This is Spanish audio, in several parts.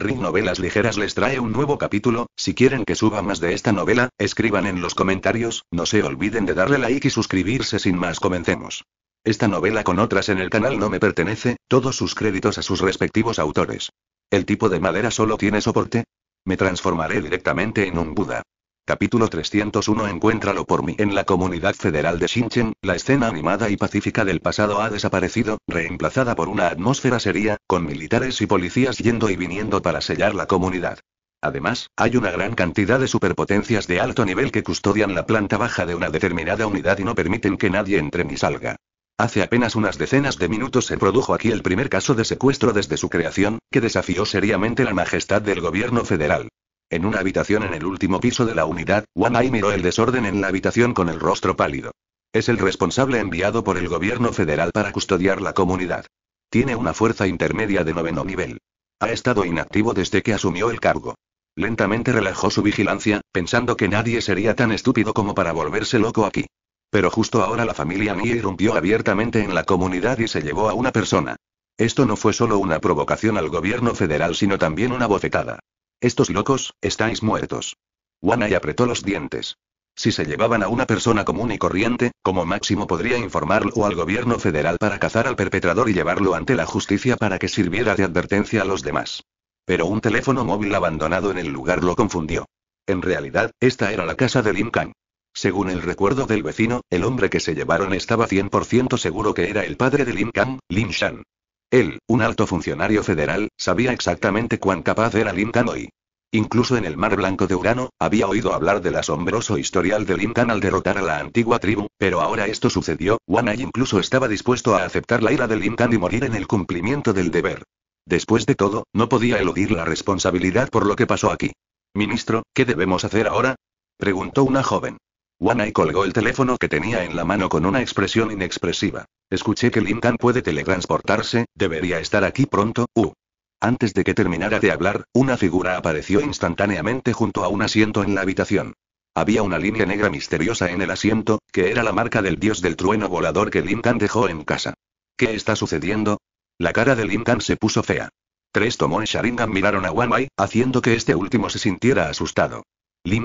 Ring Novelas Ligeras les trae un nuevo capítulo, si quieren que suba más de esta novela, escriban en los comentarios, no se olviden de darle like y suscribirse sin más comencemos. Esta novela con otras en el canal no me pertenece, todos sus créditos a sus respectivos autores. El tipo de madera solo tiene soporte. Me transformaré directamente en un Buda. Capítulo 301 Encuéntralo por mí. En la comunidad federal de Shinchen, la escena animada y pacífica del pasado ha desaparecido, reemplazada por una atmósfera seria, con militares y policías yendo y viniendo para sellar la comunidad. Además, hay una gran cantidad de superpotencias de alto nivel que custodian la planta baja de una determinada unidad y no permiten que nadie entre ni salga. Hace apenas unas decenas de minutos se produjo aquí el primer caso de secuestro desde su creación, que desafió seriamente la majestad del gobierno federal. En una habitación en el último piso de la unidad, One Ai miró el desorden en la habitación con el rostro pálido. Es el responsable enviado por el gobierno federal para custodiar la comunidad. Tiene una fuerza intermedia de noveno nivel. Ha estado inactivo desde que asumió el cargo. Lentamente relajó su vigilancia, pensando que nadie sería tan estúpido como para volverse loco aquí. Pero justo ahora la familia Mie irrumpió abiertamente en la comunidad y se llevó a una persona. Esto no fue solo una provocación al gobierno federal, sino también una bofetada. Estos locos, estáis muertos. Wanai apretó los dientes. Si se llevaban a una persona común y corriente, como máximo podría informarlo al gobierno federal para cazar al perpetrador y llevarlo ante la justicia para que sirviera de advertencia a los demás. Pero un teléfono móvil abandonado en el lugar lo confundió. En realidad, esta era la casa de Lin Kang. Según el recuerdo del vecino, el hombre que se llevaron estaba 100% seguro que era el padre de Lin Kang, Lin Shan. Él, un alto funcionario federal, sabía exactamente cuán capaz era Lincoln hoy. Incluso en el Mar Blanco de Urano, había oído hablar del asombroso historial de Lincoln al derrotar a la antigua tribu, pero ahora esto sucedió, Wanai incluso estaba dispuesto a aceptar la ira de Lincoln y morir en el cumplimiento del deber. Después de todo, no podía eludir la responsabilidad por lo que pasó aquí. Ministro, ¿qué debemos hacer ahora? preguntó una joven. Wanai colgó el teléfono que tenía en la mano con una expresión inexpresiva. Escuché que Kang puede teletransportarse, debería estar aquí pronto, uh. Antes de que terminara de hablar, una figura apareció instantáneamente junto a un asiento en la habitación. Había una línea negra misteriosa en el asiento, que era la marca del dios del trueno volador que Kang dejó en casa. ¿Qué está sucediendo? La cara de Lincoln se puso fea. Tres y Sharingan miraron a Wanai, haciendo que este último se sintiera asustado.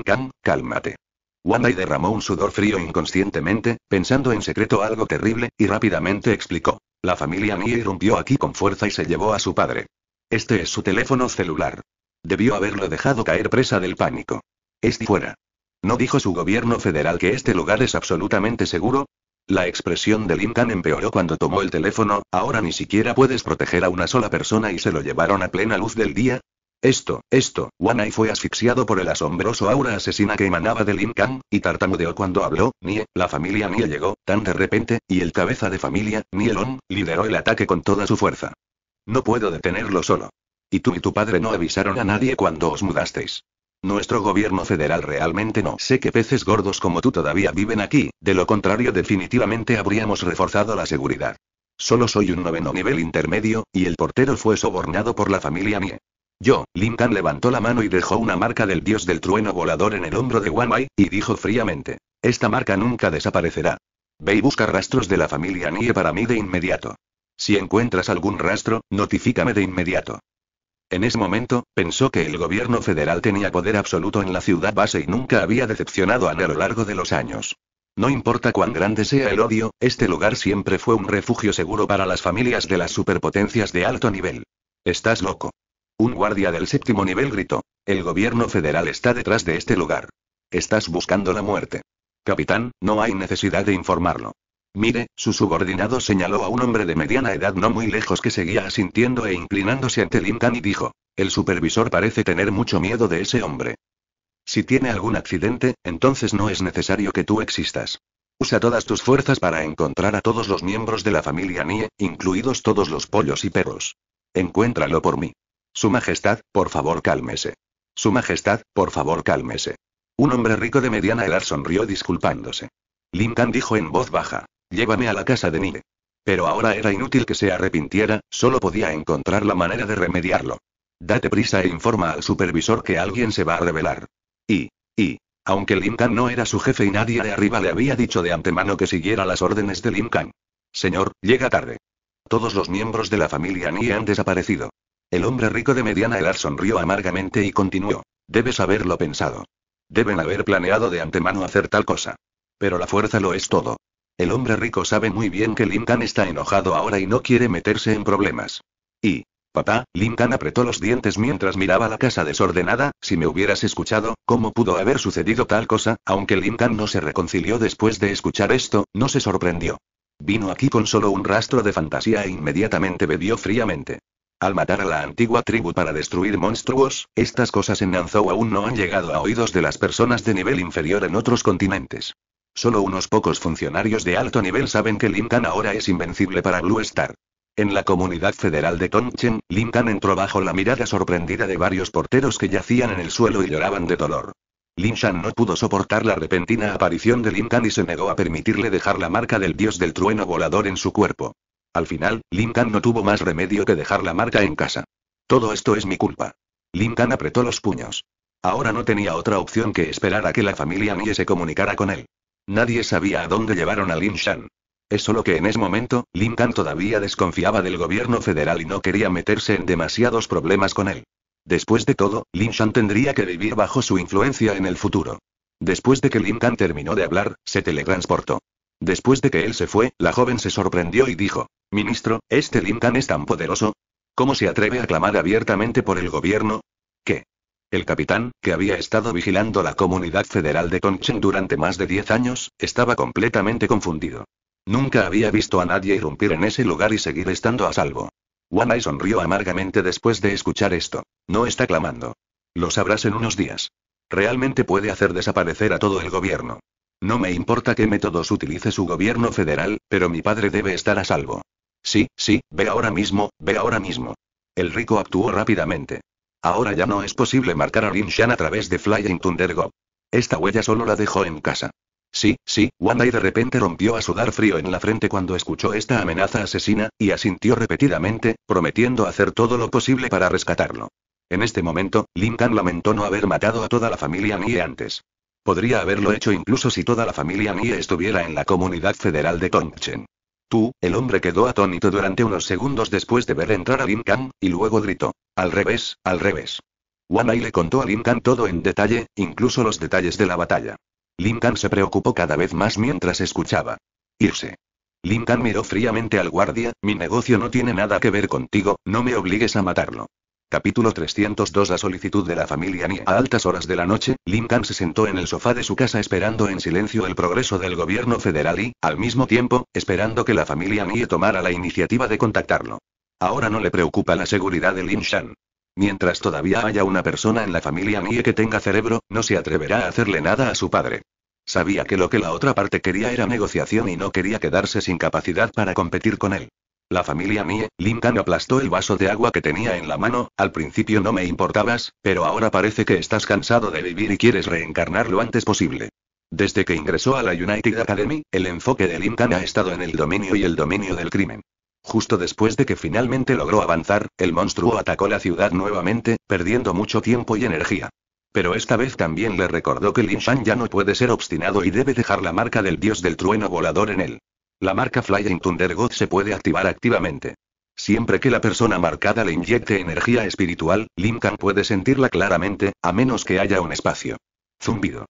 Kang, cálmate y derramó un sudor frío inconscientemente, pensando en secreto algo terrible, y rápidamente explicó. La familia Nie irrumpió aquí con fuerza y se llevó a su padre. Este es su teléfono celular. Debió haberlo dejado caer presa del pánico. Este fuera. ¿No dijo su gobierno federal que este lugar es absolutamente seguro? La expresión de Lincoln empeoró cuando tomó el teléfono, ahora ni siquiera puedes proteger a una sola persona y se lo llevaron a plena luz del día, esto, esto, Wanai fue asfixiado por el asombroso aura asesina que emanaba de Lin Kang, y tartamudeó cuando habló, Nie, la familia Nie llegó, tan de repente, y el cabeza de familia, Nielon, lideró el ataque con toda su fuerza. No puedo detenerlo solo. Y tú y tu padre no avisaron a nadie cuando os mudasteis. Nuestro gobierno federal realmente no. Sé que peces gordos como tú todavía viven aquí, de lo contrario definitivamente habríamos reforzado la seguridad. Solo soy un noveno nivel intermedio, y el portero fue sobornado por la familia Nie. Yo, Lincoln levantó la mano y dejó una marca del dios del trueno volador en el hombro de Wanwai, y dijo fríamente. Esta marca nunca desaparecerá. Ve y busca rastros de la familia Nie para mí de inmediato. Si encuentras algún rastro, notifícame de inmediato. En ese momento, pensó que el gobierno federal tenía poder absoluto en la ciudad base y nunca había decepcionado a a lo largo de los años. No importa cuán grande sea el odio, este lugar siempre fue un refugio seguro para las familias de las superpotencias de alto nivel. Estás loco. Un guardia del séptimo nivel gritó. El gobierno federal está detrás de este lugar. Estás buscando la muerte. Capitán, no hay necesidad de informarlo. Mire, su subordinado señaló a un hombre de mediana edad no muy lejos que seguía asintiendo e inclinándose ante Lintan y dijo, el supervisor parece tener mucho miedo de ese hombre. Si tiene algún accidente, entonces no es necesario que tú existas. Usa todas tus fuerzas para encontrar a todos los miembros de la familia Nie, incluidos todos los pollos y perros. Encuéntralo por mí. Su Majestad, por favor cálmese. Su Majestad, por favor cálmese. Un hombre rico de mediana edad sonrió disculpándose. Kang dijo en voz baja, llévame a la casa de Ni". Pero ahora era inútil que se arrepintiera, solo podía encontrar la manera de remediarlo. Date prisa e informa al supervisor que alguien se va a revelar. Y, y, aunque Kang no era su jefe y nadie de arriba le había dicho de antemano que siguiera las órdenes de Kang, Señor, llega tarde. Todos los miembros de la familia Ni han desaparecido. El hombre rico de mediana edad sonrió amargamente y continuó. Debes haberlo pensado. Deben haber planeado de antemano hacer tal cosa. Pero la fuerza lo es todo. El hombre rico sabe muy bien que Lincoln está enojado ahora y no quiere meterse en problemas. Y, papá, Lincoln apretó los dientes mientras miraba la casa desordenada, si me hubieras escuchado, ¿cómo pudo haber sucedido tal cosa? Aunque Lincoln no se reconcilió después de escuchar esto, no se sorprendió. Vino aquí con solo un rastro de fantasía e inmediatamente bebió fríamente. Al matar a la antigua tribu para destruir monstruos, estas cosas en Nanzhou aún no han llegado a oídos de las personas de nivel inferior en otros continentes. Solo unos pocos funcionarios de alto nivel saben que Tan ahora es invencible para Blue Star. En la comunidad federal de Tonchen, Tan entró bajo la mirada sorprendida de varios porteros que yacían en el suelo y lloraban de dolor. Lin Shan no pudo soportar la repentina aparición de Lin Tan y se negó a permitirle dejar la marca del dios del trueno volador en su cuerpo. Al final, Lin Lincoln no tuvo más remedio que dejar la marca en casa. Todo esto es mi culpa. Lin Lincoln apretó los puños. Ahora no tenía otra opción que esperar a que la familia Nie se comunicara con él. Nadie sabía a dónde llevaron a Lin Shan. Es solo que en ese momento, Lin Lincoln todavía desconfiaba del gobierno federal y no quería meterse en demasiados problemas con él. Después de todo, Lin Shan tendría que vivir bajo su influencia en el futuro. Después de que Lin Lincoln terminó de hablar, se teletransportó. Después de que él se fue, la joven se sorprendió y dijo, Ministro, este Lincoln es tan poderoso. ¿Cómo se atreve a clamar abiertamente por el gobierno? ¿Qué? El capitán, que había estado vigilando la comunidad federal de Conchen durante más de 10 años, estaba completamente confundido. Nunca había visto a nadie irrumpir en ese lugar y seguir estando a salvo. Wanai sonrió amargamente después de escuchar esto. No está clamando. Lo sabrás en unos días. Realmente puede hacer desaparecer a todo el gobierno. No me importa qué métodos utilice su gobierno federal, pero mi padre debe estar a salvo. Sí, sí, ve ahora mismo, ve ahora mismo. El rico actuó rápidamente. Ahora ya no es posible marcar a Lin Shan a través de Flying Thunder Go. Esta huella solo la dejó en casa. Sí, sí, Wanda y de repente rompió a sudar frío en la frente cuando escuchó esta amenaza asesina, y asintió repetidamente, prometiendo hacer todo lo posible para rescatarlo. En este momento, Lincoln lamentó no haber matado a toda la familia Nie antes. Podría haberlo hecho incluso si toda la familia Nie estuviera en la comunidad federal de Tongchen. Tú, el hombre quedó atónito durante unos segundos después de ver entrar a Kang, y luego gritó. Al revés, al revés. Ai le contó a Kang todo en detalle, incluso los detalles de la batalla. Kang se preocupó cada vez más mientras escuchaba. Irse. Kang miró fríamente al guardia, mi negocio no tiene nada que ver contigo, no me obligues a matarlo. Capítulo 302 La solicitud de la familia Ni. A altas horas de la noche, Lin Kang se sentó en el sofá de su casa esperando en silencio el progreso del gobierno federal y, al mismo tiempo, esperando que la familia Nie tomara la iniciativa de contactarlo. Ahora no le preocupa la seguridad de Lin Shan. Mientras todavía haya una persona en la familia Nie que tenga cerebro, no se atreverá a hacerle nada a su padre. Sabía que lo que la otra parte quería era negociación y no quería quedarse sin capacidad para competir con él. La familia Mie, Linkan aplastó el vaso de agua que tenía en la mano, al principio no me importabas, pero ahora parece que estás cansado de vivir y quieres reencarnar lo antes posible. Desde que ingresó a la United Academy, el enfoque de Linkan ha estado en el dominio y el dominio del crimen. Justo después de que finalmente logró avanzar, el monstruo atacó la ciudad nuevamente, perdiendo mucho tiempo y energía. Pero esta vez también le recordó que Lin Shan ya no puede ser obstinado y debe dejar la marca del dios del trueno volador en él. La marca Flying God se puede activar activamente. Siempre que la persona marcada le inyecte energía espiritual, Linkan puede sentirla claramente, a menos que haya un espacio. Zumbido.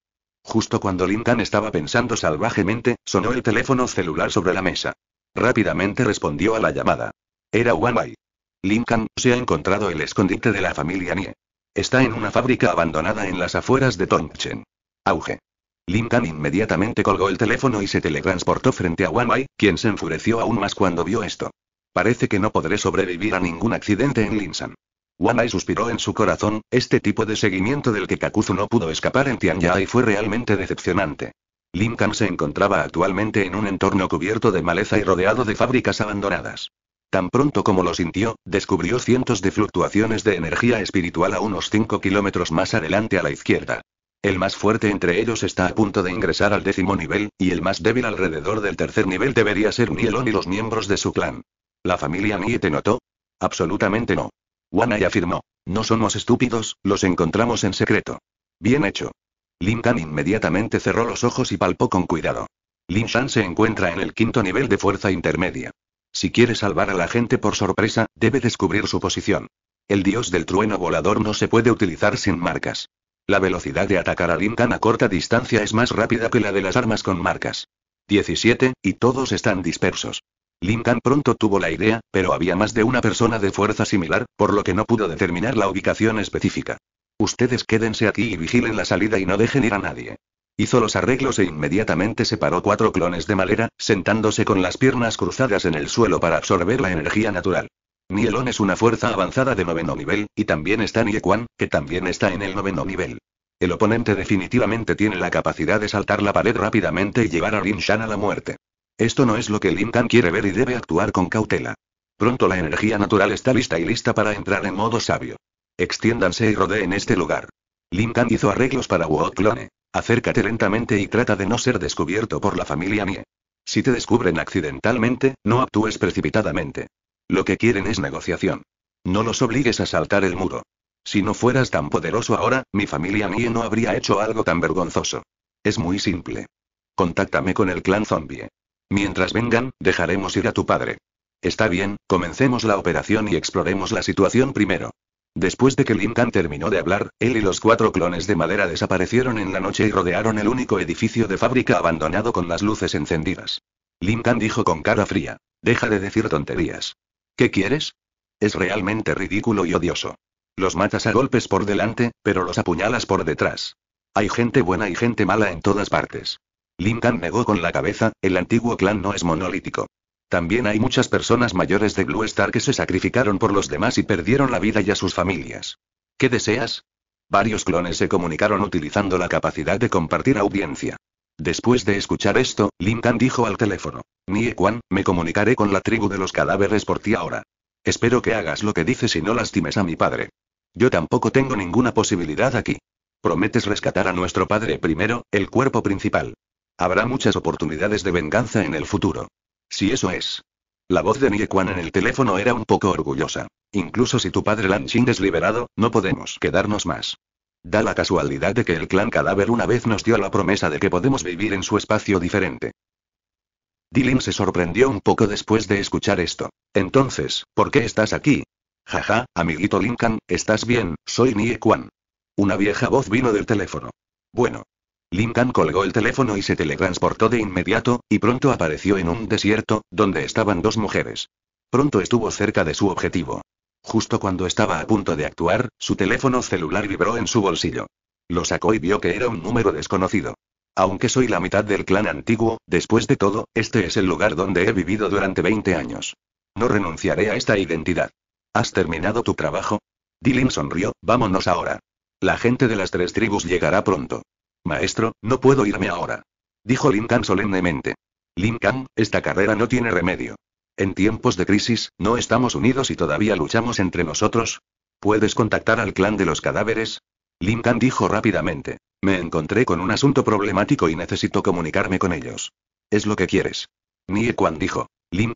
Justo cuando Linkan estaba pensando salvajemente, sonó el teléfono celular sobre la mesa. Rápidamente respondió a la llamada. Era Wanbai. Lincoln, se ha encontrado el escondite de la familia Nie. Está en una fábrica abandonada en las afueras de Tongchen. Auge. Lincoln inmediatamente colgó el teléfono y se teletransportó frente a Wanai, quien se enfureció aún más cuando vio esto. Parece que no podré sobrevivir a ningún accidente en Linsan. Wanai suspiró en su corazón, este tipo de seguimiento del que Kakuzu no pudo escapar en Tianyai fue realmente decepcionante. Lincoln se encontraba actualmente en un entorno cubierto de maleza y rodeado de fábricas abandonadas. Tan pronto como lo sintió, descubrió cientos de fluctuaciones de energía espiritual a unos 5 kilómetros más adelante a la izquierda. El más fuerte entre ellos está a punto de ingresar al décimo nivel, y el más débil alrededor del tercer nivel debería ser Nielon y los miembros de su clan. ¿La familia Nie te notó? Absolutamente no. Wanai afirmó. No somos estúpidos, los encontramos en secreto. Bien hecho. Lin Tan inmediatamente cerró los ojos y palpó con cuidado. Lin Shan se encuentra en el quinto nivel de fuerza intermedia. Si quiere salvar a la gente por sorpresa, debe descubrir su posición. El dios del trueno volador no se puede utilizar sin marcas. La velocidad de atacar a Lincoln a corta distancia es más rápida que la de las armas con marcas. 17, y todos están dispersos. Lincoln pronto tuvo la idea, pero había más de una persona de fuerza similar, por lo que no pudo determinar la ubicación específica. Ustedes quédense aquí y vigilen la salida y no dejen ir a nadie. Hizo los arreglos e inmediatamente separó cuatro clones de madera, sentándose con las piernas cruzadas en el suelo para absorber la energía natural. Mielon es una fuerza avanzada de noveno nivel, y también está Niequan, que también está en el noveno nivel. El oponente definitivamente tiene la capacidad de saltar la pared rápidamente y llevar a Lin Shan a la muerte. Esto no es lo que Lin Tan quiere ver y debe actuar con cautela. Pronto la energía natural está lista y lista para entrar en modo sabio. Extiéndanse y rodeen este lugar. Lin Tan hizo arreglos para Wu Clone. Acércate lentamente y trata de no ser descubierto por la familia Mie. Si te descubren accidentalmente, no actúes precipitadamente. Lo que quieren es negociación. No los obligues a saltar el muro. Si no fueras tan poderoso ahora, mi familia mía no habría hecho algo tan vergonzoso. Es muy simple. Contáctame con el clan zombie. Mientras vengan, dejaremos ir a tu padre. Está bien, comencemos la operación y exploremos la situación primero. Después de que Lincoln terminó de hablar, él y los cuatro clones de madera desaparecieron en la noche y rodearon el único edificio de fábrica abandonado con las luces encendidas. Lincoln dijo con cara fría. Deja de decir tonterías. ¿Qué quieres? Es realmente ridículo y odioso. Los matas a golpes por delante, pero los apuñalas por detrás. Hay gente buena y gente mala en todas partes. Lincoln negó con la cabeza, el antiguo clan no es monolítico. También hay muchas personas mayores de Blue Star que se sacrificaron por los demás y perdieron la vida y a sus familias. ¿Qué deseas? Varios clones se comunicaron utilizando la capacidad de compartir audiencia. Después de escuchar esto, Lincoln dijo al teléfono. Nie Kwan, me comunicaré con la tribu de los cadáveres por ti ahora. Espero que hagas lo que dices y no lastimes a mi padre. Yo tampoco tengo ninguna posibilidad aquí. Prometes rescatar a nuestro padre primero, el cuerpo principal. Habrá muchas oportunidades de venganza en el futuro. Si eso es. La voz de Nie Kwan en el teléfono era un poco orgullosa. Incluso si tu padre Lan Xing es liberado, no podemos quedarnos más. Da la casualidad de que el clan cadáver una vez nos dio la promesa de que podemos vivir en su espacio diferente. Dylan se sorprendió un poco después de escuchar esto. Entonces, ¿por qué estás aquí? Jaja, amiguito Lincoln, estás bien, soy Nie Kwan. Una vieja voz vino del teléfono. Bueno. Lincoln colgó el teléfono y se teletransportó de inmediato, y pronto apareció en un desierto, donde estaban dos mujeres. Pronto estuvo cerca de su objetivo. Justo cuando estaba a punto de actuar, su teléfono celular vibró en su bolsillo. Lo sacó y vio que era un número desconocido. Aunque soy la mitad del clan antiguo, después de todo, este es el lugar donde he vivido durante 20 años. No renunciaré a esta identidad. ¿Has terminado tu trabajo? Dylan sonrió, vámonos ahora. La gente de las tres tribus llegará pronto. Maestro, no puedo irme ahora. Dijo Lincoln solemnemente. Kang, esta carrera no tiene remedio. En tiempos de crisis, no estamos unidos y todavía luchamos entre nosotros. ¿Puedes contactar al clan de los cadáveres? Lin Kang dijo rápidamente. Me encontré con un asunto problemático y necesito comunicarme con ellos. Es lo que quieres. Nie Quan dijo.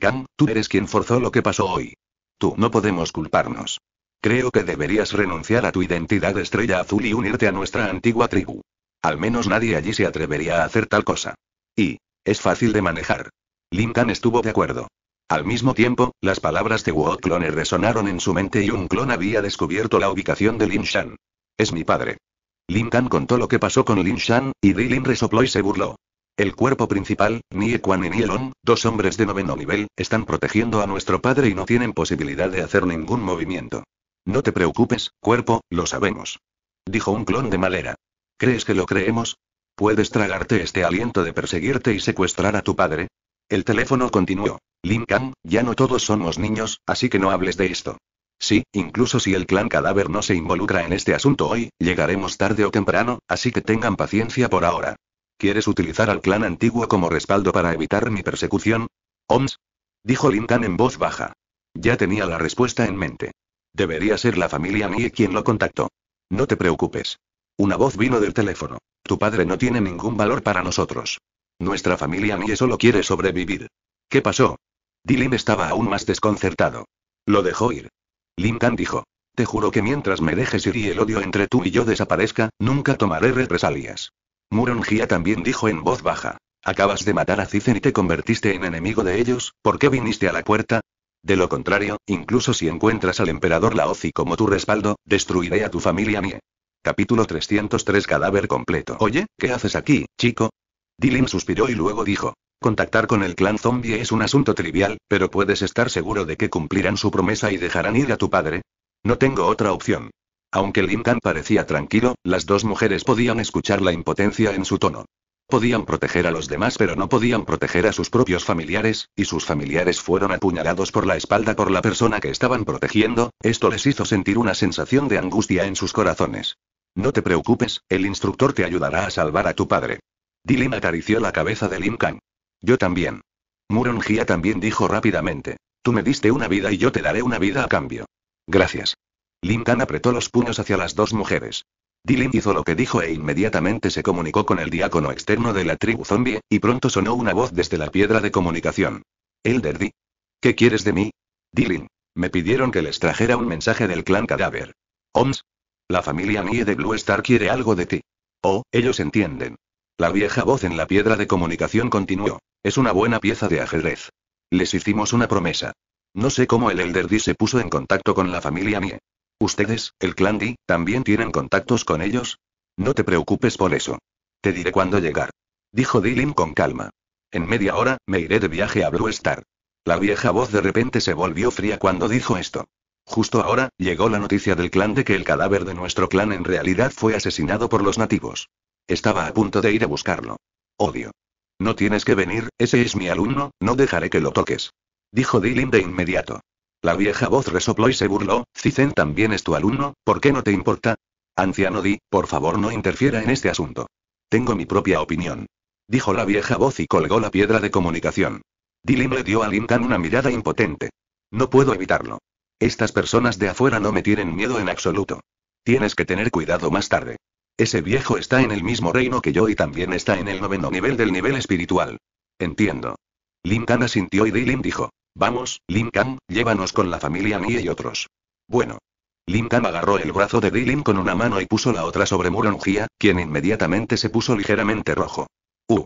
Kang, tú eres quien forzó lo que pasó hoy. Tú no podemos culparnos. Creo que deberías renunciar a tu identidad estrella azul y unirte a nuestra antigua tribu. Al menos nadie allí se atrevería a hacer tal cosa. Y, es fácil de manejar. Lin Kang estuvo de acuerdo. Al mismo tiempo, las palabras de Wu Clone resonaron en su mente y un clon había descubierto la ubicación de Lin Shan. Es mi padre. Lin Kan contó lo que pasó con Lin Shan, y Lin resopló y se burló. El cuerpo principal, Nie Quan y Long, dos hombres de noveno nivel, están protegiendo a nuestro padre y no tienen posibilidad de hacer ningún movimiento. No te preocupes, cuerpo, lo sabemos. Dijo un clon de Malera. ¿Crees que lo creemos? ¿Puedes tragarte este aliento de perseguirte y secuestrar a tu padre? El teléfono continuó. Lin Kang, ya no todos somos niños, así que no hables de esto. Sí, incluso si el clan cadáver no se involucra en este asunto hoy, llegaremos tarde o temprano, así que tengan paciencia por ahora. ¿Quieres utilizar al clan antiguo como respaldo para evitar mi persecución? Oms. Dijo Lintan en voz baja. Ya tenía la respuesta en mente. Debería ser la familia Mie quien lo contactó. No te preocupes. Una voz vino del teléfono. Tu padre no tiene ningún valor para nosotros. Nuestra familia Mie solo quiere sobrevivir. ¿Qué pasó? Dilin estaba aún más desconcertado. Lo dejó ir. Tan dijo. Te juro que mientras me dejes ir y el odio entre tú y yo desaparezca, nunca tomaré represalias. Murong Jia también dijo en voz baja. Acabas de matar a Zizen y te convertiste en enemigo de ellos, ¿por qué viniste a la puerta? De lo contrario, incluso si encuentras al emperador Laozi como tu respaldo, destruiré a tu familia mía. Capítulo 303 Cadáver completo. Oye, ¿qué haces aquí, chico? Dilin suspiró y luego dijo. Contactar con el clan zombie es un asunto trivial, pero puedes estar seguro de que cumplirán su promesa y dejarán ir a tu padre. No tengo otra opción. Aunque khan parecía tranquilo, las dos mujeres podían escuchar la impotencia en su tono. Podían proteger a los demás pero no podían proteger a sus propios familiares, y sus familiares fueron apuñalados por la espalda por la persona que estaban protegiendo, esto les hizo sentir una sensación de angustia en sus corazones. No te preocupes, el instructor te ayudará a salvar a tu padre. Dylan acarició la cabeza de khan yo también. Murongia también dijo rápidamente. Tú me diste una vida y yo te daré una vida a cambio. Gracias. Tan apretó los puños hacia las dos mujeres. Dilin hizo lo que dijo e inmediatamente se comunicó con el diácono externo de la tribu zombie, y pronto sonó una voz desde la piedra de comunicación. Elder Di. ¿Qué quieres de mí? Dilin. Me pidieron que les trajera un mensaje del clan cadáver. Oms. La familia Mie de Blue Star quiere algo de ti. Oh, ellos entienden. La vieja voz en la piedra de comunicación continuó. Es una buena pieza de ajedrez. Les hicimos una promesa. No sé cómo el Elder D se puso en contacto con la familia Mie. Ustedes, el clan D, también tienen contactos con ellos. No te preocupes por eso. Te diré cuándo llegar. Dijo Dylan con calma. En media hora, me iré de viaje a Blue Star. La vieja voz de repente se volvió fría cuando dijo esto. Justo ahora, llegó la noticia del clan de que el cadáver de nuestro clan en realidad fue asesinado por los nativos. Estaba a punto de ir a buscarlo. Odio. No tienes que venir, ese es mi alumno, no dejaré que lo toques. Dijo Dylan de inmediato. La vieja voz resopló y se burló, Cicen también es tu alumno, ¿por qué no te importa? Anciano Di, por favor no interfiera en este asunto. Tengo mi propia opinión. Dijo la vieja voz y colgó la piedra de comunicación. Dylan le dio a Lincoln una mirada impotente. No puedo evitarlo. Estas personas de afuera no me tienen miedo en absoluto. Tienes que tener cuidado más tarde. Ese viejo está en el mismo reino que yo y también está en el noveno nivel del nivel espiritual. Entiendo. Lin Kang asintió y Dilin dijo. Vamos, Lin Kang, llévanos con la familia ni y otros. Bueno. Lin Kang agarró el brazo de Dilin con una mano y puso la otra sobre Muronjia, quien inmediatamente se puso ligeramente rojo. Uh.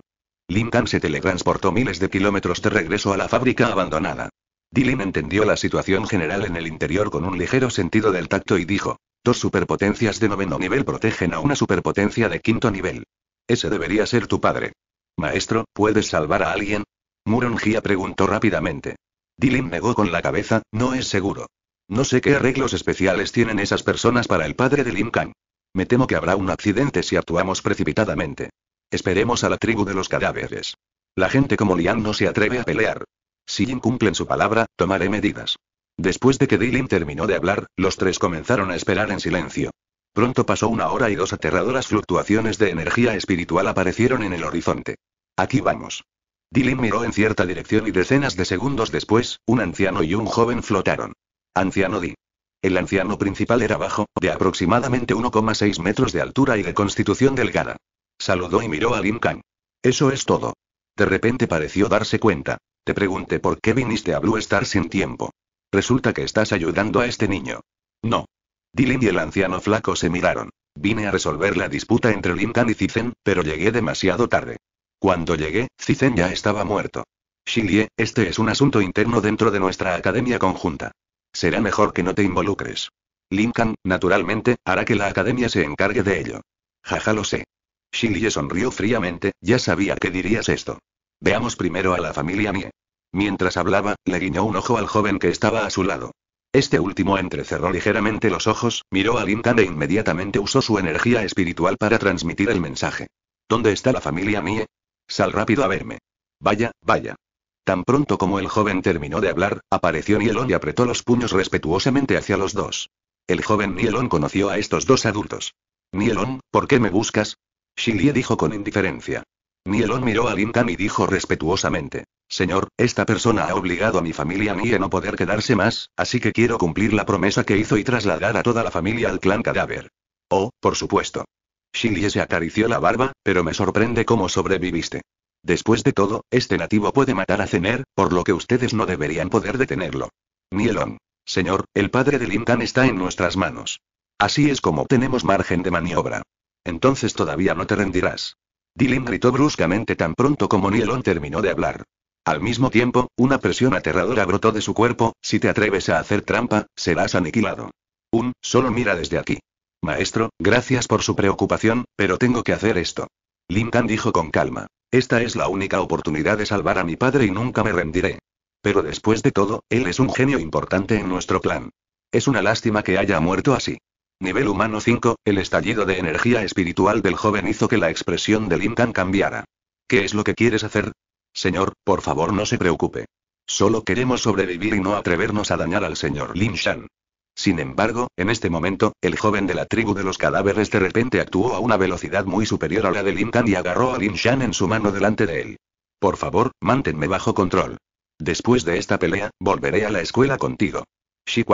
Lin Kang se teletransportó miles de kilómetros de regreso a la fábrica abandonada. Dilin entendió la situación general en el interior con un ligero sentido del tacto y dijo, Dos superpotencias de noveno nivel protegen a una superpotencia de quinto nivel. Ese debería ser tu padre. Maestro, ¿puedes salvar a alguien? Murongia preguntó rápidamente. Dilin negó con la cabeza, no es seguro. No sé qué arreglos especiales tienen esas personas para el padre de Lim Kang. Me temo que habrá un accidente si actuamos precipitadamente. Esperemos a la tribu de los cadáveres. La gente como Lian no se atreve a pelear. Si incumplen su palabra, tomaré medidas. Después de que Dylan terminó de hablar, los tres comenzaron a esperar en silencio. Pronto pasó una hora y dos aterradoras fluctuaciones de energía espiritual aparecieron en el horizonte. Aquí vamos. Dylan miró en cierta dirección y decenas de segundos después, un anciano y un joven flotaron. Anciano Di. El anciano principal era bajo, de aproximadamente 1,6 metros de altura y de constitución delgada. Saludó y miró a Lin Kang. Eso es todo. De repente pareció darse cuenta. Te pregunté por qué viniste a Blue Star sin tiempo. Resulta que estás ayudando a este niño. No. Dylan y el anciano flaco se miraron. Vine a resolver la disputa entre Lincoln y Cizen, pero llegué demasiado tarde. Cuando llegué, Cizen ya estaba muerto. Shilie, este es un asunto interno dentro de nuestra academia conjunta. Será mejor que no te involucres. Lincoln, naturalmente, hará que la academia se encargue de ello. Jaja, lo sé. Shilie sonrió fríamente, ya sabía que dirías esto. Veamos primero a la familia Mie. Mientras hablaba, le guiñó un ojo al joven que estaba a su lado. Este último entrecerró ligeramente los ojos, miró a Lintan e inmediatamente usó su energía espiritual para transmitir el mensaje. ¿Dónde está la familia Mie? Sal rápido a verme. Vaya, vaya. Tan pronto como el joven terminó de hablar, apareció Nielon y apretó los puños respetuosamente hacia los dos. El joven Nielon conoció a estos dos adultos. Nielon, ¿por qué me buscas? Shilie dijo con indiferencia. Nielon miró a Lintan y dijo respetuosamente. Señor, esta persona ha obligado a mi familia mí a no poder quedarse más, así que quiero cumplir la promesa que hizo y trasladar a toda la familia al clan cadáver. Oh, por supuesto. Shilie se acarició la barba, pero me sorprende cómo sobreviviste. Después de todo, este nativo puede matar a Cener, por lo que ustedes no deberían poder detenerlo. Nielon. Señor, el padre de Linkan está en nuestras manos. Así es como tenemos margen de maniobra. Entonces todavía no te rendirás. Dilin gritó bruscamente tan pronto como Nielon terminó de hablar. Al mismo tiempo, una presión aterradora brotó de su cuerpo, si te atreves a hacer trampa, serás aniquilado. Un, solo mira desde aquí. Maestro, gracias por su preocupación, pero tengo que hacer esto. Lin Tan dijo con calma. Esta es la única oportunidad de salvar a mi padre y nunca me rendiré. Pero después de todo, él es un genio importante en nuestro plan. Es una lástima que haya muerto así. Nivel humano 5, el estallido de energía espiritual del joven hizo que la expresión de Lincoln cambiara. ¿Qué es lo que quieres hacer? Señor, por favor no se preocupe. Solo queremos sobrevivir y no atrevernos a dañar al señor Lin Shan. Sin embargo, en este momento, el joven de la tribu de los cadáveres de repente actuó a una velocidad muy superior a la de Lin Kan y agarró a Lin Shan en su mano delante de él. Por favor, mántenme bajo control. Después de esta pelea, volveré a la escuela contigo. Shi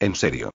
En serio.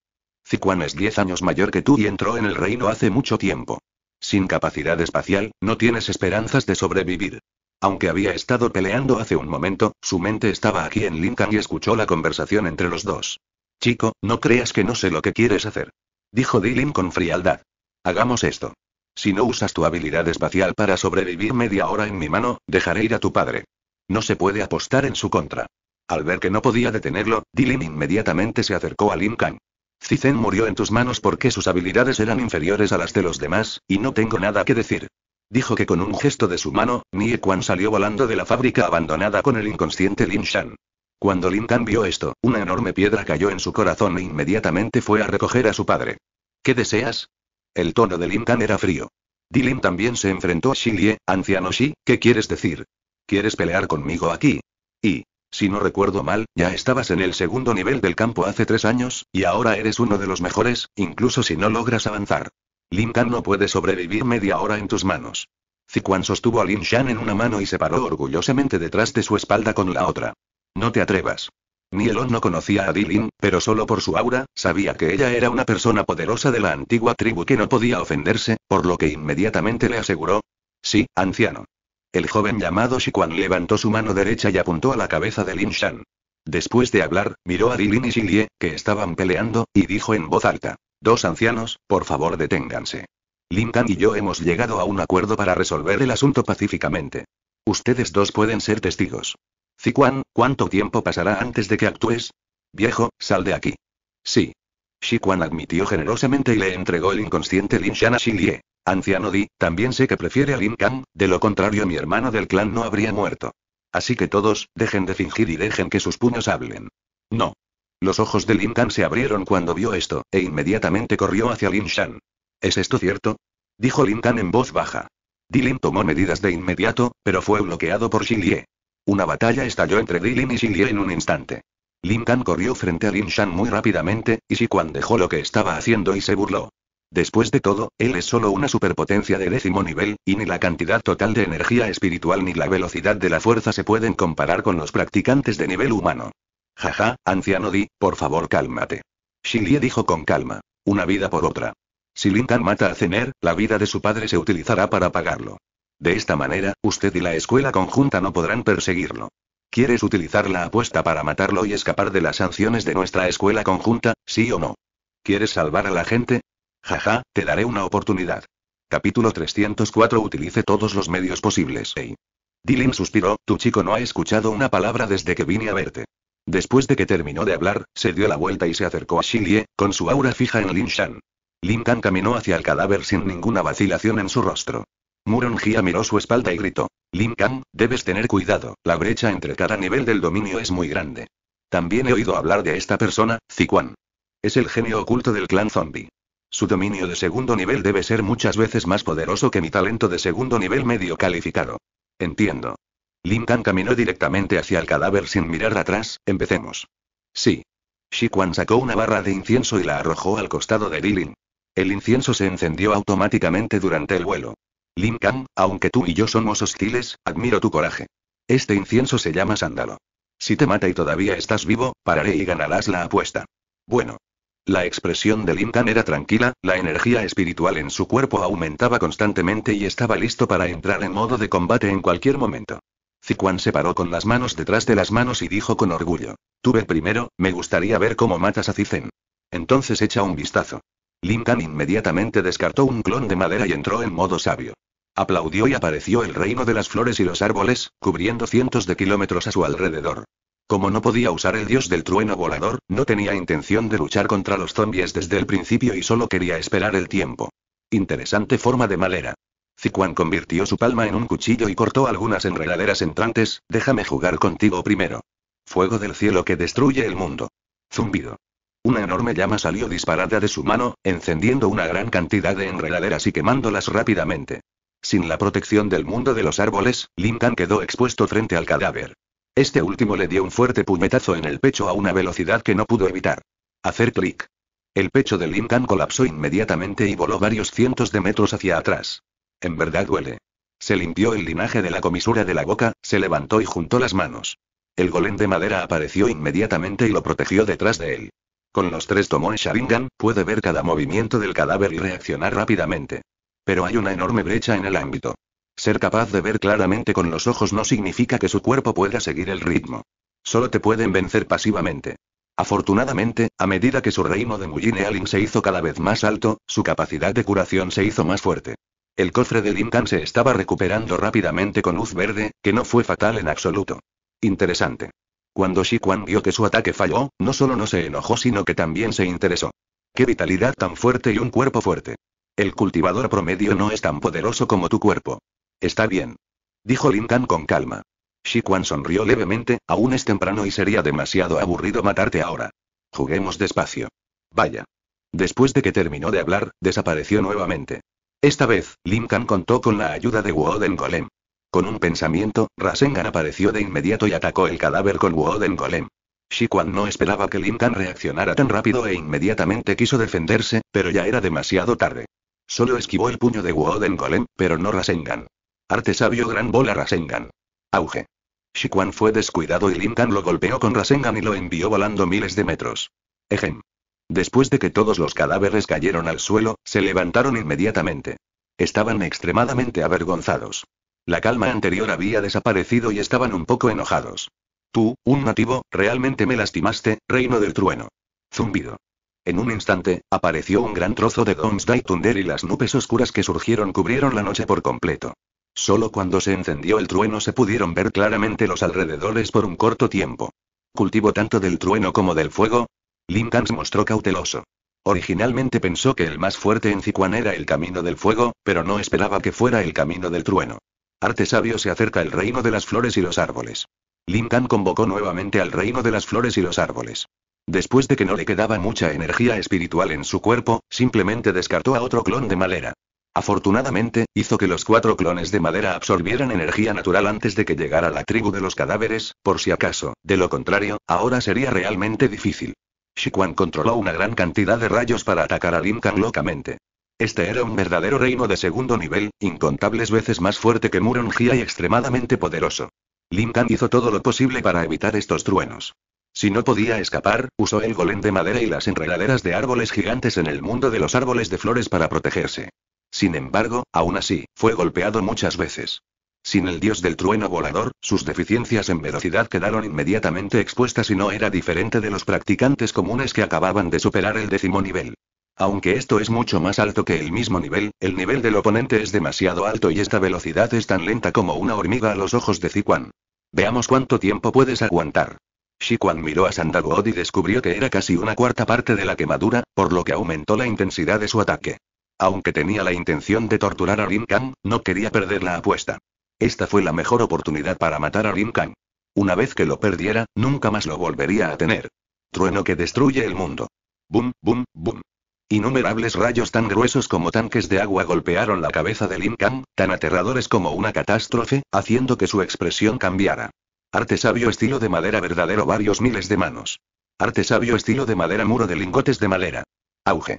Xiquan es 10 años mayor que tú y entró en el reino hace mucho tiempo. Sin capacidad espacial, no tienes esperanzas de sobrevivir. Aunque había estado peleando hace un momento, su mente estaba aquí en Lincoln y escuchó la conversación entre los dos. Chico, no creas que no sé lo que quieres hacer. Dijo Dylan con frialdad. Hagamos esto. Si no usas tu habilidad espacial para sobrevivir media hora en mi mano, dejaré ir a tu padre. No se puede apostar en su contra. Al ver que no podía detenerlo, Dilin inmediatamente se acercó a Lincoln. Zizen murió en tus manos porque sus habilidades eran inferiores a las de los demás, y no tengo nada que decir. Dijo que con un gesto de su mano, Nie Quan salió volando de la fábrica abandonada con el inconsciente Lin Shan. Cuando Lin Tan vio esto, una enorme piedra cayó en su corazón e inmediatamente fue a recoger a su padre. ¿Qué deseas? El tono de Lin Tan era frío. Dilin también se enfrentó a Lie, anciano Xi, ¿qué quieres decir? ¿Quieres pelear conmigo aquí? Y, si no recuerdo mal, ya estabas en el segundo nivel del campo hace tres años, y ahora eres uno de los mejores, incluso si no logras avanzar. Linkan no puede sobrevivir media hora en tus manos. Ziquan sostuvo a Lin Shan en una mano y se paró orgullosamente detrás de su espalda con la otra. No te atrevas. Nielon no conocía a Dilin, pero solo por su aura, sabía que ella era una persona poderosa de la antigua tribu que no podía ofenderse, por lo que inmediatamente le aseguró. Sí, anciano. El joven llamado Shiquan levantó su mano derecha y apuntó a la cabeza de Lin Shan. Después de hablar, miró a Dilin y Xilie, que estaban peleando, y dijo en voz alta. Dos ancianos, por favor deténganse. Lin Kang y yo hemos llegado a un acuerdo para resolver el asunto pacíficamente. Ustedes dos pueden ser testigos. Ziquan, ¿cuánto tiempo pasará antes de que actúes? Viejo, sal de aquí. Sí. Xiquan admitió generosamente y le entregó el inconsciente Lin Shan a Lie. Anciano Di, también sé que prefiere a Lin Kang, de lo contrario mi hermano del clan no habría muerto. Así que todos, dejen de fingir y dejen que sus puños hablen. No. Los ojos de Lin Kan se abrieron cuando vio esto, e inmediatamente corrió hacia Lin Shan. ¿Es esto cierto? Dijo Lin Kan en voz baja. Dilin tomó medidas de inmediato, pero fue bloqueado por Xinlie. Una batalla estalló entre Dilin y Xinlie en un instante. Lin Kan corrió frente a Lin Shan muy rápidamente, y Xiquan dejó lo que estaba haciendo y se burló. Después de todo, él es solo una superpotencia de décimo nivel, y ni la cantidad total de energía espiritual ni la velocidad de la fuerza se pueden comparar con los practicantes de nivel humano. Jaja, anciano Di, por favor cálmate. Shilie dijo con calma. Una vida por otra. Si Tan mata a Zener, la vida de su padre se utilizará para pagarlo. De esta manera, usted y la escuela conjunta no podrán perseguirlo. ¿Quieres utilizar la apuesta para matarlo y escapar de las sanciones de nuestra escuela conjunta, sí o no? ¿Quieres salvar a la gente? Jaja, te daré una oportunidad. Capítulo 304 Utilice todos los medios posibles. Hey. Dilin suspiró, tu chico no ha escuchado una palabra desde que vine a verte. Después de que terminó de hablar, se dio la vuelta y se acercó a Xilie, con su aura fija en Lin Shan. Lin Kang caminó hacia el cadáver sin ninguna vacilación en su rostro. Murong Jia miró su espalda y gritó: Lin Kang, debes tener cuidado, la brecha entre cada nivel del dominio es muy grande. También he oído hablar de esta persona, Ziquan. Es el genio oculto del clan zombie. Su dominio de segundo nivel debe ser muchas veces más poderoso que mi talento de segundo nivel medio calificado. Entiendo. Kang caminó directamente hacia el cadáver sin mirar atrás, empecemos. Sí. Shikwan sacó una barra de incienso y la arrojó al costado de Lilin. El incienso se encendió automáticamente durante el vuelo. Kang, aunque tú y yo somos hostiles, admiro tu coraje. Este incienso se llama sándalo. Si te mata y todavía estás vivo, pararé y ganarás la apuesta. Bueno. La expresión de Kang era tranquila, la energía espiritual en su cuerpo aumentaba constantemente y estaba listo para entrar en modo de combate en cualquier momento. Ziquan se paró con las manos detrás de las manos y dijo con orgullo. Tuve primero, me gustaría ver cómo matas a Zizen. Entonces echa un vistazo. Kan inmediatamente descartó un clon de madera y entró en modo sabio. Aplaudió y apareció el reino de las flores y los árboles, cubriendo cientos de kilómetros a su alrededor. Como no podía usar el dios del trueno volador, no tenía intención de luchar contra los zombies desde el principio y solo quería esperar el tiempo. Interesante forma de madera. Ziquan convirtió su palma en un cuchillo y cortó algunas enredaderas entrantes, déjame jugar contigo primero. Fuego del cielo que destruye el mundo. Zumbido. Una enorme llama salió disparada de su mano, encendiendo una gran cantidad de enredaderas y quemándolas rápidamente. Sin la protección del mundo de los árboles, Lincoln quedó expuesto frente al cadáver. Este último le dio un fuerte puñetazo en el pecho a una velocidad que no pudo evitar. Hacer clic. El pecho de Lincoln colapsó inmediatamente y voló varios cientos de metros hacia atrás. En verdad duele. Se limpió el linaje de la comisura de la boca, se levantó y juntó las manos. El golem de madera apareció inmediatamente y lo protegió detrás de él. Con los tres tomones Sharingan, puede ver cada movimiento del cadáver y reaccionar rápidamente. Pero hay una enorme brecha en el ámbito. Ser capaz de ver claramente con los ojos no significa que su cuerpo pueda seguir el ritmo. Solo te pueden vencer pasivamente. Afortunadamente, a medida que su reino de Mujine Alin se hizo cada vez más alto, su capacidad de curación se hizo más fuerte. El cofre de Can se estaba recuperando rápidamente con luz verde, que no fue fatal en absoluto. Interesante. Cuando Shi Quan vio que su ataque falló, no solo no se enojó sino que también se interesó. Qué vitalidad tan fuerte y un cuerpo fuerte. El cultivador promedio no es tan poderoso como tu cuerpo. Está bien. Dijo Can con calma. Shi Quan sonrió levemente, aún es temprano y sería demasiado aburrido matarte ahora. Juguemos despacio. Vaya. Después de que terminó de hablar, desapareció nuevamente. Esta vez, Lincoln contó con la ayuda de Woden Golem. Con un pensamiento, Rasengan apareció de inmediato y atacó el cadáver con Woden Golem. Shikuan no esperaba que Linkan reaccionara tan rápido e inmediatamente quiso defenderse, pero ya era demasiado tarde. Solo esquivó el puño de Woden Golem, pero no Rasengan. Arte sabio gran bola Rasengan. Auge. Shikuan fue descuidado y Linkan lo golpeó con Rasengan y lo envió volando miles de metros. Ejem. Después de que todos los cadáveres cayeron al suelo, se levantaron inmediatamente. Estaban extremadamente avergonzados. La calma anterior había desaparecido y estaban un poco enojados. Tú, un nativo, realmente me lastimaste, reino del trueno. Zumbido. En un instante, apareció un gran trozo de Gonsdai Thunder y las nubes oscuras que surgieron cubrieron la noche por completo. Solo cuando se encendió el trueno se pudieron ver claramente los alrededores por un corto tiempo. Cultivo tanto del trueno como del fuego, Lin se mostró cauteloso. Originalmente pensó que el más fuerte en Zikuan era el camino del fuego, pero no esperaba que fuera el camino del trueno. Arte sabio se acerca al reino de las flores y los árboles. Kang convocó nuevamente al reino de las flores y los árboles. Después de que no le quedaba mucha energía espiritual en su cuerpo, simplemente descartó a otro clon de madera. Afortunadamente, hizo que los cuatro clones de madera absorbieran energía natural antes de que llegara la tribu de los cadáveres, por si acaso, de lo contrario, ahora sería realmente difícil. Shikwan controló una gran cantidad de rayos para atacar a Lin Kang locamente. Este era un verdadero reino de segundo nivel, incontables veces más fuerte que Murong y extremadamente poderoso. Lin Kang hizo todo lo posible para evitar estos truenos. Si no podía escapar, usó el golem de madera y las enredaderas de árboles gigantes en el mundo de los árboles de flores para protegerse. Sin embargo, aún así, fue golpeado muchas veces. Sin el dios del trueno volador, sus deficiencias en velocidad quedaron inmediatamente expuestas y no era diferente de los practicantes comunes que acababan de superar el décimo nivel. Aunque esto es mucho más alto que el mismo nivel, el nivel del oponente es demasiado alto y esta velocidad es tan lenta como una hormiga a los ojos de Ziquan. Veamos cuánto tiempo puedes aguantar. Shiquan miró a Sandagood y descubrió que era casi una cuarta parte de la quemadura, por lo que aumentó la intensidad de su ataque. Aunque tenía la intención de torturar a Kang, no quería perder la apuesta. Esta fue la mejor oportunidad para matar a Lin Kang. Una vez que lo perdiera, nunca más lo volvería a tener. Trueno que destruye el mundo. Bum, bum, bum. Innumerables rayos tan gruesos como tanques de agua golpearon la cabeza de Lin Kang, tan aterradores como una catástrofe, haciendo que su expresión cambiara. Arte sabio estilo de madera verdadero varios miles de manos. Arte sabio estilo de madera muro de lingotes de madera. Auge.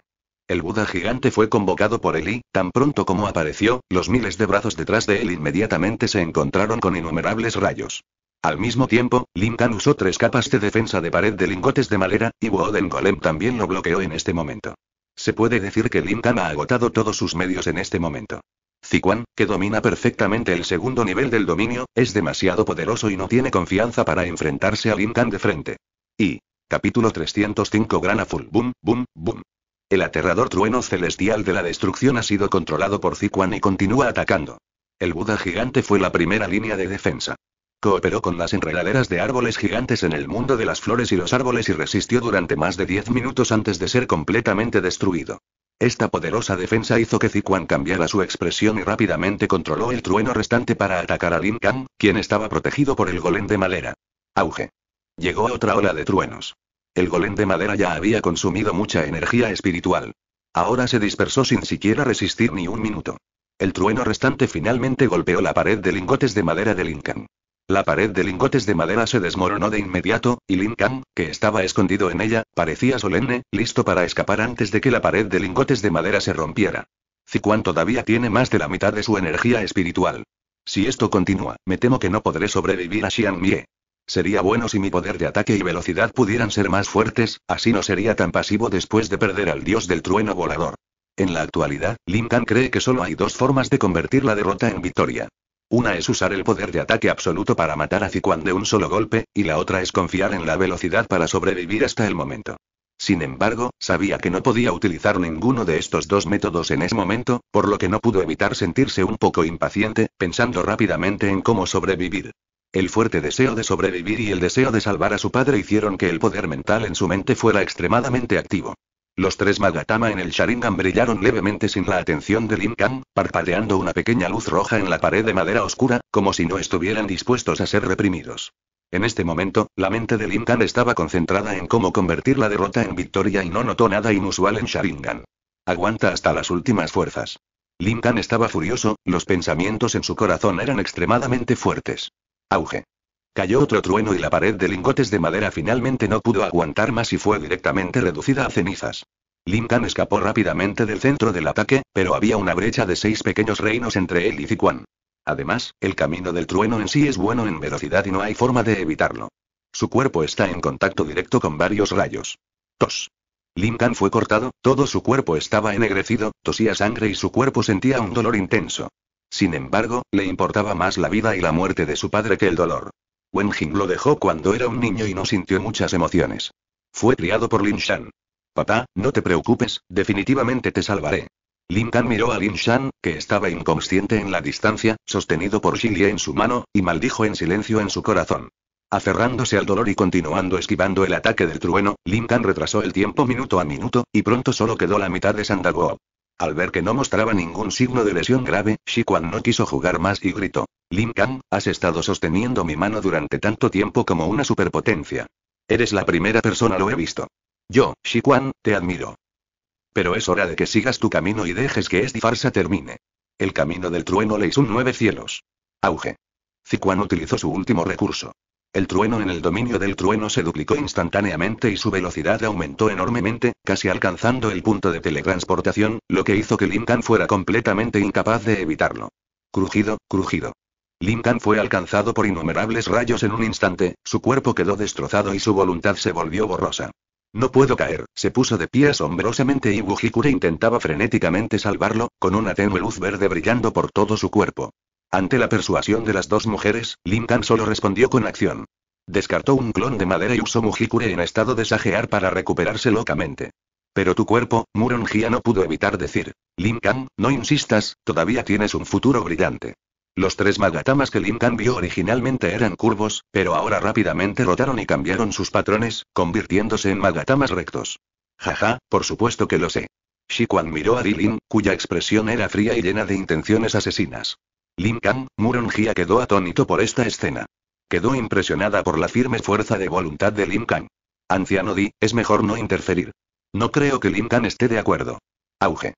El Buda gigante fue convocado por él y, tan pronto como apareció, los miles de brazos detrás de él inmediatamente se encontraron con innumerables rayos. Al mismo tiempo, Kan usó tres capas de defensa de pared de lingotes de madera, y Woden Golem también lo bloqueó en este momento. Se puede decir que Kan ha agotado todos sus medios en este momento. Ziquan, que domina perfectamente el segundo nivel del dominio, es demasiado poderoso y no tiene confianza para enfrentarse a Linkan de frente. Y. Capítulo 305 gran Full Boom, Boom, Boom. El aterrador trueno celestial de la destrucción ha sido controlado por Zikuan y continúa atacando. El Buda gigante fue la primera línea de defensa. Cooperó con las enredaderas de árboles gigantes en el mundo de las flores y los árboles y resistió durante más de 10 minutos antes de ser completamente destruido. Esta poderosa defensa hizo que Zikuan cambiara su expresión y rápidamente controló el trueno restante para atacar a Lin Kang, quien estaba protegido por el golem de madera. Auge. Llegó a otra ola de truenos. El golem de madera ya había consumido mucha energía espiritual. Ahora se dispersó sin siquiera resistir ni un minuto. El trueno restante finalmente golpeó la pared de lingotes de madera de Kang. La pared de lingotes de madera se desmoronó de inmediato, y Kang, que estaba escondido en ella, parecía solemne, listo para escapar antes de que la pared de lingotes de madera se rompiera. Ziquan todavía tiene más de la mitad de su energía espiritual. Si esto continúa, me temo que no podré sobrevivir a Xian Mie. Sería bueno si mi poder de ataque y velocidad pudieran ser más fuertes, así no sería tan pasivo después de perder al dios del trueno volador. En la actualidad, Tan cree que solo hay dos formas de convertir la derrota en victoria. Una es usar el poder de ataque absoluto para matar a Ziquan de un solo golpe, y la otra es confiar en la velocidad para sobrevivir hasta el momento. Sin embargo, sabía que no podía utilizar ninguno de estos dos métodos en ese momento, por lo que no pudo evitar sentirse un poco impaciente, pensando rápidamente en cómo sobrevivir. El fuerte deseo de sobrevivir y el deseo de salvar a su padre hicieron que el poder mental en su mente fuera extremadamente activo. Los tres Magatama en el Sharingan brillaron levemente sin la atención de Lin parpadeando una pequeña luz roja en la pared de madera oscura, como si no estuvieran dispuestos a ser reprimidos. En este momento, la mente de Lin estaba concentrada en cómo convertir la derrota en victoria y no notó nada inusual en Sharingan. Aguanta hasta las últimas fuerzas. Lin estaba furioso, los pensamientos en su corazón eran extremadamente fuertes. Auge. Cayó otro trueno y la pared de lingotes de madera finalmente no pudo aguantar más y fue directamente reducida a cenizas. Kan escapó rápidamente del centro del ataque, pero había una brecha de seis pequeños reinos entre él y Zikuan. Además, el camino del trueno en sí es bueno en velocidad y no hay forma de evitarlo. Su cuerpo está en contacto directo con varios rayos. Tos. Kan fue cortado, todo su cuerpo estaba ennegrecido, tosía sangre y su cuerpo sentía un dolor intenso. Sin embargo, le importaba más la vida y la muerte de su padre que el dolor. Wen lo dejó cuando era un niño y no sintió muchas emociones. Fue criado por Lin Shan. Papá, no te preocupes, definitivamente te salvaré. Lin Kan miró a Lin Shan, que estaba inconsciente en la distancia, sostenido por Xilie en su mano, y maldijo en silencio en su corazón. Aferrándose al dolor y continuando esquivando el ataque del trueno, Lin Kan retrasó el tiempo minuto a minuto, y pronto solo quedó la mitad de Sandalwood. Al ver que no mostraba ningún signo de lesión grave, Shi no quiso jugar más y gritó. Lin Kang, has estado sosteniendo mi mano durante tanto tiempo como una superpotencia. Eres la primera persona lo he visto. Yo, Shi te admiro. Pero es hora de que sigas tu camino y dejes que esta farsa termine. El camino del trueno le hizo un nueve cielos. Auge. Xiquan utilizó su último recurso. El trueno en el dominio del trueno se duplicó instantáneamente y su velocidad aumentó enormemente, casi alcanzando el punto de teletransportación, lo que hizo que Lincoln fuera completamente incapaz de evitarlo. Crujido, crujido. Lincoln fue alcanzado por innumerables rayos en un instante, su cuerpo quedó destrozado y su voluntad se volvió borrosa. No puedo caer, se puso de pie asombrosamente y Wujikure intentaba frenéticamente salvarlo, con una tenue luz verde brillando por todo su cuerpo. Ante la persuasión de las dos mujeres, Lin Kang solo respondió con acción. Descartó un clon de madera y usó Mujikure en estado de sajear para recuperarse locamente. Pero tu cuerpo, Murongia no pudo evitar decir. Lin Kang, no insistas, todavía tienes un futuro brillante. Los tres magatamas que Kang vio originalmente eran curvos, pero ahora rápidamente rotaron y cambiaron sus patrones, convirtiéndose en magatamas rectos. Jaja, por supuesto que lo sé. Shikuan miró a Dilin, cuya expresión era fría y llena de intenciones asesinas. Lin Kang, Jia quedó atónito por esta escena. Quedó impresionada por la firme fuerza de voluntad de Lin Kang. Anciano Di, es mejor no interferir. No creo que Lin Kang esté de acuerdo. Auge.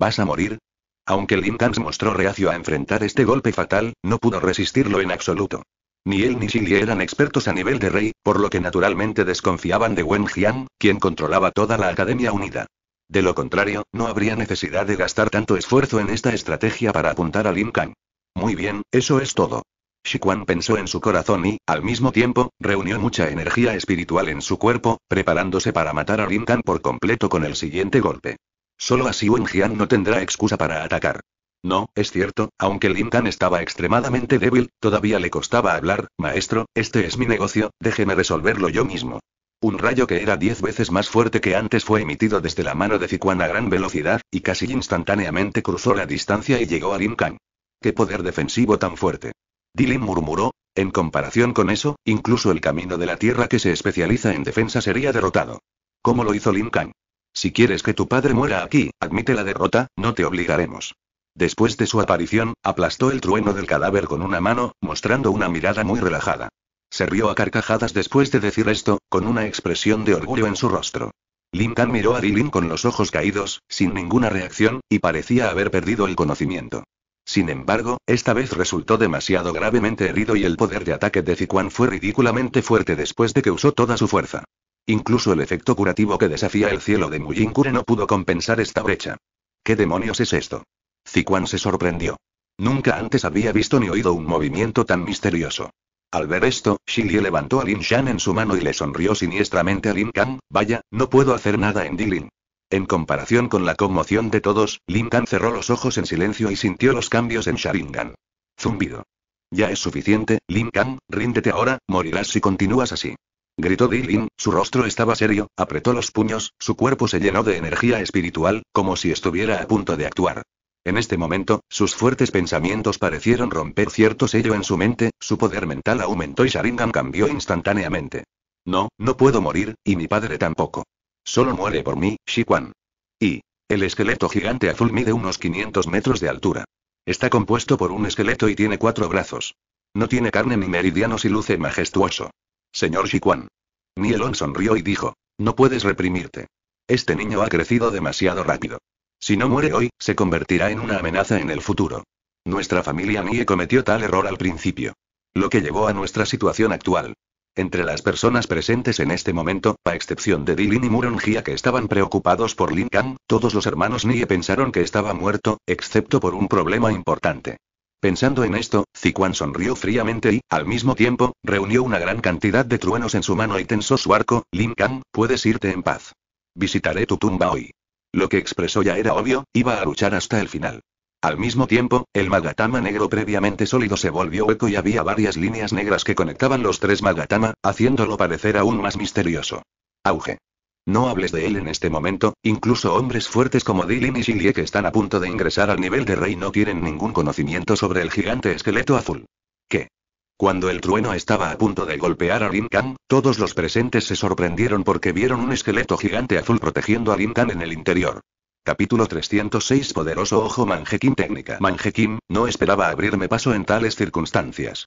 ¿Vas a morir? Aunque Lin Kang se mostró reacio a enfrentar este golpe fatal, no pudo resistirlo en absoluto. Ni él ni Xili eran expertos a nivel de rey, por lo que naturalmente desconfiaban de Wen Jian, quien controlaba toda la Academia Unida. De lo contrario, no habría necesidad de gastar tanto esfuerzo en esta estrategia para apuntar a Lin Kang. Muy bien, eso es todo. Shikuan pensó en su corazón y, al mismo tiempo, reunió mucha energía espiritual en su cuerpo, preparándose para matar a Tan por completo con el siguiente golpe. Solo así Jian no tendrá excusa para atacar. No, es cierto, aunque Tan estaba extremadamente débil, todavía le costaba hablar, maestro, este es mi negocio, déjeme resolverlo yo mismo. Un rayo que era diez veces más fuerte que antes fue emitido desde la mano de Ziquan a gran velocidad, y casi instantáneamente cruzó la distancia y llegó a Tan. ¡Qué poder defensivo tan fuerte! Dylan murmuró, en comparación con eso, incluso el camino de la tierra que se especializa en defensa sería derrotado. ¿Cómo lo hizo Lin Kang? Si quieres que tu padre muera aquí, admite la derrota, no te obligaremos. Después de su aparición, aplastó el trueno del cadáver con una mano, mostrando una mirada muy relajada. Se rió a carcajadas después de decir esto, con una expresión de orgullo en su rostro. Lin Kang miró a Dilin con los ojos caídos, sin ninguna reacción, y parecía haber perdido el conocimiento. Sin embargo, esta vez resultó demasiado gravemente herido y el poder de ataque de Ziquan fue ridículamente fuerte después de que usó toda su fuerza. Incluso el efecto curativo que desafía el cielo de Mujinkure no pudo compensar esta brecha. ¿Qué demonios es esto? Ziquan se sorprendió. Nunca antes había visto ni oído un movimiento tan misterioso. Al ver esto, Li levantó a Lin Shan en su mano y le sonrió siniestramente a Lin Kang, vaya, no puedo hacer nada en Dilin. En comparación con la conmoción de todos, Linkan cerró los ojos en silencio y sintió los cambios en Sharingan. Zumbido. Ya es suficiente, Linkan, ríndete ahora, morirás si continúas así. Gritó Dilin, su rostro estaba serio, apretó los puños, su cuerpo se llenó de energía espiritual, como si estuviera a punto de actuar. En este momento, sus fuertes pensamientos parecieron romper cierto sello en su mente, su poder mental aumentó y Sharingan cambió instantáneamente. No, no puedo morir, y mi padre tampoco. Solo muere por mí, Shiquan. Y. El esqueleto gigante azul mide unos 500 metros de altura. Está compuesto por un esqueleto y tiene cuatro brazos. No tiene carne ni meridianos y luce majestuoso. Señor Shiquan. Nielon sonrió y dijo. No puedes reprimirte. Este niño ha crecido demasiado rápido. Si no muere hoy, se convertirá en una amenaza en el futuro. Nuestra familia Nie cometió tal error al principio. Lo que llevó a nuestra situación actual. Entre las personas presentes en este momento, a excepción de Dilin y Murongia que estaban preocupados por Lin Kang, todos los hermanos Nie pensaron que estaba muerto, excepto por un problema importante. Pensando en esto, Zikuan sonrió fríamente y, al mismo tiempo, reunió una gran cantidad de truenos en su mano y tensó su arco, Lin Kang, puedes irte en paz. Visitaré tu tumba hoy. Lo que expresó ya era obvio, iba a luchar hasta el final. Al mismo tiempo, el magatama negro previamente sólido se volvió hueco y había varias líneas negras que conectaban los tres magatama, haciéndolo parecer aún más misterioso. Auge. No hables de él en este momento, incluso hombres fuertes como Dilin y Shilie que están a punto de ingresar al nivel de rey no tienen ningún conocimiento sobre el gigante esqueleto azul. ¿Qué? Cuando el trueno estaba a punto de golpear a Lin todos los presentes se sorprendieron porque vieron un esqueleto gigante azul protegiendo a Rin en el interior. Capítulo 306 Poderoso Ojo Manjekin Técnica. Manjekin, no esperaba abrirme paso en tales circunstancias.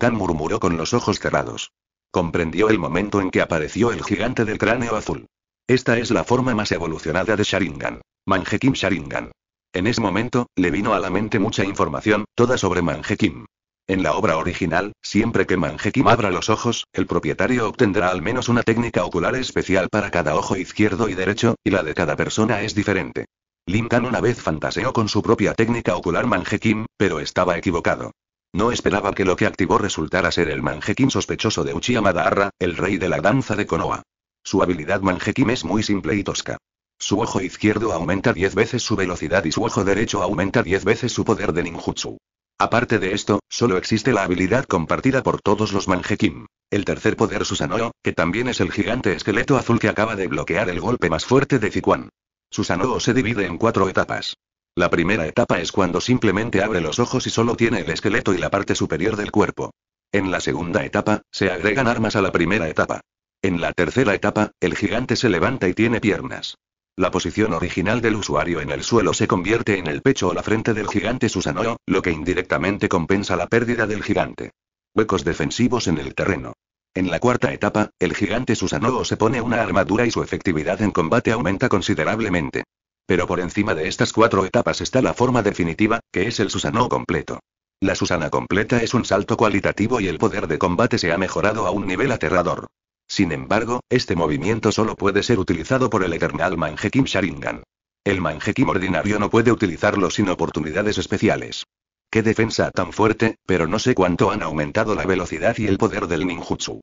Tan murmuró con los ojos cerrados. Comprendió el momento en que apareció el gigante del cráneo azul. Esta es la forma más evolucionada de Sharingan. Manjekim Sharingan. En ese momento, le vino a la mente mucha información, toda sobre Manjekin. En la obra original, siempre que Mangekim abra los ojos, el propietario obtendrá al menos una técnica ocular especial para cada ojo izquierdo y derecho, y la de cada persona es diferente. Lincoln una vez fantaseó con su propia técnica ocular Mangekim, pero estaba equivocado. No esperaba que lo que activó resultara ser el Mangekim sospechoso de Uchiha Madara, el rey de la danza de Konoha. Su habilidad Mangekim es muy simple y tosca. Su ojo izquierdo aumenta 10 veces su velocidad y su ojo derecho aumenta 10 veces su poder de ninjutsu. Aparte de esto, solo existe la habilidad compartida por todos los Manjekim, El tercer poder Susanoo, que también es el gigante esqueleto azul que acaba de bloquear el golpe más fuerte de Zikuan. Susanoo se divide en cuatro etapas. La primera etapa es cuando simplemente abre los ojos y solo tiene el esqueleto y la parte superior del cuerpo. En la segunda etapa, se agregan armas a la primera etapa. En la tercera etapa, el gigante se levanta y tiene piernas. La posición original del usuario en el suelo se convierte en el pecho o la frente del gigante Susanoo, lo que indirectamente compensa la pérdida del gigante. Huecos defensivos en el terreno. En la cuarta etapa, el gigante Susanoo se pone una armadura y su efectividad en combate aumenta considerablemente. Pero por encima de estas cuatro etapas está la forma definitiva, que es el Susanoo completo. La Susana completa es un salto cualitativo y el poder de combate se ha mejorado a un nivel aterrador. Sin embargo, este movimiento solo puede ser utilizado por el Eternal manjekim Sharingan. El manjekim ordinario no puede utilizarlo sin oportunidades especiales. Qué defensa tan fuerte, pero no sé cuánto han aumentado la velocidad y el poder del ninjutsu.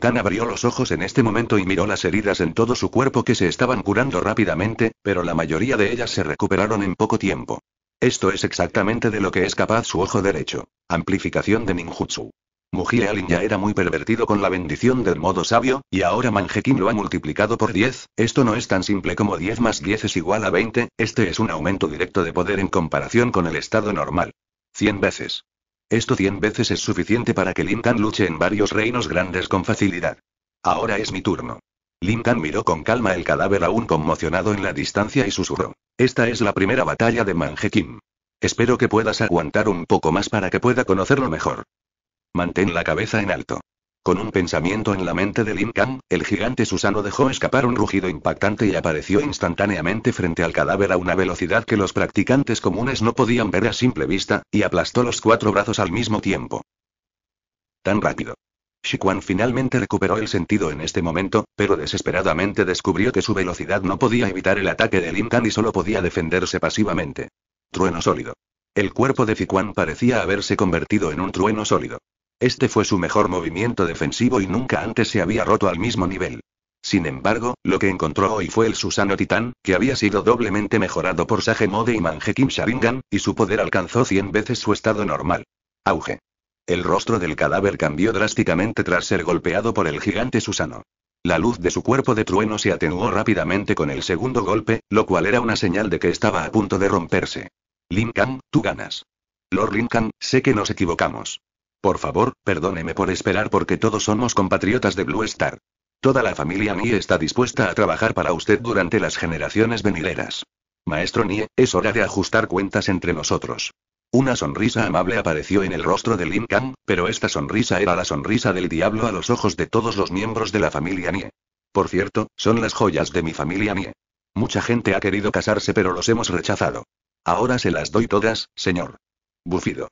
Tan abrió los ojos en este momento y miró las heridas en todo su cuerpo que se estaban curando rápidamente, pero la mayoría de ellas se recuperaron en poco tiempo. Esto es exactamente de lo que es capaz su ojo derecho. Amplificación de ninjutsu. Mujie Alin ya era muy pervertido con la bendición del modo sabio, y ahora Manjekin lo ha multiplicado por 10, esto no es tan simple como 10 más 10 es igual a 20, este es un aumento directo de poder en comparación con el estado normal. 100 veces. Esto 100 veces es suficiente para que Linkan luche en varios reinos grandes con facilidad. Ahora es mi turno. Linkan miró con calma el cadáver aún conmocionado en la distancia y susurró. Esta es la primera batalla de Manjekin. Espero que puedas aguantar un poco más para que pueda conocerlo mejor. Mantén la cabeza en alto. Con un pensamiento en la mente de Lin Kang, el gigante Susano dejó escapar un rugido impactante y apareció instantáneamente frente al cadáver a una velocidad que los practicantes comunes no podían ver a simple vista, y aplastó los cuatro brazos al mismo tiempo. Tan rápido. Shiquan finalmente recuperó el sentido en este momento, pero desesperadamente descubrió que su velocidad no podía evitar el ataque de Lin Kang y solo podía defenderse pasivamente. Trueno sólido. El cuerpo de Quan parecía haberse convertido en un trueno sólido. Este fue su mejor movimiento defensivo y nunca antes se había roto al mismo nivel. Sin embargo, lo que encontró hoy fue el Susano Titán, que había sido doblemente mejorado por Sage Mode y Kim Sharingan, y su poder alcanzó 100 veces su estado normal. Auge. El rostro del cadáver cambió drásticamente tras ser golpeado por el gigante Susano. La luz de su cuerpo de trueno se atenuó rápidamente con el segundo golpe, lo cual era una señal de que estaba a punto de romperse. Linkan, tú ganas. Lord Linkan, sé que nos equivocamos. Por favor, perdóneme por esperar porque todos somos compatriotas de Blue Star. Toda la familia Nie está dispuesta a trabajar para usted durante las generaciones venideras. Maestro Nie, es hora de ajustar cuentas entre nosotros. Una sonrisa amable apareció en el rostro de Lin Kang, pero esta sonrisa era la sonrisa del diablo a los ojos de todos los miembros de la familia Nie. Por cierto, son las joyas de mi familia Nie. Mucha gente ha querido casarse pero los hemos rechazado. Ahora se las doy todas, señor. Bufido.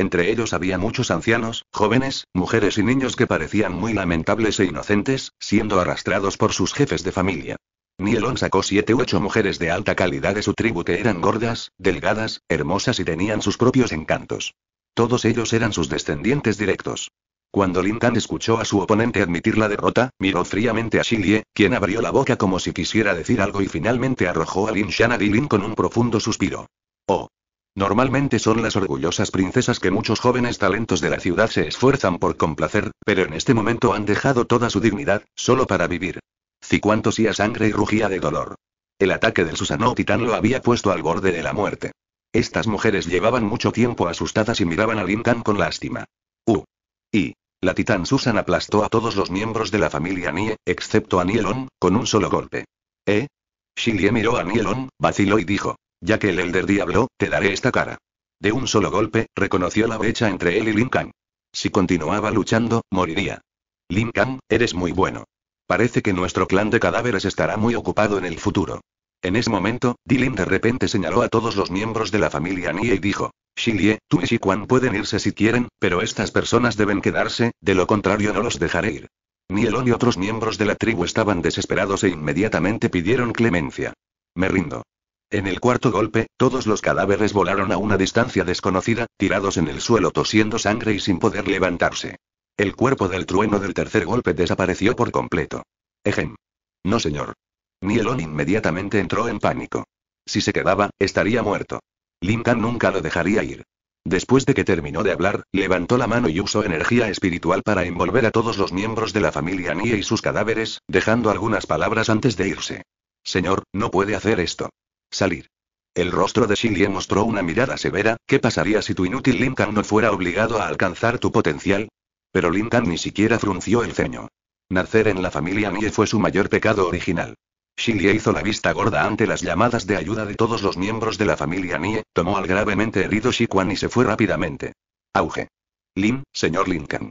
Entre ellos había muchos ancianos, jóvenes, mujeres y niños que parecían muy lamentables e inocentes, siendo arrastrados por sus jefes de familia. Nielon sacó siete u ocho mujeres de alta calidad de su tribu que eran gordas, delgadas, hermosas y tenían sus propios encantos. Todos ellos eran sus descendientes directos. Cuando Lin Tan escuchó a su oponente admitir la derrota, miró fríamente a Shilie, quien abrió la boca como si quisiera decir algo y finalmente arrojó a Lin Dilin con un profundo suspiro. Oh, Normalmente son las orgullosas princesas que muchos jóvenes talentos de la ciudad se esfuerzan por complacer, pero en este momento han dejado toda su dignidad, solo para vivir. si tosía sangre y rugía de dolor. El ataque del Susanoo Titán lo había puesto al borde de la muerte. Estas mujeres llevaban mucho tiempo asustadas y miraban a Linkan con lástima. U. Y. La titán Susan aplastó a todos los miembros de la familia Nie, excepto a Nielon, con un solo golpe. ¿Eh? Shilie miró a Nielon, vaciló y dijo. Ya que el Elder Diablo, te daré esta cara. De un solo golpe, reconoció la brecha entre él y Lin Kang. Si continuaba luchando, moriría. Lin Kang, eres muy bueno. Parece que nuestro clan de cadáveres estará muy ocupado en el futuro. En ese momento, Dilin de repente señaló a todos los miembros de la familia Nie y dijo: Shilie, tú y Shikuan pueden irse si quieren, pero estas personas deben quedarse, de lo contrario no los dejaré ir. Nielon y otros miembros de la tribu estaban desesperados e inmediatamente pidieron clemencia. Me rindo. En el cuarto golpe, todos los cadáveres volaron a una distancia desconocida, tirados en el suelo tosiendo sangre y sin poder levantarse. El cuerpo del trueno del tercer golpe desapareció por completo. Ejem. No señor. Nielon inmediatamente entró en pánico. Si se quedaba, estaría muerto. Lincoln nunca lo dejaría ir. Después de que terminó de hablar, levantó la mano y usó energía espiritual para envolver a todos los miembros de la familia Nie y sus cadáveres, dejando algunas palabras antes de irse. Señor, no puede hacer esto. Salir. El rostro de Shilie mostró una mirada severa, ¿qué pasaría si tu inútil Lincoln no fuera obligado a alcanzar tu potencial? Pero Lincoln ni siquiera frunció el ceño. Nacer en la familia Nie fue su mayor pecado original. Shilie hizo la vista gorda ante las llamadas de ayuda de todos los miembros de la familia Nie, tomó al gravemente herido Shikwan y se fue rápidamente. Auge. Lin, señor Lincoln.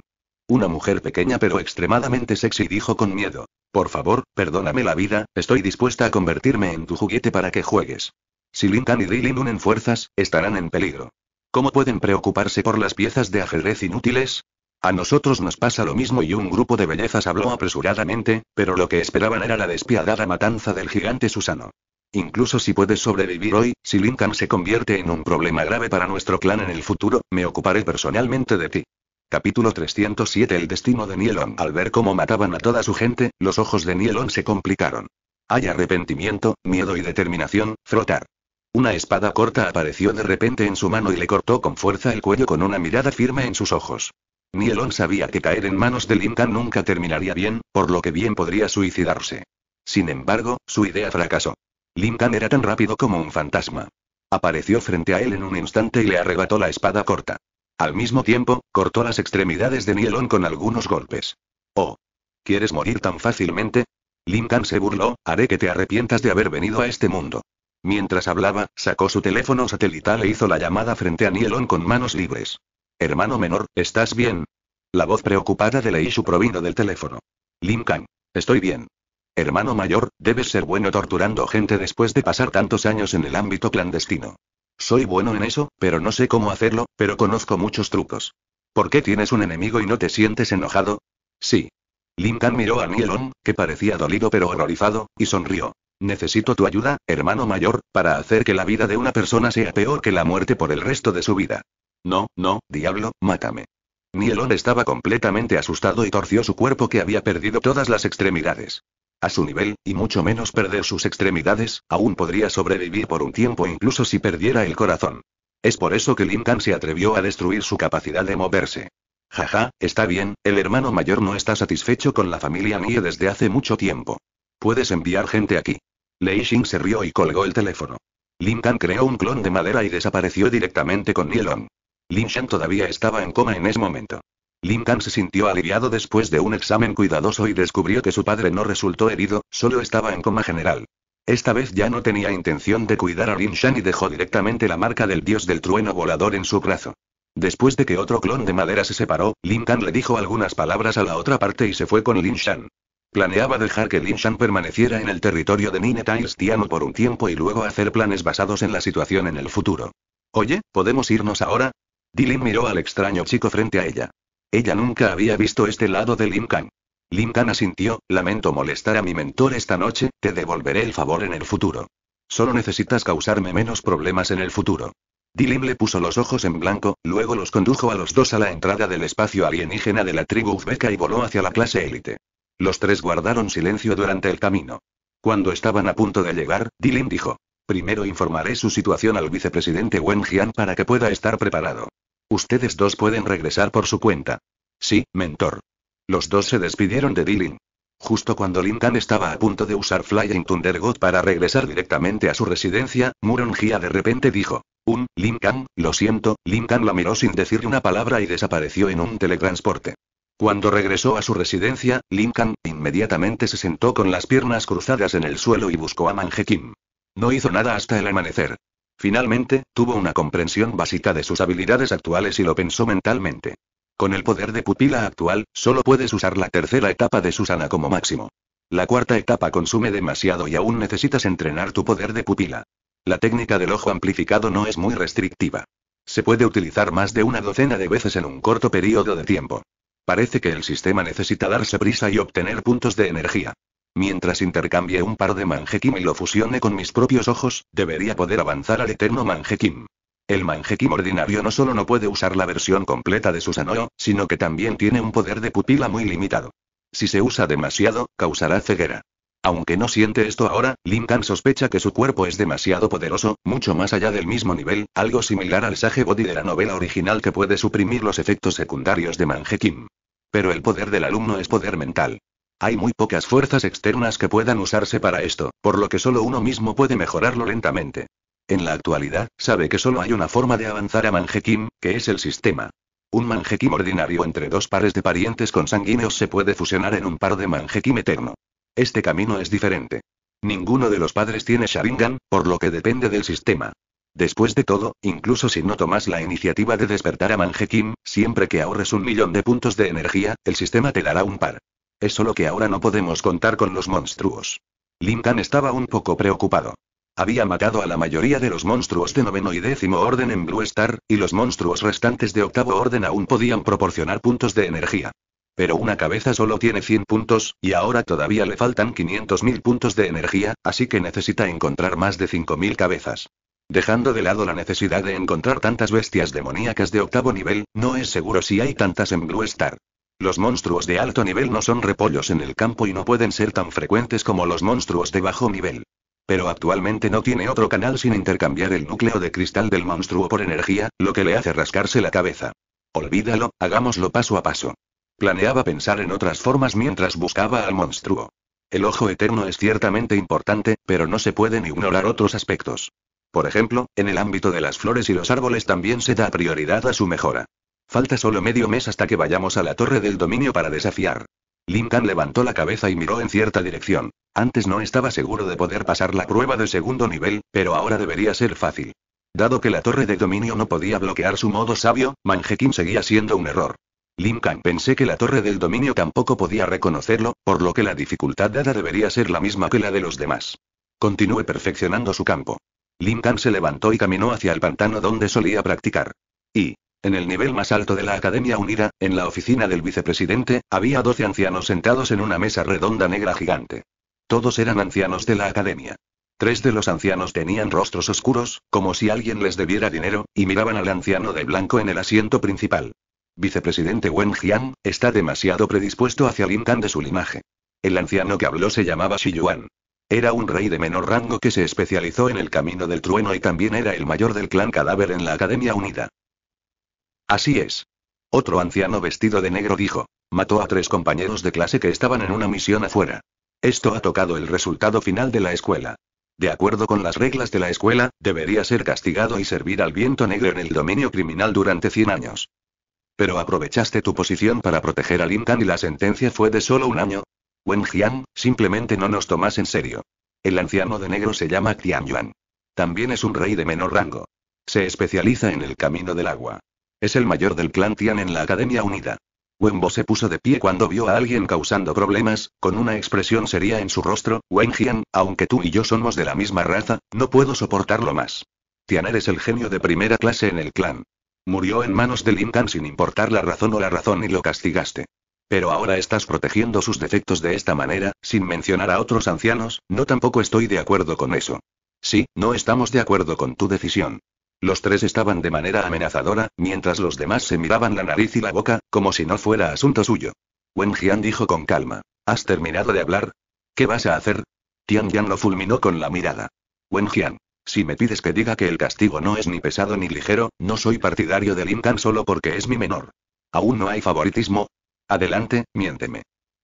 Una mujer pequeña pero extremadamente sexy dijo con miedo. Por favor, perdóname la vida, estoy dispuesta a convertirme en tu juguete para que juegues. Si Linkan y Dylan unen fuerzas, estarán en peligro. ¿Cómo pueden preocuparse por las piezas de ajedrez inútiles? A nosotros nos pasa lo mismo y un grupo de bellezas habló apresuradamente, pero lo que esperaban era la despiadada matanza del gigante Susano. Incluso si puedes sobrevivir hoy, si Lincoln se convierte en un problema grave para nuestro clan en el futuro, me ocuparé personalmente de ti. Capítulo 307 El destino de Nielon Al ver cómo mataban a toda su gente, los ojos de Nielon se complicaron. Hay arrepentimiento, miedo y determinación, frotar. Una espada corta apareció de repente en su mano y le cortó con fuerza el cuello con una mirada firme en sus ojos. Nielon sabía que caer en manos de Linkan nunca terminaría bien, por lo que bien podría suicidarse. Sin embargo, su idea fracasó. Linkan era tan rápido como un fantasma. Apareció frente a él en un instante y le arrebató la espada corta. Al mismo tiempo, cortó las extremidades de Nielon con algunos golpes. Oh. ¿Quieres morir tan fácilmente? Lincoln se burló, haré que te arrepientas de haber venido a este mundo. Mientras hablaba, sacó su teléfono satelital e hizo la llamada frente a Nielon con manos libres. Hermano menor, ¿estás bien? La voz preocupada de Leishu provino del teléfono. Kang, Estoy bien. Hermano mayor, debes ser bueno torturando gente después de pasar tantos años en el ámbito clandestino. Soy bueno en eso, pero no sé cómo hacerlo, pero conozco muchos trucos. ¿Por qué tienes un enemigo y no te sientes enojado? Sí. Tan miró a Nielon, que parecía dolido pero horrorizado, y sonrió. Necesito tu ayuda, hermano mayor, para hacer que la vida de una persona sea peor que la muerte por el resto de su vida. No, no, diablo, mátame. Nielon estaba completamente asustado y torció su cuerpo que había perdido todas las extremidades. A su nivel, y mucho menos perder sus extremidades, aún podría sobrevivir por un tiempo incluso si perdiera el corazón. Es por eso que Lin Tan se atrevió a destruir su capacidad de moverse. Jaja, está bien, el hermano mayor no está satisfecho con la familia Nie desde hace mucho tiempo. Puedes enviar gente aquí. Lei Xing se rió y colgó el teléfono. Lin Tan creó un clon de madera y desapareció directamente con Long. Lin Shan todavía estaba en coma en ese momento. Linkan se sintió aliviado después de un examen cuidadoso y descubrió que su padre no resultó herido, solo estaba en coma general. Esta vez ya no tenía intención de cuidar a Lin Shan y dejó directamente la marca del dios del trueno volador en su brazo. Después de que otro clon de madera se separó, Linkan le dijo algunas palabras a la otra parte y se fue con Lin Shan. Planeaba dejar que Lin Shan permaneciera en el territorio de Tails Tiano por un tiempo y luego hacer planes basados en la situación en el futuro. Oye, ¿podemos irnos ahora? Dilin miró al extraño chico frente a ella. Ella nunca había visto este lado de Lim Lim Khan asintió, lamento molestar a mi mentor esta noche, te devolveré el favor en el futuro. Solo necesitas causarme menos problemas en el futuro. Dilim le puso los ojos en blanco, luego los condujo a los dos a la entrada del espacio alienígena de la tribu Uzbeka y voló hacia la clase élite. Los tres guardaron silencio durante el camino. Cuando estaban a punto de llegar, Dilim dijo. Primero informaré su situación al vicepresidente Wen Jian para que pueda estar preparado. Ustedes dos pueden regresar por su cuenta. Sí, mentor. Los dos se despidieron de Dilin. Justo cuando Lincoln estaba a punto de usar Flying God para regresar directamente a su residencia, Murong de repente dijo: Un, Lincoln, lo siento. Lincoln la miró sin decir una palabra y desapareció en un teletransporte. Cuando regresó a su residencia, Lincoln inmediatamente se sentó con las piernas cruzadas en el suelo y buscó a Manjekim. No hizo nada hasta el amanecer. Finalmente, tuvo una comprensión básica de sus habilidades actuales y lo pensó mentalmente. Con el poder de pupila actual, solo puedes usar la tercera etapa de Susana como máximo. La cuarta etapa consume demasiado y aún necesitas entrenar tu poder de pupila. La técnica del ojo amplificado no es muy restrictiva. Se puede utilizar más de una docena de veces en un corto periodo de tiempo. Parece que el sistema necesita darse prisa y obtener puntos de energía. Mientras intercambie un par de Manjekim y lo fusione con mis propios ojos, debería poder avanzar al eterno Manjekim. El Manjekim ordinario no solo no puede usar la versión completa de Susanoo, sino que también tiene un poder de pupila muy limitado. Si se usa demasiado, causará ceguera. Aunque no siente esto ahora, Lincoln sospecha que su cuerpo es demasiado poderoso, mucho más allá del mismo nivel, algo similar al Sage Body de la novela original que puede suprimir los efectos secundarios de Manjekim. Pero el poder del alumno es poder mental. Hay muy pocas fuerzas externas que puedan usarse para esto, por lo que solo uno mismo puede mejorarlo lentamente. En la actualidad, sabe que solo hay una forma de avanzar a Manjekim, que es el sistema. Un Manjekim ordinario entre dos pares de parientes consanguíneos se puede fusionar en un par de Manjekim eterno. Este camino es diferente. Ninguno de los padres tiene Sharingan, por lo que depende del sistema. Después de todo, incluso si no tomas la iniciativa de despertar a Manjekim, siempre que ahorres un millón de puntos de energía, el sistema te dará un par. Es solo que ahora no podemos contar con los monstruos. Lincoln estaba un poco preocupado. Había matado a la mayoría de los monstruos de noveno y décimo orden en Blue Star, y los monstruos restantes de octavo orden aún podían proporcionar puntos de energía. Pero una cabeza solo tiene 100 puntos, y ahora todavía le faltan 500.000 puntos de energía, así que necesita encontrar más de 5.000 cabezas. Dejando de lado la necesidad de encontrar tantas bestias demoníacas de octavo nivel, no es seguro si hay tantas en Blue Star. Los monstruos de alto nivel no son repollos en el campo y no pueden ser tan frecuentes como los monstruos de bajo nivel. Pero actualmente no tiene otro canal sin intercambiar el núcleo de cristal del monstruo por energía, lo que le hace rascarse la cabeza. Olvídalo, hagámoslo paso a paso. Planeaba pensar en otras formas mientras buscaba al monstruo. El ojo eterno es ciertamente importante, pero no se pueden ignorar otros aspectos. Por ejemplo, en el ámbito de las flores y los árboles también se da prioridad a su mejora. Falta solo medio mes hasta que vayamos a la torre del dominio para desafiar. Lincoln levantó la cabeza y miró en cierta dirección. Antes no estaba seguro de poder pasar la prueba de segundo nivel, pero ahora debería ser fácil. Dado que la torre del dominio no podía bloquear su modo sabio, Manjekin seguía siendo un error. Kang pensé que la torre del dominio tampoco podía reconocerlo, por lo que la dificultad dada debería ser la misma que la de los demás. Continúe perfeccionando su campo. Kang se levantó y caminó hacia el pantano donde solía practicar. Y, en el nivel más alto de la Academia Unida, en la oficina del vicepresidente, había doce ancianos sentados en una mesa redonda negra gigante. Todos eran ancianos de la Academia. Tres de los ancianos tenían rostros oscuros, como si alguien les debiera dinero, y miraban al anciano de blanco en el asiento principal. Vicepresidente Wen Jian, está demasiado predispuesto hacia el Incan de su linaje. El anciano que habló se llamaba Shi Yuan. Era un rey de menor rango que se especializó en el camino del trueno y también era el mayor del clan cadáver en la Academia Unida. Así es. Otro anciano vestido de negro dijo. Mató a tres compañeros de clase que estaban en una misión afuera. Esto ha tocado el resultado final de la escuela. De acuerdo con las reglas de la escuela, debería ser castigado y servir al viento negro en el dominio criminal durante 100 años. Pero aprovechaste tu posición para proteger a Lin Tan y la sentencia fue de solo un año. Wen Jian, simplemente no nos tomas en serio. El anciano de negro se llama Tian Yuan. También es un rey de menor rango. Se especializa en el camino del agua. Es el mayor del clan Tian en la Academia Unida. Wenbo se puso de pie cuando vio a alguien causando problemas, con una expresión seria en su rostro, Wenjian, aunque tú y yo somos de la misma raza, no puedo soportarlo más. Tian eres el genio de primera clase en el clan. Murió en manos de Lin sin importar la razón o la razón y lo castigaste. Pero ahora estás protegiendo sus defectos de esta manera, sin mencionar a otros ancianos, no tampoco estoy de acuerdo con eso. Sí, no estamos de acuerdo con tu decisión. Los tres estaban de manera amenazadora, mientras los demás se miraban la nariz y la boca, como si no fuera asunto suyo. Wen Jian dijo con calma. ¿Has terminado de hablar? ¿Qué vas a hacer? Tian Yan lo fulminó con la mirada. Wen Jian. Si me pides que diga que el castigo no es ni pesado ni ligero, no soy partidario del Tan solo porque es mi menor. ¿Aún no hay favoritismo? Adelante, miénteme.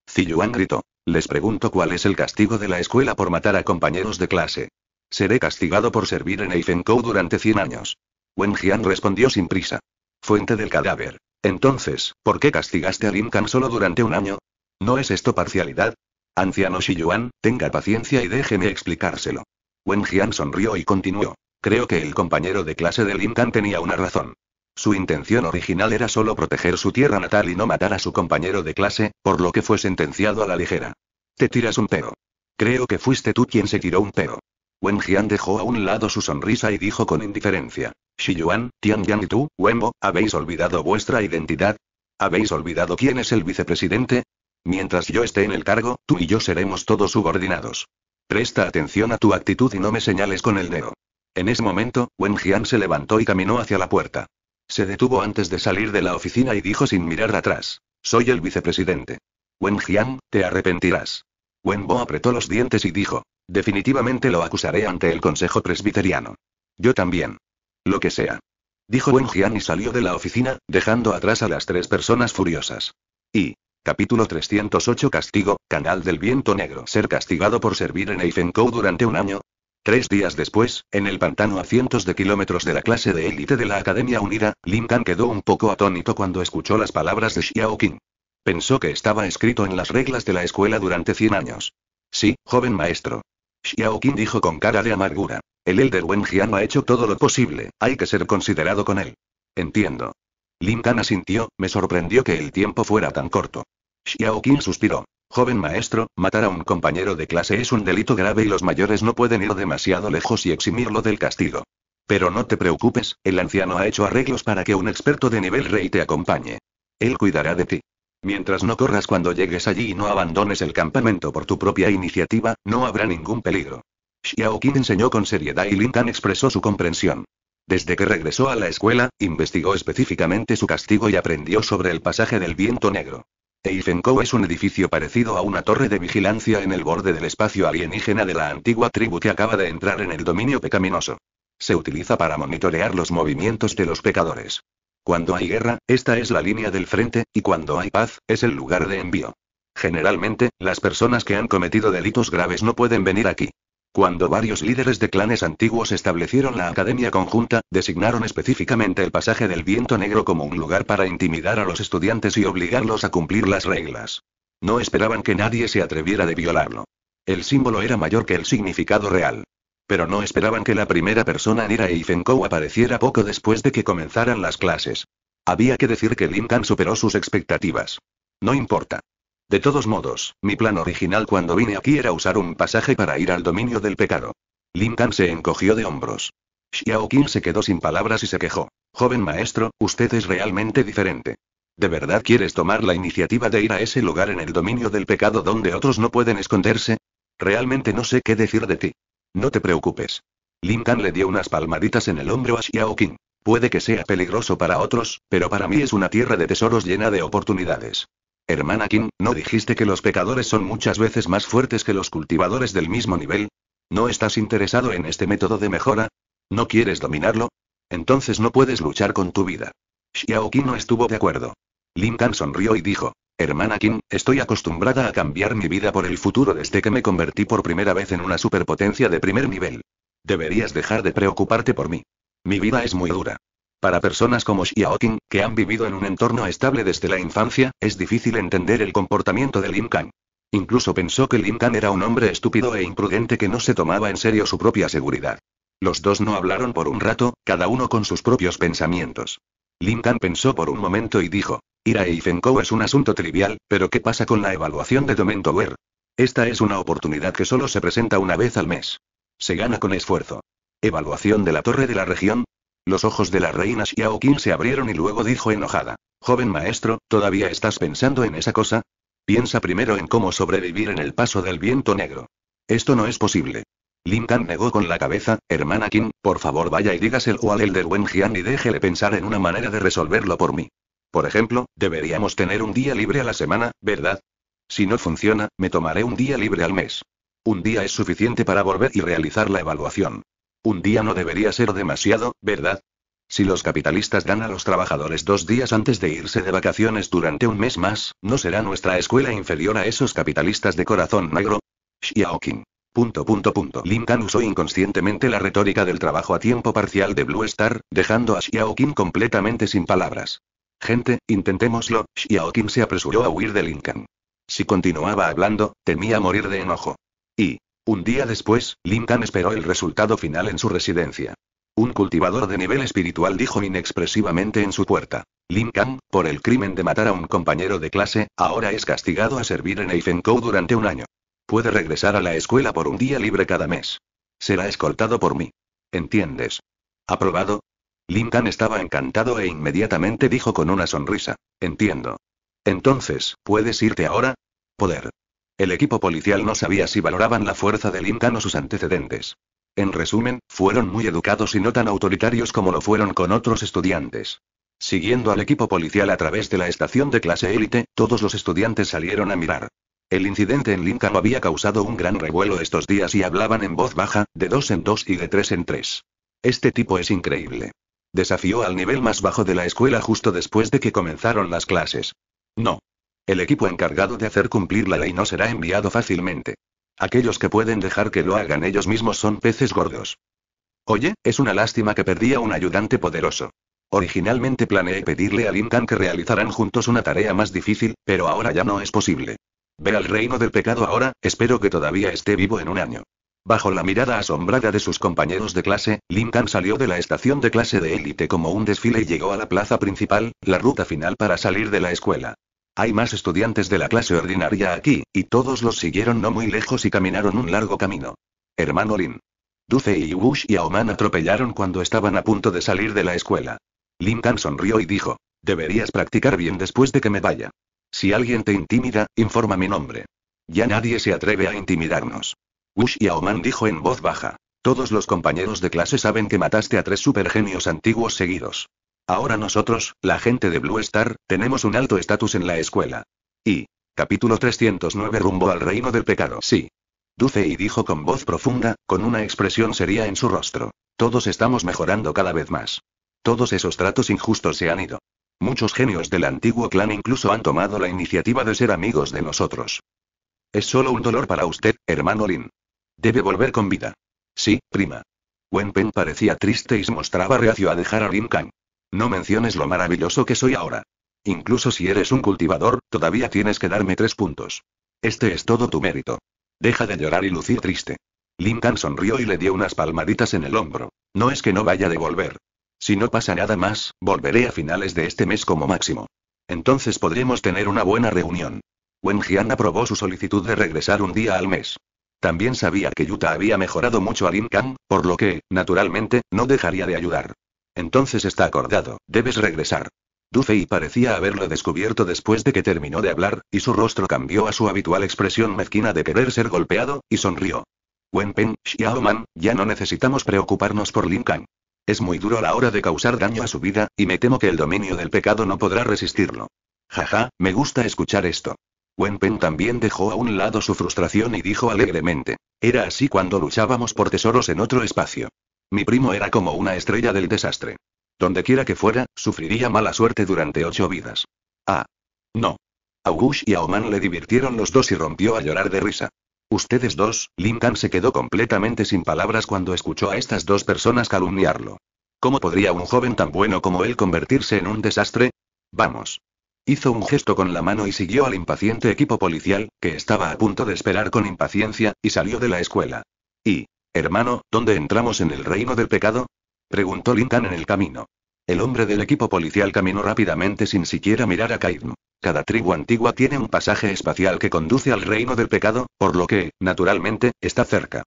Ziyuan gritó. Les pregunto cuál es el castigo de la escuela por matar a compañeros de clase. Seré castigado por servir en Eifenkou durante 100 años. Wen Jian respondió sin prisa. Fuente del cadáver. Entonces, ¿por qué castigaste a Lin Kan solo durante un año? ¿No es esto parcialidad? Anciano Yuan, tenga paciencia y déjeme explicárselo. Wen Jian sonrió y continuó. Creo que el compañero de clase de Lin tenía una razón. Su intención original era solo proteger su tierra natal y no matar a su compañero de clase, por lo que fue sentenciado a la ligera. Te tiras un pero. Creo que fuiste tú quien se tiró un pero. Wen Jian dejó a un lado su sonrisa y dijo con indiferencia. Shi Yuan, Tian Yang y tú, Wenbo, ¿habéis olvidado vuestra identidad? ¿Habéis olvidado quién es el vicepresidente? Mientras yo esté en el cargo, tú y yo seremos todos subordinados. Presta atención a tu actitud y no me señales con el dedo. En ese momento, Wen Jian se levantó y caminó hacia la puerta. Se detuvo antes de salir de la oficina y dijo sin mirar atrás. Soy el vicepresidente. Wen Jian, te arrepentirás. Wen Bo apretó los dientes y dijo. Definitivamente lo acusaré ante el Consejo Presbiteriano. Yo también. Lo que sea. Dijo Wenjian y salió de la oficina, dejando atrás a las tres personas furiosas. Y. Capítulo 308 Castigo, Canal del Viento Negro. Ser castigado por servir en Eifenkou durante un año. Tres días después, en el pantano a cientos de kilómetros de la clase de élite de la Academia Unida, Lincoln quedó un poco atónito cuando escuchó las palabras de Xiao Qing. Pensó que estaba escrito en las reglas de la escuela durante 100 años. Sí, joven maestro, Xiaoqin dijo con cara de amargura. El Elder Wenjian ha hecho todo lo posible, hay que ser considerado con él. Entiendo. Lin Tan asintió, me sorprendió que el tiempo fuera tan corto. Xiaoqin suspiró. Joven maestro, matar a un compañero de clase es un delito grave y los mayores no pueden ir demasiado lejos y eximirlo del castigo. Pero no te preocupes, el anciano ha hecho arreglos para que un experto de nivel rey te acompañe. Él cuidará de ti. Mientras no corras cuando llegues allí y no abandones el campamento por tu propia iniciativa, no habrá ningún peligro. Xiao Qin enseñó con seriedad y Lin Tan expresó su comprensión. Desde que regresó a la escuela, investigó específicamente su castigo y aprendió sobre el pasaje del viento negro. Eifenkou es un edificio parecido a una torre de vigilancia en el borde del espacio alienígena de la antigua tribu que acaba de entrar en el dominio pecaminoso. Se utiliza para monitorear los movimientos de los pecadores. Cuando hay guerra, esta es la línea del frente, y cuando hay paz, es el lugar de envío. Generalmente, las personas que han cometido delitos graves no pueden venir aquí. Cuando varios líderes de clanes antiguos establecieron la Academia Conjunta, designaron específicamente el pasaje del viento negro como un lugar para intimidar a los estudiantes y obligarlos a cumplir las reglas. No esperaban que nadie se atreviera de violarlo. El símbolo era mayor que el significado real. Pero no esperaban que la primera persona a Eizenkou apareciera poco después de que comenzaran las clases. Había que decir que Lincoln superó sus expectativas. No importa. De todos modos, mi plan original cuando vine aquí era usar un pasaje para ir al dominio del pecado. Lincoln se encogió de hombros. Xiao se quedó sin palabras y se quejó. Joven maestro, usted es realmente diferente. ¿De verdad quieres tomar la iniciativa de ir a ese lugar en el dominio del pecado donde otros no pueden esconderse? Realmente no sé qué decir de ti. No te preocupes. Tan le dio unas palmaditas en el hombro a Xiao Qing. Puede que sea peligroso para otros, pero para mí es una tierra de tesoros llena de oportunidades. Hermana Qing, ¿no dijiste que los pecadores son muchas veces más fuertes que los cultivadores del mismo nivel? ¿No estás interesado en este método de mejora? ¿No quieres dominarlo? Entonces no puedes luchar con tu vida. Xiao no estuvo de acuerdo. Tan sonrió y dijo, Hermana Kim, estoy acostumbrada a cambiar mi vida por el futuro desde que me convertí por primera vez en una superpotencia de primer nivel. Deberías dejar de preocuparte por mí. Mi vida es muy dura. Para personas como Qing, que han vivido en un entorno estable desde la infancia, es difícil entender el comportamiento de Lim Kang. Incluso pensó que Lim Kang era un hombre estúpido e imprudente que no se tomaba en serio su propia seguridad. Los dos no hablaron por un rato, cada uno con sus propios pensamientos. Lim Kang pensó por un momento y dijo, Ir a e es un asunto trivial, pero ¿qué pasa con la evaluación de Wer? Esta es una oportunidad que solo se presenta una vez al mes. Se gana con esfuerzo. ¿Evaluación de la torre de la región? Los ojos de la reina Xiaoqin se abrieron y luego dijo enojada. Joven maestro, ¿todavía estás pensando en esa cosa? Piensa primero en cómo sobrevivir en el paso del viento negro. Esto no es posible. Lin Linkan negó con la cabeza, hermana Kim, por favor vaya y dígaselo al Elder Jian y déjele pensar en una manera de resolverlo por mí. Por ejemplo, deberíamos tener un día libre a la semana, ¿verdad? Si no funciona, me tomaré un día libre al mes. Un día es suficiente para volver y realizar la evaluación. Un día no debería ser demasiado, ¿verdad? Si los capitalistas dan a los trabajadores dos días antes de irse de vacaciones durante un mes más, ¿no será nuestra escuela inferior a esos capitalistas de corazón negro? Xiaoqin. Punto, usó inconscientemente la retórica del trabajo a tiempo parcial de Blue Star, dejando a Xiaoqin completamente sin palabras. Gente, intentémoslo, Xiaoqin se apresuró a huir de Lincoln. Si continuaba hablando, temía morir de enojo. Y, un día después, Lincoln esperó el resultado final en su residencia. Un cultivador de nivel espiritual dijo inexpresivamente en su puerta. Lincoln, por el crimen de matar a un compañero de clase, ahora es castigado a servir en Eifenco durante un año. Puede regresar a la escuela por un día libre cada mes. Será escoltado por mí. ¿Entiendes? ¿Aprobado? Lincoln estaba encantado e inmediatamente dijo con una sonrisa. Entiendo. Entonces, ¿puedes irte ahora? Poder. El equipo policial no sabía si valoraban la fuerza de Lincoln o sus antecedentes. En resumen, fueron muy educados y no tan autoritarios como lo fueron con otros estudiantes. Siguiendo al equipo policial a través de la estación de clase élite, todos los estudiantes salieron a mirar. El incidente en Lincoln había causado un gran revuelo estos días y hablaban en voz baja, de dos en dos y de tres en tres. Este tipo es increíble. Desafió al nivel más bajo de la escuela justo después de que comenzaron las clases. No. El equipo encargado de hacer cumplir la ley no será enviado fácilmente. Aquellos que pueden dejar que lo hagan ellos mismos son peces gordos. Oye, es una lástima que perdía un ayudante poderoso. Originalmente planeé pedirle a Lincoln que realizaran juntos una tarea más difícil, pero ahora ya no es posible. Ver al reino del pecado ahora, espero que todavía esté vivo en un año. Bajo la mirada asombrada de sus compañeros de clase, Tan salió de la estación de clase de élite como un desfile y llegó a la plaza principal, la ruta final para salir de la escuela. Hay más estudiantes de la clase ordinaria aquí, y todos los siguieron no muy lejos y caminaron un largo camino. Hermano Lin. Duce y Bush y Aoman atropellaron cuando estaban a punto de salir de la escuela. Lincoln sonrió y dijo, deberías practicar bien después de que me vaya. Si alguien te intimida, informa mi nombre. Ya nadie se atreve a intimidarnos. Wush dijo en voz baja. Todos los compañeros de clase saben que mataste a tres supergenios antiguos seguidos. Ahora nosotros, la gente de Blue Star, tenemos un alto estatus en la escuela. Y. Capítulo 309 Rumbo al reino del pecado. Sí. y dijo con voz profunda, con una expresión seria en su rostro. Todos estamos mejorando cada vez más. Todos esos tratos injustos se han ido. Muchos genios del antiguo clan incluso han tomado la iniciativa de ser amigos de nosotros. Es solo un dolor para usted, hermano Lin. Debe volver con vida. Sí, prima. Wen Pen parecía triste y se mostraba reacio a dejar a Lin Kang. No menciones lo maravilloso que soy ahora. Incluso si eres un cultivador, todavía tienes que darme tres puntos. Este es todo tu mérito. Deja de llorar y lucir triste. Kang sonrió y le dio unas palmaditas en el hombro. No es que no vaya a devolver. Si no pasa nada más, volveré a finales de este mes como máximo. Entonces podremos tener una buena reunión. Wen Jian aprobó su solicitud de regresar un día al mes. También sabía que Yuta había mejorado mucho a Lin Kang, por lo que, naturalmente, no dejaría de ayudar. Entonces está acordado, debes regresar. Dufei parecía haberlo descubierto después de que terminó de hablar, y su rostro cambió a su habitual expresión mezquina de querer ser golpeado, y sonrió. Wenpeng, Xiaoman, ya no necesitamos preocuparnos por Lin Kang. Es muy duro a la hora de causar daño a su vida, y me temo que el dominio del pecado no podrá resistirlo. Jaja, me gusta escuchar esto. Wenpen también dejó a un lado su frustración y dijo alegremente. Era así cuando luchábamos por tesoros en otro espacio. Mi primo era como una estrella del desastre. Donde quiera que fuera, sufriría mala suerte durante ocho vidas. Ah. No. A y a Oman le divirtieron los dos y rompió a llorar de risa. Ustedes dos, Lincoln se quedó completamente sin palabras cuando escuchó a estas dos personas calumniarlo. ¿Cómo podría un joven tan bueno como él convertirse en un desastre? Vamos. Hizo un gesto con la mano y siguió al impaciente equipo policial, que estaba a punto de esperar con impaciencia, y salió de la escuela. ¿Y, hermano, dónde entramos en el reino del pecado? preguntó Lincoln en el camino. El hombre del equipo policial caminó rápidamente sin siquiera mirar a Kaidm. Cada tribu antigua tiene un pasaje espacial que conduce al reino del pecado, por lo que, naturalmente, está cerca.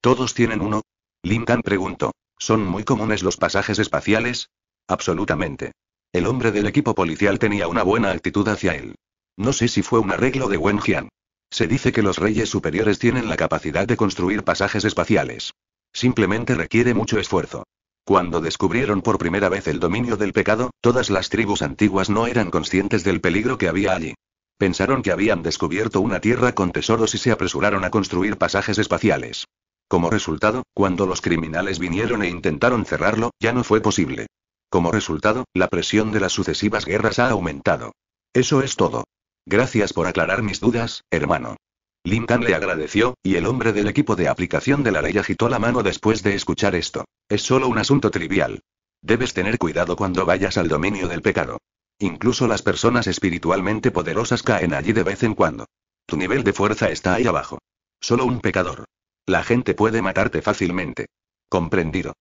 ¿Todos tienen uno? Lincoln preguntó. ¿Son muy comunes los pasajes espaciales? Absolutamente. El hombre del equipo policial tenía una buena actitud hacia él. No sé si fue un arreglo de Wen Jian. Se dice que los reyes superiores tienen la capacidad de construir pasajes espaciales. Simplemente requiere mucho esfuerzo. Cuando descubrieron por primera vez el dominio del pecado, todas las tribus antiguas no eran conscientes del peligro que había allí. Pensaron que habían descubierto una tierra con tesoros y se apresuraron a construir pasajes espaciales. Como resultado, cuando los criminales vinieron e intentaron cerrarlo, ya no fue posible. Como resultado, la presión de las sucesivas guerras ha aumentado. Eso es todo. Gracias por aclarar mis dudas, hermano. Lincoln le agradeció, y el hombre del equipo de aplicación de la ley agitó la mano después de escuchar esto. Es solo un asunto trivial. Debes tener cuidado cuando vayas al dominio del pecado. Incluso las personas espiritualmente poderosas caen allí de vez en cuando. Tu nivel de fuerza está ahí abajo. Solo un pecador. La gente puede matarte fácilmente. Comprendido.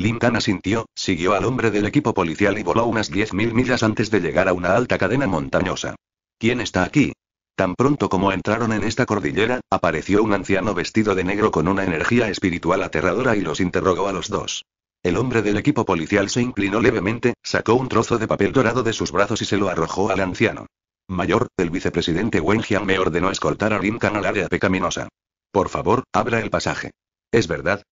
Lincoln asintió, siguió al hombre del equipo policial y voló unas 10.000 millas antes de llegar a una alta cadena montañosa. ¿Quién está aquí? Tan pronto como entraron en esta cordillera, apareció un anciano vestido de negro con una energía espiritual aterradora y los interrogó a los dos. El hombre del equipo policial se inclinó levemente, sacó un trozo de papel dorado de sus brazos y se lo arrojó al anciano. Mayor, el vicepresidente Wenjian me ordenó escoltar a Lincoln al área pecaminosa. Por favor, abra el pasaje. Es verdad,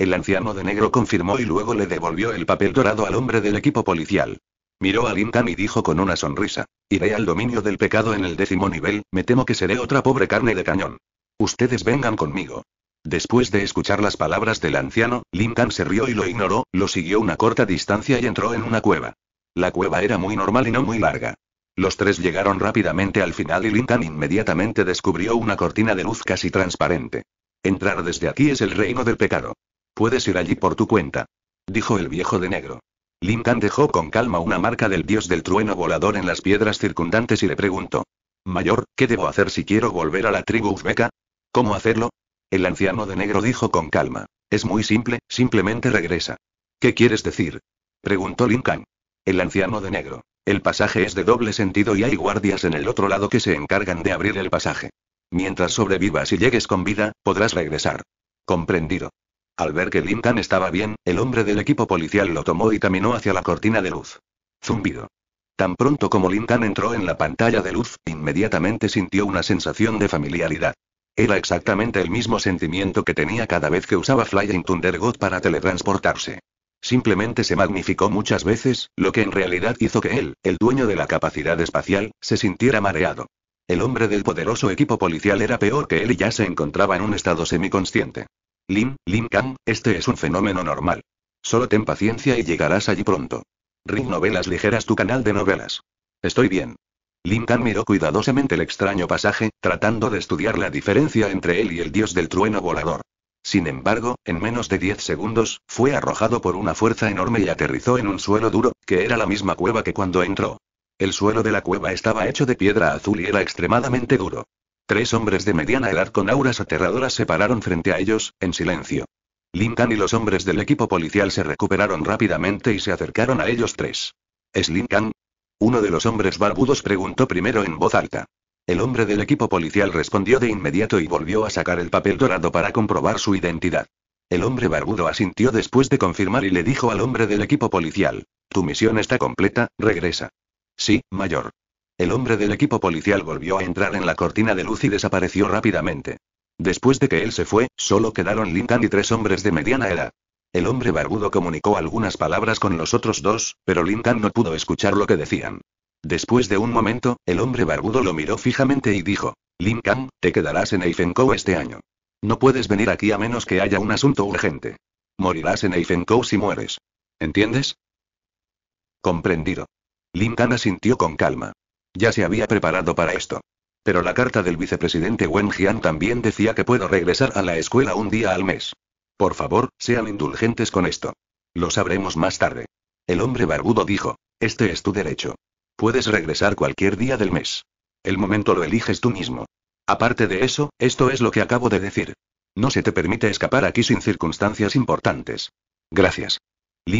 el anciano de negro confirmó y luego le devolvió el papel dorado al hombre del equipo policial. Miró a Lincoln y dijo con una sonrisa: Iré al dominio del pecado en el décimo nivel, me temo que seré otra pobre carne de cañón. Ustedes vengan conmigo. Después de escuchar las palabras del anciano, Lincoln se rió y lo ignoró, lo siguió una corta distancia y entró en una cueva. La cueva era muy normal y no muy larga. Los tres llegaron rápidamente al final y Lincoln inmediatamente descubrió una cortina de luz casi transparente. Entrar desde aquí es el reino del pecado. Puedes ir allí por tu cuenta. Dijo el viejo de negro. Lincoln dejó con calma una marca del dios del trueno volador en las piedras circundantes y le preguntó. Mayor, ¿qué debo hacer si quiero volver a la tribu uzbeka? ¿Cómo hacerlo? El anciano de negro dijo con calma. Es muy simple, simplemente regresa. ¿Qué quieres decir? Preguntó Lincoln. El anciano de negro. El pasaje es de doble sentido y hay guardias en el otro lado que se encargan de abrir el pasaje. Mientras sobrevivas y llegues con vida, podrás regresar. Comprendido. Al ver que Lintan estaba bien, el hombre del equipo policial lo tomó y caminó hacia la cortina de luz. Zumbido. Tan pronto como Lincoln entró en la pantalla de luz, inmediatamente sintió una sensación de familiaridad. Era exactamente el mismo sentimiento que tenía cada vez que usaba Flying God para teletransportarse. Simplemente se magnificó muchas veces, lo que en realidad hizo que él, el dueño de la capacidad espacial, se sintiera mareado. El hombre del poderoso equipo policial era peor que él y ya se encontraba en un estado semiconsciente. Lim, Lim Kang, este es un fenómeno normal. Solo ten paciencia y llegarás allí pronto. Ring Novelas Ligeras tu canal de novelas. Estoy bien. Lim Kang miró cuidadosamente el extraño pasaje, tratando de estudiar la diferencia entre él y el dios del trueno volador. Sin embargo, en menos de 10 segundos, fue arrojado por una fuerza enorme y aterrizó en un suelo duro, que era la misma cueva que cuando entró. El suelo de la cueva estaba hecho de piedra azul y era extremadamente duro. Tres hombres de mediana edad con auras aterradoras se pararon frente a ellos, en silencio. Lincoln y los hombres del equipo policial se recuperaron rápidamente y se acercaron a ellos tres. ¿Es Lincoln? Uno de los hombres barbudos preguntó primero en voz alta. El hombre del equipo policial respondió de inmediato y volvió a sacar el papel dorado para comprobar su identidad. El hombre barbudo asintió después de confirmar y le dijo al hombre del equipo policial, Tu misión está completa, regresa. Sí, mayor. El hombre del equipo policial volvió a entrar en la cortina de luz y desapareció rápidamente. Después de que él se fue, solo quedaron Lincoln y tres hombres de mediana edad. El hombre barbudo comunicó algunas palabras con los otros dos, pero Lincoln no pudo escuchar lo que decían. Después de un momento, el hombre barbudo lo miró fijamente y dijo, Kang, te quedarás en Eifencow este año. No puedes venir aquí a menos que haya un asunto urgente. Morirás en Eifencow si mueres. ¿Entiendes? Comprendido. Kang asintió con calma. Ya se había preparado para esto. Pero la carta del vicepresidente Wen Jian también decía que puedo regresar a la escuela un día al mes. Por favor, sean indulgentes con esto. Lo sabremos más tarde. El hombre barbudo dijo, este es tu derecho. Puedes regresar cualquier día del mes. El momento lo eliges tú mismo. Aparte de eso, esto es lo que acabo de decir. No se te permite escapar aquí sin circunstancias importantes. Gracias.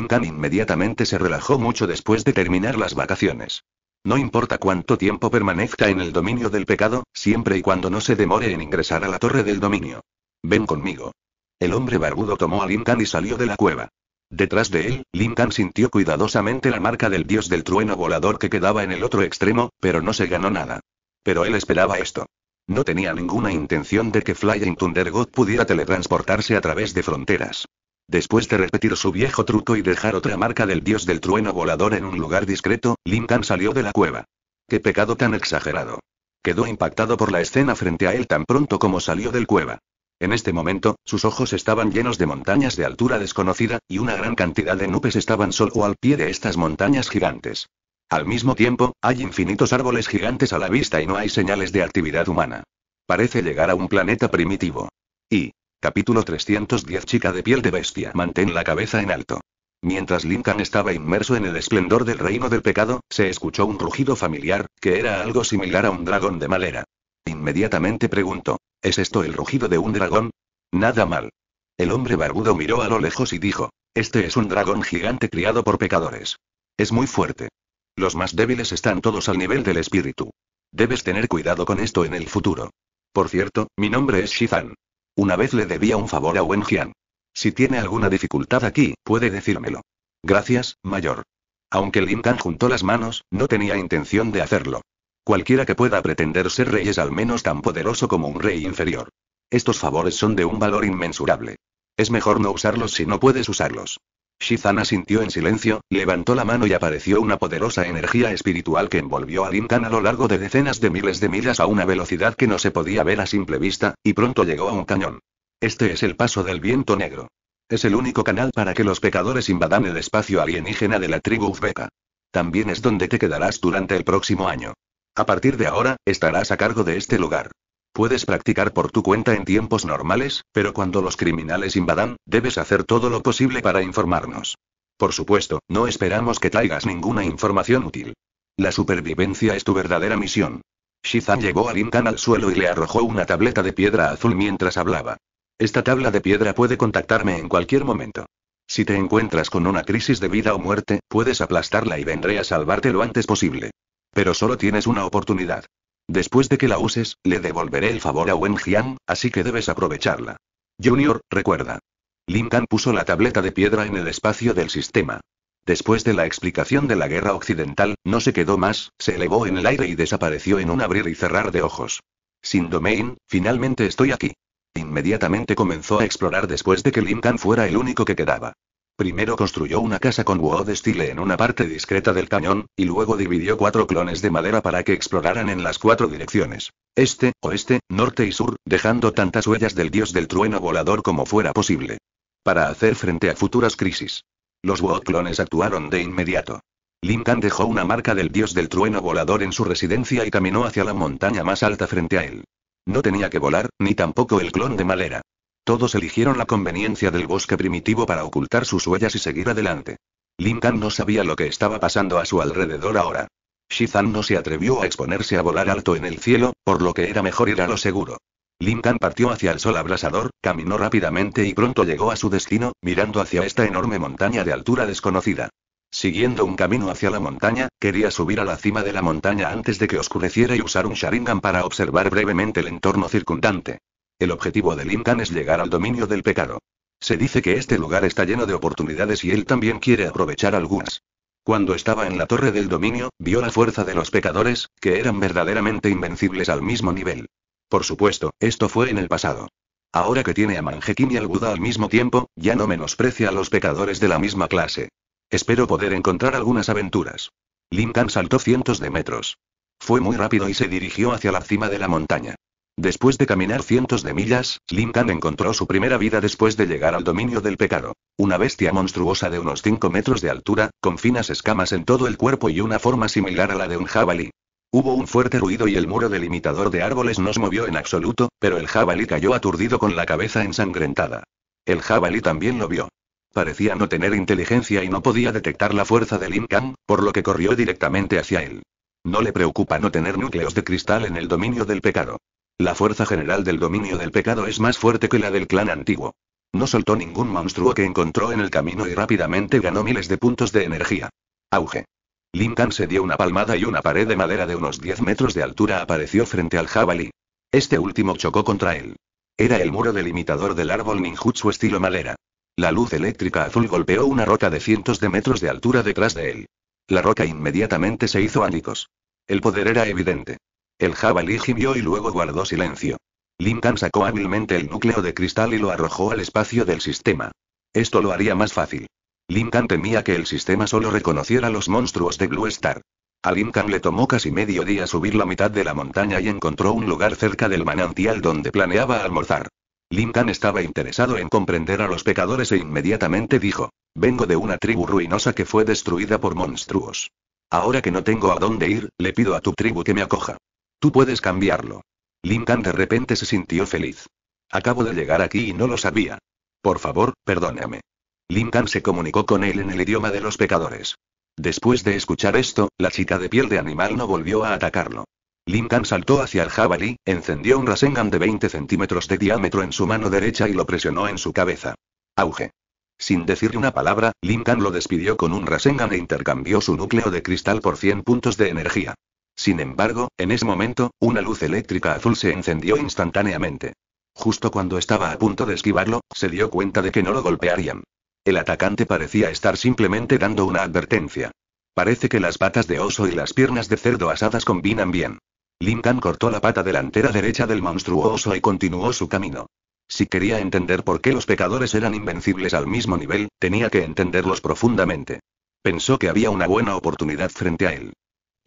Tan inmediatamente se relajó mucho después de terminar las vacaciones. No importa cuánto tiempo permanezca en el dominio del pecado, siempre y cuando no se demore en ingresar a la torre del dominio. Ven conmigo. El hombre barbudo tomó a Lincoln y salió de la cueva. Detrás de él, Lincoln sintió cuidadosamente la marca del dios del trueno volador que quedaba en el otro extremo, pero no se ganó nada. Pero él esperaba esto. No tenía ninguna intención de que Flying Thunder God pudiera teletransportarse a través de fronteras. Después de repetir su viejo truco y dejar otra marca del dios del trueno volador en un lugar discreto, Lincoln salió de la cueva. ¡Qué pecado tan exagerado! Quedó impactado por la escena frente a él tan pronto como salió del cueva. En este momento, sus ojos estaban llenos de montañas de altura desconocida, y una gran cantidad de nubes estaban solo al pie de estas montañas gigantes. Al mismo tiempo, hay infinitos árboles gigantes a la vista y no hay señales de actividad humana. Parece llegar a un planeta primitivo. Y, Capítulo 310 Chica de piel de bestia. Mantén la cabeza en alto. Mientras Lincoln estaba inmerso en el esplendor del reino del pecado, se escuchó un rugido familiar, que era algo similar a un dragón de malera. Inmediatamente preguntó, ¿es esto el rugido de un dragón? Nada mal. El hombre barbudo miró a lo lejos y dijo, este es un dragón gigante criado por pecadores. Es muy fuerte. Los más débiles están todos al nivel del espíritu. Debes tener cuidado con esto en el futuro. Por cierto, mi nombre es Shizan. Una vez le debía un favor a Wen Jian. Si tiene alguna dificultad aquí, puede decírmelo. Gracias, mayor. Aunque Lin Tan juntó las manos, no tenía intención de hacerlo. Cualquiera que pueda pretender ser rey es al menos tan poderoso como un rey inferior. Estos favores son de un valor inmensurable. Es mejor no usarlos si no puedes usarlos. Shizana sintió en silencio, levantó la mano y apareció una poderosa energía espiritual que envolvió a Intan a lo largo de decenas de miles de millas a una velocidad que no se podía ver a simple vista, y pronto llegó a un cañón. Este es el paso del viento negro. Es el único canal para que los pecadores invadan el espacio alienígena de la tribu uzbeka. También es donde te quedarás durante el próximo año. A partir de ahora, estarás a cargo de este lugar. Puedes practicar por tu cuenta en tiempos normales, pero cuando los criminales invadan, debes hacer todo lo posible para informarnos. Por supuesto, no esperamos que traigas ninguna información útil. La supervivencia es tu verdadera misión. Shizan llegó a Linkan al suelo y le arrojó una tableta de piedra azul mientras hablaba. Esta tabla de piedra puede contactarme en cualquier momento. Si te encuentras con una crisis de vida o muerte, puedes aplastarla y vendré a salvarte lo antes posible. Pero solo tienes una oportunidad. Después de que la uses, le devolveré el favor a Wen Jian, así que debes aprovecharla. Junior, recuerda. Lincoln puso la tableta de piedra en el espacio del sistema. Después de la explicación de la guerra occidental, no se quedó más, se elevó en el aire y desapareció en un abrir y cerrar de ojos. Sin domain, finalmente estoy aquí. Inmediatamente comenzó a explorar después de que Lincoln fuera el único que quedaba. Primero construyó una casa con de estilo en una parte discreta del cañón, y luego dividió cuatro clones de madera para que exploraran en las cuatro direcciones. Este, oeste, norte y sur, dejando tantas huellas del dios del trueno volador como fuera posible. Para hacer frente a futuras crisis. Los wood clones actuaron de inmediato. Lincoln dejó una marca del dios del trueno volador en su residencia y caminó hacia la montaña más alta frente a él. No tenía que volar, ni tampoco el clon de madera. Todos eligieron la conveniencia del bosque primitivo para ocultar sus huellas y seguir adelante. Linkan no sabía lo que estaba pasando a su alrededor ahora. Shizan no se atrevió a exponerse a volar alto en el cielo, por lo que era mejor ir a lo seguro. Linkan partió hacia el sol abrasador, caminó rápidamente y pronto llegó a su destino, mirando hacia esta enorme montaña de altura desconocida. Siguiendo un camino hacia la montaña, quería subir a la cima de la montaña antes de que oscureciera y usar un Sharingan para observar brevemente el entorno circundante. El objetivo de Lincoln es llegar al dominio del pecado. Se dice que este lugar está lleno de oportunidades y él también quiere aprovechar algunas. Cuando estaba en la torre del dominio, vio la fuerza de los pecadores, que eran verdaderamente invencibles al mismo nivel. Por supuesto, esto fue en el pasado. Ahora que tiene a Manjekin y al Buda al mismo tiempo, ya no menosprecia a los pecadores de la misma clase. Espero poder encontrar algunas aventuras. Lincoln saltó cientos de metros. Fue muy rápido y se dirigió hacia la cima de la montaña. Después de caminar cientos de millas, Lincoln encontró su primera vida después de llegar al dominio del pecado. Una bestia monstruosa de unos 5 metros de altura, con finas escamas en todo el cuerpo y una forma similar a la de un jabalí. Hubo un fuerte ruido y el muro delimitador de árboles nos movió en absoluto, pero el jabalí cayó aturdido con la cabeza ensangrentada. El jabalí también lo vio. Parecía no tener inteligencia y no podía detectar la fuerza de Lincoln, por lo que corrió directamente hacia él. No le preocupa no tener núcleos de cristal en el dominio del pecado. La fuerza general del dominio del pecado es más fuerte que la del clan antiguo. No soltó ningún monstruo que encontró en el camino y rápidamente ganó miles de puntos de energía. Auge. Lincoln se dio una palmada y una pared de madera de unos 10 metros de altura apareció frente al jabalí. Este último chocó contra él. Era el muro delimitador del árbol ninjutsu estilo madera. La luz eléctrica azul golpeó una roca de cientos de metros de altura detrás de él. La roca inmediatamente se hizo ánicos. El poder era evidente. El jabalí gimió y luego guardó silencio. Lincoln sacó hábilmente el núcleo de cristal y lo arrojó al espacio del sistema. Esto lo haría más fácil. Lincoln temía que el sistema solo reconociera los monstruos de Blue Star. A Lincoln le tomó casi medio día subir la mitad de la montaña y encontró un lugar cerca del manantial donde planeaba almorzar. Lincoln estaba interesado en comprender a los pecadores e inmediatamente dijo, vengo de una tribu ruinosa que fue destruida por monstruos. Ahora que no tengo a dónde ir, le pido a tu tribu que me acoja. Tú puedes cambiarlo. Lincoln de repente se sintió feliz. Acabo de llegar aquí y no lo sabía. Por favor, perdóname. Lincoln se comunicó con él en el idioma de los pecadores. Después de escuchar esto, la chica de piel de animal no volvió a atacarlo. Lincoln saltó hacia el jabalí, encendió un Rasengan de 20 centímetros de diámetro en su mano derecha y lo presionó en su cabeza. Auge. Sin decir una palabra, Lincoln lo despidió con un Rasengan e intercambió su núcleo de cristal por 100 puntos de energía. Sin embargo, en ese momento, una luz eléctrica azul se encendió instantáneamente. Justo cuando estaba a punto de esquivarlo, se dio cuenta de que no lo golpearían. El atacante parecía estar simplemente dando una advertencia. Parece que las patas de oso y las piernas de cerdo asadas combinan bien. Lincoln cortó la pata delantera derecha del monstruoso y continuó su camino. Si quería entender por qué los pecadores eran invencibles al mismo nivel, tenía que entenderlos profundamente. Pensó que había una buena oportunidad frente a él.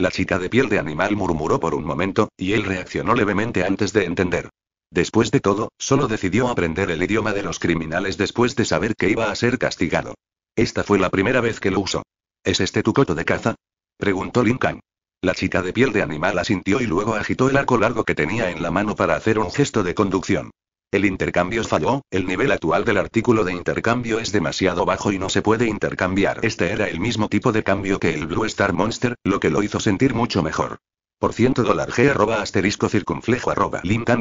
La chica de piel de animal murmuró por un momento, y él reaccionó levemente antes de entender. Después de todo, solo decidió aprender el idioma de los criminales después de saber que iba a ser castigado. Esta fue la primera vez que lo usó. ¿Es este tu coto de caza? preguntó Lin Kang. La chica de piel de animal asintió y luego agitó el arco largo que tenía en la mano para hacer un gesto de conducción. El intercambio falló, el nivel actual del artículo de intercambio es demasiado bajo y no se puede intercambiar. Este era el mismo tipo de cambio que el Blue Star Monster, lo que lo hizo sentir mucho mejor. Por ciento dólar G asterisco circunflejo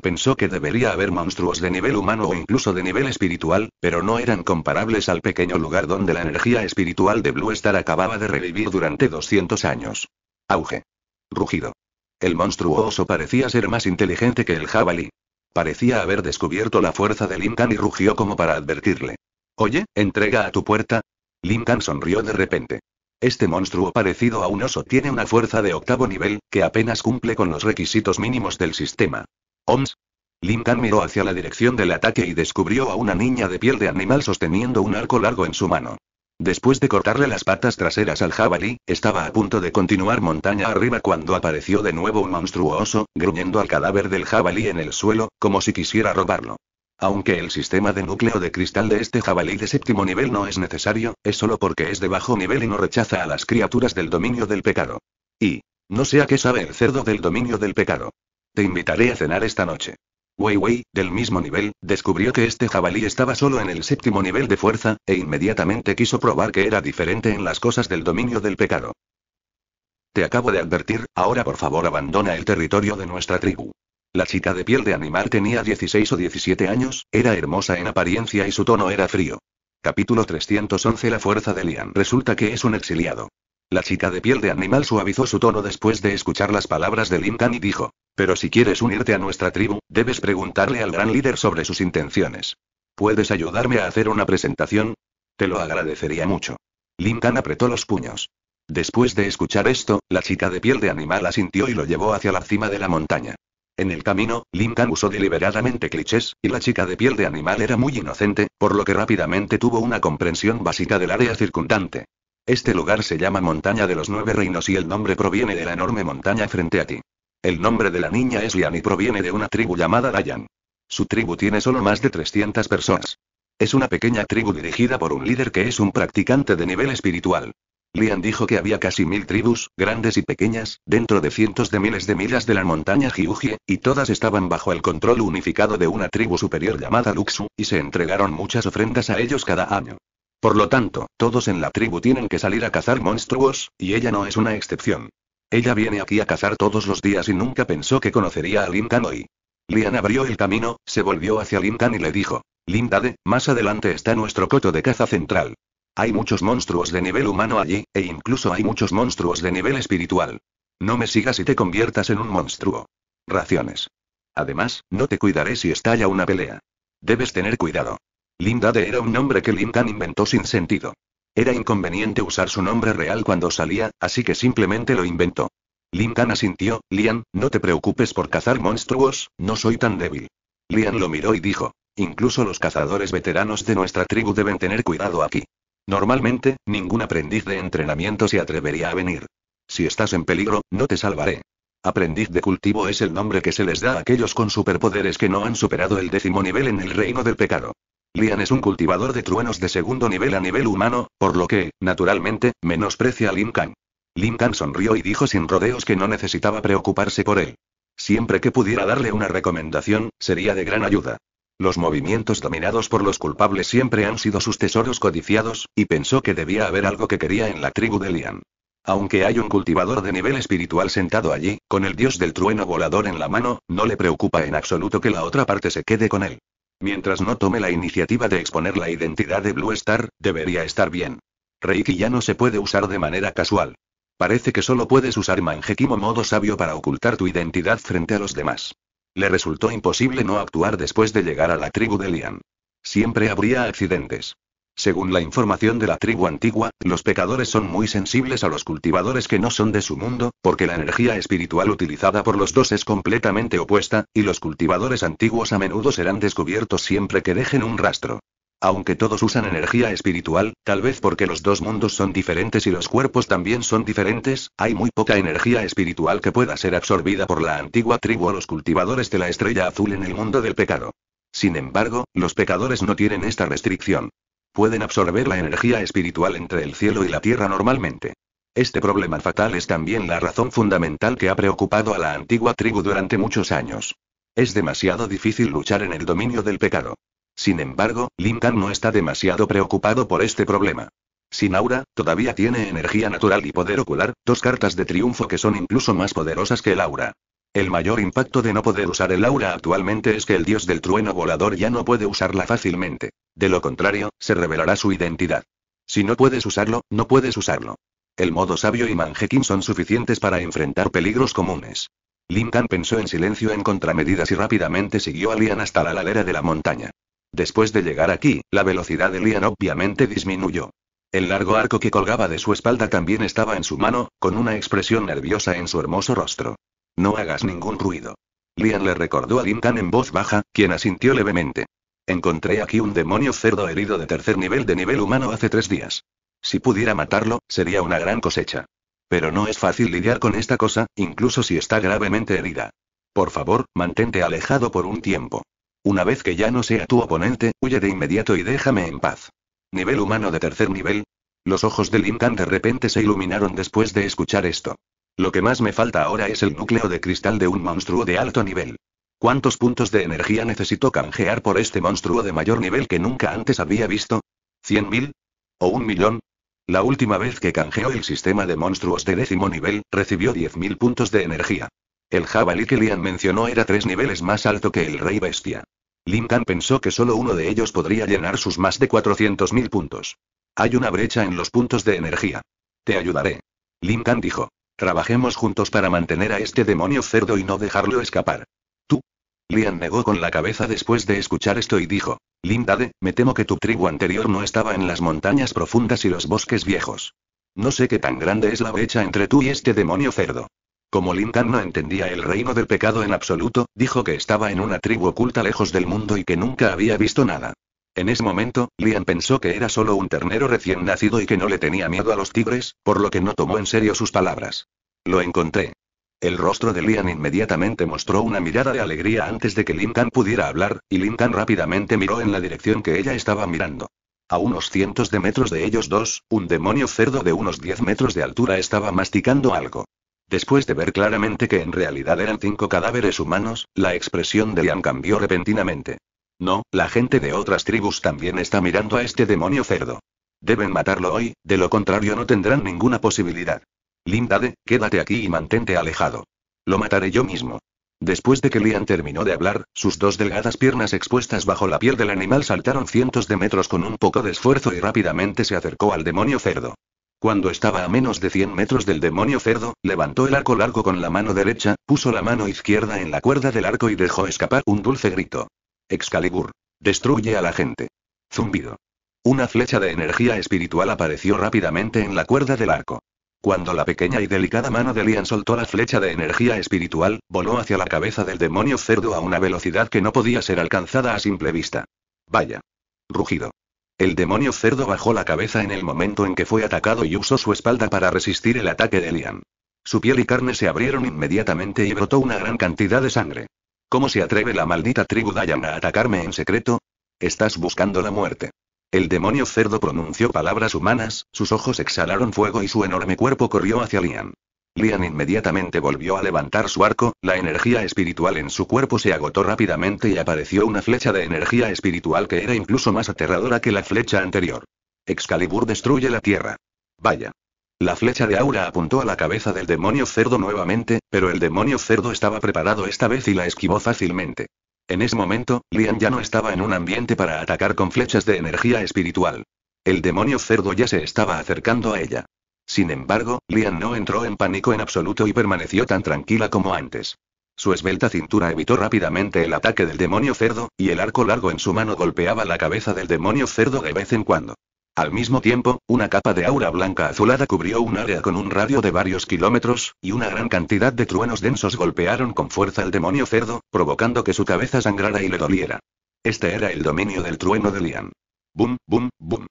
pensó que debería haber monstruos de nivel humano o incluso de nivel espiritual, pero no eran comparables al pequeño lugar donde la energía espiritual de Blue Star acababa de revivir durante 200 años. Auge. Rugido. El monstruoso parecía ser más inteligente que el jabalí. Parecía haber descubierto la fuerza de Lincoln y rugió como para advertirle. Oye, entrega a tu puerta. Lincoln sonrió de repente. Este monstruo parecido a un oso tiene una fuerza de octavo nivel, que apenas cumple con los requisitos mínimos del sistema. OMS. Lincoln miró hacia la dirección del ataque y descubrió a una niña de piel de animal sosteniendo un arco largo en su mano. Después de cortarle las patas traseras al jabalí, estaba a punto de continuar montaña arriba cuando apareció de nuevo un monstruoso, gruñendo al cadáver del jabalí en el suelo, como si quisiera robarlo. Aunque el sistema de núcleo de cristal de este jabalí de séptimo nivel no es necesario, es solo porque es de bajo nivel y no rechaza a las criaturas del dominio del pecado. Y, no sé a qué sabe el cerdo del dominio del pecado. Te invitaré a cenar esta noche. Weiwei, del mismo nivel, descubrió que este jabalí estaba solo en el séptimo nivel de fuerza, e inmediatamente quiso probar que era diferente en las cosas del dominio del pecado. Te acabo de advertir, ahora por favor abandona el territorio de nuestra tribu. La chica de piel de animal tenía 16 o 17 años, era hermosa en apariencia y su tono era frío. Capítulo 311 La fuerza de Lian resulta que es un exiliado. La chica de piel de animal suavizó su tono después de escuchar las palabras de Lin y dijo. Pero si quieres unirte a nuestra tribu, debes preguntarle al gran líder sobre sus intenciones. ¿Puedes ayudarme a hacer una presentación? Te lo agradecería mucho. Linkan apretó los puños. Después de escuchar esto, la chica de piel de animal asintió y lo llevó hacia la cima de la montaña. En el camino, Lincoln usó deliberadamente clichés, y la chica de piel de animal era muy inocente, por lo que rápidamente tuvo una comprensión básica del área circundante. Este lugar se llama Montaña de los Nueve Reinos y el nombre proviene de la enorme montaña frente a ti. El nombre de la niña es Lian y proviene de una tribu llamada Dayan. Su tribu tiene solo más de 300 personas. Es una pequeña tribu dirigida por un líder que es un practicante de nivel espiritual. Lian dijo que había casi mil tribus, grandes y pequeñas, dentro de cientos de miles de millas de la montaña Jiujie, y todas estaban bajo el control unificado de una tribu superior llamada Luxu, y se entregaron muchas ofrendas a ellos cada año. Por lo tanto, todos en la tribu tienen que salir a cazar monstruos, y ella no es una excepción. Ella viene aquí a cazar todos los días y nunca pensó que conocería a Lintan hoy. Lian abrió el camino, se volvió hacia Tan y le dijo: Lindade, más adelante está nuestro coto de caza central. Hay muchos monstruos de nivel humano allí, e incluso hay muchos monstruos de nivel espiritual. No me sigas y te conviertas en un monstruo. Raciones. Además, no te cuidaré si estalla una pelea. Debes tener cuidado. Lindade era un nombre que Tan inventó sin sentido. Era inconveniente usar su nombre real cuando salía, así que simplemente lo inventó. Linkan asintió, Lian, no te preocupes por cazar monstruos, no soy tan débil. Lian lo miró y dijo, incluso los cazadores veteranos de nuestra tribu deben tener cuidado aquí. Normalmente, ningún aprendiz de entrenamiento se atrevería a venir. Si estás en peligro, no te salvaré. Aprendiz de cultivo es el nombre que se les da a aquellos con superpoderes que no han superado el décimo nivel en el reino del pecado. Lian es un cultivador de truenos de segundo nivel a nivel humano, por lo que, naturalmente, menosprecia a Lin Kang. Lin Kang sonrió y dijo sin rodeos que no necesitaba preocuparse por él. Siempre que pudiera darle una recomendación, sería de gran ayuda. Los movimientos dominados por los culpables siempre han sido sus tesoros codiciados, y pensó que debía haber algo que quería en la tribu de Lian. Aunque hay un cultivador de nivel espiritual sentado allí, con el dios del trueno volador en la mano, no le preocupa en absoluto que la otra parte se quede con él. Mientras no tome la iniciativa de exponer la identidad de Blue Star, debería estar bien. Reiki ya no se puede usar de manera casual. Parece que solo puedes usar manjekimo modo sabio para ocultar tu identidad frente a los demás. Le resultó imposible no actuar después de llegar a la tribu de Lian. Siempre habría accidentes. Según la información de la tribu antigua, los pecadores son muy sensibles a los cultivadores que no son de su mundo, porque la energía espiritual utilizada por los dos es completamente opuesta, y los cultivadores antiguos a menudo serán descubiertos siempre que dejen un rastro. Aunque todos usan energía espiritual, tal vez porque los dos mundos son diferentes y los cuerpos también son diferentes, hay muy poca energía espiritual que pueda ser absorbida por la antigua tribu o los cultivadores de la estrella azul en el mundo del pecado. Sin embargo, los pecadores no tienen esta restricción pueden absorber la energía espiritual entre el cielo y la tierra normalmente. Este problema fatal es también la razón fundamental que ha preocupado a la antigua tribu durante muchos años. Es demasiado difícil luchar en el dominio del pecado. Sin embargo, Lincoln no está demasiado preocupado por este problema. Sin aura, todavía tiene energía natural y poder ocular, dos cartas de triunfo que son incluso más poderosas que el aura. El mayor impacto de no poder usar el aura actualmente es que el dios del trueno volador ya no puede usarla fácilmente. De lo contrario, se revelará su identidad. Si no puedes usarlo, no puedes usarlo. El modo sabio y manjequín son suficientes para enfrentar peligros comunes. Lincoln pensó en silencio en contramedidas y rápidamente siguió a Lian hasta la ladera de la montaña. Después de llegar aquí, la velocidad de Lian obviamente disminuyó. El largo arco que colgaba de su espalda también estaba en su mano, con una expresión nerviosa en su hermoso rostro. No hagas ningún ruido. Lian le recordó a Lincoln en voz baja, quien asintió levemente. Encontré aquí un demonio cerdo herido de tercer nivel de nivel humano hace tres días. Si pudiera matarlo, sería una gran cosecha. Pero no es fácil lidiar con esta cosa, incluso si está gravemente herida. Por favor, mantente alejado por un tiempo. Una vez que ya no sea tu oponente, huye de inmediato y déjame en paz. Nivel humano de tercer nivel. Los ojos de Linkan de repente se iluminaron después de escuchar esto. Lo que más me falta ahora es el núcleo de cristal de un monstruo de alto nivel. ¿Cuántos puntos de energía necesitó canjear por este monstruo de mayor nivel que nunca antes había visto? ¿Cien mil? ¿O un millón? La última vez que canjeó el sistema de monstruos de décimo nivel, recibió diez mil puntos de energía. El jabalí que Lian mencionó era tres niveles más alto que el rey bestia. Lincoln pensó que solo uno de ellos podría llenar sus más de 400.000 puntos. Hay una brecha en los puntos de energía. Te ayudaré. Lincoln dijo. Trabajemos juntos para mantener a este demonio cerdo y no dejarlo escapar. Lian negó con la cabeza después de escuchar esto y dijo, Lindade, me temo que tu tribu anterior no estaba en las montañas profundas y los bosques viejos. No sé qué tan grande es la brecha entre tú y este demonio cerdo. Como Lindan no entendía el reino del pecado en absoluto, dijo que estaba en una tribu oculta lejos del mundo y que nunca había visto nada. En ese momento, Lian pensó que era solo un ternero recién nacido y que no le tenía miedo a los tigres, por lo que no tomó en serio sus palabras. Lo encontré. El rostro de Lian inmediatamente mostró una mirada de alegría antes de que Tan pudiera hablar, y Tan rápidamente miró en la dirección que ella estaba mirando. A unos cientos de metros de ellos dos, un demonio cerdo de unos 10 metros de altura estaba masticando algo. Después de ver claramente que en realidad eran cinco cadáveres humanos, la expresión de Lian cambió repentinamente. No, la gente de otras tribus también está mirando a este demonio cerdo. Deben matarlo hoy, de lo contrario no tendrán ninguna posibilidad. Lindade, quédate aquí y mantente alejado. Lo mataré yo mismo. Después de que Lian terminó de hablar, sus dos delgadas piernas expuestas bajo la piel del animal saltaron cientos de metros con un poco de esfuerzo y rápidamente se acercó al demonio cerdo. Cuando estaba a menos de 100 metros del demonio cerdo, levantó el arco largo con la mano derecha, puso la mano izquierda en la cuerda del arco y dejó escapar un dulce grito. Excalibur. Destruye a la gente. Zumbido. Una flecha de energía espiritual apareció rápidamente en la cuerda del arco. Cuando la pequeña y delicada mano de Lian soltó la flecha de energía espiritual, voló hacia la cabeza del demonio cerdo a una velocidad que no podía ser alcanzada a simple vista. Vaya. Rugido. El demonio cerdo bajó la cabeza en el momento en que fue atacado y usó su espalda para resistir el ataque de Lian. Su piel y carne se abrieron inmediatamente y brotó una gran cantidad de sangre. ¿Cómo se atreve la maldita tribu Dayan a atacarme en secreto? Estás buscando la muerte. El demonio cerdo pronunció palabras humanas, sus ojos exhalaron fuego y su enorme cuerpo corrió hacia Lian. Lian inmediatamente volvió a levantar su arco, la energía espiritual en su cuerpo se agotó rápidamente y apareció una flecha de energía espiritual que era incluso más aterradora que la flecha anterior. Excalibur destruye la tierra. Vaya. La flecha de aura apuntó a la cabeza del demonio cerdo nuevamente, pero el demonio cerdo estaba preparado esta vez y la esquivó fácilmente. En ese momento, Lian ya no estaba en un ambiente para atacar con flechas de energía espiritual. El demonio cerdo ya se estaba acercando a ella. Sin embargo, Lian no entró en pánico en absoluto y permaneció tan tranquila como antes. Su esbelta cintura evitó rápidamente el ataque del demonio cerdo, y el arco largo en su mano golpeaba la cabeza del demonio cerdo de vez en cuando. Al mismo tiempo, una capa de aura blanca azulada cubrió un área con un radio de varios kilómetros, y una gran cantidad de truenos densos golpearon con fuerza al demonio cerdo, provocando que su cabeza sangrara y le doliera. Este era el dominio del trueno de Lian. Bum, bum, bum.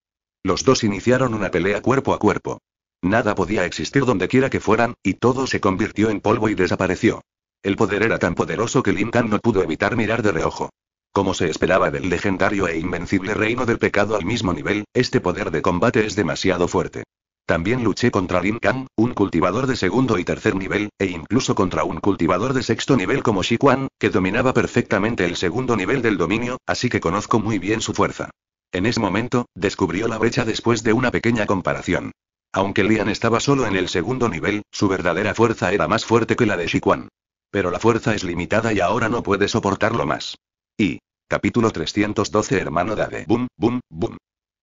Los dos iniciaron una pelea cuerpo a cuerpo. Nada podía existir dondequiera que fueran, y todo se convirtió en polvo y desapareció. El poder era tan poderoso que Linkan no pudo evitar mirar de reojo. Como se esperaba del legendario e invencible reino del pecado al mismo nivel, este poder de combate es demasiado fuerte. También luché contra Lin Kang, un cultivador de segundo y tercer nivel, e incluso contra un cultivador de sexto nivel como Shi Quan, que dominaba perfectamente el segundo nivel del dominio, así que conozco muy bien su fuerza. En ese momento, descubrió la brecha después de una pequeña comparación. Aunque Lian estaba solo en el segundo nivel, su verdadera fuerza era más fuerte que la de Shi Quan. Pero la fuerza es limitada y ahora no puede soportarlo más. Y. Capítulo 312 Hermano Dade. Boom, boom, boom.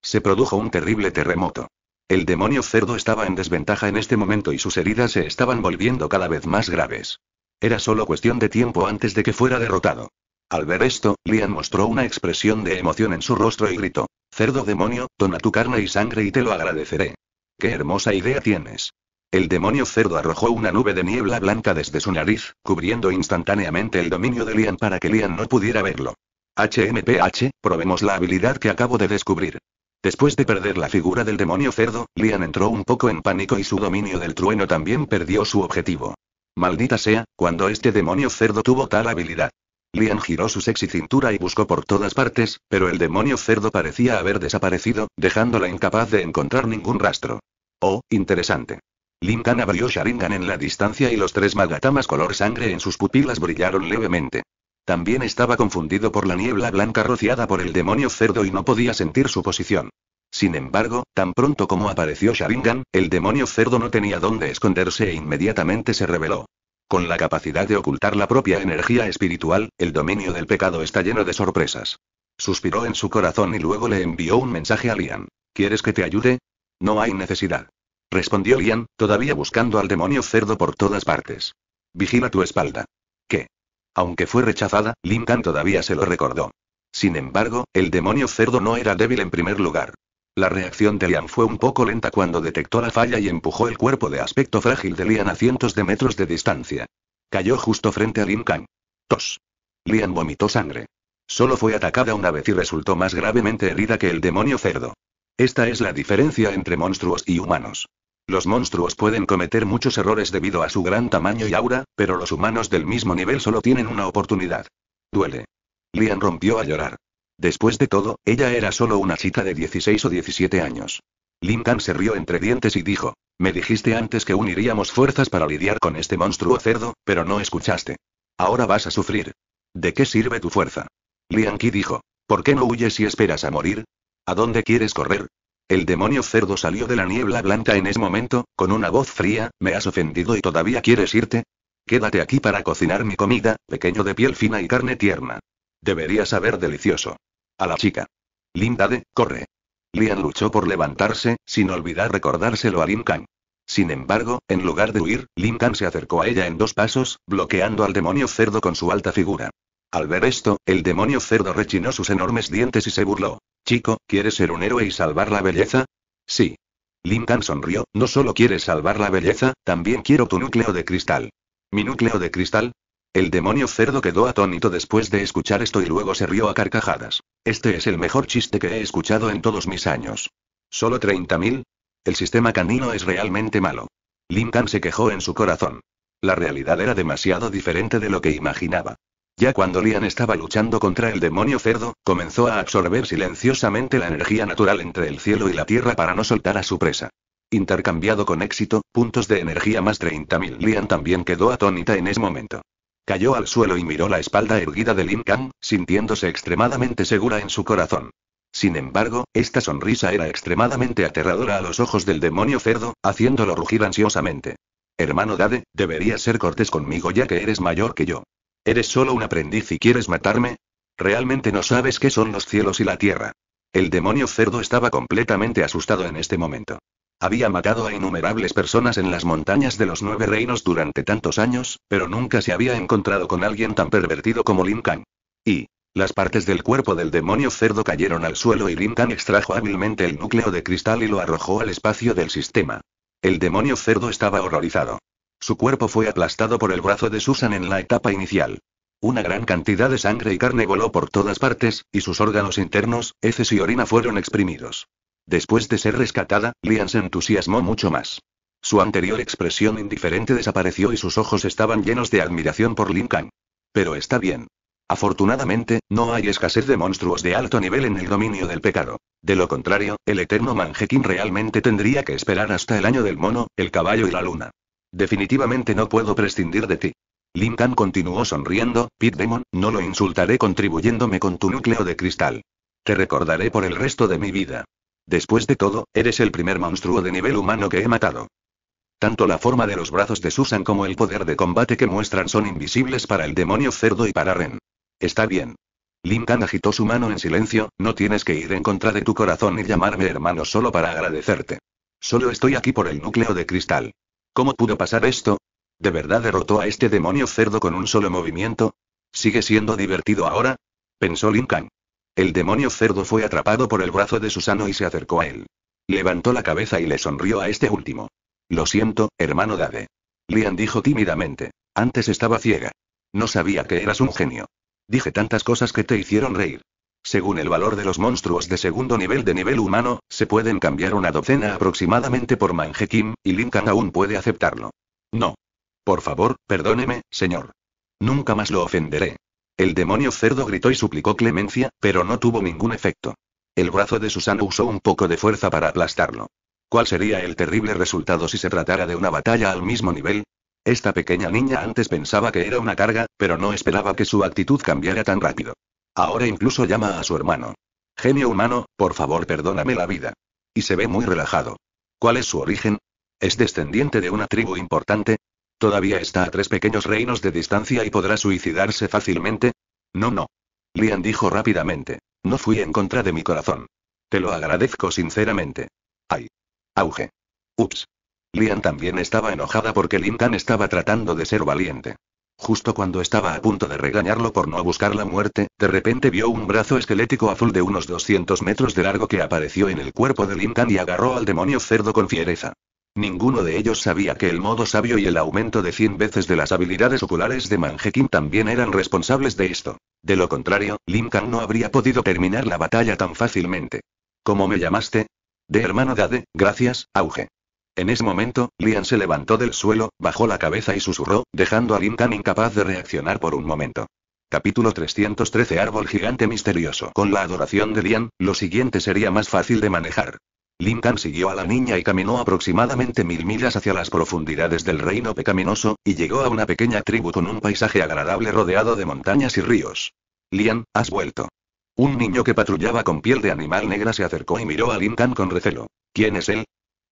Se produjo un terrible terremoto. El demonio cerdo estaba en desventaja en este momento y sus heridas se estaban volviendo cada vez más graves. Era solo cuestión de tiempo antes de que fuera derrotado. Al ver esto, Lian mostró una expresión de emoción en su rostro y gritó: Cerdo demonio, dona tu carne y sangre y te lo agradeceré. ¡Qué hermosa idea tienes! El demonio cerdo arrojó una nube de niebla blanca desde su nariz, cubriendo instantáneamente el dominio de Lian para que Lian no pudiera verlo. HMPH, probemos la habilidad que acabo de descubrir. Después de perder la figura del demonio cerdo, Lian entró un poco en pánico y su dominio del trueno también perdió su objetivo. Maldita sea, cuando este demonio cerdo tuvo tal habilidad. Lian giró su sexy cintura y buscó por todas partes, pero el demonio cerdo parecía haber desaparecido, dejándola incapaz de encontrar ningún rastro. Oh, interesante. Linkan abrió Sharingan en la distancia y los tres magatamas color sangre en sus pupilas brillaron levemente. También estaba confundido por la niebla blanca rociada por el demonio cerdo y no podía sentir su posición. Sin embargo, tan pronto como apareció Sharingan, el demonio cerdo no tenía dónde esconderse e inmediatamente se reveló. Con la capacidad de ocultar la propia energía espiritual, el dominio del pecado está lleno de sorpresas. Suspiró en su corazón y luego le envió un mensaje a Lian. ¿Quieres que te ayude? No hay necesidad respondió Lian, todavía buscando al demonio cerdo por todas partes. Vigila tu espalda. ¿Qué? Aunque fue rechazada, linkan todavía se lo recordó. Sin embargo, el demonio cerdo no era débil en primer lugar. La reacción de Lian fue un poco lenta cuando detectó la falla y empujó el cuerpo de aspecto frágil de Lian a cientos de metros de distancia. Cayó justo frente a Kang. Tos. Lian vomitó sangre. Solo fue atacada una vez y resultó más gravemente herida que el demonio cerdo. Esta es la diferencia entre monstruos y humanos. Los monstruos pueden cometer muchos errores debido a su gran tamaño y aura, pero los humanos del mismo nivel solo tienen una oportunidad. Duele. Lian rompió a llorar. Después de todo, ella era solo una chica de 16 o 17 años. Tan se rió entre dientes y dijo, me dijiste antes que uniríamos fuerzas para lidiar con este monstruo cerdo, pero no escuchaste. Ahora vas a sufrir. ¿De qué sirve tu fuerza? Lian Qi dijo, ¿por qué no huyes y esperas a morir? ¿A dónde quieres correr? El demonio cerdo salió de la niebla blanca en ese momento, con una voz fría, ¿me has ofendido y todavía quieres irte? Quédate aquí para cocinar mi comida, pequeño de piel fina y carne tierna. Debería saber delicioso. A la chica. Lindade, corre. Lian luchó por levantarse, sin olvidar recordárselo a Lin Kang. Sin embargo, en lugar de huir, Lin Kang se acercó a ella en dos pasos, bloqueando al demonio cerdo con su alta figura. Al ver esto, el demonio cerdo rechinó sus enormes dientes y se burló. Chico, ¿quieres ser un héroe y salvar la belleza? Sí. Lincoln sonrió, no solo quieres salvar la belleza, también quiero tu núcleo de cristal. ¿Mi núcleo de cristal? El demonio cerdo quedó atónito después de escuchar esto y luego se rió a carcajadas. Este es el mejor chiste que he escuchado en todos mis años. ¿Solo 30.000? El sistema canino es realmente malo. Lincoln se quejó en su corazón. La realidad era demasiado diferente de lo que imaginaba. Ya cuando Lian estaba luchando contra el demonio cerdo, comenzó a absorber silenciosamente la energía natural entre el cielo y la tierra para no soltar a su presa. Intercambiado con éxito, puntos de energía más 30.000. Lian también quedó atónita en ese momento. Cayó al suelo y miró la espalda erguida de Lin Kang, sintiéndose extremadamente segura en su corazón. Sin embargo, esta sonrisa era extremadamente aterradora a los ojos del demonio cerdo, haciéndolo rugir ansiosamente. Hermano Dade, deberías ser cortés conmigo ya que eres mayor que yo. ¿Eres solo un aprendiz y quieres matarme? Realmente no sabes qué son los cielos y la tierra. El demonio cerdo estaba completamente asustado en este momento. Había matado a innumerables personas en las montañas de los nueve reinos durante tantos años, pero nunca se había encontrado con alguien tan pervertido como Lin Kang. Y, las partes del cuerpo del demonio cerdo cayeron al suelo y Lin Kang extrajo hábilmente el núcleo de cristal y lo arrojó al espacio del sistema. El demonio cerdo estaba horrorizado. Su cuerpo fue aplastado por el brazo de Susan en la etapa inicial. Una gran cantidad de sangre y carne voló por todas partes, y sus órganos internos, heces y orina fueron exprimidos. Después de ser rescatada, Lian se entusiasmó mucho más. Su anterior expresión indiferente desapareció y sus ojos estaban llenos de admiración por Lin Kang. Pero está bien. Afortunadamente, no hay escasez de monstruos de alto nivel en el dominio del pecado. De lo contrario, el eterno Manjequín realmente tendría que esperar hasta el año del mono, el caballo y la luna. Definitivamente no puedo prescindir de ti. Lincoln continuó sonriendo, Pit Demon, no lo insultaré contribuyéndome con tu núcleo de cristal. Te recordaré por el resto de mi vida. Después de todo, eres el primer monstruo de nivel humano que he matado. Tanto la forma de los brazos de Susan como el poder de combate que muestran son invisibles para el demonio cerdo y para Ren. Está bien. Lincoln agitó su mano en silencio, no tienes que ir en contra de tu corazón y llamarme hermano solo para agradecerte. Solo estoy aquí por el núcleo de cristal. ¿Cómo pudo pasar esto? ¿De verdad derrotó a este demonio cerdo con un solo movimiento? ¿Sigue siendo divertido ahora? pensó Lin Kang. El demonio cerdo fue atrapado por el brazo de Susano y se acercó a él. Levantó la cabeza y le sonrió a este último. Lo siento, hermano Dade. Lian dijo tímidamente. Antes estaba ciega. No sabía que eras un genio. Dije tantas cosas que te hicieron reír. Según el valor de los monstruos de segundo nivel de nivel humano, se pueden cambiar una docena aproximadamente por Manjekim, y Lincoln aún puede aceptarlo. No. Por favor, perdóneme, señor. Nunca más lo ofenderé. El demonio cerdo gritó y suplicó clemencia, pero no tuvo ningún efecto. El brazo de Susana usó un poco de fuerza para aplastarlo. ¿Cuál sería el terrible resultado si se tratara de una batalla al mismo nivel? Esta pequeña niña antes pensaba que era una carga, pero no esperaba que su actitud cambiara tan rápido. Ahora incluso llama a su hermano. Genio humano, por favor perdóname la vida. Y se ve muy relajado. ¿Cuál es su origen? ¿Es descendiente de una tribu importante? ¿Todavía está a tres pequeños reinos de distancia y podrá suicidarse fácilmente? No, no. Lian dijo rápidamente. No fui en contra de mi corazón. Te lo agradezco sinceramente. Ay. Auge. Ups. Lian también estaba enojada porque Lintan estaba tratando de ser valiente. Justo cuando estaba a punto de regañarlo por no buscar la muerte, de repente vio un brazo esquelético azul de unos 200 metros de largo que apareció en el cuerpo de Lintan y agarró al demonio cerdo con fiereza. Ninguno de ellos sabía que el modo sabio y el aumento de 100 veces de las habilidades oculares de Manjekin también eran responsables de esto. De lo contrario, Kang no habría podido terminar la batalla tan fácilmente. ¿Cómo me llamaste? De hermano Dade, gracias, auge. En ese momento, Lian se levantó del suelo, bajó la cabeza y susurró, dejando a tan incapaz de reaccionar por un momento. Capítulo 313 Árbol gigante misterioso. Con la adoración de Lian, lo siguiente sería más fácil de manejar. tan siguió a la niña y caminó aproximadamente mil millas hacia las profundidades del reino pecaminoso, y llegó a una pequeña tribu con un paisaje agradable rodeado de montañas y ríos. Lian, has vuelto. Un niño que patrullaba con piel de animal negra se acercó y miró a tan con recelo. ¿Quién es él?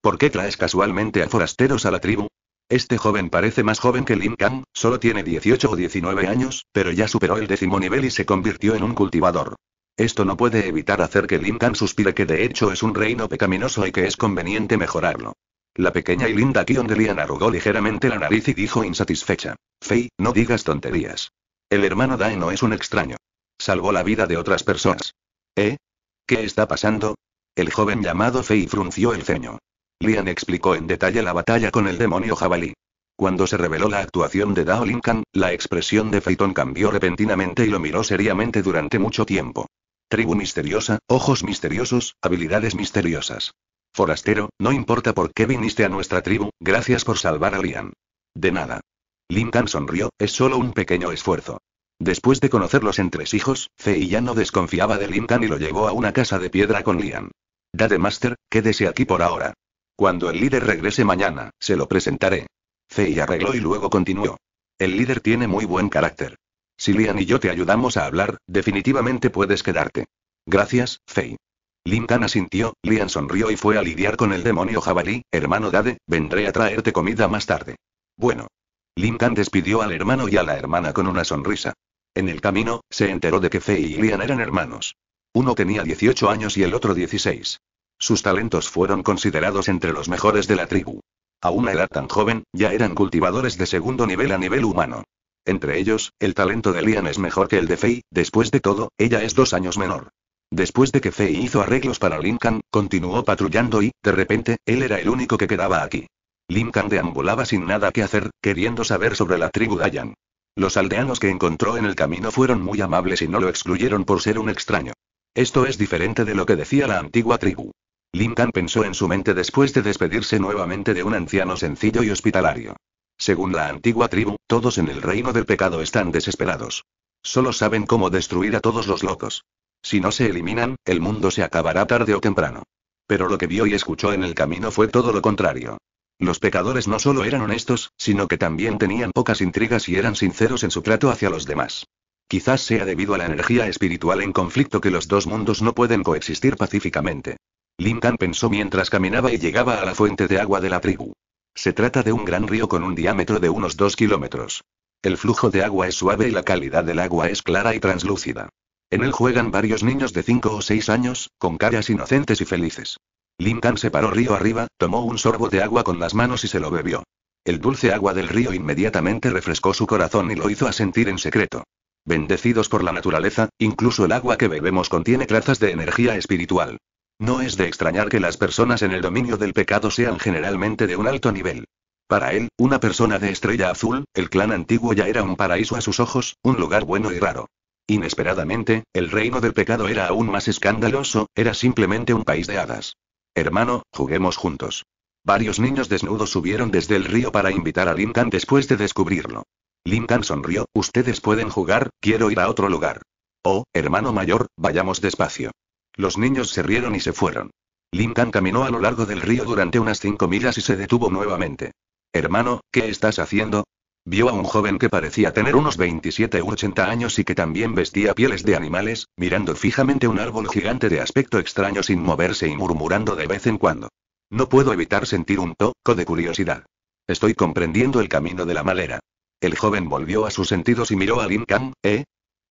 ¿Por qué traes casualmente a forasteros a la tribu? Este joven parece más joven que Lin Kang, solo tiene 18 o 19 años, pero ya superó el décimo nivel y se convirtió en un cultivador. Esto no puede evitar hacer que Lin Kang suspire que de hecho es un reino pecaminoso y que es conveniente mejorarlo. La pequeña y linda Lian arrugó ligeramente la nariz y dijo insatisfecha. Fei, no digas tonterías. El hermano Dai no es un extraño. Salvó la vida de otras personas. ¿Eh? ¿Qué está pasando? El joven llamado Fei frunció el ceño. Lian explicó en detalle la batalla con el demonio jabalí. Cuando se reveló la actuación de Dao Lincoln, la expresión de Feiton cambió repentinamente y lo miró seriamente durante mucho tiempo. Tribu misteriosa, ojos misteriosos, habilidades misteriosas. Forastero, no importa por qué viniste a nuestra tribu, gracias por salvar a Lian. De nada. Lincoln sonrió, es solo un pequeño esfuerzo. Después de conocer los hijos, Fei ya no desconfiaba de Lincoln y lo llevó a una casa de piedra con Lian. Dade Master, quédese aquí por ahora. Cuando el líder regrese mañana, se lo presentaré. Fei arregló y luego continuó. El líder tiene muy buen carácter. Si Lian y yo te ayudamos a hablar, definitivamente puedes quedarte. Gracias, Fei. Linkan asintió, Lian sonrió y fue a lidiar con el demonio jabalí, hermano Dade, vendré a traerte comida más tarde. Bueno. Linkan despidió al hermano y a la hermana con una sonrisa. En el camino, se enteró de que Fei y Lian eran hermanos. Uno tenía 18 años y el otro 16. Sus talentos fueron considerados entre los mejores de la tribu. A una edad tan joven, ya eran cultivadores de segundo nivel a nivel humano. Entre ellos, el talento de Lian es mejor que el de Fei, después de todo, ella es dos años menor. Después de que Fei hizo arreglos para Lincoln, continuó patrullando y, de repente, él era el único que quedaba aquí. Lincoln deambulaba sin nada que hacer, queriendo saber sobre la tribu Dayan. Los aldeanos que encontró en el camino fueron muy amables y no lo excluyeron por ser un extraño. Esto es diferente de lo que decía la antigua tribu. Lincoln pensó en su mente después de despedirse nuevamente de un anciano sencillo y hospitalario. Según la antigua tribu, todos en el reino del pecado están desesperados. Solo saben cómo destruir a todos los locos. Si no se eliminan, el mundo se acabará tarde o temprano. Pero lo que vio y escuchó en el camino fue todo lo contrario. Los pecadores no solo eran honestos, sino que también tenían pocas intrigas y eran sinceros en su trato hacia los demás. Quizás sea debido a la energía espiritual en conflicto que los dos mundos no pueden coexistir pacíficamente. Lincoln pensó mientras caminaba y llegaba a la fuente de agua de la tribu. Se trata de un gran río con un diámetro de unos 2 kilómetros. El flujo de agua es suave y la calidad del agua es clara y translúcida. En él juegan varios niños de 5 o 6 años, con caras inocentes y felices. Lincoln se paró río arriba, tomó un sorbo de agua con las manos y se lo bebió. El dulce agua del río inmediatamente refrescó su corazón y lo hizo sentir en secreto. Bendecidos por la naturaleza, incluso el agua que bebemos contiene trazas de energía espiritual. No es de extrañar que las personas en el dominio del pecado sean generalmente de un alto nivel. Para él, una persona de estrella azul, el clan antiguo ya era un paraíso a sus ojos, un lugar bueno y raro. Inesperadamente, el reino del pecado era aún más escandaloso, era simplemente un país de hadas. Hermano, juguemos juntos. Varios niños desnudos subieron desde el río para invitar a Lincoln después de descubrirlo. Lintan sonrió, ustedes pueden jugar, quiero ir a otro lugar. Oh, hermano mayor, vayamos despacio. Los niños se rieron y se fueron. Lin Kang caminó a lo largo del río durante unas cinco millas y se detuvo nuevamente. Hermano, ¿qué estás haciendo? Vio a un joven que parecía tener unos 27 u 80 años y que también vestía pieles de animales, mirando fijamente un árbol gigante de aspecto extraño sin moverse y murmurando de vez en cuando. No puedo evitar sentir un toco de curiosidad. Estoy comprendiendo el camino de la malera. El joven volvió a sus sentidos y miró a Lin Kang, ¿eh?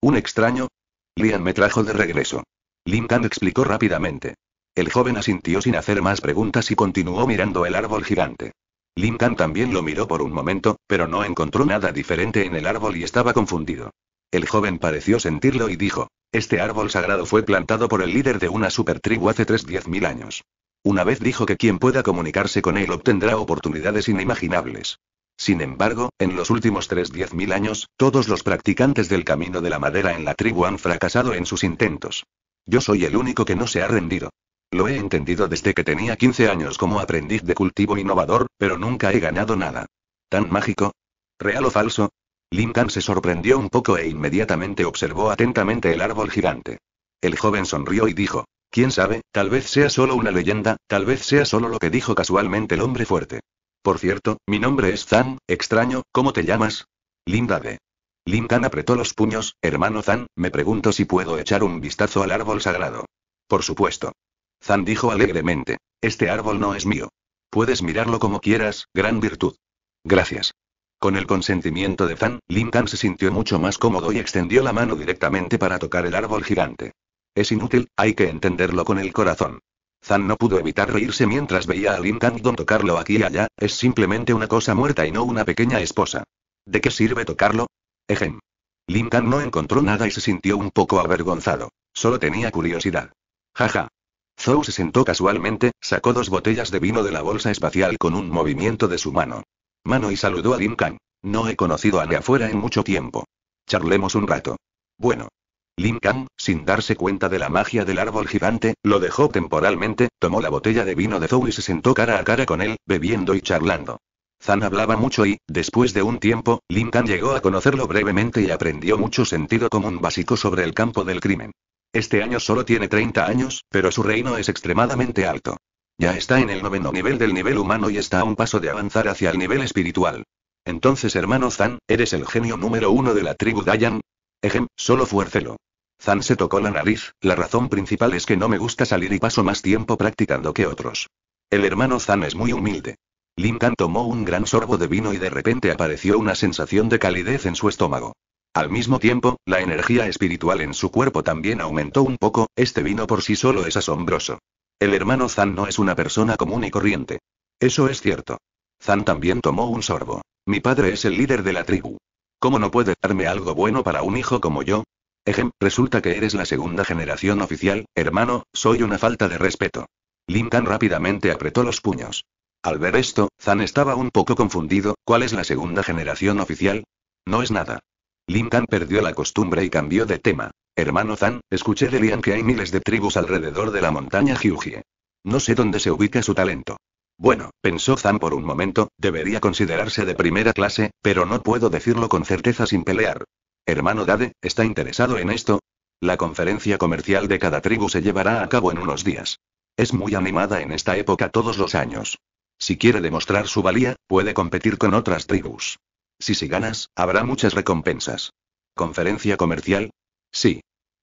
¿Un extraño? Lian me trajo de regreso. Lincoln explicó rápidamente. El joven asintió sin hacer más preguntas y continuó mirando el árbol gigante. Lincoln también lo miró por un momento, pero no encontró nada diferente en el árbol y estaba confundido. El joven pareció sentirlo y dijo, este árbol sagrado fue plantado por el líder de una supertribu hace tres diez mil años. Una vez dijo que quien pueda comunicarse con él obtendrá oportunidades inimaginables. Sin embargo, en los últimos tres diez mil años, todos los practicantes del camino de la madera en la tribu han fracasado en sus intentos. Yo soy el único que no se ha rendido. Lo he entendido desde que tenía 15 años como aprendiz de cultivo innovador, pero nunca he ganado nada. ¿Tan mágico? ¿Real o falso? Tan se sorprendió un poco e inmediatamente observó atentamente el árbol gigante. El joven sonrió y dijo, ¿quién sabe? Tal vez sea solo una leyenda, tal vez sea solo lo que dijo casualmente el hombre fuerte. Por cierto, mi nombre es Zan, extraño, ¿cómo te llamas? Linda de Linkan apretó los puños, hermano Zan, me pregunto si puedo echar un vistazo al árbol sagrado. Por supuesto. Zan dijo alegremente. Este árbol no es mío. Puedes mirarlo como quieras, gran virtud. Gracias. Con el consentimiento de Zan, Linkan se sintió mucho más cómodo y extendió la mano directamente para tocar el árbol gigante. Es inútil, hay que entenderlo con el corazón. Zan no pudo evitar reírse mientras veía a y Don tocarlo aquí y allá, es simplemente una cosa muerta y no una pequeña esposa. ¿De qué sirve tocarlo? Ejem. Lincoln no encontró nada y se sintió un poco avergonzado. Solo tenía curiosidad. Jaja. Zhou se sentó casualmente, sacó dos botellas de vino de la bolsa espacial con un movimiento de su mano. Mano y saludó a Kang. No he conocido a afuera en mucho tiempo. Charlemos un rato. Bueno. Kang, sin darse cuenta de la magia del árbol gigante, lo dejó temporalmente, tomó la botella de vino de Zhou y se sentó cara a cara con él, bebiendo y charlando. Zan hablaba mucho y, después de un tiempo, Lin Kan llegó a conocerlo brevemente y aprendió mucho sentido común básico sobre el campo del crimen. Este año solo tiene 30 años, pero su reino es extremadamente alto. Ya está en el noveno nivel del nivel humano y está a un paso de avanzar hacia el nivel espiritual. Entonces, hermano Zan, ¿eres el genio número uno de la tribu Dayan? Ejem, solo fuércelo. Zan se tocó la nariz, la razón principal es que no me gusta salir y paso más tiempo practicando que otros. El hermano Zan es muy humilde. Lincoln tomó un gran sorbo de vino y de repente apareció una sensación de calidez en su estómago. Al mismo tiempo, la energía espiritual en su cuerpo también aumentó un poco, este vino por sí solo es asombroso. El hermano Zan no es una persona común y corriente. Eso es cierto. Zan también tomó un sorbo. Mi padre es el líder de la tribu. ¿Cómo no puede darme algo bueno para un hijo como yo? Ejem, resulta que eres la segunda generación oficial, hermano, soy una falta de respeto. Lincoln rápidamente apretó los puños. Al ver esto, Zan estaba un poco confundido, ¿cuál es la segunda generación oficial? No es nada. Kan perdió la costumbre y cambió de tema. Hermano Zan, escuché de Lian que hay miles de tribus alrededor de la montaña Jiujie. No sé dónde se ubica su talento. Bueno, pensó Zan por un momento, debería considerarse de primera clase, pero no puedo decirlo con certeza sin pelear. Hermano Dade, ¿está interesado en esto? La conferencia comercial de cada tribu se llevará a cabo en unos días. Es muy animada en esta época todos los años. Si quiere demostrar su valía, puede competir con otras tribus. Si si ganas, habrá muchas recompensas. ¿Conferencia comercial? Sí.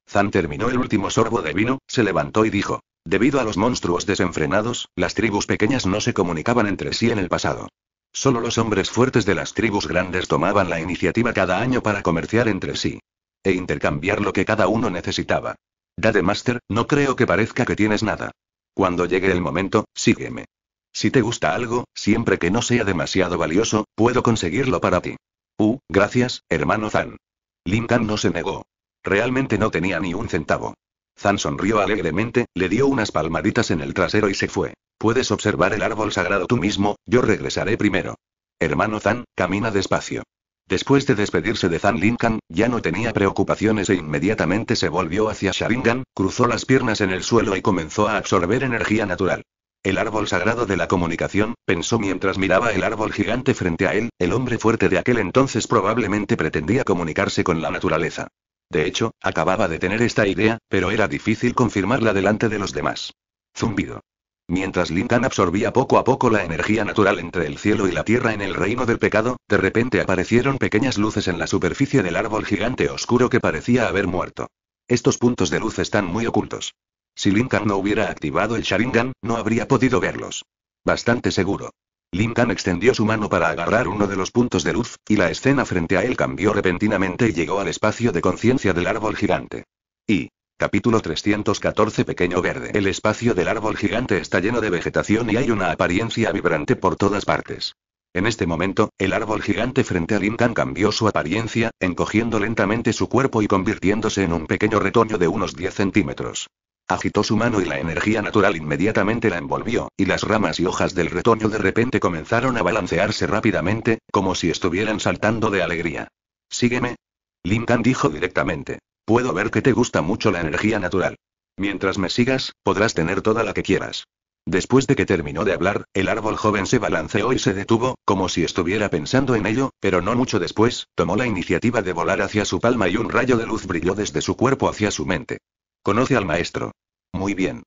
Zan terminó el último sorbo de vino, se levantó y dijo. Debido a los monstruos desenfrenados, las tribus pequeñas no se comunicaban entre sí en el pasado. Solo los hombres fuertes de las tribus grandes tomaban la iniciativa cada año para comerciar entre sí. E intercambiar lo que cada uno necesitaba. Dademaster, no creo que parezca que tienes nada. Cuando llegue el momento, sígueme. Si te gusta algo, siempre que no sea demasiado valioso, puedo conseguirlo para ti. Uh, gracias, hermano Zan. Linkan no se negó. Realmente no tenía ni un centavo. Zan sonrió alegremente, le dio unas palmaditas en el trasero y se fue. Puedes observar el árbol sagrado tú mismo, yo regresaré primero. Hermano Zan, camina despacio. Después de despedirse de Zan Linkan, ya no tenía preocupaciones e inmediatamente se volvió hacia Sharingan, cruzó las piernas en el suelo y comenzó a absorber energía natural. El árbol sagrado de la comunicación, pensó mientras miraba el árbol gigante frente a él, el hombre fuerte de aquel entonces probablemente pretendía comunicarse con la naturaleza. De hecho, acababa de tener esta idea, pero era difícil confirmarla delante de los demás. Zumbido. Mientras Lincoln absorbía poco a poco la energía natural entre el cielo y la tierra en el reino del pecado, de repente aparecieron pequeñas luces en la superficie del árbol gigante oscuro que parecía haber muerto. Estos puntos de luz están muy ocultos. Si Lincoln no hubiera activado el Sharingan, no habría podido verlos. Bastante seguro. Lincoln extendió su mano para agarrar uno de los puntos de luz, y la escena frente a él cambió repentinamente y llegó al espacio de conciencia del árbol gigante. Y. Capítulo 314 Pequeño Verde. El espacio del árbol gigante está lleno de vegetación y hay una apariencia vibrante por todas partes. En este momento, el árbol gigante frente a Lincoln cambió su apariencia, encogiendo lentamente su cuerpo y convirtiéndose en un pequeño retoño de unos 10 centímetros. Agitó su mano y la energía natural inmediatamente la envolvió, y las ramas y hojas del retoño de repente comenzaron a balancearse rápidamente, como si estuvieran saltando de alegría. Sígueme. —Lim-Tan dijo directamente. Puedo ver que te gusta mucho la energía natural. Mientras me sigas, podrás tener toda la que quieras. Después de que terminó de hablar, el árbol joven se balanceó y se detuvo, como si estuviera pensando en ello, pero no mucho después, tomó la iniciativa de volar hacia su palma y un rayo de luz brilló desde su cuerpo hacia su mente. Conoce al maestro. Muy bien.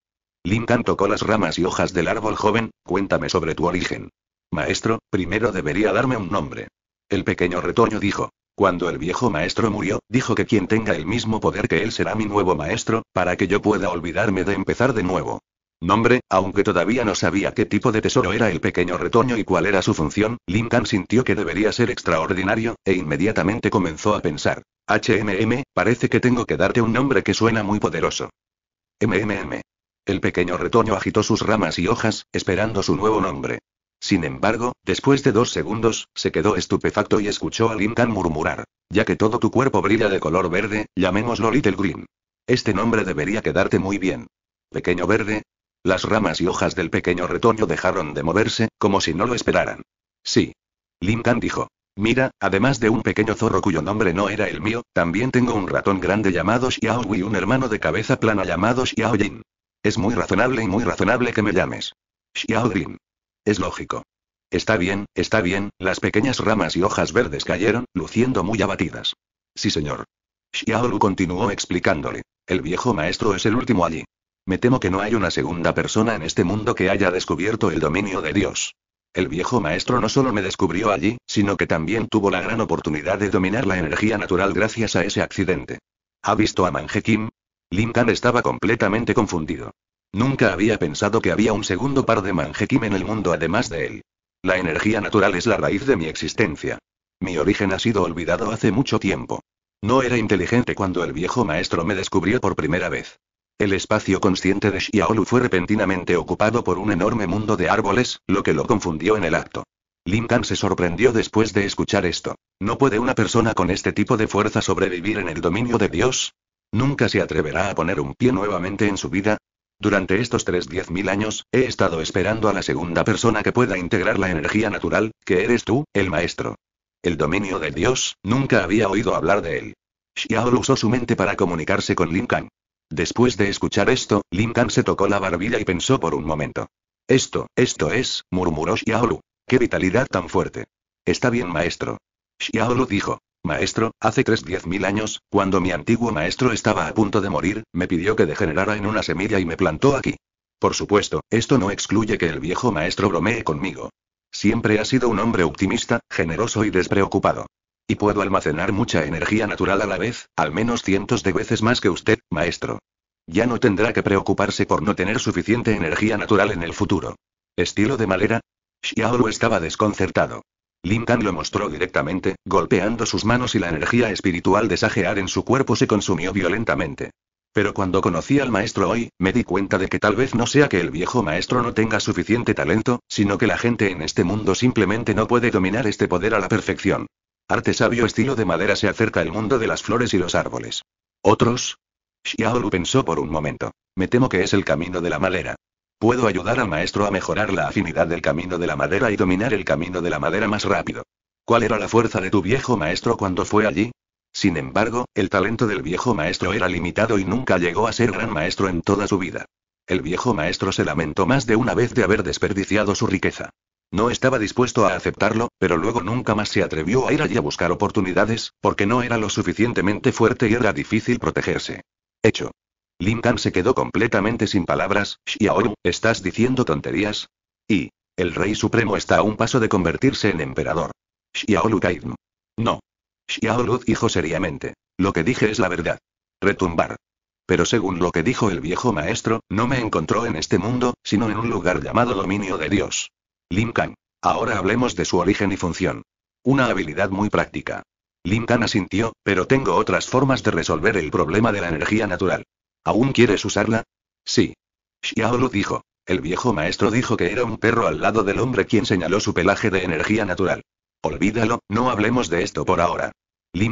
Lincoln tocó las ramas y hojas del árbol joven, cuéntame sobre tu origen. Maestro, primero debería darme un nombre. El pequeño retoño dijo. Cuando el viejo maestro murió, dijo que quien tenga el mismo poder que él será mi nuevo maestro, para que yo pueda olvidarme de empezar de nuevo nombre, aunque todavía no sabía qué tipo de tesoro era el pequeño retoño y cuál era su función, Lincoln sintió que debería ser extraordinario, e inmediatamente comenzó a pensar. HMM, parece que tengo que darte un nombre que suena muy poderoso. MMM. El pequeño retoño agitó sus ramas y hojas, esperando su nuevo nombre. Sin embargo, después de dos segundos, se quedó estupefacto y escuchó a Lincoln murmurar. Ya que todo tu cuerpo brilla de color verde, llamémoslo Little Green. Este nombre debería quedarte muy bien. Pequeño verde, las ramas y hojas del pequeño retoño dejaron de moverse, como si no lo esperaran. Sí. Lin Tan dijo. Mira, además de un pequeño zorro cuyo nombre no era el mío, también tengo un ratón grande llamado Xiao y un hermano de cabeza plana llamado Xiao Jin. Es muy razonable y muy razonable que me llames. Xiao Jin. Es lógico. Está bien, está bien, las pequeñas ramas y hojas verdes cayeron, luciendo muy abatidas. Sí, señor. Lu continuó explicándole. El viejo maestro es el último allí. Me temo que no hay una segunda persona en este mundo que haya descubierto el dominio de Dios. El viejo maestro no solo me descubrió allí, sino que también tuvo la gran oportunidad de dominar la energía natural gracias a ese accidente. ¿Ha visto a Manje Kim? Tan estaba completamente confundido. Nunca había pensado que había un segundo par de Manje en el mundo además de él. La energía natural es la raíz de mi existencia. Mi origen ha sido olvidado hace mucho tiempo. No era inteligente cuando el viejo maestro me descubrió por primera vez. El espacio consciente de Xiaolu fue repentinamente ocupado por un enorme mundo de árboles, lo que lo confundió en el acto. Lin Kang se sorprendió después de escuchar esto. ¿No puede una persona con este tipo de fuerza sobrevivir en el dominio de Dios? ¿Nunca se atreverá a poner un pie nuevamente en su vida? Durante estos tres diez mil años, he estado esperando a la segunda persona que pueda integrar la energía natural, que eres tú, el maestro. El dominio de Dios, nunca había oído hablar de él. Xiaolu usó su mente para comunicarse con Lin Kang. Después de escuchar esto, Lin Kang se tocó la barbilla y pensó por un momento. Esto, esto es, murmuró Xiaolu. ¡Qué vitalidad tan fuerte! Está bien, maestro. Xiaolu dijo. Maestro, hace tres diez mil años, cuando mi antiguo maestro estaba a punto de morir, me pidió que degenerara en una semilla y me plantó aquí. Por supuesto, esto no excluye que el viejo maestro bromee conmigo. Siempre ha sido un hombre optimista, generoso y despreocupado. Y puedo almacenar mucha energía natural a la vez, al menos cientos de veces más que usted, maestro. Ya no tendrá que preocuparse por no tener suficiente energía natural en el futuro. ¿Estilo de madera? lo estaba desconcertado. Lintan lo mostró directamente, golpeando sus manos y la energía espiritual de Sajear en su cuerpo se consumió violentamente. Pero cuando conocí al maestro hoy, me di cuenta de que tal vez no sea que el viejo maestro no tenga suficiente talento, sino que la gente en este mundo simplemente no puede dominar este poder a la perfección. Arte sabio estilo de madera se acerca al mundo de las flores y los árboles. ¿Otros? Xiaolu pensó por un momento. Me temo que es el camino de la madera. Puedo ayudar al maestro a mejorar la afinidad del camino de la madera y dominar el camino de la madera más rápido. ¿Cuál era la fuerza de tu viejo maestro cuando fue allí? Sin embargo, el talento del viejo maestro era limitado y nunca llegó a ser gran maestro en toda su vida. El viejo maestro se lamentó más de una vez de haber desperdiciado su riqueza. No estaba dispuesto a aceptarlo, pero luego nunca más se atrevió a ir allí a buscar oportunidades, porque no era lo suficientemente fuerte y era difícil protegerse. Hecho. Lincoln se quedó completamente sin palabras. Xiaoyu, ¿estás diciendo tonterías? Y. El rey supremo está a un paso de convertirse en emperador. Xiaolu No. Xiaolu dijo seriamente. Lo que dije es la verdad. Retumbar. Pero según lo que dijo el viejo maestro, no me encontró en este mundo, sino en un lugar llamado dominio de Dios. Kang, Ahora hablemos de su origen y función. Una habilidad muy práctica. Kang asintió, pero tengo otras formas de resolver el problema de la energía natural. ¿Aún quieres usarla? Sí. Xiaolu dijo. El viejo maestro dijo que era un perro al lado del hombre quien señaló su pelaje de energía natural. Olvídalo, no hablemos de esto por ahora.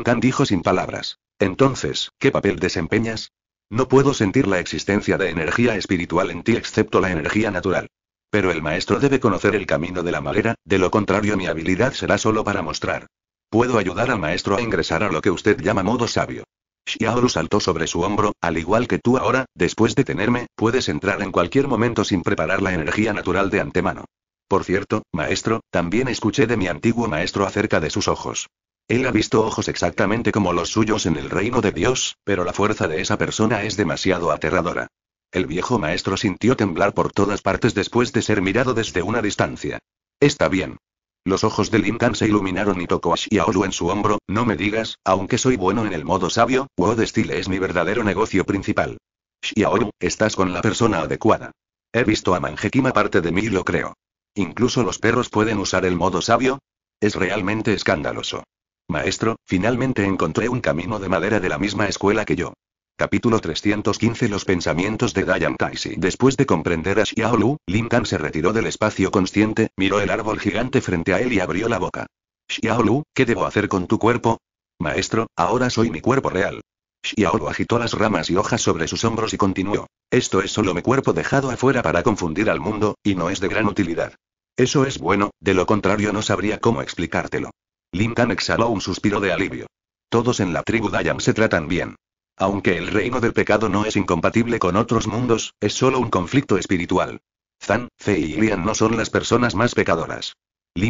Kang dijo sin palabras. Entonces, ¿qué papel desempeñas? No puedo sentir la existencia de energía espiritual en ti excepto la energía natural. Pero el maestro debe conocer el camino de la madera, de lo contrario mi habilidad será solo para mostrar. Puedo ayudar al maestro a ingresar a lo que usted llama modo sabio. Xiaoru saltó sobre su hombro, al igual que tú ahora, después de tenerme, puedes entrar en cualquier momento sin preparar la energía natural de antemano. Por cierto, maestro, también escuché de mi antiguo maestro acerca de sus ojos. Él ha visto ojos exactamente como los suyos en el reino de Dios, pero la fuerza de esa persona es demasiado aterradora. El viejo maestro sintió temblar por todas partes después de ser mirado desde una distancia. Está bien. Los ojos de Lintan se iluminaron y tocó a Xiaolu en su hombro, no me digas, aunque soy bueno en el modo sabio, de es mi verdadero negocio principal. Xiaolu, estás con la persona adecuada. He visto a Manjekima parte de mí y lo creo. Incluso los perros pueden usar el modo sabio. Es realmente escandaloso. Maestro, finalmente encontré un camino de madera de la misma escuela que yo. Capítulo 315 Los pensamientos de Dayan Taisi. Después de comprender a Xiaolu, Lin Kan se retiró del espacio consciente, miró el árbol gigante frente a él y abrió la boca. Xiaolu, ¿qué debo hacer con tu cuerpo? Maestro, ahora soy mi cuerpo real. Xiaolu agitó las ramas y hojas sobre sus hombros y continuó. Esto es solo mi cuerpo dejado afuera para confundir al mundo, y no es de gran utilidad. Eso es bueno, de lo contrario no sabría cómo explicártelo. Lin Kan exhaló un suspiro de alivio. Todos en la tribu Dayan se tratan bien. Aunque el reino del pecado no es incompatible con otros mundos, es solo un conflicto espiritual. Zan, Fei y Lian no son las personas más pecadoras.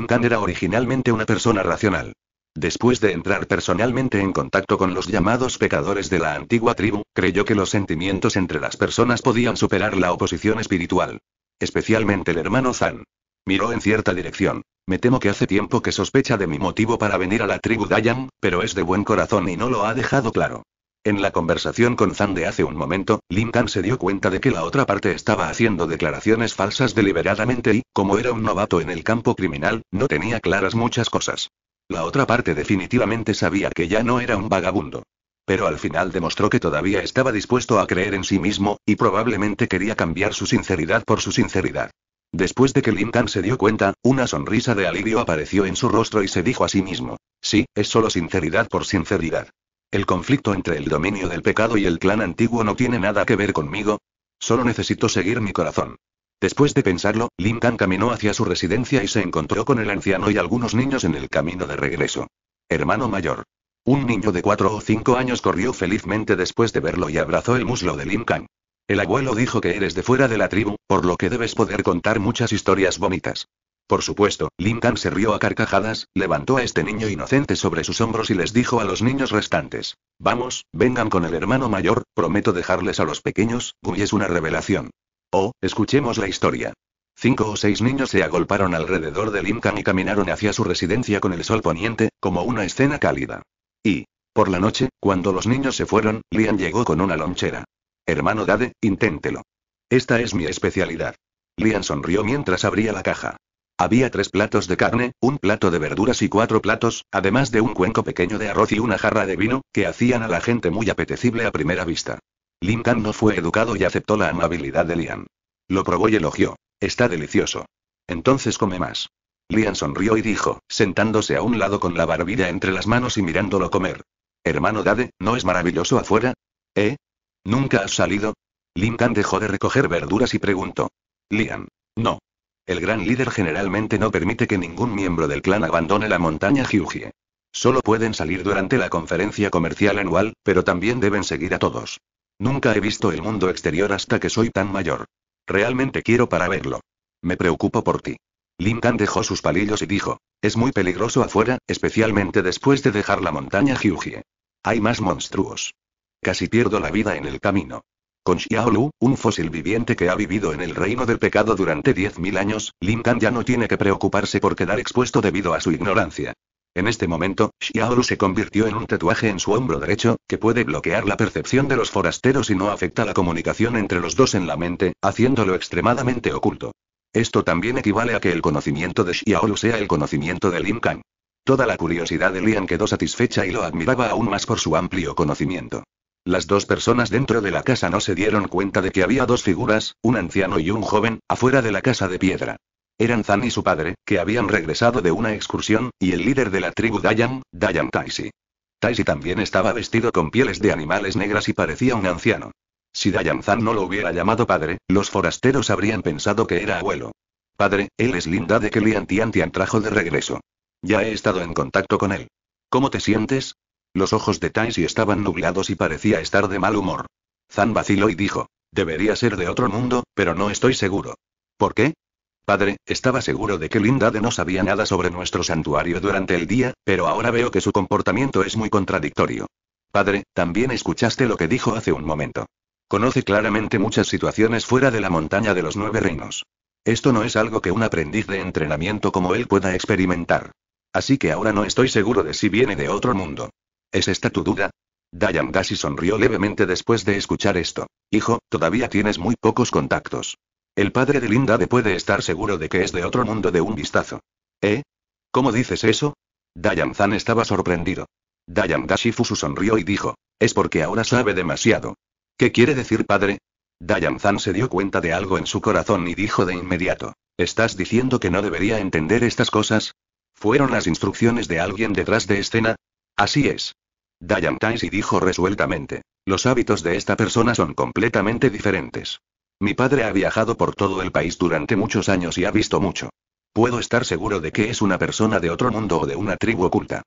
Kan era originalmente una persona racional. Después de entrar personalmente en contacto con los llamados pecadores de la antigua tribu, creyó que los sentimientos entre las personas podían superar la oposición espiritual. Especialmente el hermano Zan. Miró en cierta dirección. Me temo que hace tiempo que sospecha de mi motivo para venir a la tribu Dayan, pero es de buen corazón y no lo ha dejado claro. En la conversación con Zande de hace un momento, Tan se dio cuenta de que la otra parte estaba haciendo declaraciones falsas deliberadamente y, como era un novato en el campo criminal, no tenía claras muchas cosas. La otra parte definitivamente sabía que ya no era un vagabundo. Pero al final demostró que todavía estaba dispuesto a creer en sí mismo, y probablemente quería cambiar su sinceridad por su sinceridad. Después de que Tan se dio cuenta, una sonrisa de alivio apareció en su rostro y se dijo a sí mismo, sí, es solo sinceridad por sinceridad. El conflicto entre el dominio del pecado y el clan antiguo no tiene nada que ver conmigo. Solo necesito seguir mi corazón. Después de pensarlo, Kang caminó hacia su residencia y se encontró con el anciano y algunos niños en el camino de regreso. Hermano mayor. Un niño de cuatro o cinco años corrió felizmente después de verlo y abrazó el muslo de Kang. El abuelo dijo que eres de fuera de la tribu, por lo que debes poder contar muchas historias bonitas. Por supuesto, Lincoln se rió a carcajadas, levantó a este niño inocente sobre sus hombros y les dijo a los niños restantes. Vamos, vengan con el hermano mayor, prometo dejarles a los pequeños, gui es una revelación. Oh, escuchemos la historia. Cinco o seis niños se agolparon alrededor de Lincoln y caminaron hacia su residencia con el sol poniente, como una escena cálida. Y, por la noche, cuando los niños se fueron, Lian llegó con una lonchera. Hermano Dade, inténtelo. Esta es mi especialidad. Lian sonrió mientras abría la caja. Había tres platos de carne, un plato de verduras y cuatro platos, además de un cuenco pequeño de arroz y una jarra de vino, que hacían a la gente muy apetecible a primera vista. Lintan no fue educado y aceptó la amabilidad de Lian. Lo probó y elogió. Está delicioso. Entonces come más. Lian sonrió y dijo, sentándose a un lado con la barbilla entre las manos y mirándolo comer. Hermano Dade, ¿no es maravilloso afuera? ¿Eh? ¿Nunca has salido? Lintan dejó de recoger verduras y preguntó. Lian. No. El gran líder generalmente no permite que ningún miembro del clan abandone la montaña Hyugie. Solo pueden salir durante la conferencia comercial anual, pero también deben seguir a todos. Nunca he visto el mundo exterior hasta que soy tan mayor. Realmente quiero para verlo. Me preocupo por ti. Lin-Kan dejó sus palillos y dijo, es muy peligroso afuera, especialmente después de dejar la montaña Hyugie. Hay más monstruos. Casi pierdo la vida en el camino. Con Xiaolu, un fósil viviente que ha vivido en el reino del pecado durante 10.000 años, Kang ya no tiene que preocuparse por quedar expuesto debido a su ignorancia. En este momento, Xiaolu se convirtió en un tatuaje en su hombro derecho, que puede bloquear la percepción de los forasteros y no afecta la comunicación entre los dos en la mente, haciéndolo extremadamente oculto. Esto también equivale a que el conocimiento de Xiaolu sea el conocimiento de Kang. Toda la curiosidad de Lian quedó satisfecha y lo admiraba aún más por su amplio conocimiento. Las dos personas dentro de la casa no se dieron cuenta de que había dos figuras, un anciano y un joven, afuera de la casa de piedra. Eran Zan y su padre, que habían regresado de una excursión, y el líder de la tribu Dayan, Dayan Taisi. Taisi también estaba vestido con pieles de animales negras y parecía un anciano. Si Dayan Zan no lo hubiera llamado padre, los forasteros habrían pensado que era abuelo. Padre, él es Linda de que Lian Tian trajo de regreso. Ya he estado en contacto con él. ¿Cómo te sientes? Los ojos de Taisi estaban nublados y parecía estar de mal humor. Zan vaciló y dijo, debería ser de otro mundo, pero no estoy seguro. ¿Por qué? Padre, estaba seguro de que Lindade no sabía nada sobre nuestro santuario durante el día, pero ahora veo que su comportamiento es muy contradictorio. Padre, también escuchaste lo que dijo hace un momento. Conoce claramente muchas situaciones fuera de la montaña de los nueve reinos. Esto no es algo que un aprendiz de entrenamiento como él pueda experimentar. Así que ahora no estoy seguro de si viene de otro mundo. ¿Es esta tu duda? Dayan sonrió levemente después de escuchar esto. Hijo, todavía tienes muy pocos contactos. El padre de Linda puede estar seguro de que es de otro mundo de un vistazo. ¿Eh? ¿Cómo dices eso? Dayan Zan estaba sorprendido. Dayan Fusu sonrió y dijo: Es porque ahora sabe demasiado. ¿Qué quiere decir padre? Dayan Zan se dio cuenta de algo en su corazón y dijo de inmediato: ¿Estás diciendo que no debería entender estas cosas? ¿Fueron las instrucciones de alguien detrás de escena? Así es. Diane Taisi dijo resueltamente. Los hábitos de esta persona son completamente diferentes. Mi padre ha viajado por todo el país durante muchos años y ha visto mucho. Puedo estar seguro de que es una persona de otro mundo o de una tribu oculta.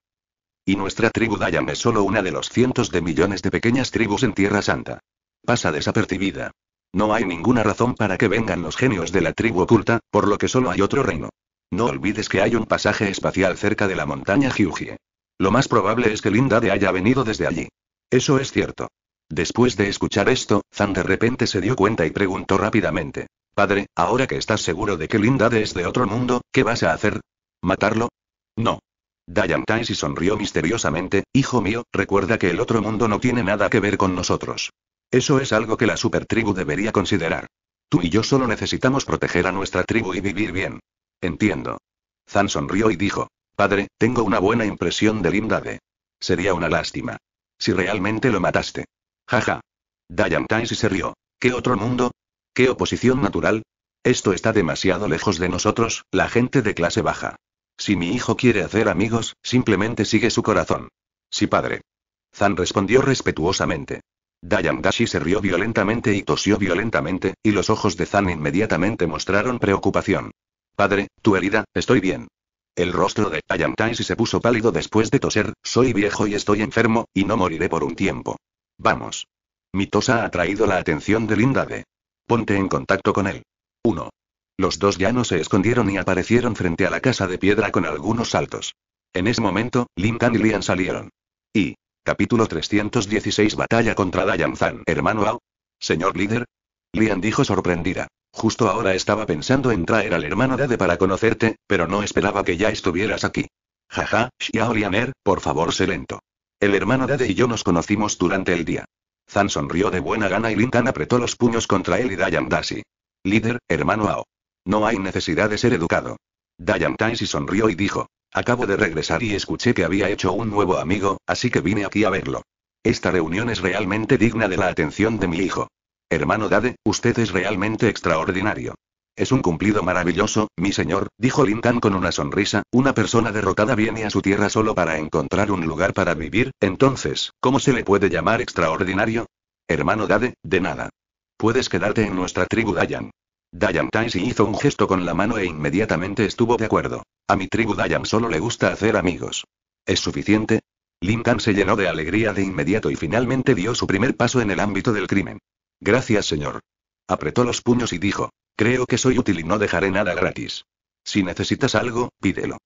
Y nuestra tribu Dayan es solo una de los cientos de millones de pequeñas tribus en Tierra Santa. Pasa desapercibida. No hay ninguna razón para que vengan los genios de la tribu oculta, por lo que solo hay otro reino. No olvides que hay un pasaje espacial cerca de la montaña Hyugie. Lo más probable es que Lindade haya venido desde allí. Eso es cierto. Después de escuchar esto, Zan de repente se dio cuenta y preguntó rápidamente. Padre, ahora que estás seguro de que Lindade es de otro mundo, ¿qué vas a hacer? ¿Matarlo? No. Dayan Taisi sonrió misteriosamente, hijo mío, recuerda que el otro mundo no tiene nada que ver con nosotros. Eso es algo que la supertribu debería considerar. Tú y yo solo necesitamos proteger a nuestra tribu y vivir bien. Entiendo. Zan sonrió y dijo, Padre, tengo una buena impresión de Linda de... Sería una lástima. Si realmente lo mataste. Jaja. Dayan Taisi se rió. ¿Qué otro mundo? ¿Qué oposición natural? Esto está demasiado lejos de nosotros, la gente de clase baja. Si mi hijo quiere hacer amigos, simplemente sigue su corazón. Sí, padre. Zan respondió respetuosamente. Dayan Dashi se rió violentamente y tosió violentamente, y los ojos de Zan inmediatamente mostraron preocupación. Padre, tu herida, estoy bien. El rostro de Tallantaisi se puso pálido después de toser, soy viejo y estoy enfermo, y no moriré por un tiempo. Vamos. Mi tos ha atraído la atención de de. Ponte en contacto con él. 1. Los dos ya no se escondieron y aparecieron frente a la casa de piedra con algunos saltos. En ese momento, Lincoln y Lian salieron. Y. Capítulo 316 Batalla contra Dayan Zan. Hermano Ao. Señor líder. Lian dijo sorprendida. Justo ahora estaba pensando en traer al hermano Dade para conocerte, pero no esperaba que ya estuvieras aquí. Jaja, Xiao Lianer, por favor sé lento. El hermano Dade y yo nos conocimos durante el día. Zan sonrió de buena gana y Tan apretó los puños contra él y Dayan Dasi. Líder, hermano Ao. No hay necesidad de ser educado. Dayan Taisi sonrió y dijo. Acabo de regresar y escuché que había hecho un nuevo amigo, así que vine aquí a verlo. Esta reunión es realmente digna de la atención de mi hijo. Hermano Dade, usted es realmente extraordinario. Es un cumplido maravilloso, mi señor, dijo Lincoln con una sonrisa, una persona derrotada viene a su tierra solo para encontrar un lugar para vivir, entonces, ¿cómo se le puede llamar extraordinario? Hermano Dade, de nada. Puedes quedarte en nuestra tribu Dayan. Dayan Taisi hizo un gesto con la mano e inmediatamente estuvo de acuerdo. A mi tribu Dayan solo le gusta hacer amigos. ¿Es suficiente? Lincoln se llenó de alegría de inmediato y finalmente dio su primer paso en el ámbito del crimen. Gracias, señor. Apretó los puños y dijo, creo que soy útil y no dejaré nada gratis. Si necesitas algo, pídelo.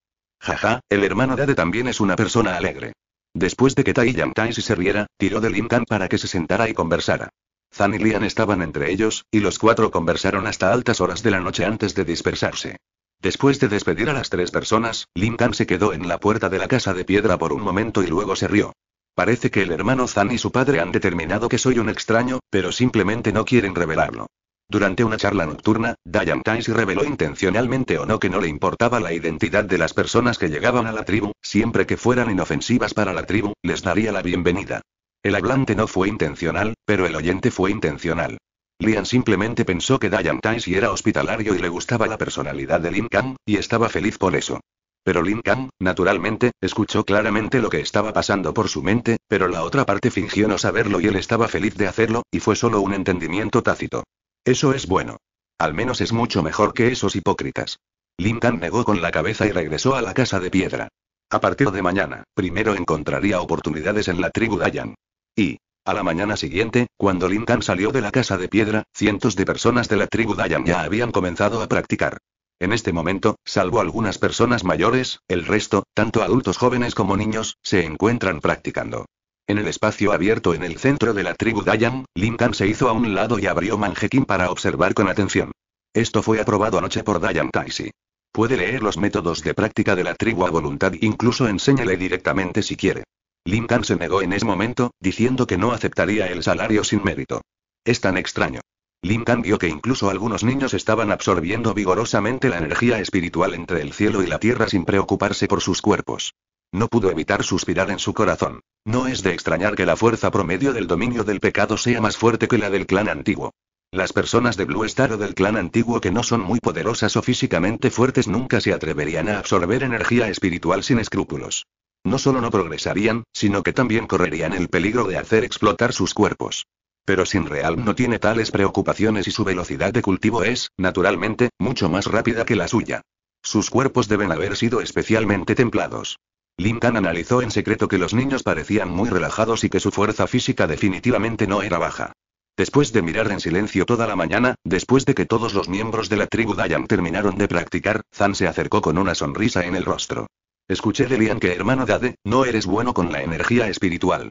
Jaja, el hermano Dade también es una persona alegre. Después de que Tai si se riera, tiró de Tan para que se sentara y conversara. Zan y Lian estaban entre ellos, y los cuatro conversaron hasta altas horas de la noche antes de dispersarse. Después de despedir a las tres personas, Tan se quedó en la puerta de la casa de piedra por un momento y luego se rió. Parece que el hermano Zan y su padre han determinado que soy un extraño, pero simplemente no quieren revelarlo. Durante una charla nocturna, Diane Tice reveló intencionalmente o no que no le importaba la identidad de las personas que llegaban a la tribu, siempre que fueran inofensivas para la tribu, les daría la bienvenida. El hablante no fue intencional, pero el oyente fue intencional. Lian simplemente pensó que Dayan Tice era hospitalario y le gustaba la personalidad de Lin Kang, y estaba feliz por eso. Pero Lin Kang, naturalmente, escuchó claramente lo que estaba pasando por su mente, pero la otra parte fingió no saberlo y él estaba feliz de hacerlo, y fue solo un entendimiento tácito. Eso es bueno. Al menos es mucho mejor que esos hipócritas. Lin Kang negó con la cabeza y regresó a la casa de piedra. A partir de mañana, primero encontraría oportunidades en la tribu Dayan. Y, a la mañana siguiente, cuando Lin Kang salió de la casa de piedra, cientos de personas de la tribu Dayan ya habían comenzado a practicar. En este momento, salvo algunas personas mayores, el resto, tanto adultos jóvenes como niños, se encuentran practicando. En el espacio abierto en el centro de la tribu Dayan, Lincoln se hizo a un lado y abrió Manjekin para observar con atención. Esto fue aprobado anoche por Dayan Taisi. Puede leer los métodos de práctica de la tribu a voluntad, incluso enséñale directamente si quiere. Lincoln se negó en ese momento, diciendo que no aceptaría el salario sin mérito. Es tan extraño. Linkan vio que incluso algunos niños estaban absorbiendo vigorosamente la energía espiritual entre el cielo y la tierra sin preocuparse por sus cuerpos. No pudo evitar suspirar en su corazón. No es de extrañar que la fuerza promedio del dominio del pecado sea más fuerte que la del clan antiguo. Las personas de Blue Star o del clan antiguo que no son muy poderosas o físicamente fuertes nunca se atreverían a absorber energía espiritual sin escrúpulos. No solo no progresarían, sino que también correrían el peligro de hacer explotar sus cuerpos. Pero real no tiene tales preocupaciones y su velocidad de cultivo es, naturalmente, mucho más rápida que la suya. Sus cuerpos deben haber sido especialmente templados. Lincoln analizó en secreto que los niños parecían muy relajados y que su fuerza física definitivamente no era baja. Después de mirar en silencio toda la mañana, después de que todos los miembros de la tribu Dayan terminaron de practicar, Zan se acercó con una sonrisa en el rostro. Escuché de Lian que hermano Dade, no eres bueno con la energía espiritual.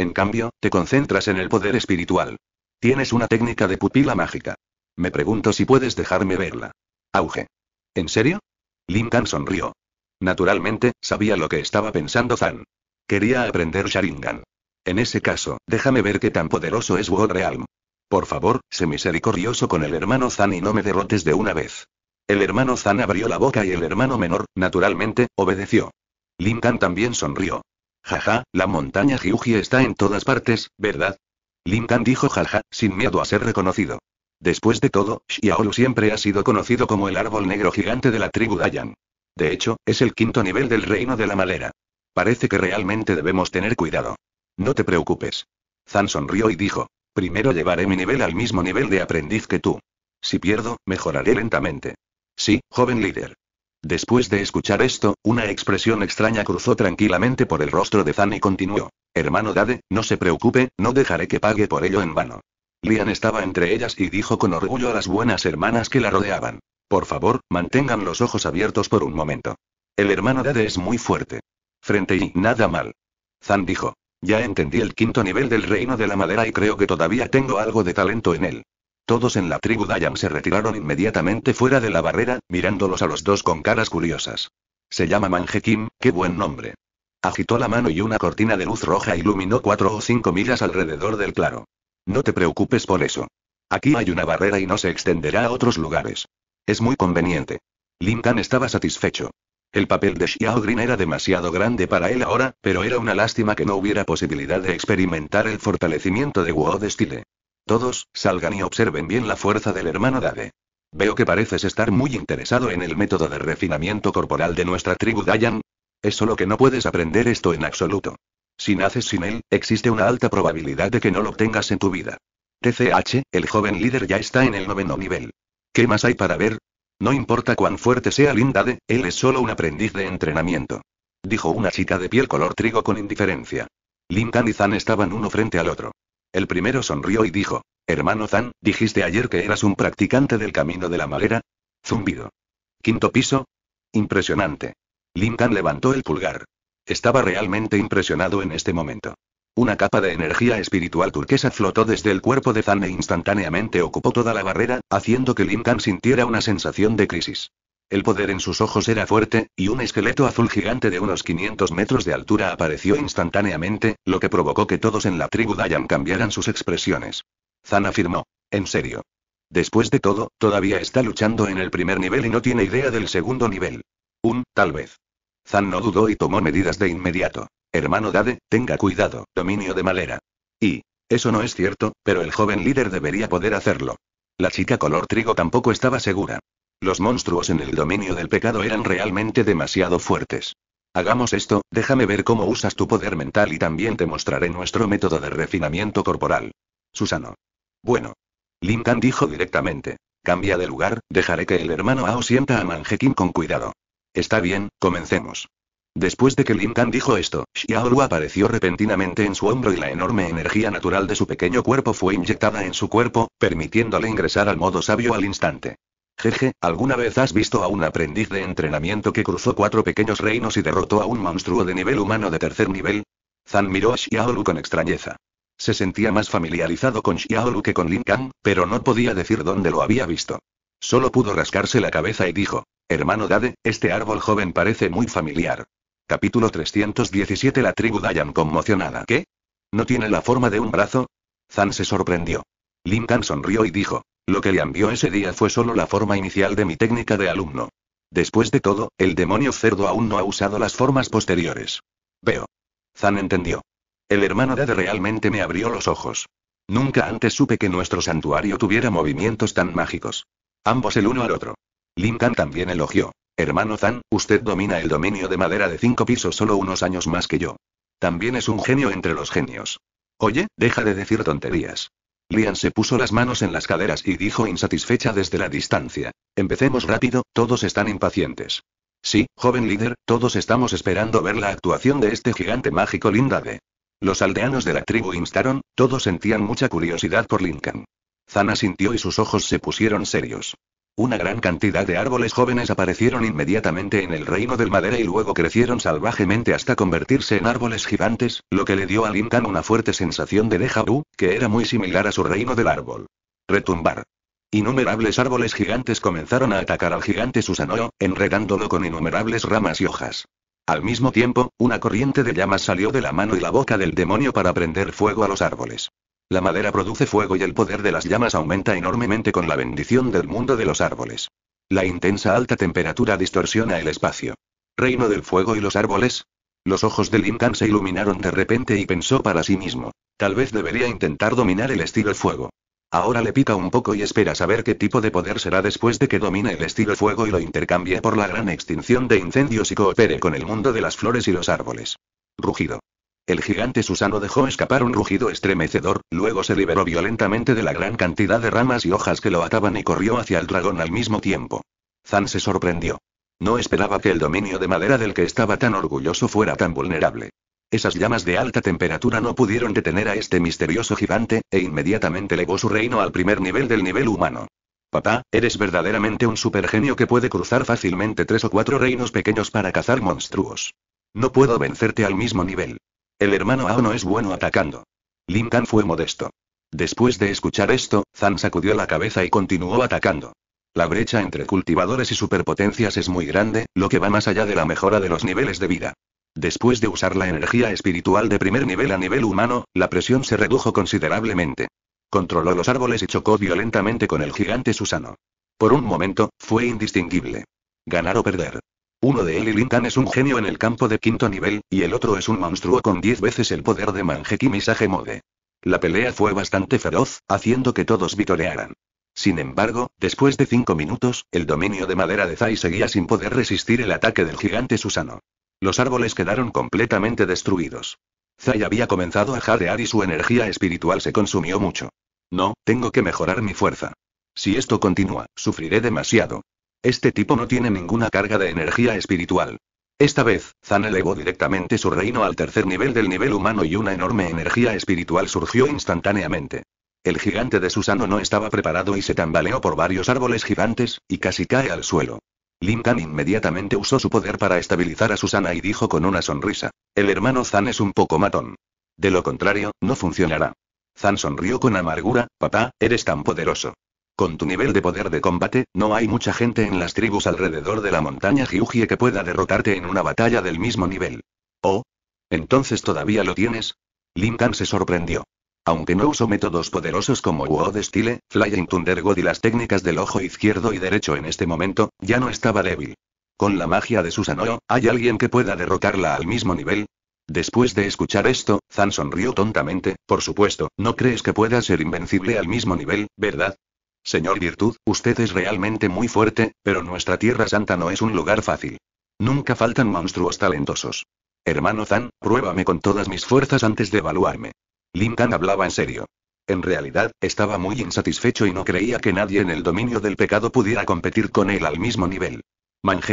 En cambio, te concentras en el poder espiritual. Tienes una técnica de pupila mágica. Me pregunto si puedes dejarme verla. Auge. ¿En serio? Lincoln sonrió. Naturalmente, sabía lo que estaba pensando Zan. Quería aprender Sharingan. En ese caso, déjame ver qué tan poderoso es World Realm. Por favor, sé misericordioso con el hermano Zan y no me derrotes de una vez. El hermano Zan abrió la boca y el hermano menor, naturalmente, obedeció. Lincoln también sonrió. Jaja, la montaña Hyuji está en todas partes, ¿verdad? Tan dijo jaja, sin miedo a ser reconocido. Después de todo, Xiaolu siempre ha sido conocido como el árbol negro gigante de la tribu Dayan. De hecho, es el quinto nivel del reino de la madera. Parece que realmente debemos tener cuidado. No te preocupes. Zan sonrió y dijo, primero llevaré mi nivel al mismo nivel de aprendiz que tú. Si pierdo, mejoraré lentamente. Sí, joven líder. Después de escuchar esto, una expresión extraña cruzó tranquilamente por el rostro de Zan y continuó. Hermano Dade, no se preocupe, no dejaré que pague por ello en vano. Lian estaba entre ellas y dijo con orgullo a las buenas hermanas que la rodeaban. Por favor, mantengan los ojos abiertos por un momento. El hermano Dade es muy fuerte. Frente y nada mal. Zan dijo. Ya entendí el quinto nivel del reino de la madera y creo que todavía tengo algo de talento en él. Todos en la tribu Dayam se retiraron inmediatamente fuera de la barrera, mirándolos a los dos con caras curiosas. Se llama Manjekim, qué buen nombre. Agitó la mano y una cortina de luz roja iluminó cuatro o cinco millas alrededor del claro. No te preocupes por eso. Aquí hay una barrera y no se extenderá a otros lugares. Es muy conveniente. Kan estaba satisfecho. El papel de Xiao Green era demasiado grande para él ahora, pero era una lástima que no hubiera posibilidad de experimentar el fortalecimiento de Wuodestile. Todos, salgan y observen bien la fuerza del hermano Dade. Veo que pareces estar muy interesado en el método de refinamiento corporal de nuestra tribu Dayan. Es solo que no puedes aprender esto en absoluto. Si naces sin él, existe una alta probabilidad de que no lo obtengas en tu vida. TCH, el joven líder ya está en el noveno nivel. ¿Qué más hay para ver? No importa cuán fuerte sea Lindade, él es solo un aprendiz de entrenamiento. Dijo una chica de piel color trigo con indiferencia. Lindan y Zan estaban uno frente al otro. El primero sonrió y dijo, Hermano Zan, dijiste ayer que eras un practicante del camino de la madera. Zumbido. Quinto piso. Impresionante. Lincoln levantó el pulgar. Estaba realmente impresionado en este momento. Una capa de energía espiritual turquesa flotó desde el cuerpo de Zan e instantáneamente ocupó toda la barrera, haciendo que Lincoln sintiera una sensación de crisis. El poder en sus ojos era fuerte, y un esqueleto azul gigante de unos 500 metros de altura apareció instantáneamente, lo que provocó que todos en la tribu Dayan cambiaran sus expresiones. Zan afirmó. En serio. Después de todo, todavía está luchando en el primer nivel y no tiene idea del segundo nivel. Un, tal vez. Zan no dudó y tomó medidas de inmediato. Hermano Dade, tenga cuidado, dominio de Malera. Y, eso no es cierto, pero el joven líder debería poder hacerlo. La chica color trigo tampoco estaba segura. Los monstruos en el dominio del pecado eran realmente demasiado fuertes. Hagamos esto, déjame ver cómo usas tu poder mental y también te mostraré nuestro método de refinamiento corporal. Susano. Bueno. Tan dijo directamente. Cambia de lugar, dejaré que el hermano Ao sienta a Manjekin con cuidado. Está bien, comencemos. Después de que Tan dijo esto, Xiaoru apareció repentinamente en su hombro y la enorme energía natural de su pequeño cuerpo fue inyectada en su cuerpo, permitiéndole ingresar al modo sabio al instante. Jeje, ¿alguna vez has visto a un aprendiz de entrenamiento que cruzó cuatro pequeños reinos y derrotó a un monstruo de nivel humano de tercer nivel? Zan miró a Xiaolu con extrañeza. Se sentía más familiarizado con Xiaolu que con Lin Kang, pero no podía decir dónde lo había visto. Solo pudo rascarse la cabeza y dijo, Hermano Dade, este árbol joven parece muy familiar. Capítulo 317 La tribu Dayan conmocionada. ¿Qué? ¿No tiene la forma de un brazo? Zan se sorprendió. Lin Kang sonrió y dijo, lo que le envió ese día fue solo la forma inicial de mi técnica de alumno. Después de todo, el demonio cerdo aún no ha usado las formas posteriores. Veo. Zan entendió. El hermano Dad realmente me abrió los ojos. Nunca antes supe que nuestro santuario tuviera movimientos tan mágicos. Ambos el uno al otro. Lin Linkan también elogió. Hermano Zan, usted domina el dominio de madera de cinco pisos solo unos años más que yo. También es un genio entre los genios. Oye, deja de decir tonterías. Lian se puso las manos en las caderas y dijo insatisfecha desde la distancia. Empecemos rápido, todos están impacientes. Sí, joven líder, todos estamos esperando ver la actuación de este gigante mágico Linda Los aldeanos de la tribu instaron, todos sentían mucha curiosidad por Lincoln. Zana sintió y sus ojos se pusieron serios. Una gran cantidad de árboles jóvenes aparecieron inmediatamente en el reino del madera y luego crecieron salvajemente hasta convertirse en árboles gigantes, lo que le dio a Lincoln una fuerte sensación de déjà que era muy similar a su reino del árbol. Retumbar. Innumerables árboles gigantes comenzaron a atacar al gigante Susanoo, enredándolo con innumerables ramas y hojas. Al mismo tiempo, una corriente de llamas salió de la mano y la boca del demonio para prender fuego a los árboles. La madera produce fuego y el poder de las llamas aumenta enormemente con la bendición del mundo de los árboles. La intensa alta temperatura distorsiona el espacio. Reino del fuego y los árboles, los ojos de Lincoln se iluminaron de repente y pensó para sí mismo. Tal vez debería intentar dominar el estilo fuego. Ahora le pica un poco y espera saber qué tipo de poder será después de que domine el estilo fuego y lo intercambie por la gran extinción de incendios y coopere con el mundo de las flores y los árboles. Rugido. El gigante Susano dejó escapar un rugido estremecedor, luego se liberó violentamente de la gran cantidad de ramas y hojas que lo ataban y corrió hacia el dragón al mismo tiempo. Zan se sorprendió. No esperaba que el dominio de madera del que estaba tan orgulloso fuera tan vulnerable. Esas llamas de alta temperatura no pudieron detener a este misterioso gigante, e inmediatamente legó su reino al primer nivel del nivel humano. Papá, eres verdaderamente un supergenio que puede cruzar fácilmente tres o cuatro reinos pequeños para cazar monstruos. No puedo vencerte al mismo nivel. El hermano Ao no es bueno atacando. Linkan fue modesto. Después de escuchar esto, Zan sacudió la cabeza y continuó atacando. La brecha entre cultivadores y superpotencias es muy grande, lo que va más allá de la mejora de los niveles de vida. Después de usar la energía espiritual de primer nivel a nivel humano, la presión se redujo considerablemente. Controló los árboles y chocó violentamente con el gigante Susano. Por un momento, fue indistinguible. Ganar o perder. Uno de él y Lintan es un genio en el campo de quinto nivel, y el otro es un monstruo con diez veces el poder de y Misage Mode. La pelea fue bastante feroz, haciendo que todos vitorearan. Sin embargo, después de cinco minutos, el dominio de madera de Zai seguía sin poder resistir el ataque del gigante Susano. Los árboles quedaron completamente destruidos. Zai había comenzado a jadear y su energía espiritual se consumió mucho. No, tengo que mejorar mi fuerza. Si esto continúa, sufriré demasiado. Este tipo no tiene ninguna carga de energía espiritual. Esta vez, Zan elevó directamente su reino al tercer nivel del nivel humano y una enorme energía espiritual surgió instantáneamente. El gigante de Susano no estaba preparado y se tambaleó por varios árboles gigantes, y casi cae al suelo. Linkan inmediatamente usó su poder para estabilizar a Susana y dijo con una sonrisa, el hermano Zan es un poco matón. De lo contrario, no funcionará. Zan sonrió con amargura, papá, eres tan poderoso. Con tu nivel de poder de combate, no hay mucha gente en las tribus alrededor de la montaña Jugie que pueda derrotarte en una batalla del mismo nivel. ¿Oh? ¿Entonces todavía lo tienes? Linkan se sorprendió. Aunque no usó métodos poderosos como Wood Style, Flying Thunder God y las técnicas del ojo izquierdo y derecho en este momento, ya no estaba débil. Con la magia de Susanoo, ¿hay alguien que pueda derrotarla al mismo nivel? Después de escuchar esto, Zan sonrió tontamente, por supuesto, no crees que pueda ser invencible al mismo nivel, ¿verdad? Señor Virtud, usted es realmente muy fuerte, pero nuestra Tierra Santa no es un lugar fácil. Nunca faltan monstruos talentosos. Hermano Zan, pruébame con todas mis fuerzas antes de evaluarme. Lin hablaba en serio. En realidad, estaba muy insatisfecho y no creía que nadie en el dominio del pecado pudiera competir con él al mismo nivel.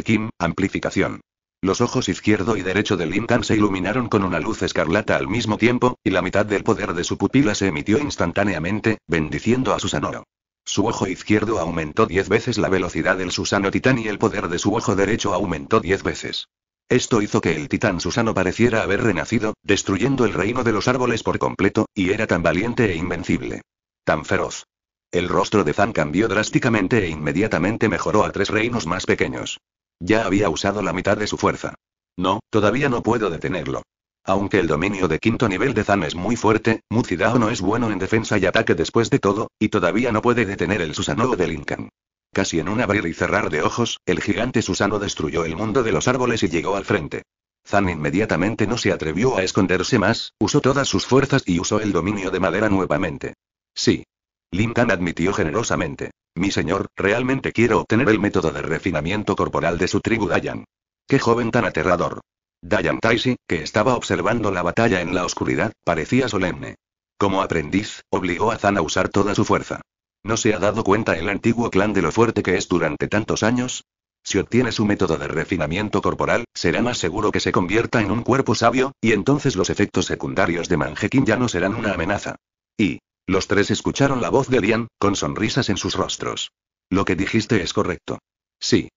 Kim, amplificación. Los ojos izquierdo y derecho de Lincoln se iluminaron con una luz escarlata al mismo tiempo, y la mitad del poder de su pupila se emitió instantáneamente, bendiciendo a Susanoro. Su ojo izquierdo aumentó diez veces la velocidad del Susano Titán y el poder de su ojo derecho aumentó diez veces. Esto hizo que el titán Susano pareciera haber renacido, destruyendo el reino de los árboles por completo, y era tan valiente e invencible. Tan feroz. El rostro de Zan cambió drásticamente e inmediatamente mejoró a tres reinos más pequeños. Ya había usado la mitad de su fuerza. No, todavía no puedo detenerlo. Aunque el dominio de quinto nivel de Zan es muy fuerte, Mucidao no es bueno en defensa y ataque después de todo, y todavía no puede detener el Susanoo de Lincoln. Casi en un abrir y cerrar de ojos, el gigante Susano destruyó el mundo de los árboles y llegó al frente. Zan inmediatamente no se atrevió a esconderse más, usó todas sus fuerzas y usó el dominio de madera nuevamente. Sí. Lincoln admitió generosamente. Mi señor, realmente quiero obtener el método de refinamiento corporal de su tribu Dayan. Qué joven tan aterrador. Dayan Taisi, que estaba observando la batalla en la oscuridad, parecía solemne. Como aprendiz, obligó a Zan a usar toda su fuerza. ¿No se ha dado cuenta el antiguo clan de lo fuerte que es durante tantos años? Si obtiene su método de refinamiento corporal, será más seguro que se convierta en un cuerpo sabio, y entonces los efectos secundarios de Manjekin ya no serán una amenaza. Y. Los tres escucharon la voz de Dian, con sonrisas en sus rostros. Lo que dijiste es correcto. Sí,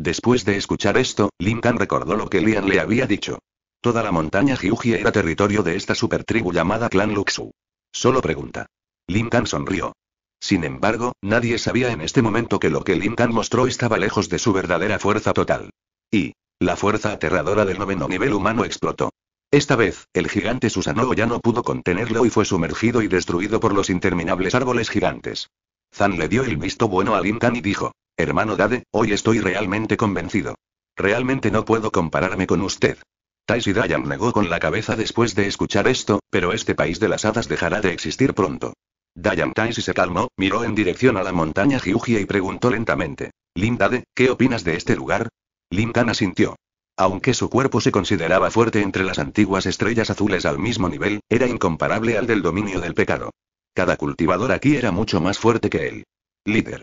Después de escuchar esto, Lin Tan recordó lo que Lian le había dicho. Toda la montaña Hyuji era territorio de esta supertribu llamada Clan Luxu. Solo pregunta. Lin Tan sonrió. Sin embargo, nadie sabía en este momento que lo que Tan mostró estaba lejos de su verdadera fuerza total. Y, la fuerza aterradora del noveno nivel humano explotó. Esta vez, el gigante Susanoo ya no pudo contenerlo y fue sumergido y destruido por los interminables árboles gigantes. Zan le dio el visto bueno a Lin Tan y dijo. Hermano Dade, hoy estoy realmente convencido. Realmente no puedo compararme con usted. Taisi Dayan negó con la cabeza después de escuchar esto, pero este país de las hadas dejará de existir pronto. Dayan Taisi se calmó, miró en dirección a la montaña Giugia y preguntó lentamente. Lin Dade, ¿qué opinas de este lugar? Lin asintió. Aunque su cuerpo se consideraba fuerte entre las antiguas estrellas azules al mismo nivel, era incomparable al del dominio del pecado. Cada cultivador aquí era mucho más fuerte que él. Líder.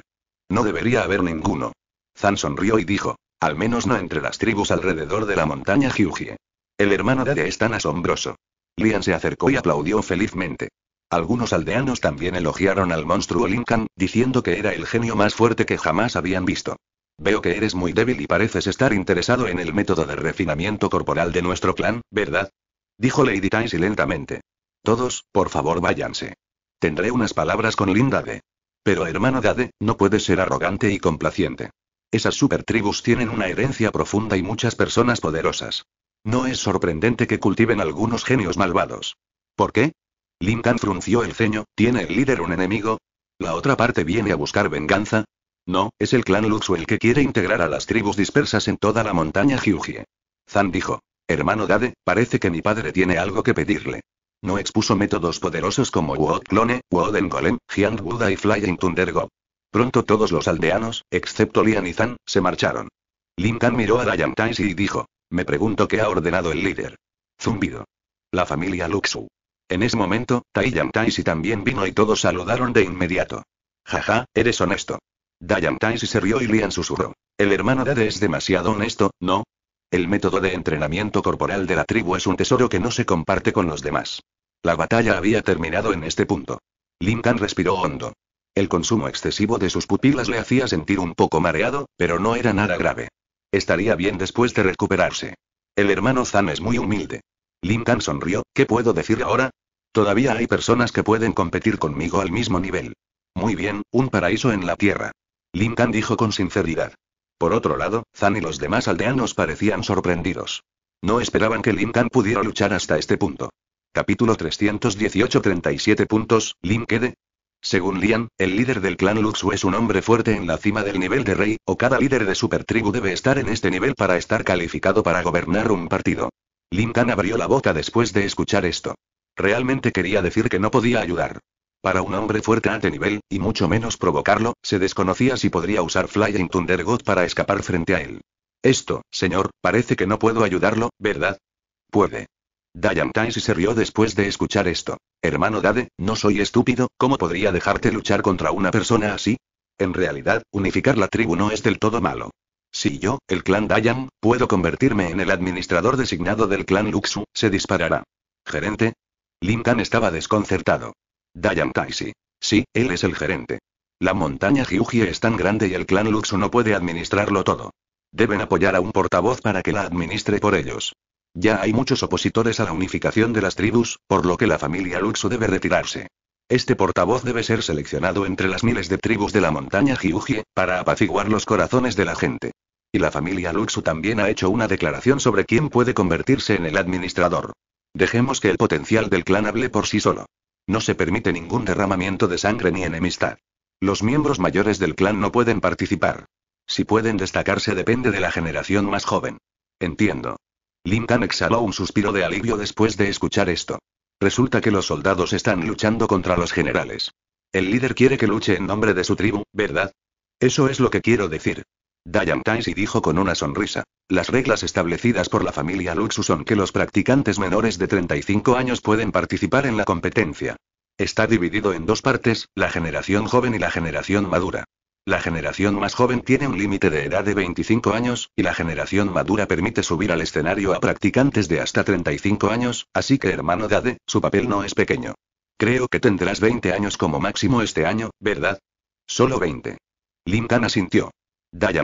No debería haber ninguno. Zan sonrió y dijo, al menos no entre las tribus alrededor de la montaña Hyugie. El hermano de es tan asombroso. Lian se acercó y aplaudió felizmente. Algunos aldeanos también elogiaron al monstruo Lincoln, diciendo que era el genio más fuerte que jamás habían visto. Veo que eres muy débil y pareces estar interesado en el método de refinamiento corporal de nuestro clan, ¿verdad? Dijo Lady Tyson lentamente. Todos, por favor, váyanse. Tendré unas palabras con Linda D. Pero hermano Dade, no puede ser arrogante y complaciente. Esas supertribus tienen una herencia profunda y muchas personas poderosas. No es sorprendente que cultiven algunos genios malvados. ¿Por qué? Lincoln frunció el ceño, ¿tiene el líder un enemigo? ¿La otra parte viene a buscar venganza? No, es el clan Luxu el que quiere integrar a las tribus dispersas en toda la montaña Hyugie. Zan dijo. Hermano Dade, parece que mi padre tiene algo que pedirle. No expuso métodos poderosos como Wood Clone, Woden Golem, Giant Buddha y Flying Thunder Go. Pronto todos los aldeanos, excepto Lian y Zan, se marcharon. Lin Tan miró a Dayan Taisi y dijo, me pregunto qué ha ordenado el líder. Zumbido. La familia Luxu. En ese momento, Taiyan Taisi también vino y todos saludaron de inmediato. Jaja, eres honesto. Dayan Taisi se rió y Lian susurró. El hermano Dade es demasiado honesto, ¿no? El método de entrenamiento corporal de la tribu es un tesoro que no se comparte con los demás. La batalla había terminado en este punto. Lin Kan respiró hondo. El consumo excesivo de sus pupilas le hacía sentir un poco mareado, pero no era nada grave. Estaría bien después de recuperarse. El hermano Zan es muy humilde. Lin Kan sonrió, ¿qué puedo decir ahora? Todavía hay personas que pueden competir conmigo al mismo nivel. Muy bien, un paraíso en la tierra. Lin Kan dijo con sinceridad. Por otro lado, Zan y los demás aldeanos parecían sorprendidos. No esperaban que Lin Tan pudiera luchar hasta este punto. Capítulo 318-37 puntos, Lin Según Lian, el líder del clan Luxu es un hombre fuerte en la cima del nivel de rey, o cada líder de supertribu debe estar en este nivel para estar calificado para gobernar un partido. Lin Tan abrió la boca después de escuchar esto. Realmente quería decir que no podía ayudar. Para un hombre fuerte ante este nivel, y mucho menos provocarlo, se desconocía si podría usar Flying Thunder God para escapar frente a él. Esto, señor, parece que no puedo ayudarlo, ¿verdad? Puede. Dayan Taisi se rió después de escuchar esto. Hermano Dade, no soy estúpido, ¿cómo podría dejarte luchar contra una persona así? En realidad, unificar la tribu no es del todo malo. Si yo, el clan Dayan, puedo convertirme en el administrador designado del clan Luxu, se disparará. ¿Gerente? Tan estaba desconcertado. Dayan Taisi. Sí, él es el gerente. La montaña Hyuji es tan grande y el clan Luxu no puede administrarlo todo. Deben apoyar a un portavoz para que la administre por ellos. Ya hay muchos opositores a la unificación de las tribus, por lo que la familia Luxu debe retirarse. Este portavoz debe ser seleccionado entre las miles de tribus de la montaña Hyuji, para apaciguar los corazones de la gente. Y la familia Luxu también ha hecho una declaración sobre quién puede convertirse en el administrador. Dejemos que el potencial del clan hable por sí solo. No se permite ningún derramamiento de sangre ni enemistad. Los miembros mayores del clan no pueden participar. Si pueden destacarse depende de la generación más joven. Entiendo. Lincoln exhaló un suspiro de alivio después de escuchar esto. Resulta que los soldados están luchando contra los generales. El líder quiere que luche en nombre de su tribu, ¿verdad? Eso es lo que quiero decir. Dayan Taisi dijo con una sonrisa. Las reglas establecidas por la familia Luxu son que los practicantes menores de 35 años pueden participar en la competencia. Está dividido en dos partes, la generación joven y la generación madura. La generación más joven tiene un límite de edad de 25 años, y la generación madura permite subir al escenario a practicantes de hasta 35 años, así que hermano Dade, su papel no es pequeño. Creo que tendrás 20 años como máximo este año, ¿verdad? Solo 20. Lincoln asintió.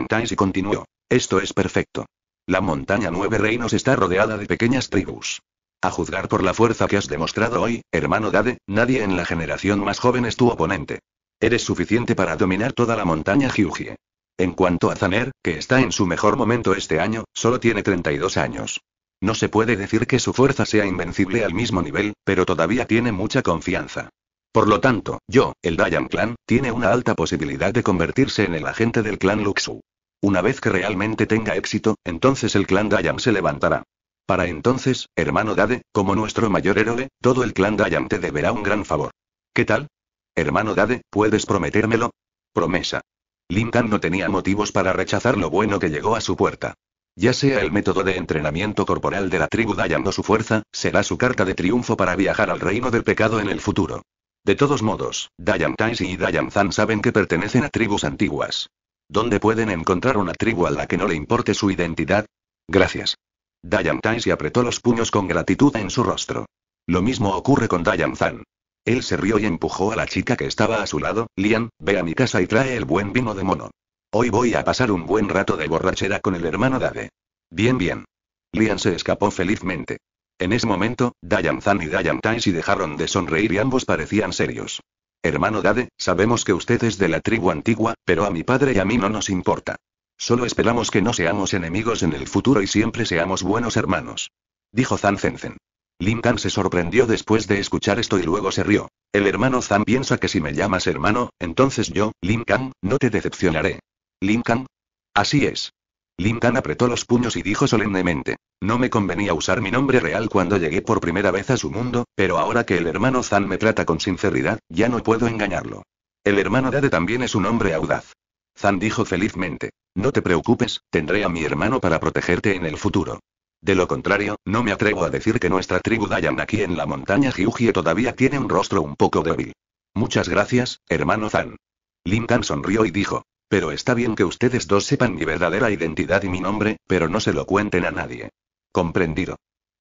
Tais y continuó. Esto es perfecto. La montaña Nueve Reinos está rodeada de pequeñas tribus. A juzgar por la fuerza que has demostrado hoy, hermano Dade, nadie en la generación más joven es tu oponente. Eres suficiente para dominar toda la montaña Hyugie. En cuanto a Zaner, que está en su mejor momento este año, solo tiene 32 años. No se puede decir que su fuerza sea invencible al mismo nivel, pero todavía tiene mucha confianza. Por lo tanto, yo, el Dayan Clan, tiene una alta posibilidad de convertirse en el agente del clan Luxu. Una vez que realmente tenga éxito, entonces el clan Dayan se levantará. Para entonces, hermano Dade, como nuestro mayor héroe, todo el clan Dayan te deberá un gran favor. ¿Qué tal? Hermano Dade, ¿puedes prometérmelo? Promesa. Tan no tenía motivos para rechazar lo bueno que llegó a su puerta. Ya sea el método de entrenamiento corporal de la tribu Dayan o su fuerza, será su carta de triunfo para viajar al reino del pecado en el futuro. De todos modos, Dayan Taisi y Dayan Zan saben que pertenecen a tribus antiguas. ¿Dónde pueden encontrar una tribu a la que no le importe su identidad? Gracias. Dayan Taisi apretó los puños con gratitud en su rostro. Lo mismo ocurre con Dayan Zan. Él se rió y empujó a la chica que estaba a su lado, Lian, ve a mi casa y trae el buen vino de mono. Hoy voy a pasar un buen rato de borrachera con el hermano Dade. Bien, bien. Lian se escapó felizmente. En ese momento, Dayan Zan y Dayan Taisi dejaron de sonreír y ambos parecían serios. Hermano Dade, sabemos que usted es de la tribu antigua, pero a mi padre y a mí no nos importa. Solo esperamos que no seamos enemigos en el futuro y siempre seamos buenos hermanos. Dijo Zan Zenzen. Kang se sorprendió después de escuchar esto y luego se rió. El hermano Zan piensa que si me llamas hermano, entonces yo, Kang, no te decepcionaré. Kang? Así es. Kang apretó los puños y dijo solemnemente. No me convenía usar mi nombre real cuando llegué por primera vez a su mundo, pero ahora que el hermano Zan me trata con sinceridad, ya no puedo engañarlo. El hermano Dade también es un hombre audaz. Zan dijo felizmente. No te preocupes, tendré a mi hermano para protegerte en el futuro. De lo contrario, no me atrevo a decir que nuestra tribu Dayan aquí en la montaña Hyugie todavía tiene un rostro un poco débil. Muchas gracias, hermano Zan. Kan sonrió y dijo. Pero está bien que ustedes dos sepan mi verdadera identidad y mi nombre, pero no se lo cuenten a nadie. Comprendido.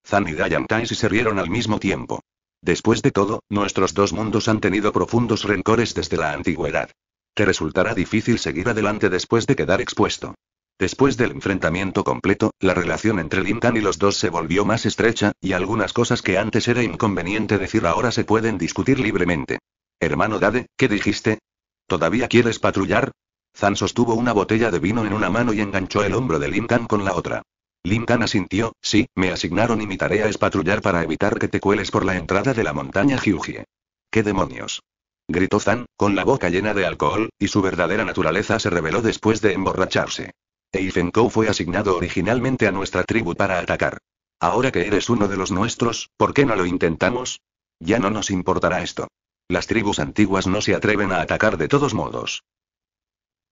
Zan y Dayan Taisi se rieron al mismo tiempo. Después de todo, nuestros dos mundos han tenido profundos rencores desde la antigüedad. Te resultará difícil seguir adelante después de quedar expuesto. Después del enfrentamiento completo, la relación entre Lintan y los dos se volvió más estrecha, y algunas cosas que antes era inconveniente decir ahora se pueden discutir libremente. Hermano Dade, ¿qué dijiste? ¿Todavía quieres patrullar? Zan sostuvo una botella de vino en una mano y enganchó el hombro de Lintan con la otra. Lintan asintió, sí, me asignaron y mi tarea es patrullar para evitar que te cueles por la entrada de la montaña Hyugie. ¿Qué demonios? gritó Zan, con la boca llena de alcohol, y su verdadera naturaleza se reveló después de emborracharse. Eifenkou fue asignado originalmente a nuestra tribu para atacar. Ahora que eres uno de los nuestros, ¿por qué no lo intentamos? Ya no nos importará esto. Las tribus antiguas no se atreven a atacar de todos modos.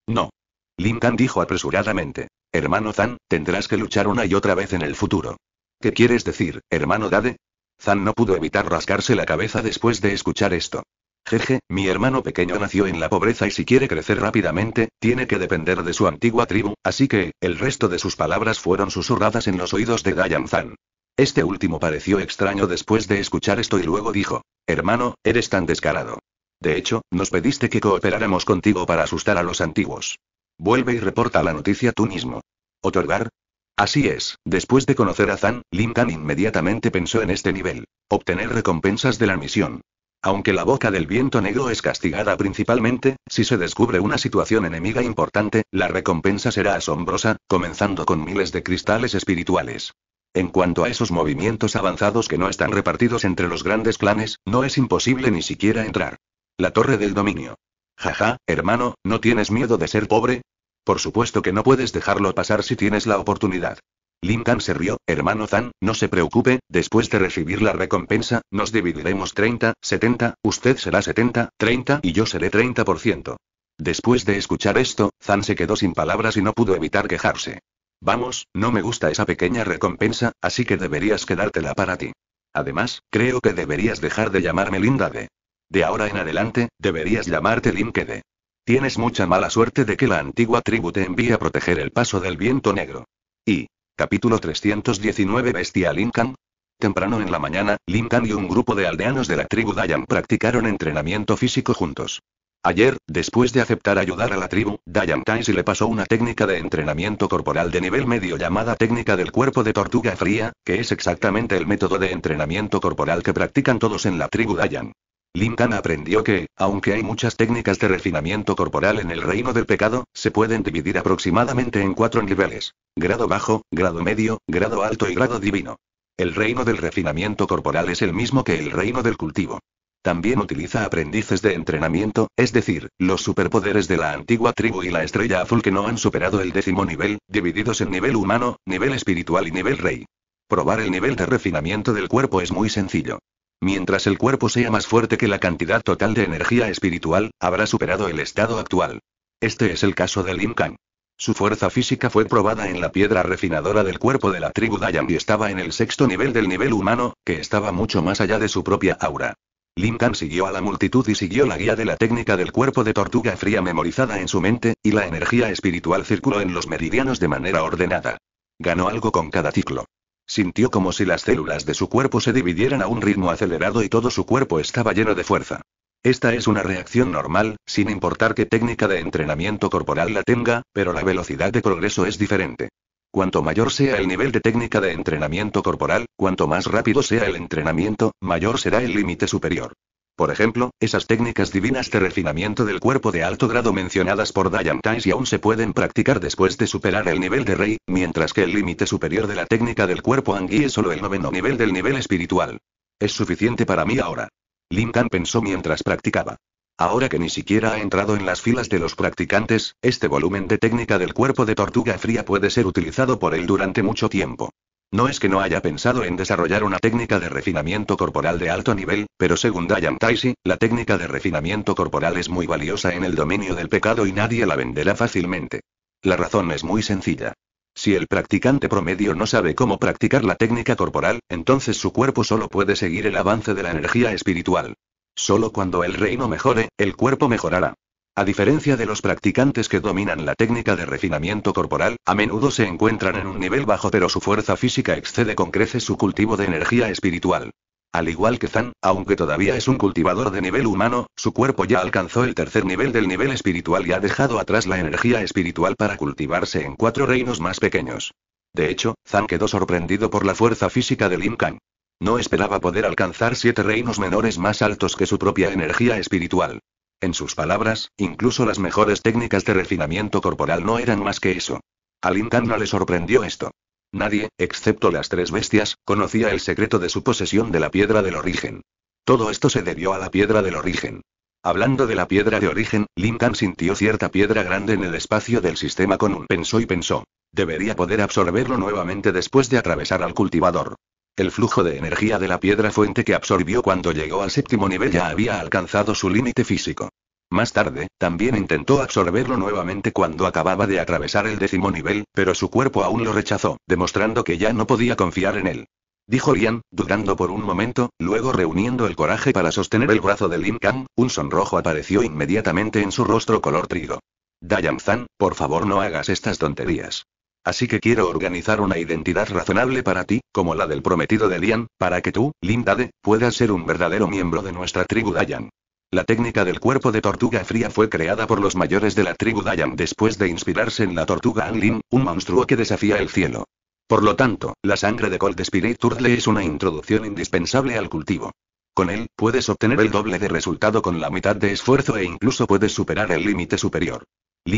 No. Linkan dijo apresuradamente. Hermano Zan, tendrás que luchar una y otra vez en el futuro. ¿Qué quieres decir, hermano Dade? Zan no pudo evitar rascarse la cabeza después de escuchar esto. Jeje, mi hermano pequeño nació en la pobreza y si quiere crecer rápidamente, tiene que depender de su antigua tribu, así que, el resto de sus palabras fueron susurradas en los oídos de Dayan Zan. Este último pareció extraño después de escuchar esto y luego dijo, hermano, eres tan descarado. De hecho, nos pediste que cooperáramos contigo para asustar a los antiguos. Vuelve y reporta la noticia tú mismo. ¿Otorgar? Así es, después de conocer a Zan, Tan inmediatamente pensó en este nivel. Obtener recompensas de la misión. Aunque la boca del viento negro es castigada principalmente, si se descubre una situación enemiga importante, la recompensa será asombrosa, comenzando con miles de cristales espirituales. En cuanto a esos movimientos avanzados que no están repartidos entre los grandes clanes, no es imposible ni siquiera entrar. La torre del dominio. Jaja, hermano, ¿no tienes miedo de ser pobre? Por supuesto que no puedes dejarlo pasar si tienes la oportunidad. Lincoln se rió, hermano Zan, no se preocupe, después de recibir la recompensa, nos dividiremos 30, 70, usted será 70, 30 y yo seré 30%. Después de escuchar esto, Zan se quedó sin palabras y no pudo evitar quejarse. Vamos, no me gusta esa pequeña recompensa, así que deberías quedártela para ti. Además, creo que deberías dejar de llamarme Linda de. De ahora en adelante, deberías llamarte Linkede. Tienes mucha mala suerte de que la antigua tribu te envíe a proteger el paso del viento negro. Y, Capítulo 319 Bestia Lincoln. Temprano en la mañana, Lincoln y un grupo de aldeanos de la tribu Dayan practicaron entrenamiento físico juntos. Ayer, después de aceptar ayudar a la tribu, Dayan Taisi le pasó una técnica de entrenamiento corporal de nivel medio llamada técnica del cuerpo de tortuga fría, que es exactamente el método de entrenamiento corporal que practican todos en la tribu Dayan. Lincoln aprendió que, aunque hay muchas técnicas de refinamiento corporal en el reino del pecado, se pueden dividir aproximadamente en cuatro niveles. Grado bajo, grado medio, grado alto y grado divino. El reino del refinamiento corporal es el mismo que el reino del cultivo. También utiliza aprendices de entrenamiento, es decir, los superpoderes de la antigua tribu y la estrella azul que no han superado el décimo nivel, divididos en nivel humano, nivel espiritual y nivel rey. Probar el nivel de refinamiento del cuerpo es muy sencillo. Mientras el cuerpo sea más fuerte que la cantidad total de energía espiritual, habrá superado el estado actual. Este es el caso de Lim Kang. Su fuerza física fue probada en la piedra refinadora del cuerpo de la tribu Dayan y estaba en el sexto nivel del nivel humano, que estaba mucho más allá de su propia aura. Lim Kang siguió a la multitud y siguió la guía de la técnica del cuerpo de tortuga fría memorizada en su mente, y la energía espiritual circuló en los meridianos de manera ordenada. Ganó algo con cada ciclo. Sintió como si las células de su cuerpo se dividieran a un ritmo acelerado y todo su cuerpo estaba lleno de fuerza. Esta es una reacción normal, sin importar qué técnica de entrenamiento corporal la tenga, pero la velocidad de progreso es diferente. Cuanto mayor sea el nivel de técnica de entrenamiento corporal, cuanto más rápido sea el entrenamiento, mayor será el límite superior. Por ejemplo, esas técnicas divinas de refinamiento del cuerpo de alto grado mencionadas por Dayan y aún se pueden practicar después de superar el nivel de rey, mientras que el límite superior de la técnica del cuerpo Anguí es solo el noveno nivel del nivel espiritual. Es suficiente para mí ahora. Lin Lincoln pensó mientras practicaba. Ahora que ni siquiera ha entrado en las filas de los practicantes, este volumen de técnica del cuerpo de tortuga fría puede ser utilizado por él durante mucho tiempo. No es que no haya pensado en desarrollar una técnica de refinamiento corporal de alto nivel, pero según Dayan Taisi, la técnica de refinamiento corporal es muy valiosa en el dominio del pecado y nadie la venderá fácilmente. La razón es muy sencilla. Si el practicante promedio no sabe cómo practicar la técnica corporal, entonces su cuerpo solo puede seguir el avance de la energía espiritual. Solo cuando el reino mejore, el cuerpo mejorará. A diferencia de los practicantes que dominan la técnica de refinamiento corporal, a menudo se encuentran en un nivel bajo pero su fuerza física excede con creces su cultivo de energía espiritual. Al igual que Zan, aunque todavía es un cultivador de nivel humano, su cuerpo ya alcanzó el tercer nivel del nivel espiritual y ha dejado atrás la energía espiritual para cultivarse en cuatro reinos más pequeños. De hecho, Zan quedó sorprendido por la fuerza física de Lin Kang. No esperaba poder alcanzar siete reinos menores más altos que su propia energía espiritual. En sus palabras, incluso las mejores técnicas de refinamiento corporal no eran más que eso. A Lindan no le sorprendió esto. Nadie, excepto las tres bestias, conocía el secreto de su posesión de la piedra del origen. Todo esto se debió a la piedra del origen. Hablando de la piedra de origen, Lincoln sintió cierta piedra grande en el espacio del sistema con un pensó y pensó. Debería poder absorberlo nuevamente después de atravesar al cultivador. El flujo de energía de la piedra fuente que absorbió cuando llegó al séptimo nivel ya había alcanzado su límite físico. Más tarde, también intentó absorberlo nuevamente cuando acababa de atravesar el décimo nivel, pero su cuerpo aún lo rechazó, demostrando que ya no podía confiar en él. Dijo Lian, dudando por un momento, luego reuniendo el coraje para sostener el brazo de Lin Kang, un sonrojo apareció inmediatamente en su rostro color trigo. Dayan Zan, por favor no hagas estas tonterías. Así que quiero organizar una identidad razonable para ti, como la del prometido de Lian, para que tú, Lindade, puedas ser un verdadero miembro de nuestra tribu Dayan. La técnica del cuerpo de tortuga fría fue creada por los mayores de la tribu Dayan después de inspirarse en la tortuga Anlin, un monstruo que desafía el cielo. Por lo tanto, la sangre de Cold Spirit Turtle es una introducción indispensable al cultivo. Con él, puedes obtener el doble de resultado con la mitad de esfuerzo e incluso puedes superar el límite superior.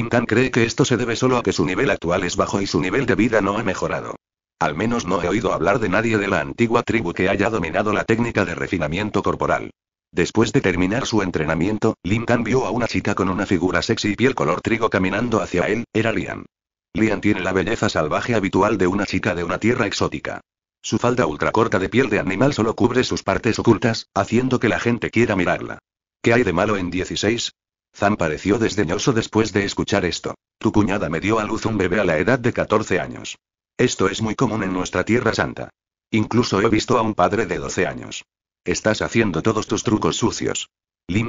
Kang cree que esto se debe solo a que su nivel actual es bajo y su nivel de vida no ha mejorado. Al menos no he oído hablar de nadie de la antigua tribu que haya dominado la técnica de refinamiento corporal. Después de terminar su entrenamiento, Kang vio a una chica con una figura sexy y piel color trigo caminando hacia él, era Lian. Lian tiene la belleza salvaje habitual de una chica de una tierra exótica. Su falda ultra corta de piel de animal solo cubre sus partes ocultas, haciendo que la gente quiera mirarla. ¿Qué hay de malo en 16? Zan pareció desdeñoso después de escuchar esto. Tu cuñada me dio a luz un bebé a la edad de 14 años. Esto es muy común en nuestra Tierra Santa. Incluso he visto a un padre de 12 años. Estás haciendo todos tus trucos sucios.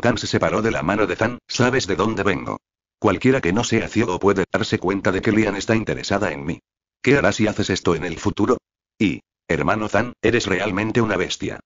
Tan se separó de la mano de Zan, sabes de dónde vengo. Cualquiera que no sea ciego puede darse cuenta de que Lian está interesada en mí. ¿Qué harás si haces esto en el futuro? Y, hermano Zan, eres realmente una bestia.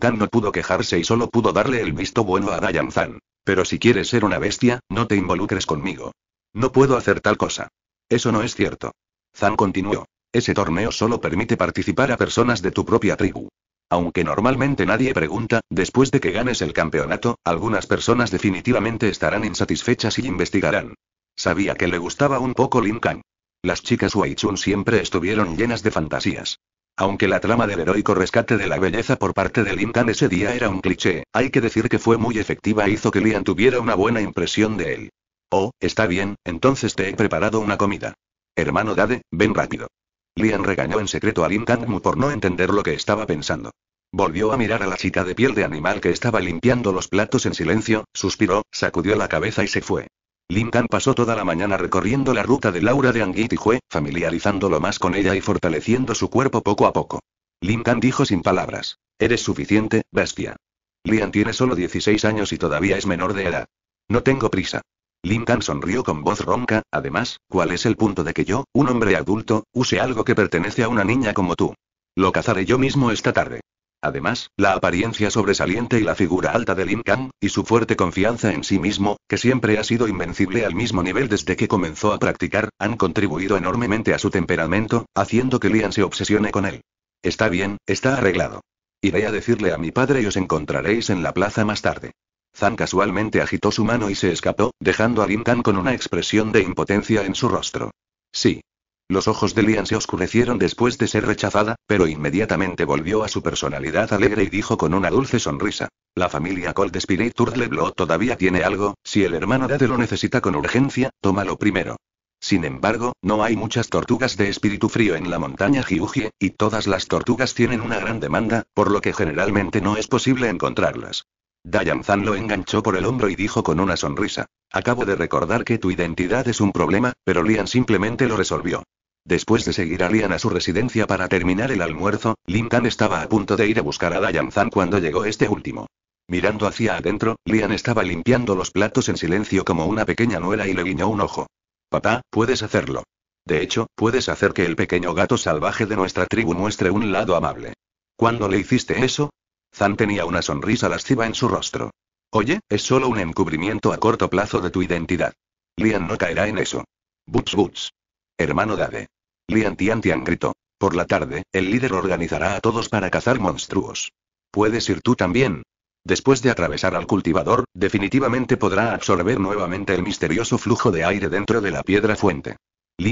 Tan no pudo quejarse y solo pudo darle el visto bueno a Ryan Zan. Pero si quieres ser una bestia, no te involucres conmigo. No puedo hacer tal cosa. Eso no es cierto. Zan continuó. Ese torneo solo permite participar a personas de tu propia tribu. Aunque normalmente nadie pregunta, después de que ganes el campeonato, algunas personas definitivamente estarán insatisfechas y investigarán. Sabía que le gustaba un poco Lin Kang. Las chicas Chun siempre estuvieron llenas de fantasías. Aunque la trama del heroico rescate de la belleza por parte de Tan ese día era un cliché, hay que decir que fue muy efectiva e hizo que Lian tuviera una buena impresión de él. Oh, está bien, entonces te he preparado una comida. Hermano Dade, ven rápido. Lian regañó en secreto a Mu por no entender lo que estaba pensando. Volvió a mirar a la chica de piel de animal que estaba limpiando los platos en silencio, suspiró, sacudió la cabeza y se fue. Lincoln pasó toda la mañana recorriendo la ruta de Laura de Hue, familiarizándolo más con ella y fortaleciendo su cuerpo poco a poco. Lincoln dijo sin palabras: Eres suficiente, bestia. Lian tiene solo 16 años y todavía es menor de edad. No tengo prisa. Lincoln sonrió con voz ronca, además, ¿cuál es el punto de que yo, un hombre adulto, use algo que pertenece a una niña como tú? Lo cazaré yo mismo esta tarde. Además, la apariencia sobresaliente y la figura alta de Lin Kang, y su fuerte confianza en sí mismo, que siempre ha sido invencible al mismo nivel desde que comenzó a practicar, han contribuido enormemente a su temperamento, haciendo que Lian se obsesione con él. Está bien, está arreglado. Iré a decirle a mi padre y os encontraréis en la plaza más tarde. Zan casualmente agitó su mano y se escapó, dejando a Lin Kang con una expresión de impotencia en su rostro. Sí, los ojos de Lian se oscurecieron después de ser rechazada, pero inmediatamente volvió a su personalidad alegre y dijo con una dulce sonrisa. La familia Cold Spirit Turtle todavía tiene algo, si el hermano Dade lo necesita con urgencia, tómalo primero. Sin embargo, no hay muchas tortugas de espíritu frío en la montaña Hyuji, y todas las tortugas tienen una gran demanda, por lo que generalmente no es posible encontrarlas. Dayan lo enganchó por el hombro y dijo con una sonrisa. Acabo de recordar que tu identidad es un problema, pero Lian simplemente lo resolvió. Después de seguir a Lian a su residencia para terminar el almuerzo, Lin Tan estaba a punto de ir a buscar a Dayan Zan cuando llegó este último. Mirando hacia adentro, Lian estaba limpiando los platos en silencio como una pequeña nuera y le guiñó un ojo. Papá, puedes hacerlo. De hecho, puedes hacer que el pequeño gato salvaje de nuestra tribu muestre un lado amable. ¿Cuándo le hiciste eso? Zan tenía una sonrisa lasciva en su rostro. Oye, es solo un encubrimiento a corto plazo de tu identidad. Lian no caerá en eso. Butch Butch. Hermano Dade. Lian Tian gritó. Por la tarde, el líder organizará a todos para cazar monstruos. Puedes ir tú también. Después de atravesar al cultivador, definitivamente podrá absorber nuevamente el misterioso flujo de aire dentro de la piedra fuente.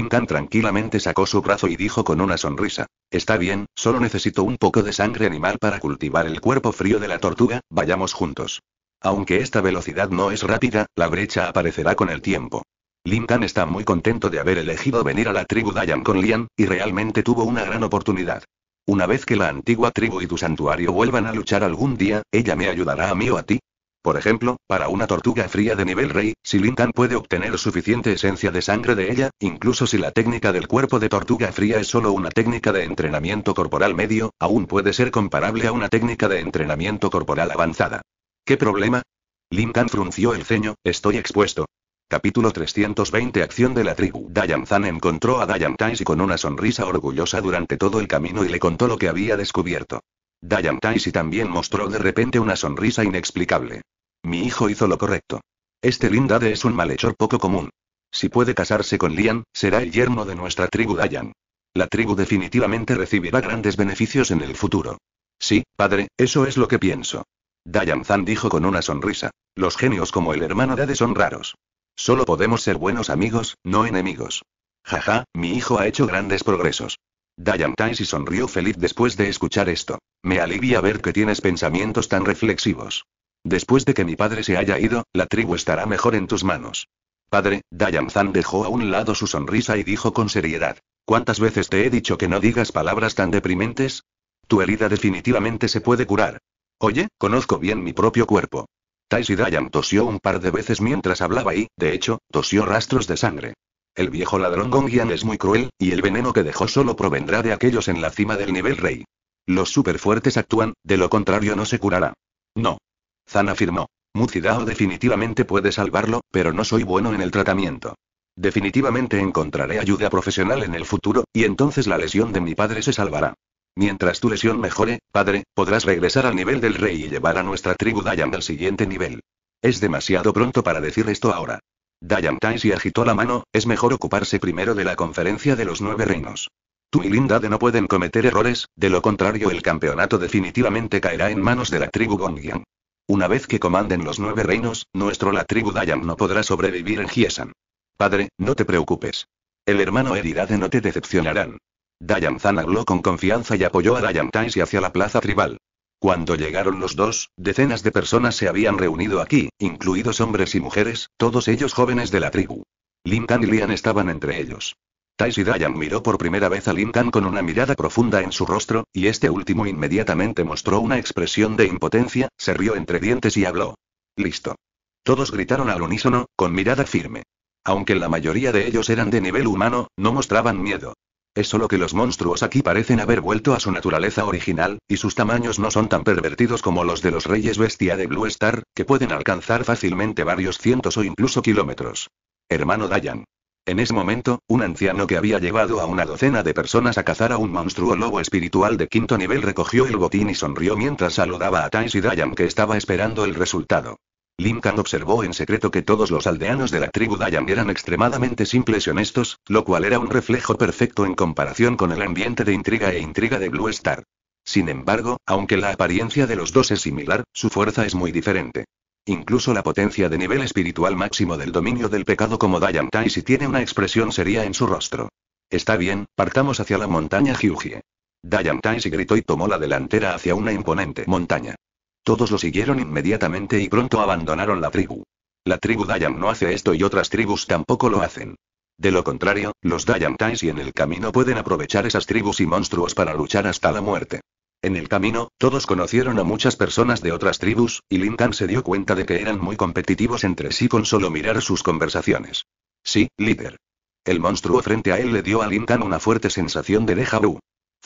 Tan tranquilamente sacó su brazo y dijo con una sonrisa. Está bien, solo necesito un poco de sangre animal para cultivar el cuerpo frío de la tortuga, vayamos juntos. Aunque esta velocidad no es rápida, la brecha aparecerá con el tiempo. Linkan está muy contento de haber elegido venir a la tribu Dayan con Lian, y realmente tuvo una gran oportunidad. Una vez que la antigua tribu y tu santuario vuelvan a luchar algún día, ella me ayudará a mí o a ti. Por ejemplo, para una tortuga fría de nivel rey, si Linkan puede obtener suficiente esencia de sangre de ella, incluso si la técnica del cuerpo de tortuga fría es solo una técnica de entrenamiento corporal medio, aún puede ser comparable a una técnica de entrenamiento corporal avanzada. ¿Qué problema? Linkan frunció el ceño, estoy expuesto, Capítulo 320 Acción de la tribu. Dayan-Zan encontró a Dayan taisi con una sonrisa orgullosa durante todo el camino y le contó lo que había descubierto. Dayan Taisi también mostró de repente una sonrisa inexplicable. Mi hijo hizo lo correcto. Este Lindade es un malhechor poco común. Si puede casarse con Lian, será el yerno de nuestra tribu Dayan. La tribu definitivamente recibirá grandes beneficios en el futuro. Sí, padre, eso es lo que pienso. Dayan Zan dijo con una sonrisa. Los genios como el hermano Dade son raros. Solo podemos ser buenos amigos, no enemigos. Jaja, mi hijo ha hecho grandes progresos. Dayan Taisi sonrió feliz después de escuchar esto. Me alivia ver que tienes pensamientos tan reflexivos. Después de que mi padre se haya ido, la tribu estará mejor en tus manos. Padre, Dayan Zan dejó a un lado su sonrisa y dijo con seriedad. ¿Cuántas veces te he dicho que no digas palabras tan deprimentes? Tu herida definitivamente se puede curar. Oye, conozco bien mi propio cuerpo. Taisi tosió un par de veces mientras hablaba y, de hecho, tosió rastros de sangre. El viejo ladrón Gongian es muy cruel, y el veneno que dejó solo provendrá de aquellos en la cima del nivel rey. Los superfuertes actúan, de lo contrario no se curará. No. Zan afirmó. Mucidao definitivamente puede salvarlo, pero no soy bueno en el tratamiento. Definitivamente encontraré ayuda profesional en el futuro, y entonces la lesión de mi padre se salvará. Mientras tu lesión mejore, padre, podrás regresar al nivel del rey y llevar a nuestra tribu Dayan al siguiente nivel. Es demasiado pronto para decir esto ahora. Dayan se agitó la mano, es mejor ocuparse primero de la conferencia de los nueve reinos. Tú y Lindade no pueden cometer errores, de lo contrario el campeonato definitivamente caerá en manos de la tribu Gongyang. Una vez que comanden los nueve reinos, nuestro la tribu Dayan no podrá sobrevivir en Hiesan. Padre, no te preocupes. El hermano de no te decepcionarán. Dayan-Zan habló con confianza y apoyó a Dayan Taisi hacia la plaza tribal. Cuando llegaron los dos, decenas de personas se habían reunido aquí, incluidos hombres y mujeres, todos ellos jóvenes de la tribu. Tan y Lian estaban entre ellos. Tais y Dayan miró por primera vez a Tan con una mirada profunda en su rostro, y este último inmediatamente mostró una expresión de impotencia, se rió entre dientes y habló. Listo. Todos gritaron al unísono, con mirada firme. Aunque la mayoría de ellos eran de nivel humano, no mostraban miedo. Es solo que los monstruos aquí parecen haber vuelto a su naturaleza original, y sus tamaños no son tan pervertidos como los de los reyes bestia de Blue Star, que pueden alcanzar fácilmente varios cientos o incluso kilómetros. Hermano Dayan. En ese momento, un anciano que había llevado a una docena de personas a cazar a un monstruo lobo espiritual de quinto nivel recogió el botín y sonrió mientras saludaba a Tais y Dayan que estaba esperando el resultado. Lincoln observó en secreto que todos los aldeanos de la tribu Dayan eran extremadamente simples y honestos, lo cual era un reflejo perfecto en comparación con el ambiente de intriga e intriga de Blue Star. Sin embargo, aunque la apariencia de los dos es similar, su fuerza es muy diferente. Incluso la potencia de nivel espiritual máximo del dominio del pecado como Dayan si tiene una expresión seria en su rostro. Está bien, partamos hacia la montaña Hyugie. Dayan se gritó y tomó la delantera hacia una imponente montaña. Todos lo siguieron inmediatamente y pronto abandonaron la tribu. La tribu Dayam no hace esto y otras tribus tampoco lo hacen. De lo contrario, los Tais y en el camino pueden aprovechar esas tribus y monstruos para luchar hasta la muerte. En el camino, todos conocieron a muchas personas de otras tribus, y Linkan se dio cuenta de que eran muy competitivos entre sí con solo mirar sus conversaciones. Sí, líder. El monstruo frente a él le dio a Linkan una fuerte sensación de déjà vu.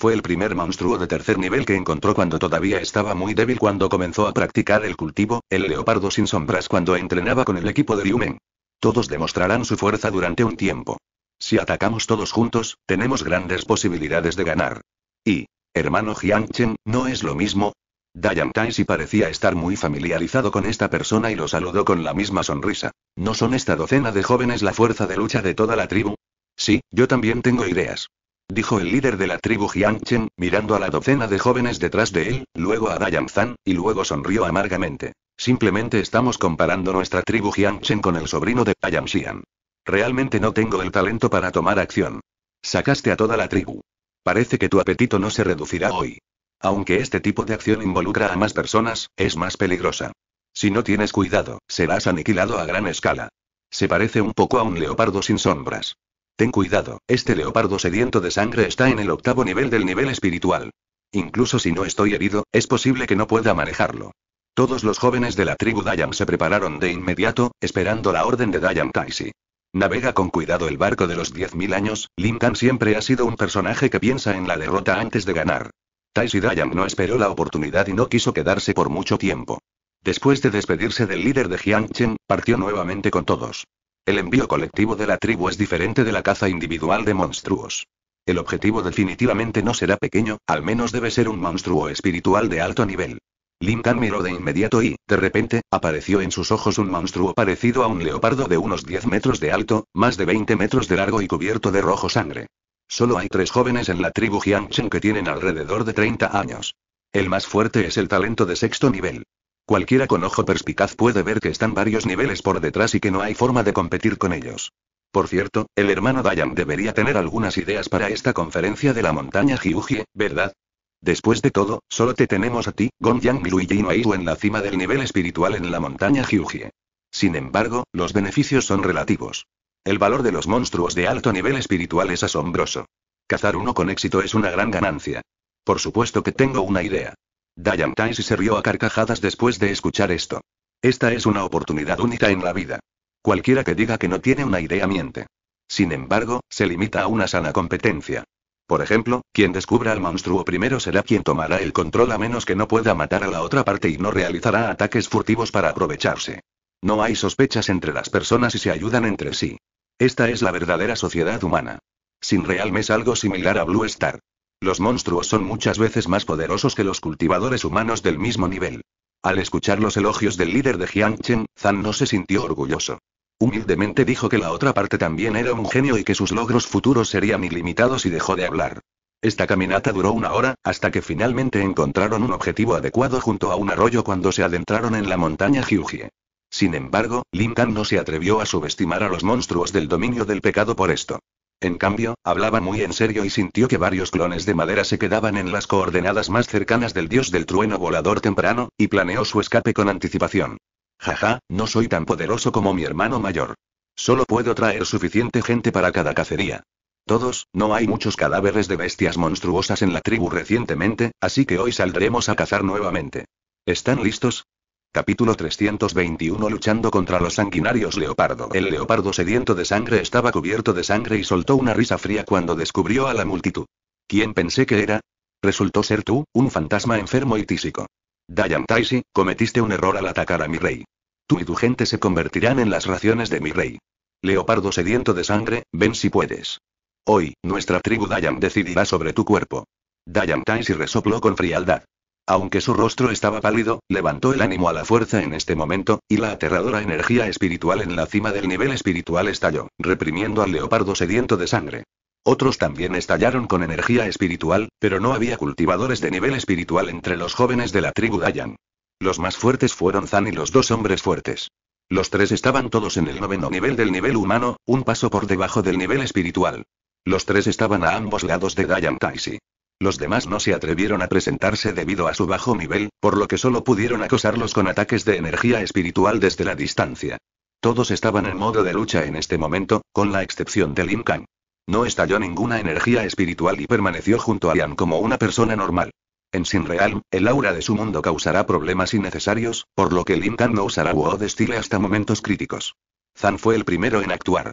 Fue el primer monstruo de tercer nivel que encontró cuando todavía estaba muy débil cuando comenzó a practicar el cultivo, el leopardo sin sombras cuando entrenaba con el equipo de Liumen. Todos demostrarán su fuerza durante un tiempo. Si atacamos todos juntos, tenemos grandes posibilidades de ganar. Y, hermano Chen, ¿no es lo mismo? Dayan si parecía estar muy familiarizado con esta persona y lo saludó con la misma sonrisa. ¿No son esta docena de jóvenes la fuerza de lucha de toda la tribu? Sí, yo también tengo ideas dijo el líder de la tribu Jiangchen, mirando a la docena de jóvenes detrás de él, luego a Dayan Zan, y luego sonrió amargamente. Simplemente estamos comparando nuestra tribu Jiangchen con el sobrino de Dayan Xian. Realmente no tengo el talento para tomar acción. Sacaste a toda la tribu. Parece que tu apetito no se reducirá hoy. Aunque este tipo de acción involucra a más personas, es más peligrosa. Si no tienes cuidado, serás aniquilado a gran escala. Se parece un poco a un leopardo sin sombras. Ten cuidado, este leopardo sediento de sangre está en el octavo nivel del nivel espiritual. Incluso si no estoy herido, es posible que no pueda manejarlo. Todos los jóvenes de la tribu Dayan se prepararon de inmediato, esperando la orden de Dayan Taisi. Navega con cuidado el barco de los 10.000 años, Tan siempre ha sido un personaje que piensa en la derrota antes de ganar. Taisi Dayan no esperó la oportunidad y no quiso quedarse por mucho tiempo. Después de despedirse del líder de Chen, partió nuevamente con todos. El envío colectivo de la tribu es diferente de la caza individual de monstruos. El objetivo definitivamente no será pequeño, al menos debe ser un monstruo espiritual de alto nivel. Lin Kan miró de inmediato y, de repente, apareció en sus ojos un monstruo parecido a un leopardo de unos 10 metros de alto, más de 20 metros de largo y cubierto de rojo sangre. Solo hay tres jóvenes en la tribu Jiangchen que tienen alrededor de 30 años. El más fuerte es el talento de sexto nivel. Cualquiera con ojo perspicaz puede ver que están varios niveles por detrás y que no hay forma de competir con ellos. Por cierto, el hermano Dayan debería tener algunas ideas para esta conferencia de la montaña Jiujie, ¿verdad? Después de todo, solo te tenemos a ti, Gon Yang Luigi y en la cima del nivel espiritual en la montaña Jiujie. Sin embargo, los beneficios son relativos. El valor de los monstruos de alto nivel espiritual es asombroso. Cazar uno con éxito es una gran ganancia. Por supuesto que tengo una idea. Diane Taisi se rió a carcajadas después de escuchar esto. Esta es una oportunidad única en la vida. Cualquiera que diga que no tiene una idea miente. Sin embargo, se limita a una sana competencia. Por ejemplo, quien descubra al monstruo primero será quien tomará el control a menos que no pueda matar a la otra parte y no realizará ataques furtivos para aprovecharse. No hay sospechas entre las personas y se ayudan entre sí. Esta es la verdadera sociedad humana. Sin realme es algo similar a Blue Star. Los monstruos son muchas veces más poderosos que los cultivadores humanos del mismo nivel. Al escuchar los elogios del líder de Jiangchen, Zan no se sintió orgulloso. Humildemente dijo que la otra parte también era un genio y que sus logros futuros serían ilimitados y dejó de hablar. Esta caminata duró una hora, hasta que finalmente encontraron un objetivo adecuado junto a un arroyo cuando se adentraron en la montaña Jiujie. Sin embargo, Lin Tan no se atrevió a subestimar a los monstruos del dominio del pecado por esto. En cambio, hablaba muy en serio y sintió que varios clones de madera se quedaban en las coordenadas más cercanas del dios del trueno volador temprano, y planeó su escape con anticipación. Jaja, no soy tan poderoso como mi hermano mayor. Solo puedo traer suficiente gente para cada cacería. Todos, no hay muchos cadáveres de bestias monstruosas en la tribu recientemente, así que hoy saldremos a cazar nuevamente. ¿Están listos? Capítulo 321 Luchando contra los sanguinarios leopardo. El leopardo sediento de sangre estaba cubierto de sangre y soltó una risa fría cuando descubrió a la multitud. ¿Quién pensé que era? Resultó ser tú, un fantasma enfermo y tísico. Dayan Taisi, cometiste un error al atacar a mi rey. Tú y tu gente se convertirán en las raciones de mi rey. Leopardo sediento de sangre, ven si puedes. Hoy, nuestra tribu Dayan decidirá sobre tu cuerpo. Dayan Taisi resopló con frialdad. Aunque su rostro estaba pálido, levantó el ánimo a la fuerza en este momento, y la aterradora energía espiritual en la cima del nivel espiritual estalló, reprimiendo al leopardo sediento de sangre. Otros también estallaron con energía espiritual, pero no había cultivadores de nivel espiritual entre los jóvenes de la tribu Dayan. Los más fuertes fueron Zan y los dos hombres fuertes. Los tres estaban todos en el noveno nivel del nivel humano, un paso por debajo del nivel espiritual. Los tres estaban a ambos lados de Dayan Taisi. Los demás no se atrevieron a presentarse debido a su bajo nivel, por lo que solo pudieron acosarlos con ataques de energía espiritual desde la distancia. Todos estaban en modo de lucha en este momento, con la excepción de Lin Kang. No estalló ninguna energía espiritual y permaneció junto a Yan como una persona normal. En Sin Sinreal, el aura de su mundo causará problemas innecesarios, por lo que Lin Kang no usará de estilo hasta momentos críticos. Zan fue el primero en actuar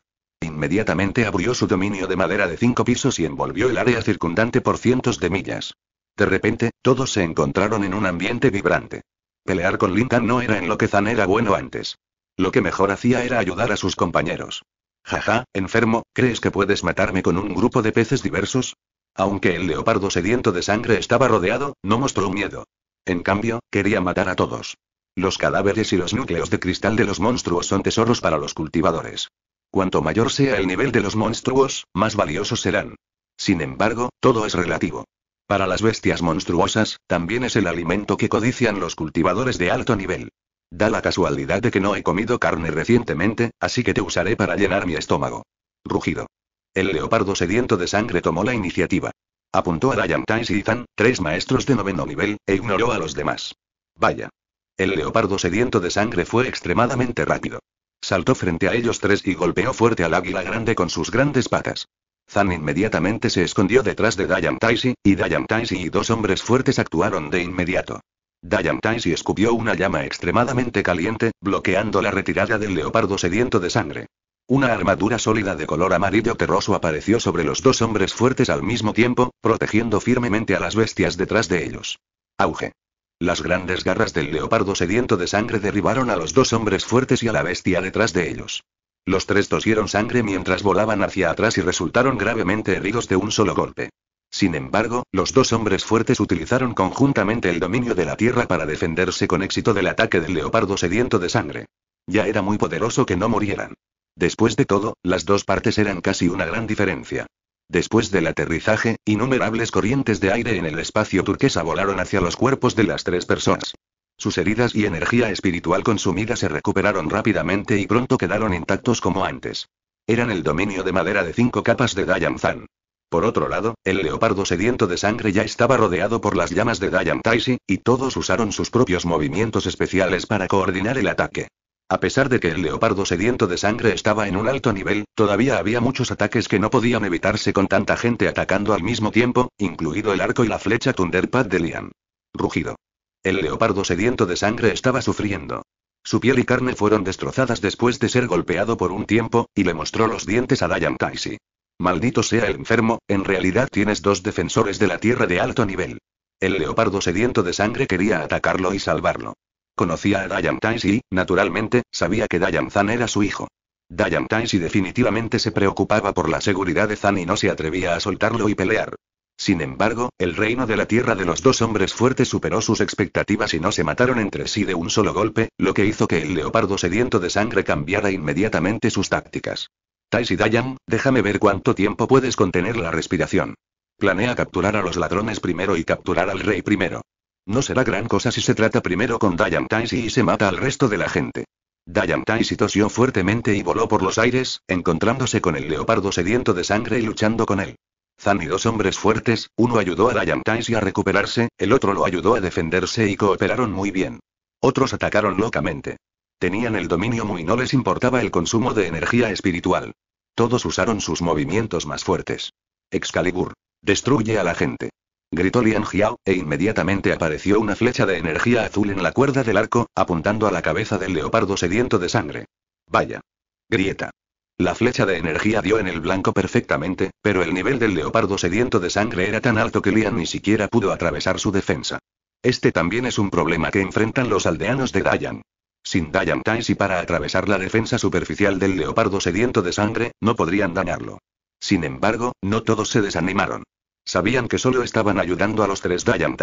inmediatamente abrió su dominio de madera de cinco pisos y envolvió el área circundante por cientos de millas. De repente, todos se encontraron en un ambiente vibrante. Pelear con Lincoln no era en lo que Zan era bueno antes. Lo que mejor hacía era ayudar a sus compañeros. Jaja, enfermo, ¿crees que puedes matarme con un grupo de peces diversos? Aunque el leopardo sediento de sangre estaba rodeado, no mostró miedo. En cambio, quería matar a todos. Los cadáveres y los núcleos de cristal de los monstruos son tesoros para los cultivadores. Cuanto mayor sea el nivel de los monstruos, más valiosos serán. Sin embargo, todo es relativo. Para las bestias monstruosas, también es el alimento que codician los cultivadores de alto nivel. Da la casualidad de que no he comido carne recientemente, así que te usaré para llenar mi estómago. Rugido. El leopardo sediento de sangre tomó la iniciativa. Apuntó a Ryan y Ethan, tres maestros de noveno nivel, e ignoró a los demás. Vaya. El leopardo sediento de sangre fue extremadamente rápido. Saltó frente a ellos tres y golpeó fuerte al águila grande con sus grandes patas. Zan inmediatamente se escondió detrás de Dayam Taisi, y Dayam Taisi y dos hombres fuertes actuaron de inmediato. Dayan Taisi escupió una llama extremadamente caliente, bloqueando la retirada del leopardo sediento de sangre. Una armadura sólida de color amarillo terroso apareció sobre los dos hombres fuertes al mismo tiempo, protegiendo firmemente a las bestias detrás de ellos. Auge. Las grandes garras del leopardo sediento de sangre derribaron a los dos hombres fuertes y a la bestia detrás de ellos. Los tres tosieron sangre mientras volaban hacia atrás y resultaron gravemente heridos de un solo golpe. Sin embargo, los dos hombres fuertes utilizaron conjuntamente el dominio de la tierra para defenderse con éxito del ataque del leopardo sediento de sangre. Ya era muy poderoso que no murieran. Después de todo, las dos partes eran casi una gran diferencia. Después del aterrizaje, innumerables corrientes de aire en el espacio turquesa volaron hacia los cuerpos de las tres personas. Sus heridas y energía espiritual consumida se recuperaron rápidamente y pronto quedaron intactos como antes. Eran el dominio de madera de cinco capas de Dayan-Zan. Por otro lado, el leopardo sediento de sangre ya estaba rodeado por las llamas de Dayan Taisi, y todos usaron sus propios movimientos especiales para coordinar el ataque. A pesar de que el leopardo sediento de sangre estaba en un alto nivel, todavía había muchos ataques que no podían evitarse con tanta gente atacando al mismo tiempo, incluido el arco y la flecha Thunderpad de Lian. Rugido. El leopardo sediento de sangre estaba sufriendo. Su piel y carne fueron destrozadas después de ser golpeado por un tiempo, y le mostró los dientes a Dayan Taisi. Maldito sea el enfermo, en realidad tienes dos defensores de la tierra de alto nivel. El leopardo sediento de sangre quería atacarlo y salvarlo. Conocía a Dayan Taisi y, naturalmente, sabía que Dayan Zan era su hijo. Dayan Taisi definitivamente se preocupaba por la seguridad de Zan y no se atrevía a soltarlo y pelear. Sin embargo, el reino de la tierra de los dos hombres fuertes superó sus expectativas y no se mataron entre sí de un solo golpe, lo que hizo que el leopardo sediento de sangre cambiara inmediatamente sus tácticas. Tais Dayan, déjame ver cuánto tiempo puedes contener la respiración. Planea capturar a los ladrones primero y capturar al rey primero. No será gran cosa si se trata primero con Dian Taisi y se mata al resto de la gente. Dian Taisi tosió fuertemente y voló por los aires, encontrándose con el leopardo sediento de sangre y luchando con él. Zan y dos hombres fuertes, uno ayudó a Dian Taisi a recuperarse, el otro lo ayudó a defenderse y cooperaron muy bien. Otros atacaron locamente. Tenían el dominio muy no les importaba el consumo de energía espiritual. Todos usaron sus movimientos más fuertes. Excalibur. Destruye a la gente gritó Lian Xiao e inmediatamente apareció una flecha de energía azul en la cuerda del arco, apuntando a la cabeza del leopardo sediento de sangre. Vaya. Grieta. La flecha de energía dio en el blanco perfectamente, pero el nivel del leopardo sediento de sangre era tan alto que Lian ni siquiera pudo atravesar su defensa. Este también es un problema que enfrentan los aldeanos de Dayan. Sin Dayan Taisi para atravesar la defensa superficial del leopardo sediento de sangre, no podrían dañarlo. Sin embargo, no todos se desanimaron. Sabían que solo estaban ayudando a los tres Dayan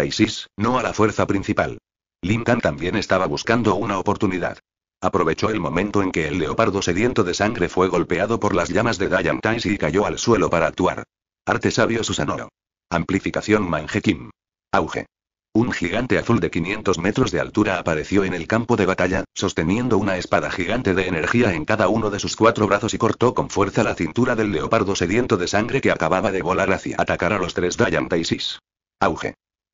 no a la fuerza principal. Linkan también estaba buscando una oportunidad. Aprovechó el momento en que el leopardo sediento de sangre fue golpeado por las llamas de Dayantais y cayó al suelo para actuar. Arte sabio Susanoro. Amplificación Kim. Auge. Un gigante azul de 500 metros de altura apareció en el campo de batalla, sosteniendo una espada gigante de energía en cada uno de sus cuatro brazos y cortó con fuerza la cintura del leopardo sediento de sangre que acababa de volar hacia atacar a los tres Dayantaisis. Auge.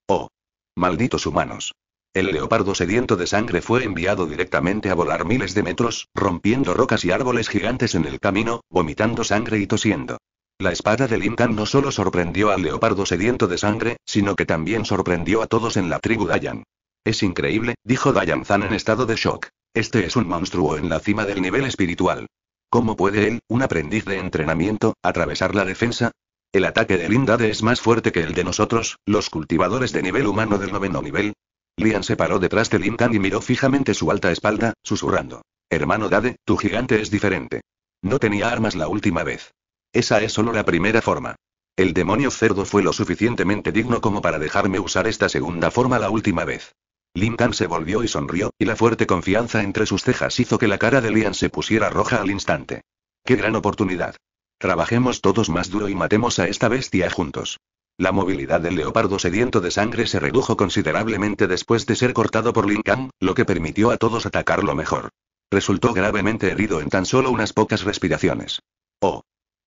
Oh. Malditos humanos. El leopardo sediento de sangre fue enviado directamente a volar miles de metros, rompiendo rocas y árboles gigantes en el camino, vomitando sangre y tosiendo. La espada de Tan no solo sorprendió al leopardo sediento de sangre, sino que también sorprendió a todos en la tribu Dayan. Es increíble, dijo Dayan Zan en estado de shock. Este es un monstruo en la cima del nivel espiritual. ¿Cómo puede él, un aprendiz de entrenamiento, atravesar la defensa? El ataque de Lindade es más fuerte que el de nosotros, los cultivadores de nivel humano del noveno nivel. Lian se paró detrás de Tan y miró fijamente su alta espalda, susurrando. Hermano Dade, tu gigante es diferente. No tenía armas la última vez. Esa es solo la primera forma. El demonio cerdo fue lo suficientemente digno como para dejarme usar esta segunda forma la última vez. Lincoln se volvió y sonrió, y la fuerte confianza entre sus cejas hizo que la cara de Lian se pusiera roja al instante. ¡Qué gran oportunidad! Trabajemos todos más duro y matemos a esta bestia juntos. La movilidad del leopardo sediento de sangre se redujo considerablemente después de ser cortado por Kang, lo que permitió a todos atacarlo mejor. Resultó gravemente herido en tan solo unas pocas respiraciones. Oh,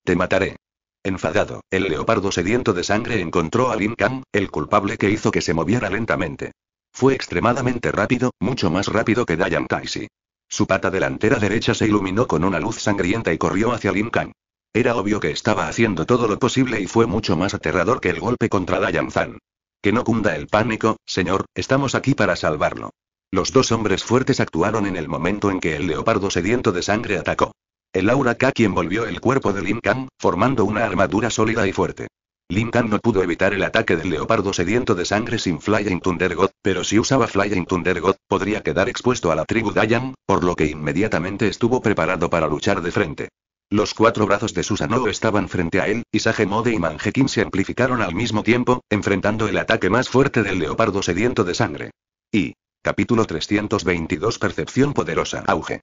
te mataré. Enfadado, el leopardo sediento de sangre encontró a Kang, el culpable que hizo que se moviera lentamente. Fue extremadamente rápido, mucho más rápido que Dayan Taisi. Su pata delantera derecha se iluminó con una luz sangrienta y corrió hacia Kang. Era obvio que estaba haciendo todo lo posible y fue mucho más aterrador que el golpe contra Dayan Zan. Que no cunda el pánico, señor, estamos aquí para salvarlo. Los dos hombres fuertes actuaron en el momento en que el leopardo sediento de sangre atacó. El aura Kaki envolvió el cuerpo de Lin Kang, formando una armadura sólida y fuerte. Lin Kang no pudo evitar el ataque del leopardo sediento de sangre sin Flying Thunder God, pero si usaba Flying Thunder God, podría quedar expuesto a la tribu Dayan, por lo que inmediatamente estuvo preparado para luchar de frente. Los cuatro brazos de Susanoo estaban frente a él, y Sagemode y Manjekin se amplificaron al mismo tiempo, enfrentando el ataque más fuerte del leopardo sediento de sangre. Y. Capítulo 322 Percepción poderosa Auge.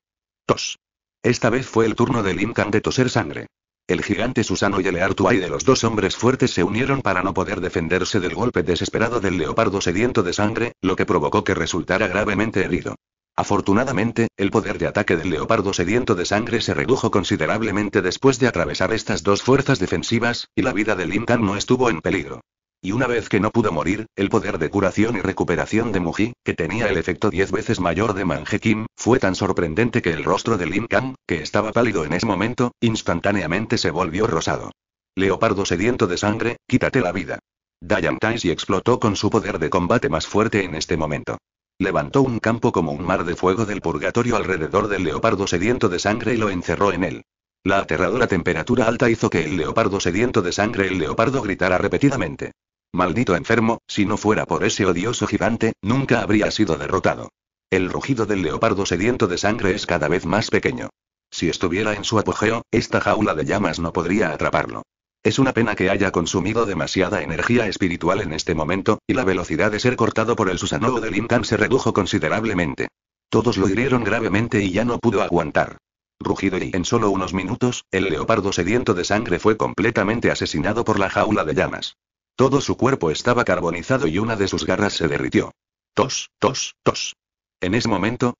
2. Esta vez fue el turno de Lincoln de toser sangre. El gigante Susano y el Eartuay de los dos hombres fuertes se unieron para no poder defenderse del golpe desesperado del leopardo sediento de sangre, lo que provocó que resultara gravemente herido. Afortunadamente, el poder de ataque del leopardo sediento de sangre se redujo considerablemente después de atravesar estas dos fuerzas defensivas, y la vida del Lincoln no estuvo en peligro. Y una vez que no pudo morir, el poder de curación y recuperación de Muji, que tenía el efecto diez veces mayor de Manje Kim, fue tan sorprendente que el rostro de Lim Kang, que estaba pálido en ese momento, instantáneamente se volvió rosado. Leopardo sediento de sangre, quítate la vida. Dayan Taisi explotó con su poder de combate más fuerte en este momento. Levantó un campo como un mar de fuego del purgatorio alrededor del leopardo sediento de sangre y lo encerró en él. La aterradora temperatura alta hizo que el leopardo sediento de sangre el leopardo gritara repetidamente. Maldito enfermo, si no fuera por ese odioso gigante, nunca habría sido derrotado. El rugido del leopardo sediento de sangre es cada vez más pequeño. Si estuviera en su apogeo, esta jaula de llamas no podría atraparlo. Es una pena que haya consumido demasiada energía espiritual en este momento, y la velocidad de ser cortado por el Susanoo de Lincoln se redujo considerablemente. Todos lo hirieron gravemente y ya no pudo aguantar. Rugido y en solo unos minutos, el leopardo sediento de sangre fue completamente asesinado por la jaula de llamas. Todo su cuerpo estaba carbonizado y una de sus garras se derritió. Tos, tos, tos. En ese momento,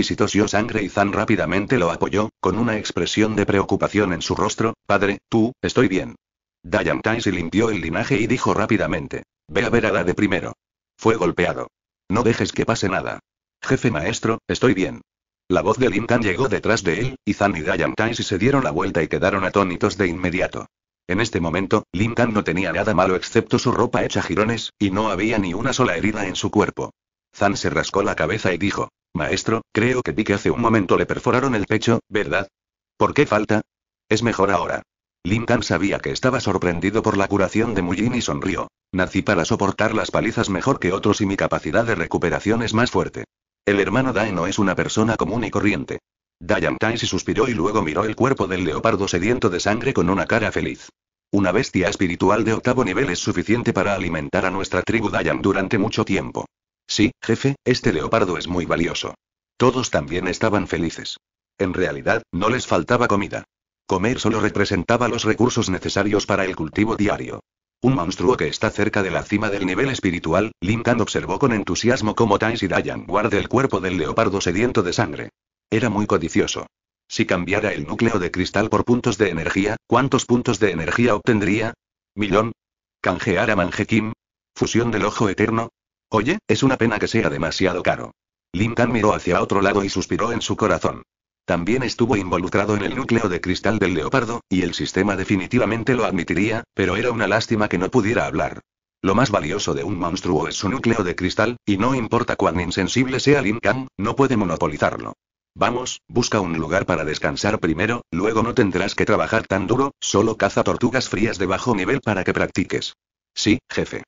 si tosió sangre y Zan rápidamente lo apoyó, con una expresión de preocupación en su rostro, padre, tú, estoy bien. se limpió el linaje y dijo rápidamente, ve a ver a la de primero. Fue golpeado. No dejes que pase nada. Jefe maestro, estoy bien. La voz de Tan llegó detrás de él, y Zan y Dayantais se dieron la vuelta y quedaron atónitos de inmediato. En este momento, Tan no tenía nada malo excepto su ropa hecha jirones, y no había ni una sola herida en su cuerpo. Zan se rascó la cabeza y dijo, Maestro, creo que vi que hace un momento le perforaron el pecho, ¿verdad? ¿Por qué falta? Es mejor ahora. Tan sabía que estaba sorprendido por la curación de Muyin y sonrió. Nací para soportar las palizas mejor que otros y mi capacidad de recuperación es más fuerte. El hermano Dae no es una persona común y corriente. Dayan Taisi suspiró y luego miró el cuerpo del leopardo sediento de sangre con una cara feliz. Una bestia espiritual de octavo nivel es suficiente para alimentar a nuestra tribu Dayan durante mucho tiempo. Sí, jefe, este leopardo es muy valioso. Todos también estaban felices. En realidad, no les faltaba comida. Comer solo representaba los recursos necesarios para el cultivo diario. Un monstruo que está cerca de la cima del nivel espiritual, Tan observó con entusiasmo cómo Tais y Dayan guarda el cuerpo del leopardo sediento de sangre. Era muy codicioso. Si cambiara el núcleo de cristal por puntos de energía, ¿cuántos puntos de energía obtendría? ¿Millón? ¿Canjear a Manjekim? ¿Fusión del ojo eterno? Oye, es una pena que sea demasiado caro. Kang miró hacia otro lado y suspiró en su corazón. También estuvo involucrado en el núcleo de cristal del leopardo, y el sistema definitivamente lo admitiría, pero era una lástima que no pudiera hablar. Lo más valioso de un monstruo es su núcleo de cristal, y no importa cuán insensible sea Kang, no puede monopolizarlo. Vamos, busca un lugar para descansar primero, luego no tendrás que trabajar tan duro, solo caza tortugas frías de bajo nivel para que practiques. Sí, jefe.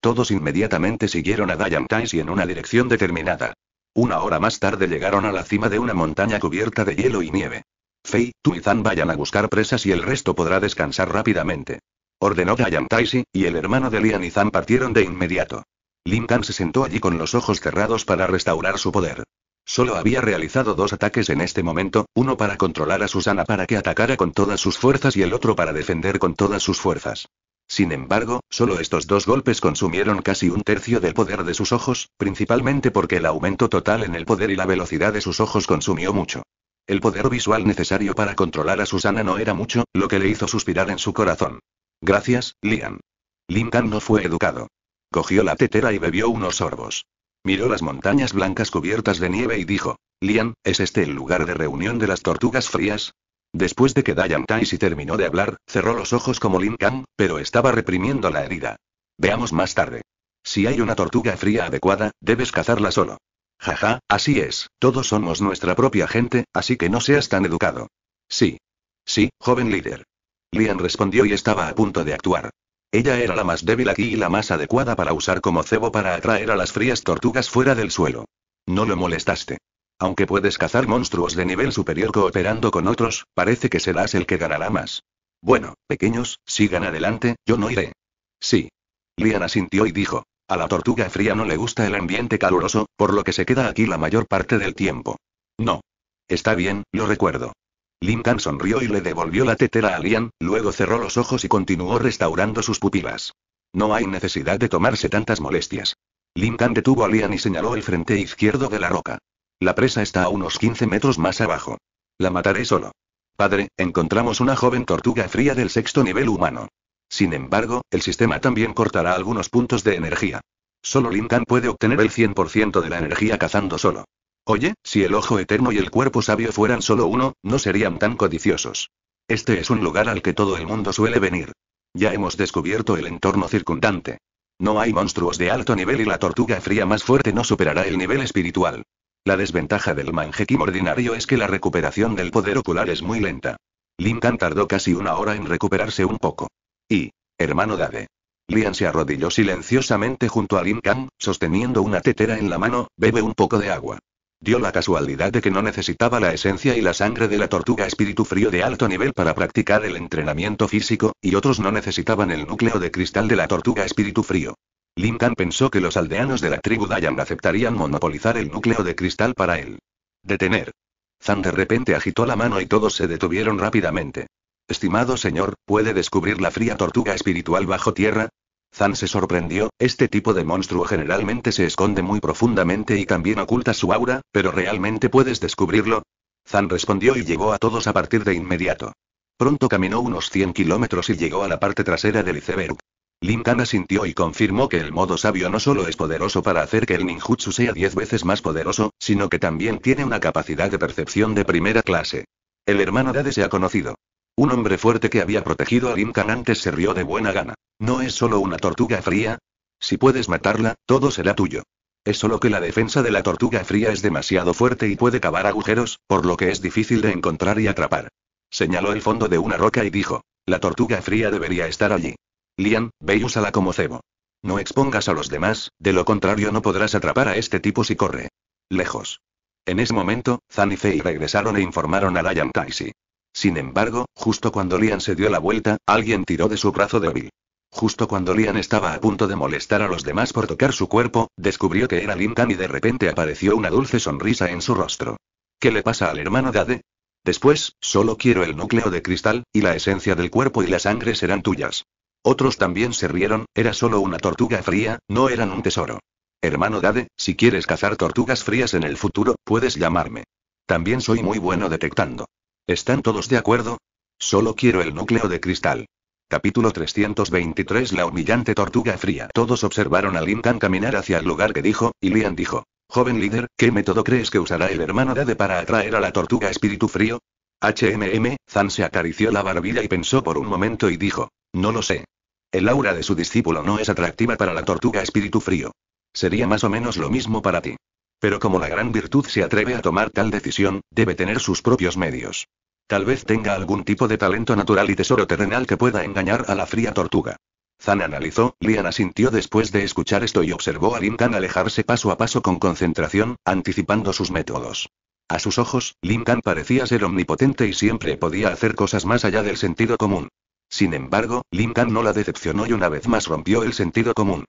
Todos inmediatamente siguieron a Dayam Taisi en una dirección determinada. Una hora más tarde llegaron a la cima de una montaña cubierta de hielo y nieve. Fei, tú y Zan vayan a buscar presas y el resto podrá descansar rápidamente. Ordenó Dayan Taisi, y el hermano de Lian y Zan partieron de inmediato. Lin Tan se sentó allí con los ojos cerrados para restaurar su poder. Solo había realizado dos ataques en este momento, uno para controlar a Susana para que atacara con todas sus fuerzas y el otro para defender con todas sus fuerzas. Sin embargo, solo estos dos golpes consumieron casi un tercio del poder de sus ojos, principalmente porque el aumento total en el poder y la velocidad de sus ojos consumió mucho. El poder visual necesario para controlar a Susana no era mucho, lo que le hizo suspirar en su corazón. Gracias, Liam. Lincoln no fue educado. Cogió la tetera y bebió unos sorbos. Miró las montañas blancas cubiertas de nieve y dijo, Lian, ¿es este el lugar de reunión de las tortugas frías? Después de que Dayan Taisi terminó de hablar, cerró los ojos como Lin Kang, pero estaba reprimiendo la herida. Veamos más tarde. Si hay una tortuga fría adecuada, debes cazarla solo. Jaja, así es, todos somos nuestra propia gente, así que no seas tan educado. Sí. Sí, joven líder. Lian respondió y estaba a punto de actuar. Ella era la más débil aquí y la más adecuada para usar como cebo para atraer a las frías tortugas fuera del suelo. No lo molestaste. Aunque puedes cazar monstruos de nivel superior cooperando con otros, parece que serás el que ganará más. Bueno, pequeños, sigan adelante, yo no iré. Sí. Liana sintió y dijo. A la tortuga fría no le gusta el ambiente caluroso, por lo que se queda aquí la mayor parte del tiempo. No. Está bien, lo recuerdo. Lincoln sonrió y le devolvió la tetera a Lian, luego cerró los ojos y continuó restaurando sus pupilas. No hay necesidad de tomarse tantas molestias. Lincoln detuvo a Lian y señaló el frente izquierdo de la roca. La presa está a unos 15 metros más abajo. La mataré solo. Padre, encontramos una joven tortuga fría del sexto nivel humano. Sin embargo, el sistema también cortará algunos puntos de energía. Solo Lincoln puede obtener el 100% de la energía cazando solo. Oye, si el ojo eterno y el cuerpo sabio fueran solo uno, no serían tan codiciosos. Este es un lugar al que todo el mundo suele venir. Ya hemos descubierto el entorno circundante. No hay monstruos de alto nivel y la tortuga fría más fuerte no superará el nivel espiritual. La desventaja del manjequim ordinario es que la recuperación del poder ocular es muy lenta. Lin Kang tardó casi una hora en recuperarse un poco. Y, hermano Dade. Lian se arrodilló silenciosamente junto a Kang, sosteniendo una tetera en la mano, bebe un poco de agua. Dio la casualidad de que no necesitaba la esencia y la sangre de la tortuga espíritu frío de alto nivel para practicar el entrenamiento físico, y otros no necesitaban el núcleo de cristal de la tortuga espíritu frío. Lintan pensó que los aldeanos de la tribu Dayan aceptarían monopolizar el núcleo de cristal para él. Detener. Zan de repente agitó la mano y todos se detuvieron rápidamente. Estimado señor, ¿puede descubrir la fría tortuga espiritual bajo tierra? Zan se sorprendió, este tipo de monstruo generalmente se esconde muy profundamente y también oculta su aura, pero ¿realmente puedes descubrirlo? Zan respondió y llegó a todos a partir de inmediato. Pronto caminó unos 100 kilómetros y llegó a la parte trasera del iceberg. Kana asintió y confirmó que el modo sabio no solo es poderoso para hacer que el ninjutsu sea 10 veces más poderoso, sino que también tiene una capacidad de percepción de primera clase. El hermano Dade se ha conocido. Un hombre fuerte que había protegido a Lincoln antes se rió de buena gana. ¿No es solo una tortuga fría? Si puedes matarla, todo será tuyo. Es solo que la defensa de la tortuga fría es demasiado fuerte y puede cavar agujeros, por lo que es difícil de encontrar y atrapar. Señaló el fondo de una roca y dijo, la tortuga fría debería estar allí. Lian, ve y úsala como cebo. No expongas a los demás, de lo contrario no podrás atrapar a este tipo si corre. Lejos. En ese momento, Zan y Fei regresaron e informaron a Lian Taisi. Sin embargo, justo cuando Lian se dio la vuelta, alguien tiró de su brazo débil. Justo cuando Lian estaba a punto de molestar a los demás por tocar su cuerpo, descubrió que era Lintan y de repente apareció una dulce sonrisa en su rostro. ¿Qué le pasa al hermano Dade? Después, solo quiero el núcleo de cristal, y la esencia del cuerpo y la sangre serán tuyas. Otros también se rieron, era solo una tortuga fría, no eran un tesoro. Hermano Dade, si quieres cazar tortugas frías en el futuro, puedes llamarme. También soy muy bueno detectando. ¿Están todos de acuerdo? Solo quiero el núcleo de cristal. Capítulo 323 La humillante tortuga fría. Todos observaron a Tan caminar hacia el lugar que dijo, y Lian dijo, Joven líder, ¿qué método crees que usará el hermano Dade para atraer a la tortuga espíritu frío? HMM, Zan se acarició la barbilla y pensó por un momento y dijo, No lo sé. El aura de su discípulo no es atractiva para la tortuga espíritu frío. Sería más o menos lo mismo para ti. Pero como la gran virtud se atreve a tomar tal decisión, debe tener sus propios medios. Tal vez tenga algún tipo de talento natural y tesoro terrenal que pueda engañar a la fría tortuga. Zan analizó, Lian asintió después de escuchar esto y observó a Lin Kan alejarse paso a paso con concentración, anticipando sus métodos. A sus ojos, Lin Kan parecía ser omnipotente y siempre podía hacer cosas más allá del sentido común. Sin embargo, Lin Kan no la decepcionó y una vez más rompió el sentido común.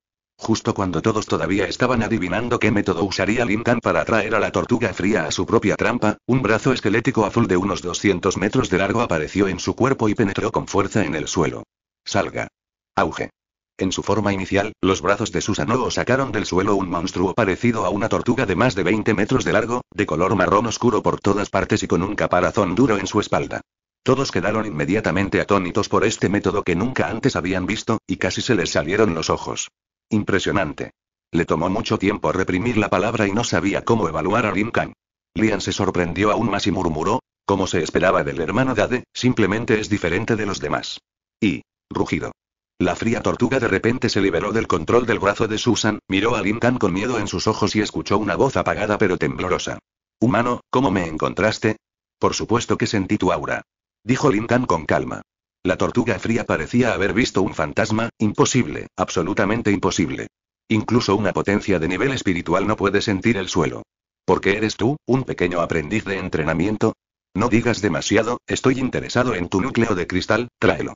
Justo cuando todos todavía estaban adivinando qué método usaría Lincoln para atraer a la tortuga fría a su propia trampa, un brazo esquelético azul de unos 200 metros de largo apareció en su cuerpo y penetró con fuerza en el suelo. Salga. Auge. En su forma inicial, los brazos de Susanoo sacaron del suelo un monstruo parecido a una tortuga de más de 20 metros de largo, de color marrón oscuro por todas partes y con un caparazón duro en su espalda. Todos quedaron inmediatamente atónitos por este método que nunca antes habían visto, y casi se les salieron los ojos. Impresionante. Le tomó mucho tiempo reprimir la palabra y no sabía cómo evaluar a Kang. Lian se sorprendió aún más y murmuró, como se esperaba del hermano Dade, simplemente es diferente de los demás. Y, rugido. La fría tortuga de repente se liberó del control del brazo de Susan, miró a Kang con miedo en sus ojos y escuchó una voz apagada pero temblorosa. Humano, ¿cómo me encontraste? Por supuesto que sentí tu aura. Dijo Kang con calma. La tortuga fría parecía haber visto un fantasma, imposible, absolutamente imposible. Incluso una potencia de nivel espiritual no puede sentir el suelo. ¿Por qué eres tú, un pequeño aprendiz de entrenamiento? No digas demasiado, estoy interesado en tu núcleo de cristal, tráelo.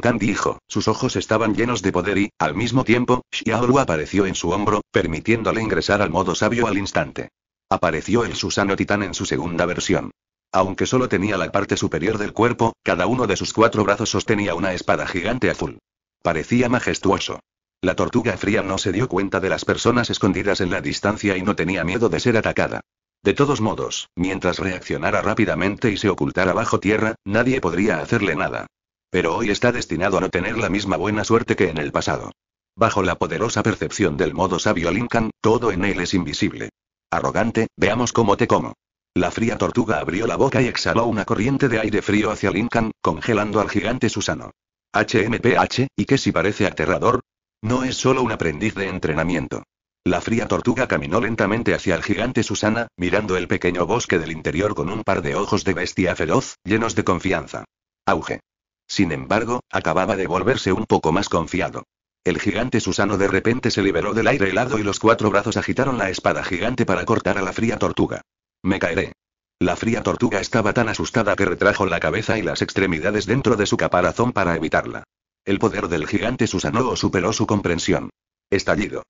Tan dijo, sus ojos estaban llenos de poder y, al mismo tiempo, Xiaolu apareció en su hombro, permitiéndole ingresar al modo sabio al instante. Apareció el Susano Titán en su segunda versión. Aunque solo tenía la parte superior del cuerpo, cada uno de sus cuatro brazos sostenía una espada gigante azul. Parecía majestuoso. La tortuga fría no se dio cuenta de las personas escondidas en la distancia y no tenía miedo de ser atacada. De todos modos, mientras reaccionara rápidamente y se ocultara bajo tierra, nadie podría hacerle nada. Pero hoy está destinado a no tener la misma buena suerte que en el pasado. Bajo la poderosa percepción del modo sabio Lincoln, todo en él es invisible. Arrogante, veamos cómo te como. La fría tortuga abrió la boca y exhaló una corriente de aire frío hacia Lincoln, congelando al gigante Susano. HMPH, ¿y qué si parece aterrador? No es solo un aprendiz de entrenamiento. La fría tortuga caminó lentamente hacia el gigante Susana, mirando el pequeño bosque del interior con un par de ojos de bestia feroz, llenos de confianza. Auge. Sin embargo, acababa de volverse un poco más confiado. El gigante Susano de repente se liberó del aire helado y los cuatro brazos agitaron la espada gigante para cortar a la fría tortuga. Me caeré. La fría tortuga estaba tan asustada que retrajo la cabeza y las extremidades dentro de su caparazón para evitarla. El poder del gigante Susanoo superó su comprensión. Estallido.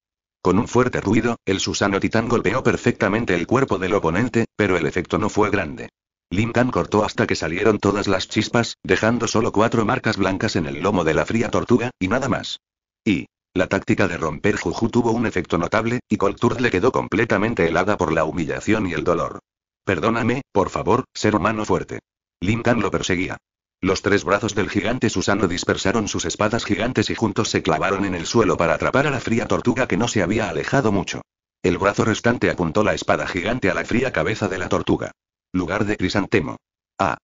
Con un fuerte ruido, el Susano Titán golpeó perfectamente el cuerpo del oponente, pero el efecto no fue grande. Lincoln cortó hasta que salieron todas las chispas, dejando solo cuatro marcas blancas en el lomo de la fría tortuga, y nada más. Y, la táctica de romper Juju tuvo un efecto notable, y Colturd le quedó completamente helada por la humillación y el dolor. Perdóname, por favor, ser humano fuerte. Lincoln lo perseguía. Los tres brazos del gigante Susano dispersaron sus espadas gigantes y juntos se clavaron en el suelo para atrapar a la fría tortuga que no se había alejado mucho. El brazo restante apuntó la espada gigante a la fría cabeza de la tortuga. Lugar de crisantemo. Ah.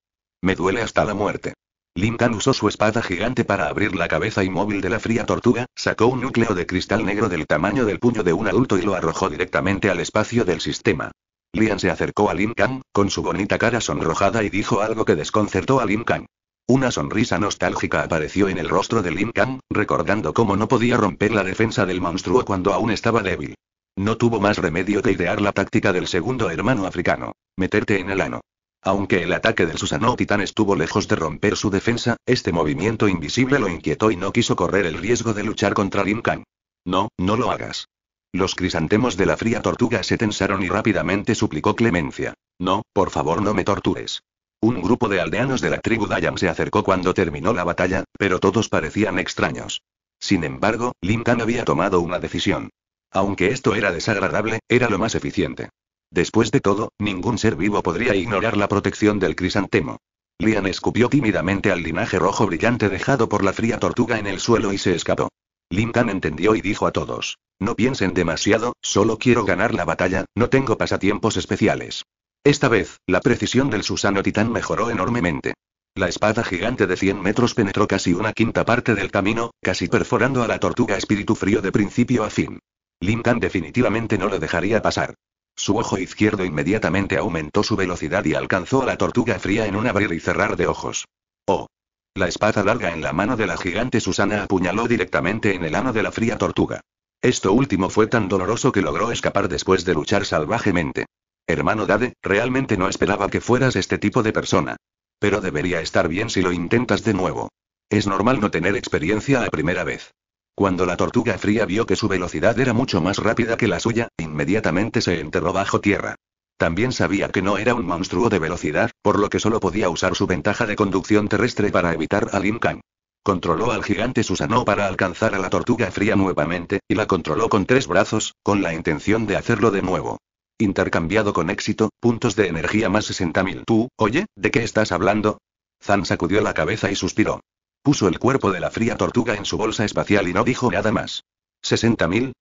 Me duele hasta la muerte. Linkan usó su espada gigante para abrir la cabeza inmóvil de la fría tortuga, sacó un núcleo de cristal negro del tamaño del puño de un adulto y lo arrojó directamente al espacio del sistema. Lian se acercó a Lin Kang, con su bonita cara sonrojada y dijo algo que desconcertó a Kang. Una sonrisa nostálgica apareció en el rostro de Lin Kang, recordando cómo no podía romper la defensa del monstruo cuando aún estaba débil. No tuvo más remedio que idear la táctica del segundo hermano africano, meterte en el ano. Aunque el ataque del Susanoo Titán estuvo lejos de romper su defensa, este movimiento invisible lo inquietó y no quiso correr el riesgo de luchar contra Lin Kang. No, no lo hagas. Los crisantemos de la fría tortuga se tensaron y rápidamente suplicó clemencia. No, por favor no me tortures. Un grupo de aldeanos de la tribu Dayam se acercó cuando terminó la batalla, pero todos parecían extraños. Sin embargo, Lin Kang había tomado una decisión. Aunque esto era desagradable, era lo más eficiente. Después de todo, ningún ser vivo podría ignorar la protección del crisantemo. Lian escupió tímidamente al linaje rojo brillante dejado por la fría tortuga en el suelo y se escapó. Linkan entendió y dijo a todos. No piensen demasiado, solo quiero ganar la batalla, no tengo pasatiempos especiales. Esta vez, la precisión del Susano Titán mejoró enormemente. La espada gigante de 100 metros penetró casi una quinta parte del camino, casi perforando a la tortuga espíritu frío de principio a fin. Linkan definitivamente no lo dejaría pasar. Su ojo izquierdo inmediatamente aumentó su velocidad y alcanzó a la tortuga fría en un abrir y cerrar de ojos. ¡Oh! La espada larga en la mano de la gigante Susana apuñaló directamente en el ano de la fría tortuga. Esto último fue tan doloroso que logró escapar después de luchar salvajemente. Hermano Dade, realmente no esperaba que fueras este tipo de persona. Pero debería estar bien si lo intentas de nuevo. Es normal no tener experiencia la primera vez. Cuando la tortuga fría vio que su velocidad era mucho más rápida que la suya, inmediatamente se enterró bajo tierra. También sabía que no era un monstruo de velocidad, por lo que solo podía usar su ventaja de conducción terrestre para evitar al Incan. Controló al gigante Susanoo para alcanzar a la tortuga fría nuevamente, y la controló con tres brazos, con la intención de hacerlo de nuevo. Intercambiado con éxito, puntos de energía más 60.000. ¿Tú, oye, de qué estás hablando? Zan sacudió la cabeza y suspiró. Puso el cuerpo de la fría tortuga en su bolsa espacial y no dijo nada más. ¿60.000?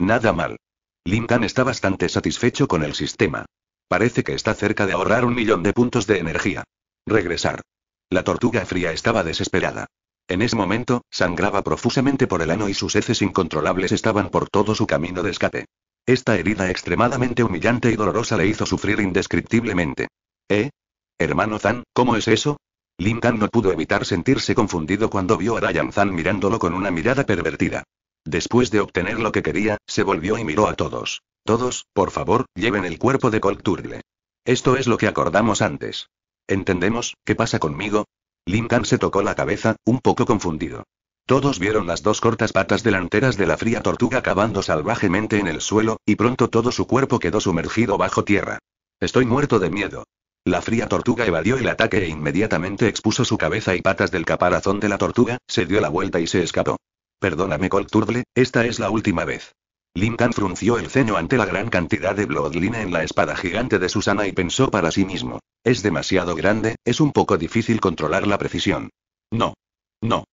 Nada mal. Tan está bastante satisfecho con el sistema. Parece que está cerca de ahorrar un millón de puntos de energía. Regresar. La tortuga fría estaba desesperada. En ese momento, sangraba profusamente por el ano y sus heces incontrolables estaban por todo su camino de escape. Esta herida extremadamente humillante y dolorosa le hizo sufrir indescriptiblemente. ¿Eh? Hermano Zan, ¿cómo es eso? Lincoln no pudo evitar sentirse confundido cuando vio a Ryan Zan mirándolo con una mirada pervertida. Después de obtener lo que quería, se volvió y miró a todos. Todos, por favor, lleven el cuerpo de Colturle. Esto es lo que acordamos antes. ¿Entendemos? ¿Qué pasa conmigo? Lincoln se tocó la cabeza, un poco confundido. Todos vieron las dos cortas patas delanteras de la fría tortuga cavando salvajemente en el suelo, y pronto todo su cuerpo quedó sumergido bajo tierra. Estoy muerto de miedo. La fría tortuga evadió el ataque e inmediatamente expuso su cabeza y patas del caparazón de la tortuga, se dio la vuelta y se escapó. Perdóname colturble esta es la última vez. Lincoln frunció el ceño ante la gran cantidad de bloodline en la espada gigante de Susana y pensó para sí mismo. Es demasiado grande, es un poco difícil controlar la precisión. No. No.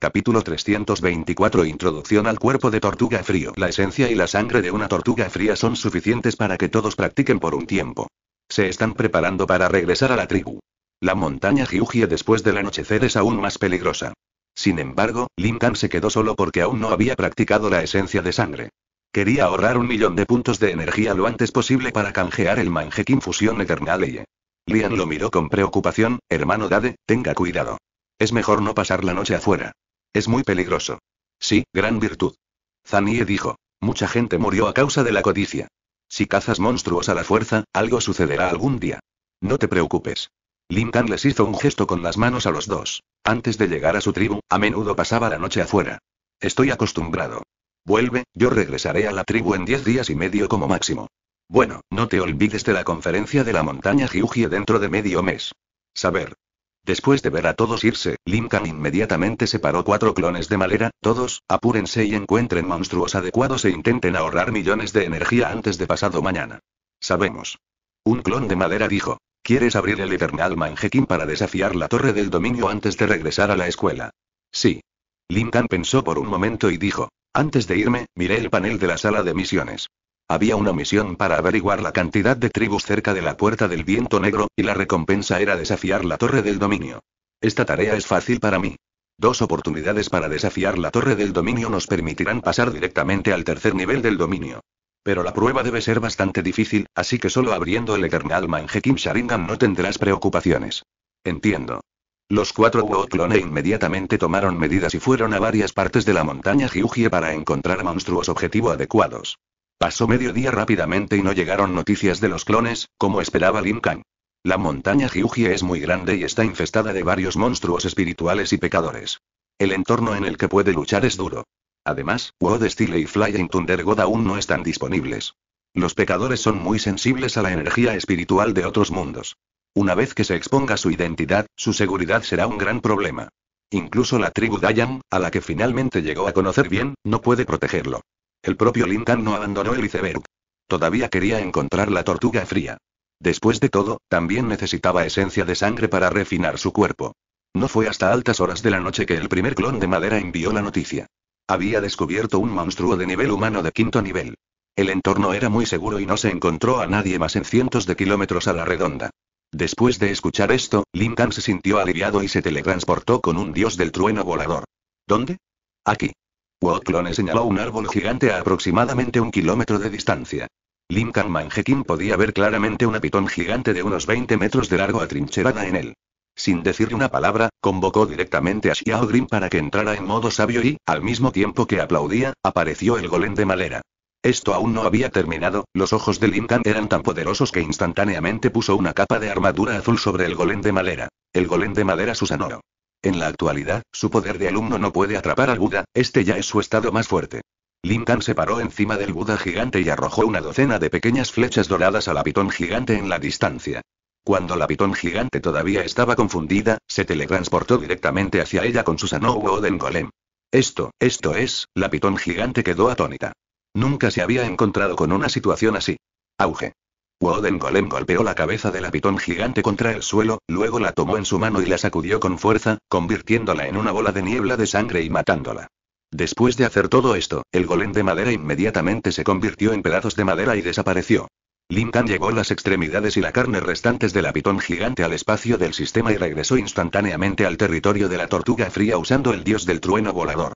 Capítulo 324 Introducción al cuerpo de tortuga frío. La esencia y la sangre de una tortuga fría son suficientes para que todos practiquen por un tiempo. Se están preparando para regresar a la tribu. La montaña Hyugie después del anochecer es aún más peligrosa. Sin embargo, lin Tan se quedó solo porque aún no había practicado la esencia de sangre. Quería ahorrar un millón de puntos de energía lo antes posible para canjear el Manjekin Fusión y... Lian lo miró con preocupación, hermano Dade, tenga cuidado. Es mejor no pasar la noche afuera. Es muy peligroso. Sí, gran virtud. Zanie dijo. Mucha gente murió a causa de la codicia. Si cazas monstruos a la fuerza, algo sucederá algún día. No te preocupes. Lincoln les hizo un gesto con las manos a los dos. Antes de llegar a su tribu, a menudo pasaba la noche afuera. Estoy acostumbrado. Vuelve, yo regresaré a la tribu en diez días y medio como máximo. Bueno, no te olvides de la conferencia de la montaña Jiujie dentro de medio mes. Saber, Después de ver a todos irse, Lincoln inmediatamente separó cuatro clones de madera, todos, apúrense y encuentren monstruos adecuados e intenten ahorrar millones de energía antes de pasado mañana. Sabemos. Un clon de madera dijo. ¿Quieres abrir el Eternal Manjekin para desafiar la Torre del Dominio antes de regresar a la escuela? Sí. Lincoln pensó por un momento y dijo. Antes de irme, miré el panel de la sala de misiones. Había una misión para averiguar la cantidad de tribus cerca de la Puerta del Viento Negro, y la recompensa era desafiar la Torre del Dominio. Esta tarea es fácil para mí. Dos oportunidades para desafiar la Torre del Dominio nos permitirán pasar directamente al tercer nivel del dominio. Pero la prueba debe ser bastante difícil, así que solo abriendo el Eternal kim Sharingan no tendrás preocupaciones. Entiendo. Los cuatro Wot-Clones inmediatamente tomaron medidas y fueron a varias partes de la montaña Hyugie para encontrar monstruos objetivo adecuados. Pasó mediodía rápidamente y no llegaron noticias de los clones, como esperaba Lin Kang. La montaña Jiuji es muy grande y está infestada de varios monstruos espirituales y pecadores. El entorno en el que puede luchar es duro. Además, Wood Steel y Flying Thunder God aún no están disponibles. Los pecadores son muy sensibles a la energía espiritual de otros mundos. Una vez que se exponga su identidad, su seguridad será un gran problema. Incluso la tribu Dayan, a la que finalmente llegó a conocer bien, no puede protegerlo. El propio Lincoln no abandonó el iceberg. Todavía quería encontrar la tortuga fría. Después de todo, también necesitaba esencia de sangre para refinar su cuerpo. No fue hasta altas horas de la noche que el primer clon de madera envió la noticia. Había descubierto un monstruo de nivel humano de quinto nivel. El entorno era muy seguro y no se encontró a nadie más en cientos de kilómetros a la redonda. Después de escuchar esto, Lincoln se sintió aliviado y se teletransportó con un dios del trueno volador. ¿Dónde? Aquí. Woklone señaló un árbol gigante a aproximadamente un kilómetro de distancia. Lincoln Manjekin podía ver claramente una pitón gigante de unos 20 metros de largo atrincherada en él. Sin decirle una palabra, convocó directamente a Xiao Green para que entrara en modo sabio y, al mismo tiempo que aplaudía, apareció el golem de madera. Esto aún no había terminado, los ojos de Lincoln eran tan poderosos que instantáneamente puso una capa de armadura azul sobre el golem de madera. El golem de madera susanó. En la actualidad, su poder de alumno no puede atrapar al Buda, este ya es su estado más fuerte. Tan se paró encima del Buda gigante y arrojó una docena de pequeñas flechas doradas a la pitón gigante en la distancia. Cuando la pitón gigante todavía estaba confundida, se teletransportó directamente hacia ella con su Sanou Oden Golem. Esto, esto es, la pitón gigante quedó atónita. Nunca se había encontrado con una situación así. Auge. Woden Golem golpeó la cabeza de la pitón gigante contra el suelo, luego la tomó en su mano y la sacudió con fuerza, convirtiéndola en una bola de niebla de sangre y matándola. Después de hacer todo esto, el golem de madera inmediatamente se convirtió en pedazos de madera y desapareció. Lincoln llevó las extremidades y la carne restantes del pitón gigante al espacio del sistema y regresó instantáneamente al territorio de la tortuga fría usando el dios del trueno volador.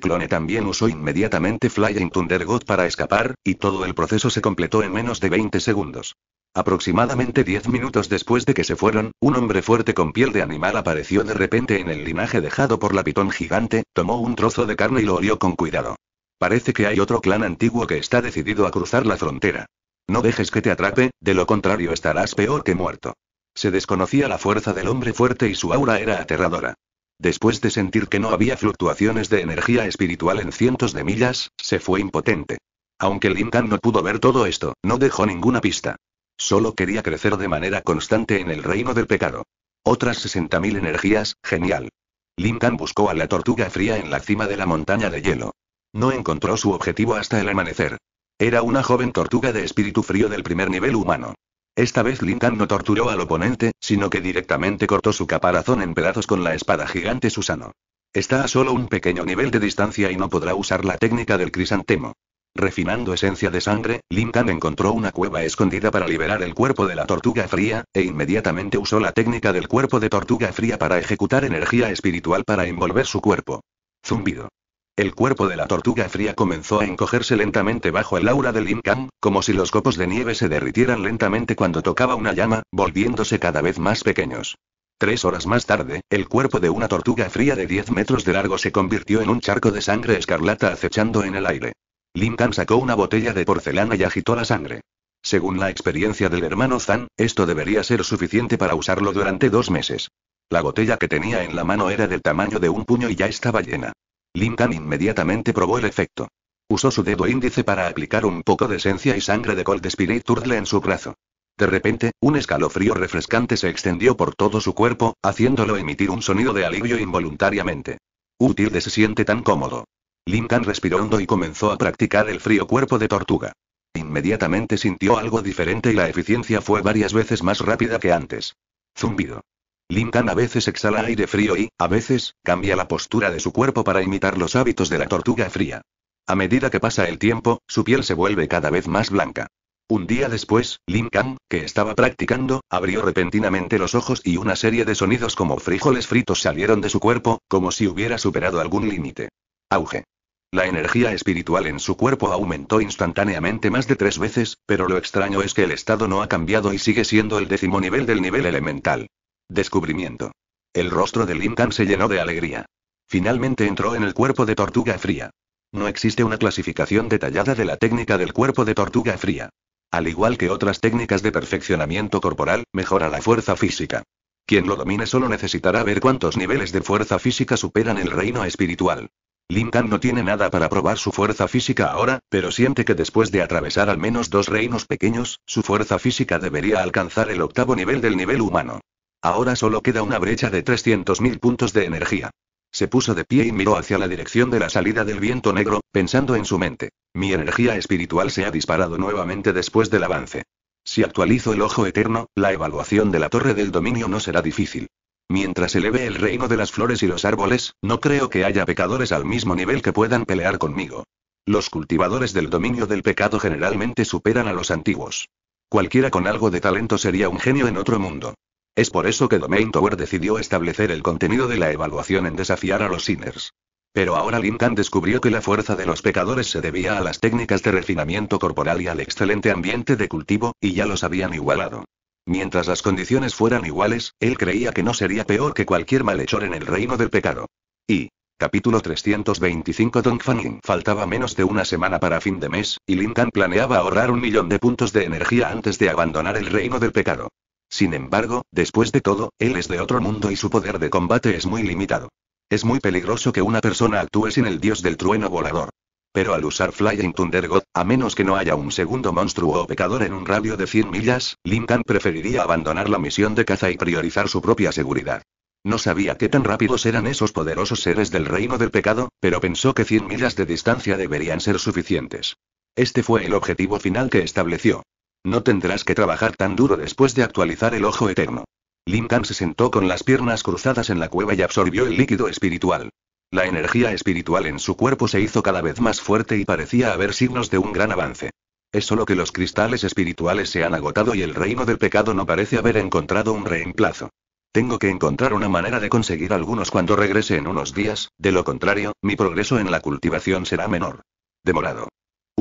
Clone también usó inmediatamente Flying God para escapar, y todo el proceso se completó en menos de 20 segundos. Aproximadamente 10 minutos después de que se fueron, un hombre fuerte con piel de animal apareció de repente en el linaje dejado por la pitón gigante, tomó un trozo de carne y lo olió con cuidado. Parece que hay otro clan antiguo que está decidido a cruzar la frontera. No dejes que te atrape, de lo contrario estarás peor que muerto. Se desconocía la fuerza del hombre fuerte y su aura era aterradora. Después de sentir que no había fluctuaciones de energía espiritual en cientos de millas, se fue impotente. Aunque Lincoln no pudo ver todo esto, no dejó ninguna pista. Solo quería crecer de manera constante en el reino del pecado. Otras 60.000 energías, genial. Lincoln buscó a la tortuga fría en la cima de la montaña de hielo. No encontró su objetivo hasta el amanecer. Era una joven tortuga de espíritu frío del primer nivel humano. Esta vez Lintan no torturó al oponente, sino que directamente cortó su caparazón en pedazos con la espada gigante Susano. Está a solo un pequeño nivel de distancia y no podrá usar la técnica del crisantemo. Refinando esencia de sangre, Lintan encontró una cueva escondida para liberar el cuerpo de la tortuga fría, e inmediatamente usó la técnica del cuerpo de tortuga fría para ejecutar energía espiritual para envolver su cuerpo. Zumbido. El cuerpo de la tortuga fría comenzó a encogerse lentamente bajo el aura del Kang, como si los copos de nieve se derritieran lentamente cuando tocaba una llama, volviéndose cada vez más pequeños. Tres horas más tarde, el cuerpo de una tortuga fría de 10 metros de largo se convirtió en un charco de sangre escarlata acechando en el aire. Kang sacó una botella de porcelana y agitó la sangre. Según la experiencia del hermano Zan, esto debería ser suficiente para usarlo durante dos meses. La botella que tenía en la mano era del tamaño de un puño y ya estaba llena. Lincoln inmediatamente probó el efecto. Usó su dedo índice para aplicar un poco de esencia y sangre de Cold Spirit Turtle en su brazo. De repente, un escalofrío refrescante se extendió por todo su cuerpo, haciéndolo emitir un sonido de alivio involuntariamente. de se siente tan cómodo. Lincoln respiró hondo y comenzó a practicar el frío cuerpo de tortuga. Inmediatamente sintió algo diferente y la eficiencia fue varias veces más rápida que antes. Zumbido. Kang a veces exhala aire frío y, a veces, cambia la postura de su cuerpo para imitar los hábitos de la tortuga fría. A medida que pasa el tiempo, su piel se vuelve cada vez más blanca. Un día después, Kang, que estaba practicando, abrió repentinamente los ojos y una serie de sonidos como frijoles fritos salieron de su cuerpo, como si hubiera superado algún límite. Auge. La energía espiritual en su cuerpo aumentó instantáneamente más de tres veces, pero lo extraño es que el estado no ha cambiado y sigue siendo el décimo nivel del nivel elemental. Descubrimiento. El rostro de Tan se llenó de alegría. Finalmente entró en el cuerpo de tortuga fría. No existe una clasificación detallada de la técnica del cuerpo de tortuga fría. Al igual que otras técnicas de perfeccionamiento corporal, mejora la fuerza física. Quien lo domine solo necesitará ver cuántos niveles de fuerza física superan el reino espiritual. Tan no tiene nada para probar su fuerza física ahora, pero siente que después de atravesar al menos dos reinos pequeños, su fuerza física debería alcanzar el octavo nivel del nivel humano. Ahora solo queda una brecha de 300.000 puntos de energía. Se puso de pie y miró hacia la dirección de la salida del viento negro, pensando en su mente. Mi energía espiritual se ha disparado nuevamente después del avance. Si actualizo el ojo eterno, la evaluación de la torre del dominio no será difícil. Mientras eleve el reino de las flores y los árboles, no creo que haya pecadores al mismo nivel que puedan pelear conmigo. Los cultivadores del dominio del pecado generalmente superan a los antiguos. Cualquiera con algo de talento sería un genio en otro mundo. Es por eso que Domain Tower decidió establecer el contenido de la evaluación en desafiar a los sinners. Pero ahora Lincoln descubrió que la fuerza de los pecadores se debía a las técnicas de refinamiento corporal y al excelente ambiente de cultivo, y ya los habían igualado. Mientras las condiciones fueran iguales, él creía que no sería peor que cualquier malhechor en el reino del pecado. Y. Capítulo 325 Don Fanning Faltaba menos de una semana para fin de mes, y Lincoln planeaba ahorrar un millón de puntos de energía antes de abandonar el reino del pecado. Sin embargo, después de todo, él es de otro mundo y su poder de combate es muy limitado. Es muy peligroso que una persona actúe sin el dios del trueno volador. Pero al usar Flying Thunder God, a menos que no haya un segundo monstruo o pecador en un radio de 100 millas, Lincoln preferiría abandonar la misión de caza y priorizar su propia seguridad. No sabía qué tan rápidos eran esos poderosos seres del reino del pecado, pero pensó que 100 millas de distancia deberían ser suficientes. Este fue el objetivo final que estableció. No tendrás que trabajar tan duro después de actualizar el ojo eterno. Tan se sentó con las piernas cruzadas en la cueva y absorbió el líquido espiritual. La energía espiritual en su cuerpo se hizo cada vez más fuerte y parecía haber signos de un gran avance. Es solo que los cristales espirituales se han agotado y el reino del pecado no parece haber encontrado un reemplazo. Tengo que encontrar una manera de conseguir algunos cuando regrese en unos días, de lo contrario, mi progreso en la cultivación será menor. Demorado.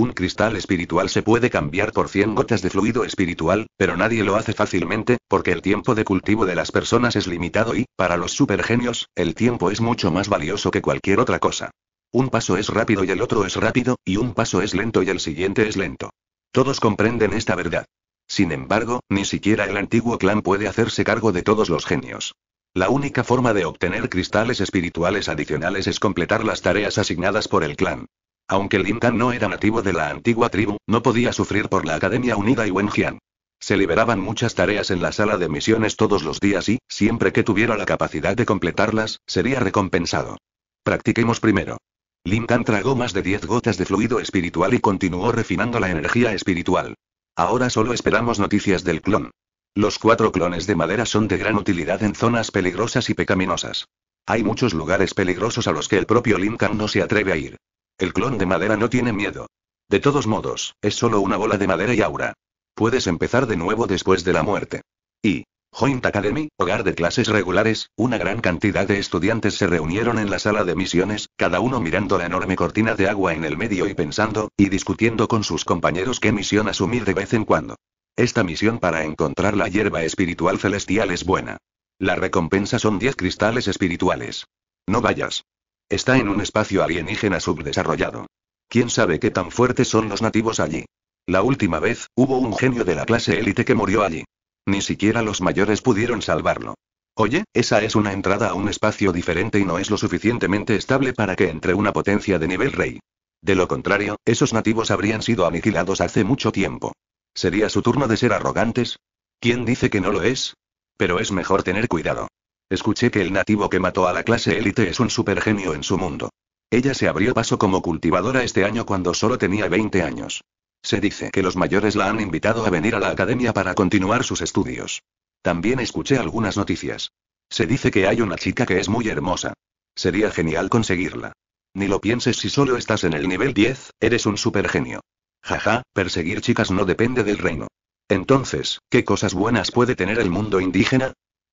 Un cristal espiritual se puede cambiar por 100 gotas de fluido espiritual, pero nadie lo hace fácilmente, porque el tiempo de cultivo de las personas es limitado y, para los supergenios, el tiempo es mucho más valioso que cualquier otra cosa. Un paso es rápido y el otro es rápido, y un paso es lento y el siguiente es lento. Todos comprenden esta verdad. Sin embargo, ni siquiera el antiguo clan puede hacerse cargo de todos los genios. La única forma de obtener cristales espirituales adicionales es completar las tareas asignadas por el clan. Aunque Kang no era nativo de la antigua tribu, no podía sufrir por la Academia Unida y Wenjian. Se liberaban muchas tareas en la sala de misiones todos los días y, siempre que tuviera la capacidad de completarlas, sería recompensado. Practiquemos primero. Linkan tragó más de 10 gotas de fluido espiritual y continuó refinando la energía espiritual. Ahora solo esperamos noticias del clon. Los cuatro clones de madera son de gran utilidad en zonas peligrosas y pecaminosas. Hay muchos lugares peligrosos a los que el propio Kang no se atreve a ir. El clon de madera no tiene miedo. De todos modos, es solo una bola de madera y aura. Puedes empezar de nuevo después de la muerte. Y. Joint Academy, hogar de clases regulares, una gran cantidad de estudiantes se reunieron en la sala de misiones, cada uno mirando la enorme cortina de agua en el medio y pensando, y discutiendo con sus compañeros qué misión asumir de vez en cuando. Esta misión para encontrar la hierba espiritual celestial es buena. La recompensa son 10 cristales espirituales. No vayas. Está en un espacio alienígena subdesarrollado. ¿Quién sabe qué tan fuertes son los nativos allí? La última vez, hubo un genio de la clase élite que murió allí. Ni siquiera los mayores pudieron salvarlo. Oye, esa es una entrada a un espacio diferente y no es lo suficientemente estable para que entre una potencia de nivel rey. De lo contrario, esos nativos habrían sido aniquilados hace mucho tiempo. ¿Sería su turno de ser arrogantes? ¿Quién dice que no lo es? Pero es mejor tener cuidado. Escuché que el nativo que mató a la clase élite es un supergenio en su mundo. Ella se abrió paso como cultivadora este año cuando solo tenía 20 años. Se dice que los mayores la han invitado a venir a la academia para continuar sus estudios. También escuché algunas noticias. Se dice que hay una chica que es muy hermosa. Sería genial conseguirla. Ni lo pienses si solo estás en el nivel 10, eres un supergenio. Jaja, perseguir chicas no depende del reino. Entonces, ¿qué cosas buenas puede tener el mundo indígena?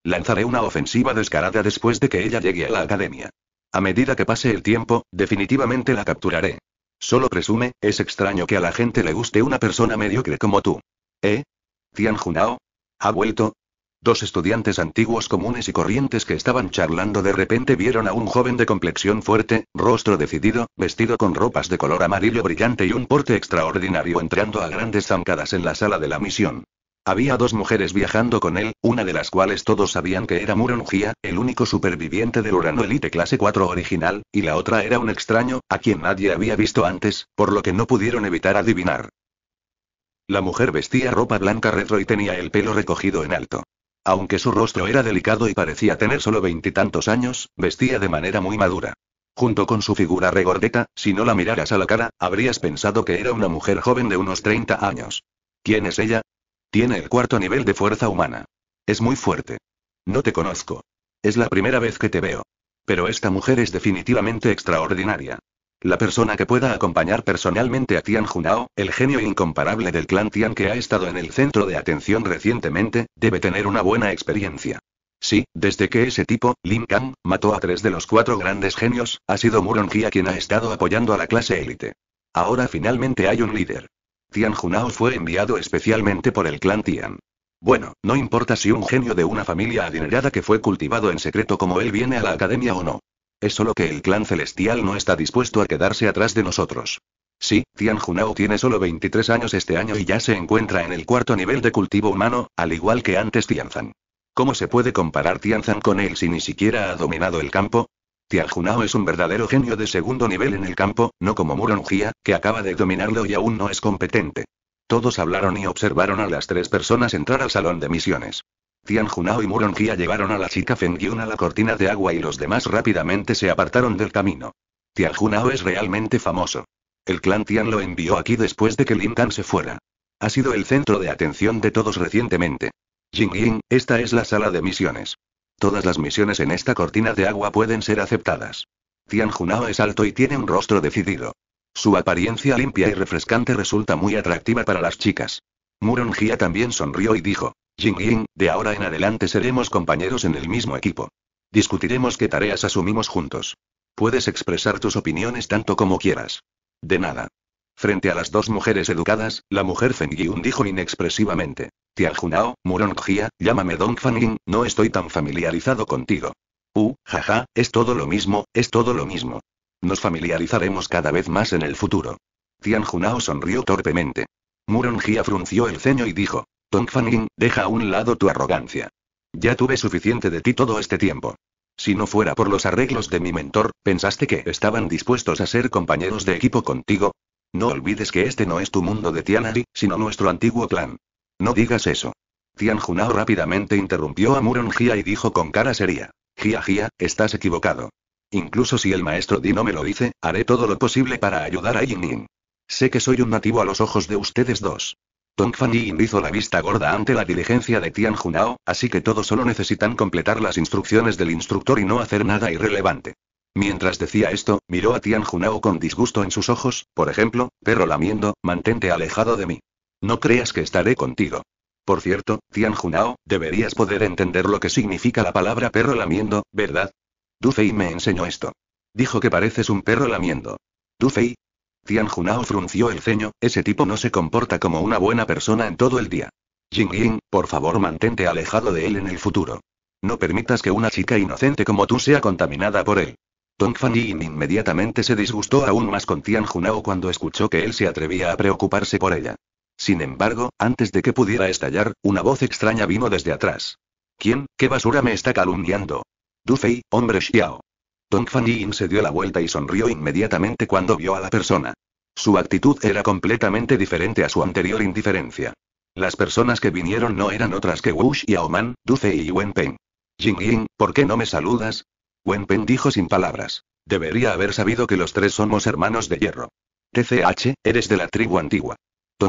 Lanzaré una ofensiva descarada después de que ella llegue a la academia. A medida que pase el tiempo, definitivamente la capturaré. Solo presume, es extraño que a la gente le guste una persona mediocre como tú. ¿Eh? Tian Junao. ¿Ha vuelto? Dos estudiantes antiguos comunes y corrientes que estaban charlando de repente vieron a un joven de complexión fuerte, rostro decidido, vestido con ropas de color amarillo brillante y un porte extraordinario entrando a grandes zancadas en la sala de la misión. Había dos mujeres viajando con él, una de las cuales todos sabían que era Murongia, el único superviviente del Urano Elite clase 4 original, y la otra era un extraño, a quien nadie había visto antes, por lo que no pudieron evitar adivinar. La mujer vestía ropa blanca retro y tenía el pelo recogido en alto. Aunque su rostro era delicado y parecía tener solo veintitantos años, vestía de manera muy madura. Junto con su figura regordeta, si no la miraras a la cara, habrías pensado que era una mujer joven de unos 30 años. ¿Quién es ella? Tiene el cuarto nivel de fuerza humana. Es muy fuerte. No te conozco. Es la primera vez que te veo. Pero esta mujer es definitivamente extraordinaria. La persona que pueda acompañar personalmente a Tian Junao, el genio incomparable del clan Tian que ha estado en el centro de atención recientemente, debe tener una buena experiencia. Sí, desde que ese tipo, Lin Kang, mató a tres de los cuatro grandes genios, ha sido Murong quien ha estado apoyando a la clase élite. Ahora finalmente hay un líder. Tian Junao fue enviado especialmente por el clan Tian. Bueno, no importa si un genio de una familia adinerada que fue cultivado en secreto como él viene a la academia o no. Es solo que el clan celestial no está dispuesto a quedarse atrás de nosotros. Sí, Tian Junao tiene solo 23 años este año y ya se encuentra en el cuarto nivel de cultivo humano, al igual que antes Tianzan. ¿Cómo se puede comparar Tianzan con él si ni siquiera ha dominado el campo? Junao es un verdadero genio de segundo nivel en el campo, no como Murongia, que acaba de dominarlo y aún no es competente. Todos hablaron y observaron a las tres personas entrar al salón de misiones. Junao y Murongia llevaron a la chica Fengyun a la cortina de agua y los demás rápidamente se apartaron del camino. Tianjunao es realmente famoso. El clan Tian lo envió aquí después de que Lin Tan se fuera. Ha sido el centro de atención de todos recientemente. Jing esta es la sala de misiones. Todas las misiones en esta cortina de agua pueden ser aceptadas. Tian Junao es alto y tiene un rostro decidido. Su apariencia limpia y refrescante resulta muy atractiva para las chicas. Murong Jia también sonrió y dijo, Jing Ying, de ahora en adelante seremos compañeros en el mismo equipo. Discutiremos qué tareas asumimos juntos. Puedes expresar tus opiniones tanto como quieras. De nada. Frente a las dos mujeres educadas, la mujer Feng Yun dijo inexpresivamente. Tianjunao, Murongjia, llámame Dong no estoy tan familiarizado contigo. Uh, jaja, es todo lo mismo, es todo lo mismo. Nos familiarizaremos cada vez más en el futuro. Junao sonrió torpemente. Murongjia frunció el ceño y dijo, Dong deja a un lado tu arrogancia. Ya tuve suficiente de ti todo este tiempo. Si no fuera por los arreglos de mi mentor, ¿pensaste que estaban dispuestos a ser compañeros de equipo contigo? No olvides que este no es tu mundo de Tianari, sino nuestro antiguo clan. No digas eso. Tian Junao rápidamente interrumpió a Murong Jia y dijo con cara seria. Jia Jia, estás equivocado. Incluso si el maestro Di no me lo dice, haré todo lo posible para ayudar a Yin Yin. Sé que soy un nativo a los ojos de ustedes dos. Tong Fan Yin hizo la vista gorda ante la diligencia de Tian Junao, así que todos solo necesitan completar las instrucciones del instructor y no hacer nada irrelevante. Mientras decía esto, miró a Tian Junao con disgusto en sus ojos, por ejemplo, perro lamiendo, mantente alejado de mí. No creas que estaré contigo. Por cierto, Tian Junao, deberías poder entender lo que significa la palabra perro lamiendo, ¿verdad? Fei me enseñó esto. Dijo que pareces un perro lamiendo. Fei? Tian Junao frunció el ceño, ese tipo no se comporta como una buena persona en todo el día. Jing Ying, por favor mantente alejado de él en el futuro. No permitas que una chica inocente como tú sea contaminada por él. Tong Fan Yin inmediatamente se disgustó aún más con Tian Junao cuando escuchó que él se atrevía a preocuparse por ella. Sin embargo, antes de que pudiera estallar, una voz extraña vino desde atrás. ¿Quién, qué basura me está calumniando? Dufei, hombre Xiao. Tong Fan Yin se dio la vuelta y sonrió inmediatamente cuando vio a la persona. Su actitud era completamente diferente a su anterior indiferencia. Las personas que vinieron no eran otras que Wu Xiaoman, Dufei y Wen Peng. Jing Ying, ¿por qué no me saludas? Wen dijo sin palabras. Debería haber sabido que los tres somos hermanos de hierro. TCH, eres de la tribu antigua.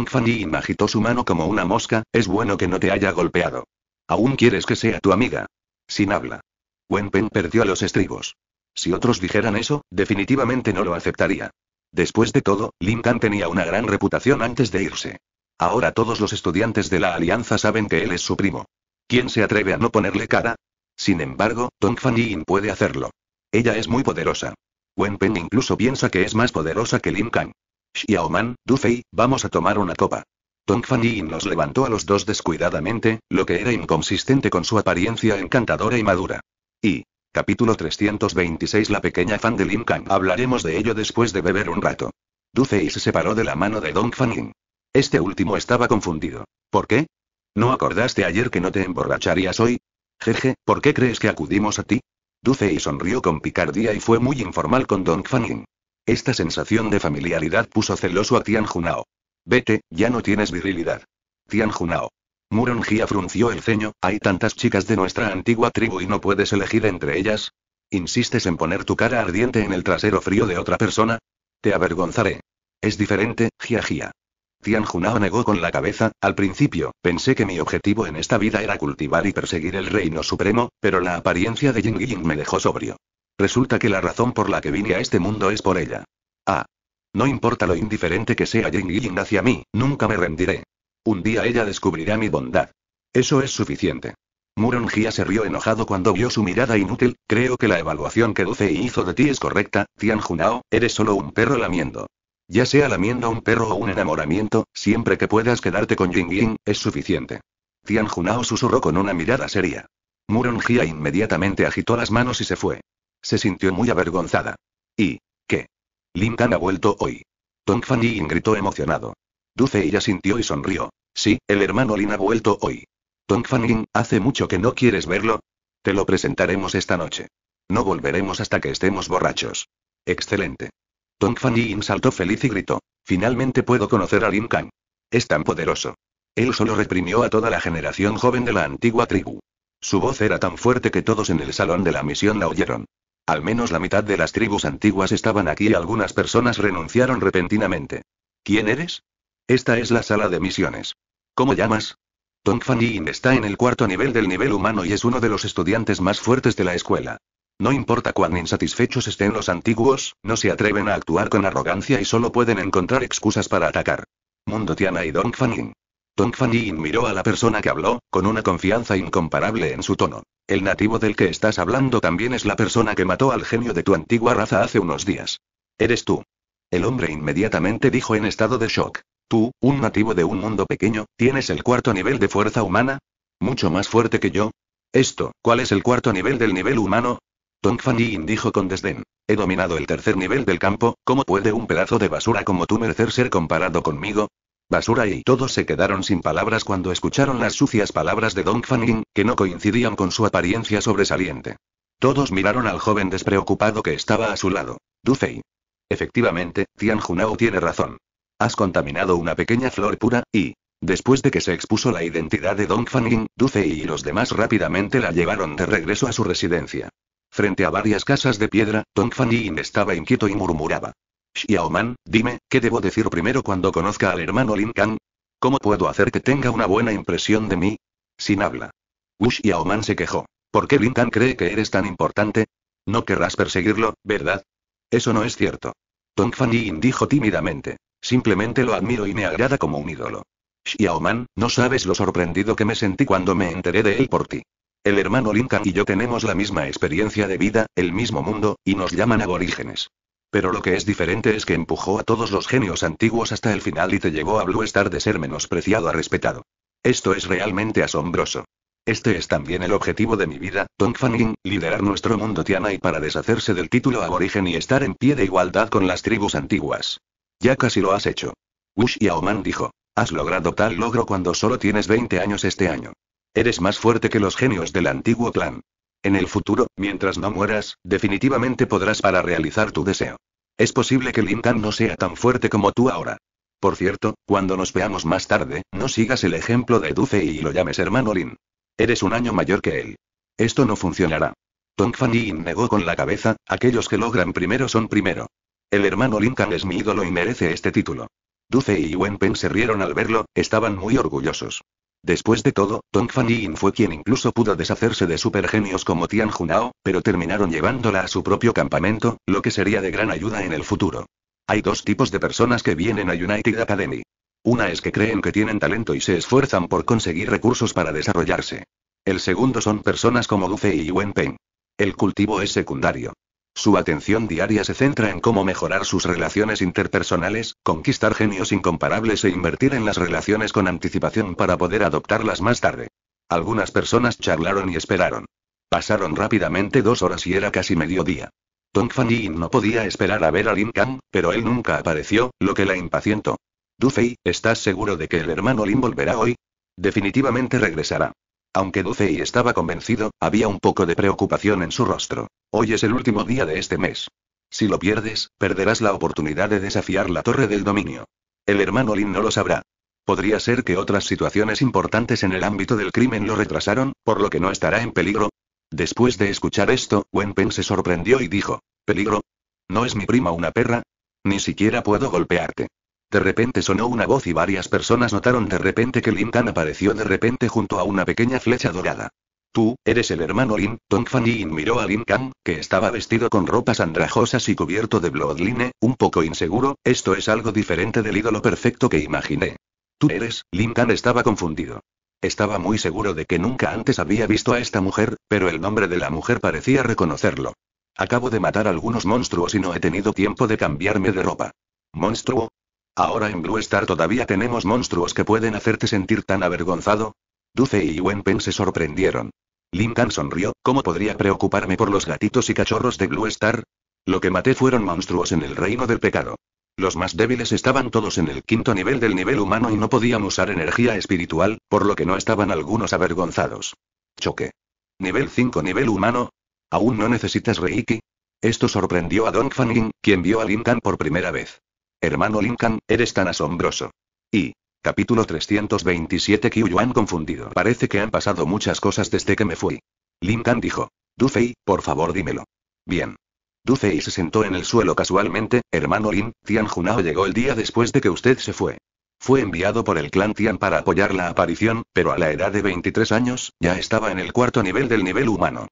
Fan Yin agitó su mano como una mosca, es bueno que no te haya golpeado. Aún quieres que sea tu amiga. Sin habla. Wen Pen perdió los estribos. Si otros dijeran eso, definitivamente no lo aceptaría. Después de todo, Lin Kang tenía una gran reputación antes de irse. Ahora todos los estudiantes de la Alianza saben que él es su primo. ¿Quién se atreve a no ponerle cara? Sin embargo, Tong Fan Yin puede hacerlo. Ella es muy poderosa. Wen Pen incluso piensa que es más poderosa que Lin Kang. Xiaoman, Dufei, vamos a tomar una copa. Dong Fan Yin los levantó a los dos descuidadamente, lo que era inconsistente con su apariencia encantadora y madura. Y. Capítulo 326 La pequeña fan de Lin Kang. Hablaremos de ello después de beber un rato. Dufei se separó de la mano de Dong Fan Yin. Este último estaba confundido. ¿Por qué? ¿No acordaste ayer que no te emborracharías hoy? Jeje, ¿por qué crees que acudimos a ti? Dufei sonrió con picardía y fue muy informal con Dong Fan Yin. Esta sensación de familiaridad puso celoso a Tian Junao. Vete, ya no tienes virilidad. Tian Junao. Murongia frunció el ceño, hay tantas chicas de nuestra antigua tribu y no puedes elegir entre ellas. ¿Insistes en poner tu cara ardiente en el trasero frío de otra persona? Te avergonzaré. Es diferente, Jia Jia. Tian Junao negó con la cabeza, al principio, pensé que mi objetivo en esta vida era cultivar y perseguir el reino supremo, pero la apariencia de Ying Ying me dejó sobrio. Resulta que la razón por la que vine a este mundo es por ella. Ah. No importa lo indiferente que sea Jing Ying hacia mí, nunca me rendiré. Un día ella descubrirá mi bondad. Eso es suficiente. Murongia se rió enojado cuando vio su mirada inútil. Creo que la evaluación que Duce hizo de ti es correcta, Tian Junao, eres solo un perro lamiendo. Ya sea lamiendo un perro o un enamoramiento, siempre que puedas quedarte con Jing Ying, es suficiente. Tian Junao susurró con una mirada seria. Murongia inmediatamente agitó las manos y se fue. Se sintió muy avergonzada. ¿Y qué? Lin Kang ha vuelto hoy. Tong Fan Yin gritó emocionado. Duce ella sintió y sonrió. Sí, el hermano Lin ha vuelto hoy. Tong Fan Yin, ¿hace mucho que no quieres verlo? Te lo presentaremos esta noche. No volveremos hasta que estemos borrachos. Excelente. Tong Fan Yin saltó feliz y gritó. Finalmente puedo conocer a Lin Kang. Es tan poderoso. Él solo reprimió a toda la generación joven de la antigua tribu. Su voz era tan fuerte que todos en el salón de la misión la oyeron. Al menos la mitad de las tribus antiguas estaban aquí y algunas personas renunciaron repentinamente. ¿Quién eres? Esta es la sala de misiones. ¿Cómo llamas? Dong Fan Yin está en el cuarto nivel del nivel humano y es uno de los estudiantes más fuertes de la escuela. No importa cuán insatisfechos estén los antiguos, no se atreven a actuar con arrogancia y solo pueden encontrar excusas para atacar. Mundo Tiana y Dong Fan Yin. Tong Fan Yin miró a la persona que habló, con una confianza incomparable en su tono. El nativo del que estás hablando también es la persona que mató al genio de tu antigua raza hace unos días. Eres tú. El hombre inmediatamente dijo en estado de shock. Tú, un nativo de un mundo pequeño, tienes el cuarto nivel de fuerza humana. Mucho más fuerte que yo. Esto, ¿cuál es el cuarto nivel del nivel humano? Tong Fan Yin dijo con desdén. He dominado el tercer nivel del campo, ¿cómo puede un pedazo de basura como tú merecer ser comparado conmigo? basura y todos se quedaron sin palabras cuando escucharon las sucias palabras de Dong Fanning, que no coincidían con su apariencia sobresaliente. Todos miraron al joven despreocupado que estaba a su lado. Dufei. Efectivamente, Tian Junao tiene razón. Has contaminado una pequeña flor pura, y... Después de que se expuso la identidad de Dong Du Dufei y los demás rápidamente la llevaron de regreso a su residencia. Frente a varias casas de piedra, Dong Fanning estaba inquieto y murmuraba. Xiaoman, dime, ¿qué debo decir primero cuando conozca al hermano Lin Kang? ¿Cómo puedo hacer que tenga una buena impresión de mí? Sin habla. Wu Xiaoman se quejó. ¿Por qué Lin Kang cree que eres tan importante? No querrás perseguirlo, ¿verdad? Eso no es cierto. Tong Fan Yin dijo tímidamente. Simplemente lo admiro y me agrada como un ídolo. Xiaoman, no sabes lo sorprendido que me sentí cuando me enteré de él por ti. El hermano Kang y yo tenemos la misma experiencia de vida, el mismo mundo, y nos llaman aborígenes. Pero lo que es diferente es que empujó a todos los genios antiguos hasta el final y te llevó a Blue Star de ser menospreciado a respetado. Esto es realmente asombroso. Este es también el objetivo de mi vida, Tong fangin liderar nuestro mundo Tiana y para deshacerse del título aborigen y estar en pie de igualdad con las tribus antiguas. Ya casi lo has hecho. Wush man dijo. Has logrado tal logro cuando solo tienes 20 años este año. Eres más fuerte que los genios del antiguo clan. En el futuro, mientras no mueras, definitivamente podrás para realizar tu deseo. Es posible que Lin Linkan no sea tan fuerte como tú ahora. Por cierto, cuando nos veamos más tarde, no sigas el ejemplo de Duce y lo llames hermano Lin. Eres un año mayor que él. Esto no funcionará. Tong Fan Yin negó con la cabeza, aquellos que logran primero son primero. El hermano Lin Kang es mi ídolo y merece este título. Duce y Wen Peng se rieron al verlo, estaban muy orgullosos. Después de todo, Tong Fan Yin fue quien incluso pudo deshacerse de supergenios como Tian Junao, pero terminaron llevándola a su propio campamento, lo que sería de gran ayuda en el futuro. Hay dos tipos de personas que vienen a United Academy. Una es que creen que tienen talento y se esfuerzan por conseguir recursos para desarrollarse. El segundo son personas como Dufei y Wen Peng. El cultivo es secundario. Su atención diaria se centra en cómo mejorar sus relaciones interpersonales, conquistar genios incomparables e invertir en las relaciones con anticipación para poder adoptarlas más tarde. Algunas personas charlaron y esperaron. Pasaron rápidamente dos horas y era casi mediodía. Tong Fan Yin no podía esperar a ver a Lin Kang, pero él nunca apareció, lo que la impacientó. Dufei, ¿estás seguro de que el hermano Lin volverá hoy? Definitivamente regresará. Aunque Ducey estaba convencido, había un poco de preocupación en su rostro. Hoy es el último día de este mes. Si lo pierdes, perderás la oportunidad de desafiar la torre del dominio. El hermano Lin no lo sabrá. Podría ser que otras situaciones importantes en el ámbito del crimen lo retrasaron, por lo que no estará en peligro. Después de escuchar esto, Wen se sorprendió y dijo, ¿peligro? ¿No es mi prima una perra? Ni siquiera puedo golpearte. De repente sonó una voz y varias personas notaron de repente que Lin apareció de repente junto a una pequeña flecha dorada. Tú, eres el hermano Lin, Tong Fan Yin miró a Lin Kang, que estaba vestido con ropas andrajosas y cubierto de bloodline, un poco inseguro, esto es algo diferente del ídolo perfecto que imaginé. Tú eres, Lin Kang estaba confundido. Estaba muy seguro de que nunca antes había visto a esta mujer, pero el nombre de la mujer parecía reconocerlo. Acabo de matar algunos monstruos y no he tenido tiempo de cambiarme de ropa. ¿Monstruo? Ahora en Blue Star todavía tenemos monstruos que pueden hacerte sentir tan avergonzado. Duce y Wenpen se sorprendieron. Lincoln sonrió, ¿cómo podría preocuparme por los gatitos y cachorros de Blue Star? Lo que maté fueron monstruos en el reino del pecado. Los más débiles estaban todos en el quinto nivel del nivel humano y no podían usar energía espiritual, por lo que no estaban algunos avergonzados. Choque. Nivel 5 nivel humano. ¿Aún no necesitas Reiki? Esto sorprendió a Dong Fanning, quien vio a Tan por primera vez. Hermano Lincoln, eres tan asombroso. Y. Capítulo 327 Qiu Yuan confundido. Parece que han pasado muchas cosas desde que me fui. Lincoln dijo. Fei, por favor dímelo. Bien. Fei se sentó en el suelo casualmente, hermano Lin, Tian Junao llegó el día después de que usted se fue. Fue enviado por el clan Tian para apoyar la aparición, pero a la edad de 23 años, ya estaba en el cuarto nivel del nivel humano.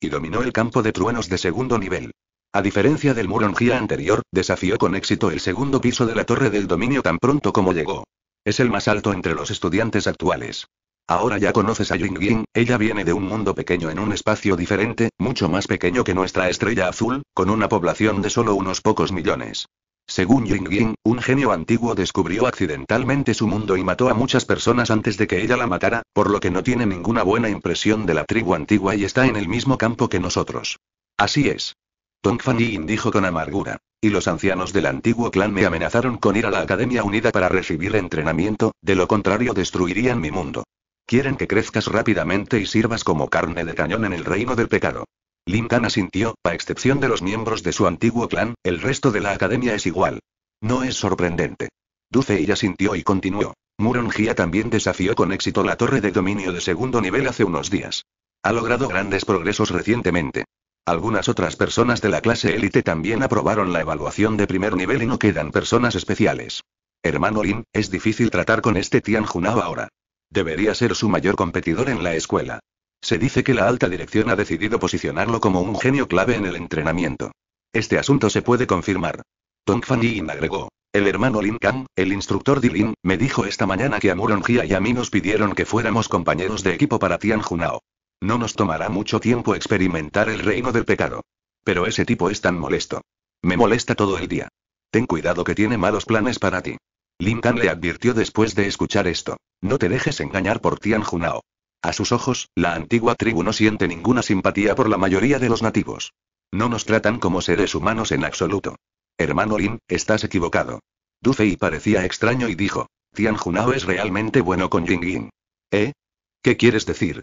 Y dominó el campo de truenos de segundo nivel. A diferencia del Murongia anterior, desafió con éxito el segundo piso de la Torre del Dominio tan pronto como llegó. Es el más alto entre los estudiantes actuales. Ahora ya conoces a Ying Ying, ella viene de un mundo pequeño en un espacio diferente, mucho más pequeño que nuestra estrella azul, con una población de solo unos pocos millones. Según Ying Ying, un genio antiguo descubrió accidentalmente su mundo y mató a muchas personas antes de que ella la matara, por lo que no tiene ninguna buena impresión de la tribu antigua y está en el mismo campo que nosotros. Así es. Tong Fan dijo con amargura. Y los ancianos del antiguo clan me amenazaron con ir a la Academia Unida para recibir entrenamiento, de lo contrario destruirían mi mundo. Quieren que crezcas rápidamente y sirvas como carne de cañón en el reino del pecado. Lin Tan asintió, a excepción de los miembros de su antiguo clan, el resto de la academia es igual. No es sorprendente. Duce y asintió y continuó. Murong Jia también desafió con éxito la torre de dominio de segundo nivel hace unos días. Ha logrado grandes progresos recientemente. Algunas otras personas de la clase élite también aprobaron la evaluación de primer nivel y no quedan personas especiales. Hermano Lin, es difícil tratar con este Tian Junao ahora. Debería ser su mayor competidor en la escuela. Se dice que la alta dirección ha decidido posicionarlo como un genio clave en el entrenamiento. Este asunto se puede confirmar. Tong Fan Yin agregó. El hermano Lin Kang, el instructor de Lin, me dijo esta mañana que a Muron y a mí nos pidieron que fuéramos compañeros de equipo para Tian Junao. No nos tomará mucho tiempo experimentar el reino del pecado. Pero ese tipo es tan molesto. Me molesta todo el día. Ten cuidado que tiene malos planes para ti. Lin tan le advirtió después de escuchar esto. No te dejes engañar por Tian Junao. A sus ojos, la antigua tribu no siente ninguna simpatía por la mayoría de los nativos. No nos tratan como seres humanos en absoluto. Hermano Lin, estás equivocado. Fei parecía extraño y dijo, Tian Junao es realmente bueno con Ying Ying. ¿Eh? ¿Qué quieres decir?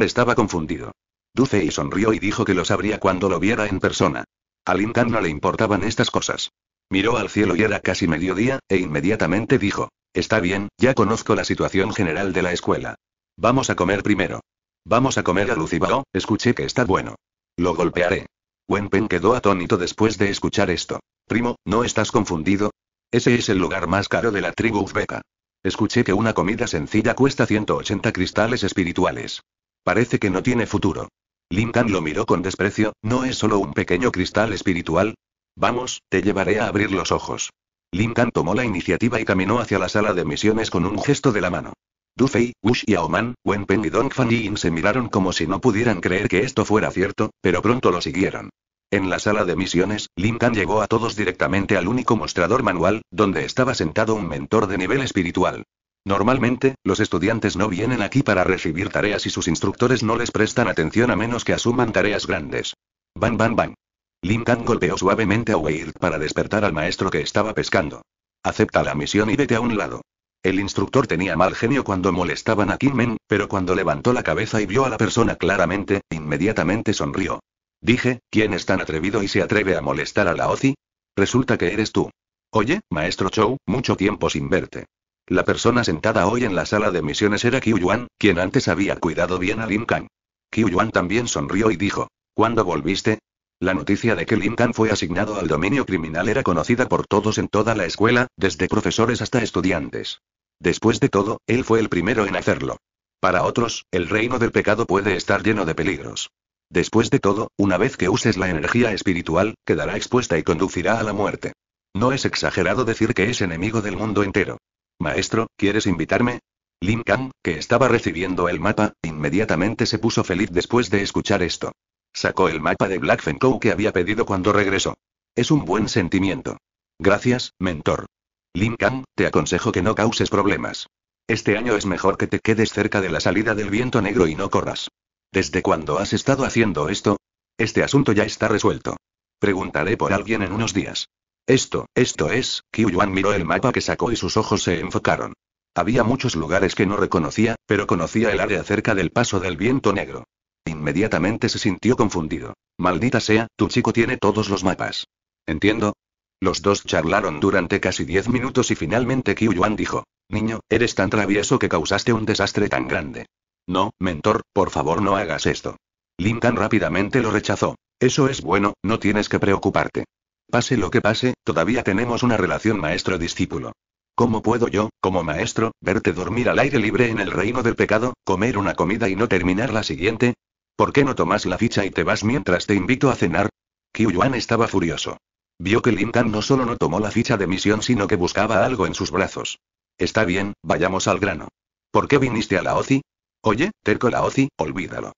estaba confundido. Ducey sonrió y dijo que lo sabría cuando lo viera en persona. A Lincoln no le importaban estas cosas. Miró al cielo y era casi mediodía, e inmediatamente dijo, Está bien, ya conozco la situación general de la escuela. Vamos a comer primero. Vamos a comer a Lucibao, escuché que está bueno. Lo golpearé. Wenpen quedó atónito después de escuchar esto. Primo, ¿no estás confundido? Ese es el lugar más caro de la tribu uzbeka. Escuché que una comida sencilla cuesta 180 cristales espirituales. Parece que no tiene futuro. Lin Tan lo miró con desprecio, ¿no es solo un pequeño cristal espiritual? Vamos, te llevaré a abrir los ojos. Lin Tan tomó la iniciativa y caminó hacia la sala de misiones con un gesto de la mano. Dufei, Wush y Aoman, Wenpen y Dong Fan Yin se miraron como si no pudieran creer que esto fuera cierto, pero pronto lo siguieron. En la sala de misiones, Lincoln llegó a todos directamente al único mostrador manual, donde estaba sentado un mentor de nivel espiritual. Normalmente, los estudiantes no vienen aquí para recibir tareas y sus instructores no les prestan atención a menos que asuman tareas grandes. Bam, bam, bam. Lincoln golpeó suavemente a Weird para despertar al maestro que estaba pescando. Acepta la misión y vete a un lado. El instructor tenía mal genio cuando molestaban a Men, pero cuando levantó la cabeza y vio a la persona claramente, inmediatamente sonrió. Dije, ¿quién es tan atrevido y se atreve a molestar a la OCI? Resulta que eres tú. Oye, maestro Chou, mucho tiempo sin verte. La persona sentada hoy en la sala de misiones era Qiu Yuan, quien antes había cuidado bien a Lin Kang. Qiu Yuan también sonrió y dijo, ¿cuándo volviste? La noticia de que Lin Kang fue asignado al dominio criminal era conocida por todos en toda la escuela, desde profesores hasta estudiantes. Después de todo, él fue el primero en hacerlo. Para otros, el reino del pecado puede estar lleno de peligros. Después de todo, una vez que uses la energía espiritual, quedará expuesta y conducirá a la muerte. No es exagerado decir que es enemigo del mundo entero. Maestro, ¿quieres invitarme? Lin Kang, que estaba recibiendo el mapa, inmediatamente se puso feliz después de escuchar esto. Sacó el mapa de Black Fenkou que había pedido cuando regresó. Es un buen sentimiento. Gracias, mentor. Lin Kang, te aconsejo que no causes problemas. Este año es mejor que te quedes cerca de la salida del viento negro y no corras. ¿Desde cuándo has estado haciendo esto? Este asunto ya está resuelto. Preguntaré por alguien en unos días. Esto, esto es, Qiu Yuan miró el mapa que sacó y sus ojos se enfocaron. Había muchos lugares que no reconocía, pero conocía el área cerca del paso del viento negro. Inmediatamente se sintió confundido. Maldita sea, tu chico tiene todos los mapas. Entiendo. Los dos charlaron durante casi diez minutos y finalmente Qiu Yuan dijo: Niño, eres tan travieso que causaste un desastre tan grande. No, mentor, por favor no hagas esto. Lincoln rápidamente lo rechazó. Eso es bueno, no tienes que preocuparte. Pase lo que pase, todavía tenemos una relación maestro-discípulo. ¿Cómo puedo yo, como maestro, verte dormir al aire libre en el reino del pecado, comer una comida y no terminar la siguiente? ¿Por qué no tomas la ficha y te vas mientras te invito a cenar? Qiu Yuan estaba furioso. Vio que Lincoln no solo no tomó la ficha de misión, sino que buscaba algo en sus brazos. Está bien, vayamos al grano. ¿Por qué viniste a la OCI? Oye, terco Laozi, olvídalo.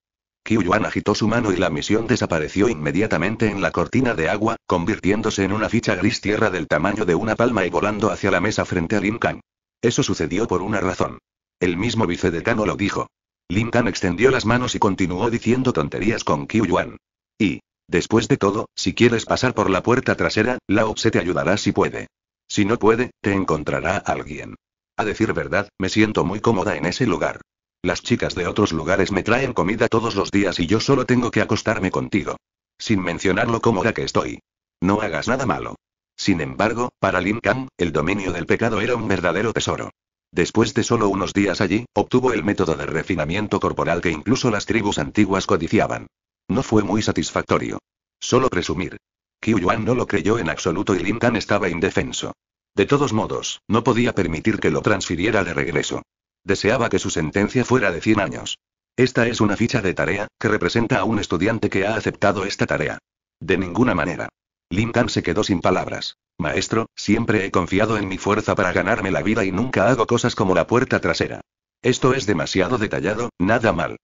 Yuan agitó su mano y la misión desapareció inmediatamente en la cortina de agua, convirtiéndose en una ficha gris tierra del tamaño de una palma y volando hacia la mesa frente a Lin Kang. Eso sucedió por una razón. El mismo vicedecano lo dijo. Lin Kang extendió las manos y continuó diciendo tonterías con Yuan. Y, después de todo, si quieres pasar por la puerta trasera, Lao se te ayudará si puede. Si no puede, te encontrará alguien. A decir verdad, me siento muy cómoda en ese lugar. Las chicas de otros lugares me traen comida todos los días y yo solo tengo que acostarme contigo. Sin mencionar lo cómoda que estoy. No hagas nada malo. Sin embargo, para Lin Kang, el dominio del pecado era un verdadero tesoro. Después de solo unos días allí, obtuvo el método de refinamiento corporal que incluso las tribus antiguas codiciaban. No fue muy satisfactorio. Solo presumir. Qiu Yuan no lo creyó en absoluto y Lin Kang estaba indefenso. De todos modos, no podía permitir que lo transfiriera de regreso. Deseaba que su sentencia fuera de 100 años. Esta es una ficha de tarea, que representa a un estudiante que ha aceptado esta tarea. De ninguna manera. Lincoln se quedó sin palabras. Maestro, siempre he confiado en mi fuerza para ganarme la vida y nunca hago cosas como la puerta trasera. Esto es demasiado detallado, nada mal.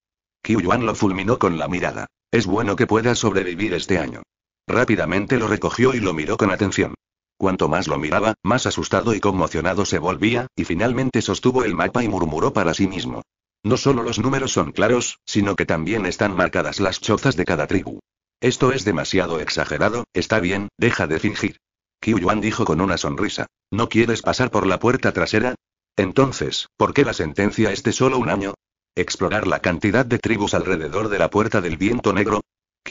Qiu Yuan lo fulminó con la mirada. Es bueno que pueda sobrevivir este año. Rápidamente lo recogió y lo miró con atención. Cuanto más lo miraba, más asustado y conmocionado se volvía, y finalmente sostuvo el mapa y murmuró para sí mismo. No solo los números son claros, sino que también están marcadas las chozas de cada tribu. Esto es demasiado exagerado, está bien, deja de fingir. Qiu Yuan dijo con una sonrisa. ¿No quieres pasar por la puerta trasera? Entonces, ¿por qué la sentencia es de solo un año? ¿Explorar la cantidad de tribus alrededor de la puerta del viento negro?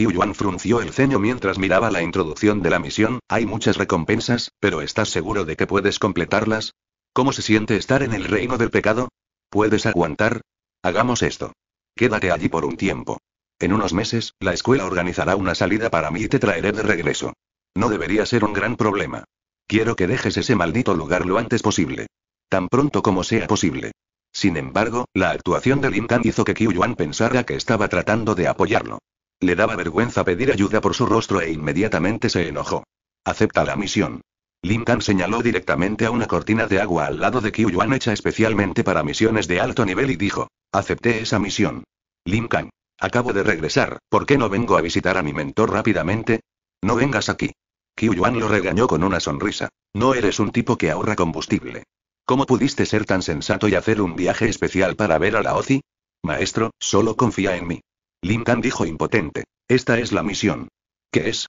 Yuan frunció el ceño mientras miraba la introducción de la misión, hay muchas recompensas, pero ¿estás seguro de que puedes completarlas? ¿Cómo se siente estar en el reino del pecado? ¿Puedes aguantar? Hagamos esto. Quédate allí por un tiempo. En unos meses, la escuela organizará una salida para mí y te traeré de regreso. No debería ser un gran problema. Quiero que dejes ese maldito lugar lo antes posible. Tan pronto como sea posible. Sin embargo, la actuación de Lin hizo que Qiu Yuan pensara que estaba tratando de apoyarlo. Le daba vergüenza pedir ayuda por su rostro e inmediatamente se enojó. Acepta la misión. Lin Kang señaló directamente a una cortina de agua al lado de Yuan hecha especialmente para misiones de alto nivel y dijo, acepté esa misión. Lin Kang. acabo de regresar, ¿por qué no vengo a visitar a mi mentor rápidamente? No vengas aquí. Yuan lo regañó con una sonrisa. No eres un tipo que ahorra combustible. ¿Cómo pudiste ser tan sensato y hacer un viaje especial para ver a la OCI? Maestro, solo confía en mí. Lincoln dijo impotente. Esta es la misión. ¿Qué es?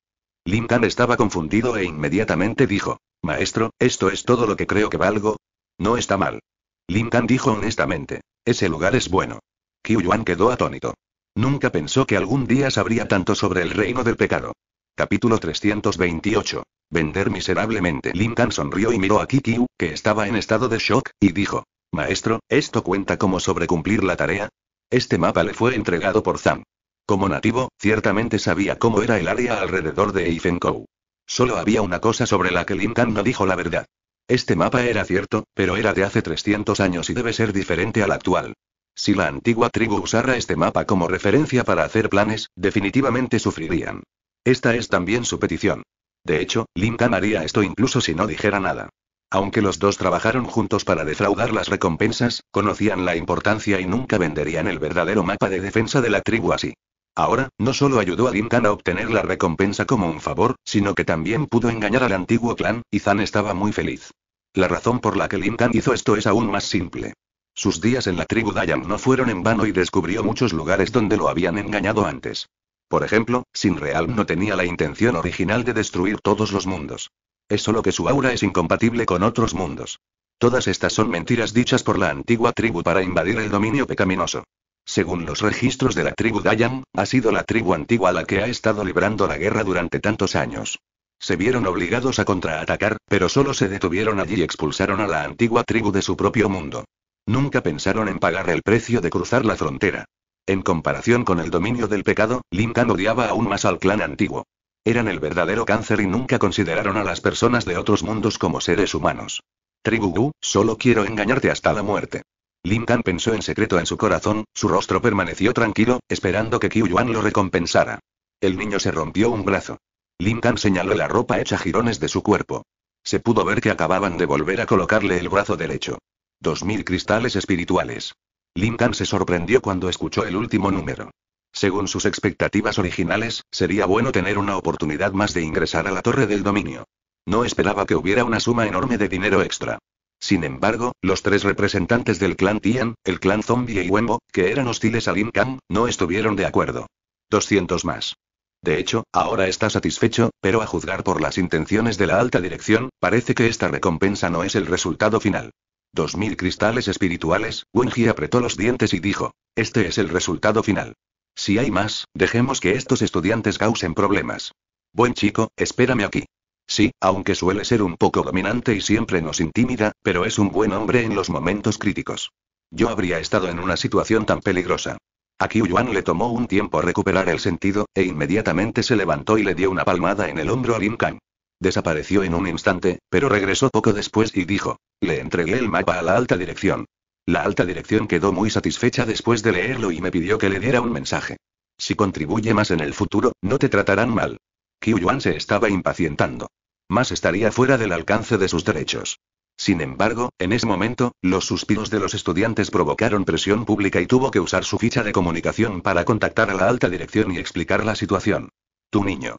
Tan estaba confundido e inmediatamente dijo. Maestro, esto es todo lo que creo que valgo. No está mal. Lincoln dijo honestamente. Ese lugar es bueno. Qiu Yuan quedó atónito. Nunca pensó que algún día sabría tanto sobre el reino del pecado. Capítulo 328. Vender miserablemente. Tan sonrió y miró a Kikiu, que estaba en estado de shock, y dijo. Maestro, ¿esto cuenta como cumplir la tarea? Este mapa le fue entregado por Zam. Como nativo, ciertamente sabía cómo era el área alrededor de Eifenkow. Solo había una cosa sobre la que Lincoln no dijo la verdad. Este mapa era cierto, pero era de hace 300 años y debe ser diferente al actual. Si la antigua tribu usara este mapa como referencia para hacer planes, definitivamente sufrirían. Esta es también su petición. De hecho, Lincoln haría esto incluso si no dijera nada. Aunque los dos trabajaron juntos para defraudar las recompensas, conocían la importancia y nunca venderían el verdadero mapa de defensa de la tribu así. Ahora, no solo ayudó a Lintan a obtener la recompensa como un favor, sino que también pudo engañar al antiguo clan, y Zan estaba muy feliz. La razón por la que Linkan hizo esto es aún más simple. Sus días en la tribu Dayan no fueron en vano y descubrió muchos lugares donde lo habían engañado antes. Por ejemplo, Sinreal no tenía la intención original de destruir todos los mundos. Es solo que su aura es incompatible con otros mundos. Todas estas son mentiras dichas por la antigua tribu para invadir el dominio pecaminoso. Según los registros de la tribu Dayan, ha sido la tribu antigua la que ha estado librando la guerra durante tantos años. Se vieron obligados a contraatacar, pero solo se detuvieron allí y expulsaron a la antigua tribu de su propio mundo. Nunca pensaron en pagar el precio de cruzar la frontera. En comparación con el dominio del pecado, Lincoln odiaba aún más al clan antiguo. Eran el verdadero cáncer y nunca consideraron a las personas de otros mundos como seres humanos. Trigugu, solo quiero engañarte hasta la muerte. Lin Tan pensó en secreto en su corazón, su rostro permaneció tranquilo, esperando que Qiu Yuan lo recompensara. El niño se rompió un brazo. Lin Tan señaló la ropa hecha jirones de su cuerpo. Se pudo ver que acababan de volver a colocarle el brazo derecho. Dos mil cristales espirituales. Lin Tan se sorprendió cuando escuchó el último número. Según sus expectativas originales, sería bueno tener una oportunidad más de ingresar a la Torre del Dominio. No esperaba que hubiera una suma enorme de dinero extra. Sin embargo, los tres representantes del clan Tian, el clan Zombie y Wembo, que eran hostiles a Lin Kang, no estuvieron de acuerdo. 200 más. De hecho, ahora está satisfecho, pero a juzgar por las intenciones de la alta dirección, parece que esta recompensa no es el resultado final. Dos mil cristales espirituales, Wenji apretó los dientes y dijo, este es el resultado final. Si hay más, dejemos que estos estudiantes causen problemas. Buen chico, espérame aquí. Sí, aunque suele ser un poco dominante y siempre nos intimida, pero es un buen hombre en los momentos críticos. Yo habría estado en una situación tan peligrosa. A Yuan le tomó un tiempo a recuperar el sentido, e inmediatamente se levantó y le dio una palmada en el hombro a Lin Kang. Desapareció en un instante, pero regresó poco después y dijo: Le entregué el mapa a la alta dirección. La alta dirección quedó muy satisfecha después de leerlo y me pidió que le diera un mensaje. Si contribuye más en el futuro, no te tratarán mal. Qiu Yuan se estaba impacientando. Más estaría fuera del alcance de sus derechos. Sin embargo, en ese momento, los suspiros de los estudiantes provocaron presión pública y tuvo que usar su ficha de comunicación para contactar a la alta dirección y explicar la situación. Tu niño.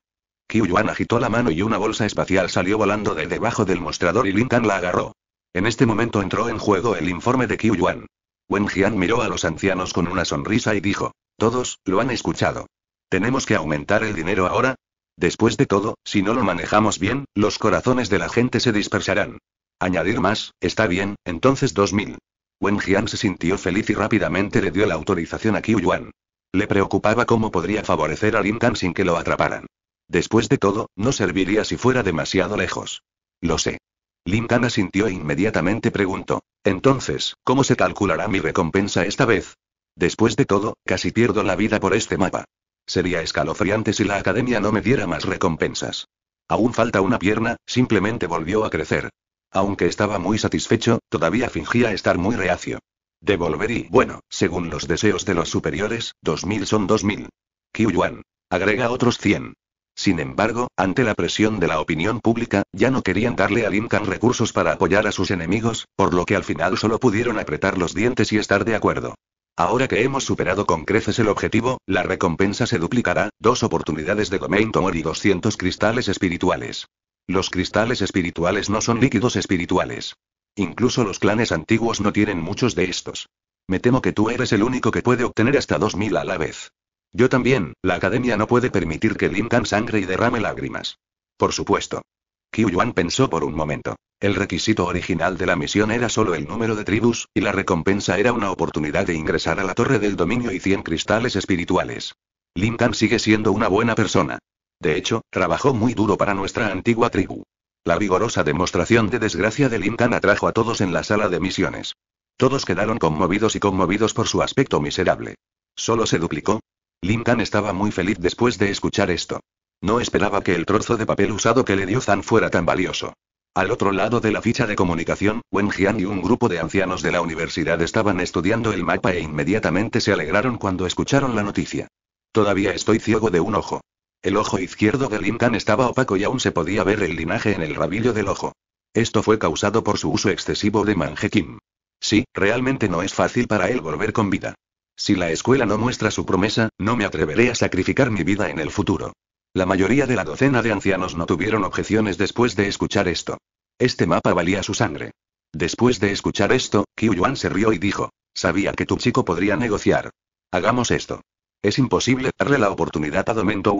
Qiu Yuan agitó la mano y una bolsa espacial salió volando de debajo del mostrador y Tan la agarró. En este momento entró en juego el informe de Qiu Yuan. Wen Jian miró a los ancianos con una sonrisa y dijo: Todos, lo han escuchado. ¿Tenemos que aumentar el dinero ahora? Después de todo, si no lo manejamos bien, los corazones de la gente se dispersarán. Añadir más, está bien, entonces 2000. Wen Jian se sintió feliz y rápidamente le dio la autorización a Qiu Yuan. Le preocupaba cómo podría favorecer a Lin Tan sin que lo atraparan. Después de todo, no serviría si fuera demasiado lejos. Lo sé. Lintana asintió e inmediatamente preguntó. Entonces, ¿cómo se calculará mi recompensa esta vez? Después de todo, casi pierdo la vida por este mapa. Sería escalofriante si la academia no me diera más recompensas. Aún falta una pierna, simplemente volvió a crecer. Aunque estaba muy satisfecho, todavía fingía estar muy reacio. Devolver y, bueno, según los deseos de los superiores, 2000 son 2000. Qiu Yuan. Agrega otros 100. Sin embargo, ante la presión de la opinión pública, ya no querían darle a Lincoln recursos para apoyar a sus enemigos, por lo que al final solo pudieron apretar los dientes y estar de acuerdo. Ahora que hemos superado con creces el objetivo, la recompensa se duplicará, dos oportunidades de Domain y 200 cristales espirituales. Los cristales espirituales no son líquidos espirituales. Incluso los clanes antiguos no tienen muchos de estos. Me temo que tú eres el único que puede obtener hasta 2000 a la vez. Yo también, la academia no puede permitir que Tan sangre y derrame lágrimas. Por supuesto. Qiu Yuan pensó por un momento. El requisito original de la misión era solo el número de tribus, y la recompensa era una oportunidad de ingresar a la Torre del Dominio y 100 cristales espirituales. Tan sigue siendo una buena persona. De hecho, trabajó muy duro para nuestra antigua tribu. La vigorosa demostración de desgracia de Tan atrajo a todos en la sala de misiones. Todos quedaron conmovidos y conmovidos por su aspecto miserable. Solo se duplicó, Tan estaba muy feliz después de escuchar esto. No esperaba que el trozo de papel usado que le dio Zan fuera tan valioso. Al otro lado de la ficha de comunicación, Wen Jian y un grupo de ancianos de la universidad estaban estudiando el mapa e inmediatamente se alegraron cuando escucharon la noticia. Todavía estoy ciego de un ojo. El ojo izquierdo de Lincoln estaba opaco y aún se podía ver el linaje en el rabillo del ojo. Esto fue causado por su uso excesivo de Manjequim. Sí, realmente no es fácil para él volver con vida. Si la escuela no muestra su promesa, no me atreveré a sacrificar mi vida en el futuro. La mayoría de la docena de ancianos no tuvieron objeciones después de escuchar esto. Este mapa valía su sangre. Después de escuchar esto, Qiu Yuan se rió y dijo: Sabía que tu chico podría negociar. Hagamos esto. Es imposible darle la oportunidad a Domento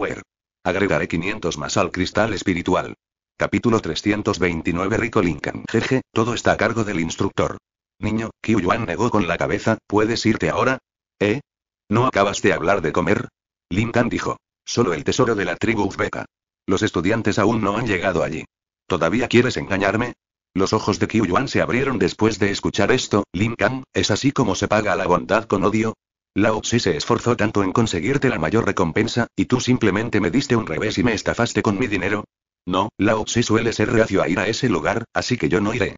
Agregaré 500 más al cristal espiritual. Capítulo 329 Rico Lincoln. Jeje, todo está a cargo del instructor. Niño, Qiu Yuan negó con la cabeza, ¿puedes irte ahora? ¿Eh? ¿No acabas de hablar de comer? Lin Kang dijo. Solo el tesoro de la tribu uzbeka. Los estudiantes aún no han llegado allí. ¿Todavía quieres engañarme? Los ojos de Yuan se abrieron después de escuchar esto, Lin Kang, ¿es así como se paga la bondad con odio? Lao Tse se esforzó tanto en conseguirte la mayor recompensa, y tú simplemente me diste un revés y me estafaste con mi dinero. No, Lao Tse suele ser reacio a ir a ese lugar, así que yo no iré.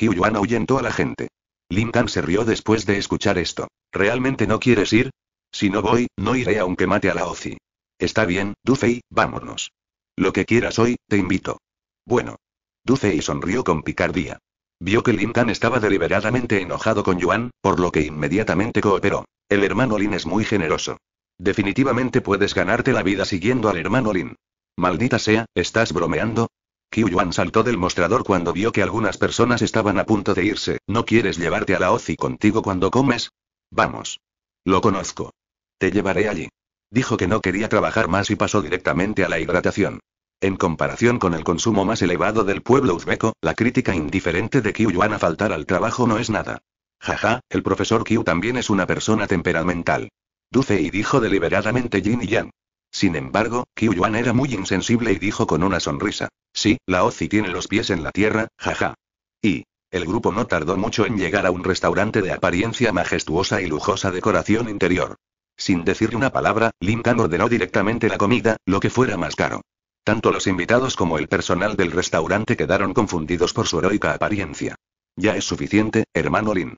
Yuan ahuyentó a la gente. Lincoln se rió después de escuchar esto. ¿Realmente no quieres ir? Si no voy, no iré aunque mate a la OCI. Está bien, Dufei, vámonos. Lo que quieras hoy, te invito. Bueno. Dufei sonrió con picardía. Vio que Lincoln estaba deliberadamente enojado con Yuan, por lo que inmediatamente cooperó. El hermano Lin es muy generoso. Definitivamente puedes ganarte la vida siguiendo al hermano Lin. Maldita sea, ¿estás bromeando? Qiu Yuan saltó del mostrador cuando vio que algunas personas estaban a punto de irse. ¿No quieres llevarte a la y contigo cuando comes? Vamos. Lo conozco. Te llevaré allí. Dijo que no quería trabajar más y pasó directamente a la hidratación. En comparación con el consumo más elevado del pueblo uzbeco, la crítica indiferente de Qiu Yuan a faltar al trabajo no es nada. Jaja, el profesor Qiu también es una persona temperamental. Dulce y dijo deliberadamente Jin y Yang. Sin embargo, Qiu Yuan era muy insensible y dijo con una sonrisa. Sí, la Ozi tiene los pies en la tierra, jaja. Y. El grupo no tardó mucho en llegar a un restaurante de apariencia majestuosa y lujosa decoración interior. Sin decir una palabra, Lin Kang ordenó directamente la comida, lo que fuera más caro. Tanto los invitados como el personal del restaurante quedaron confundidos por su heroica apariencia. Ya es suficiente, hermano Lin.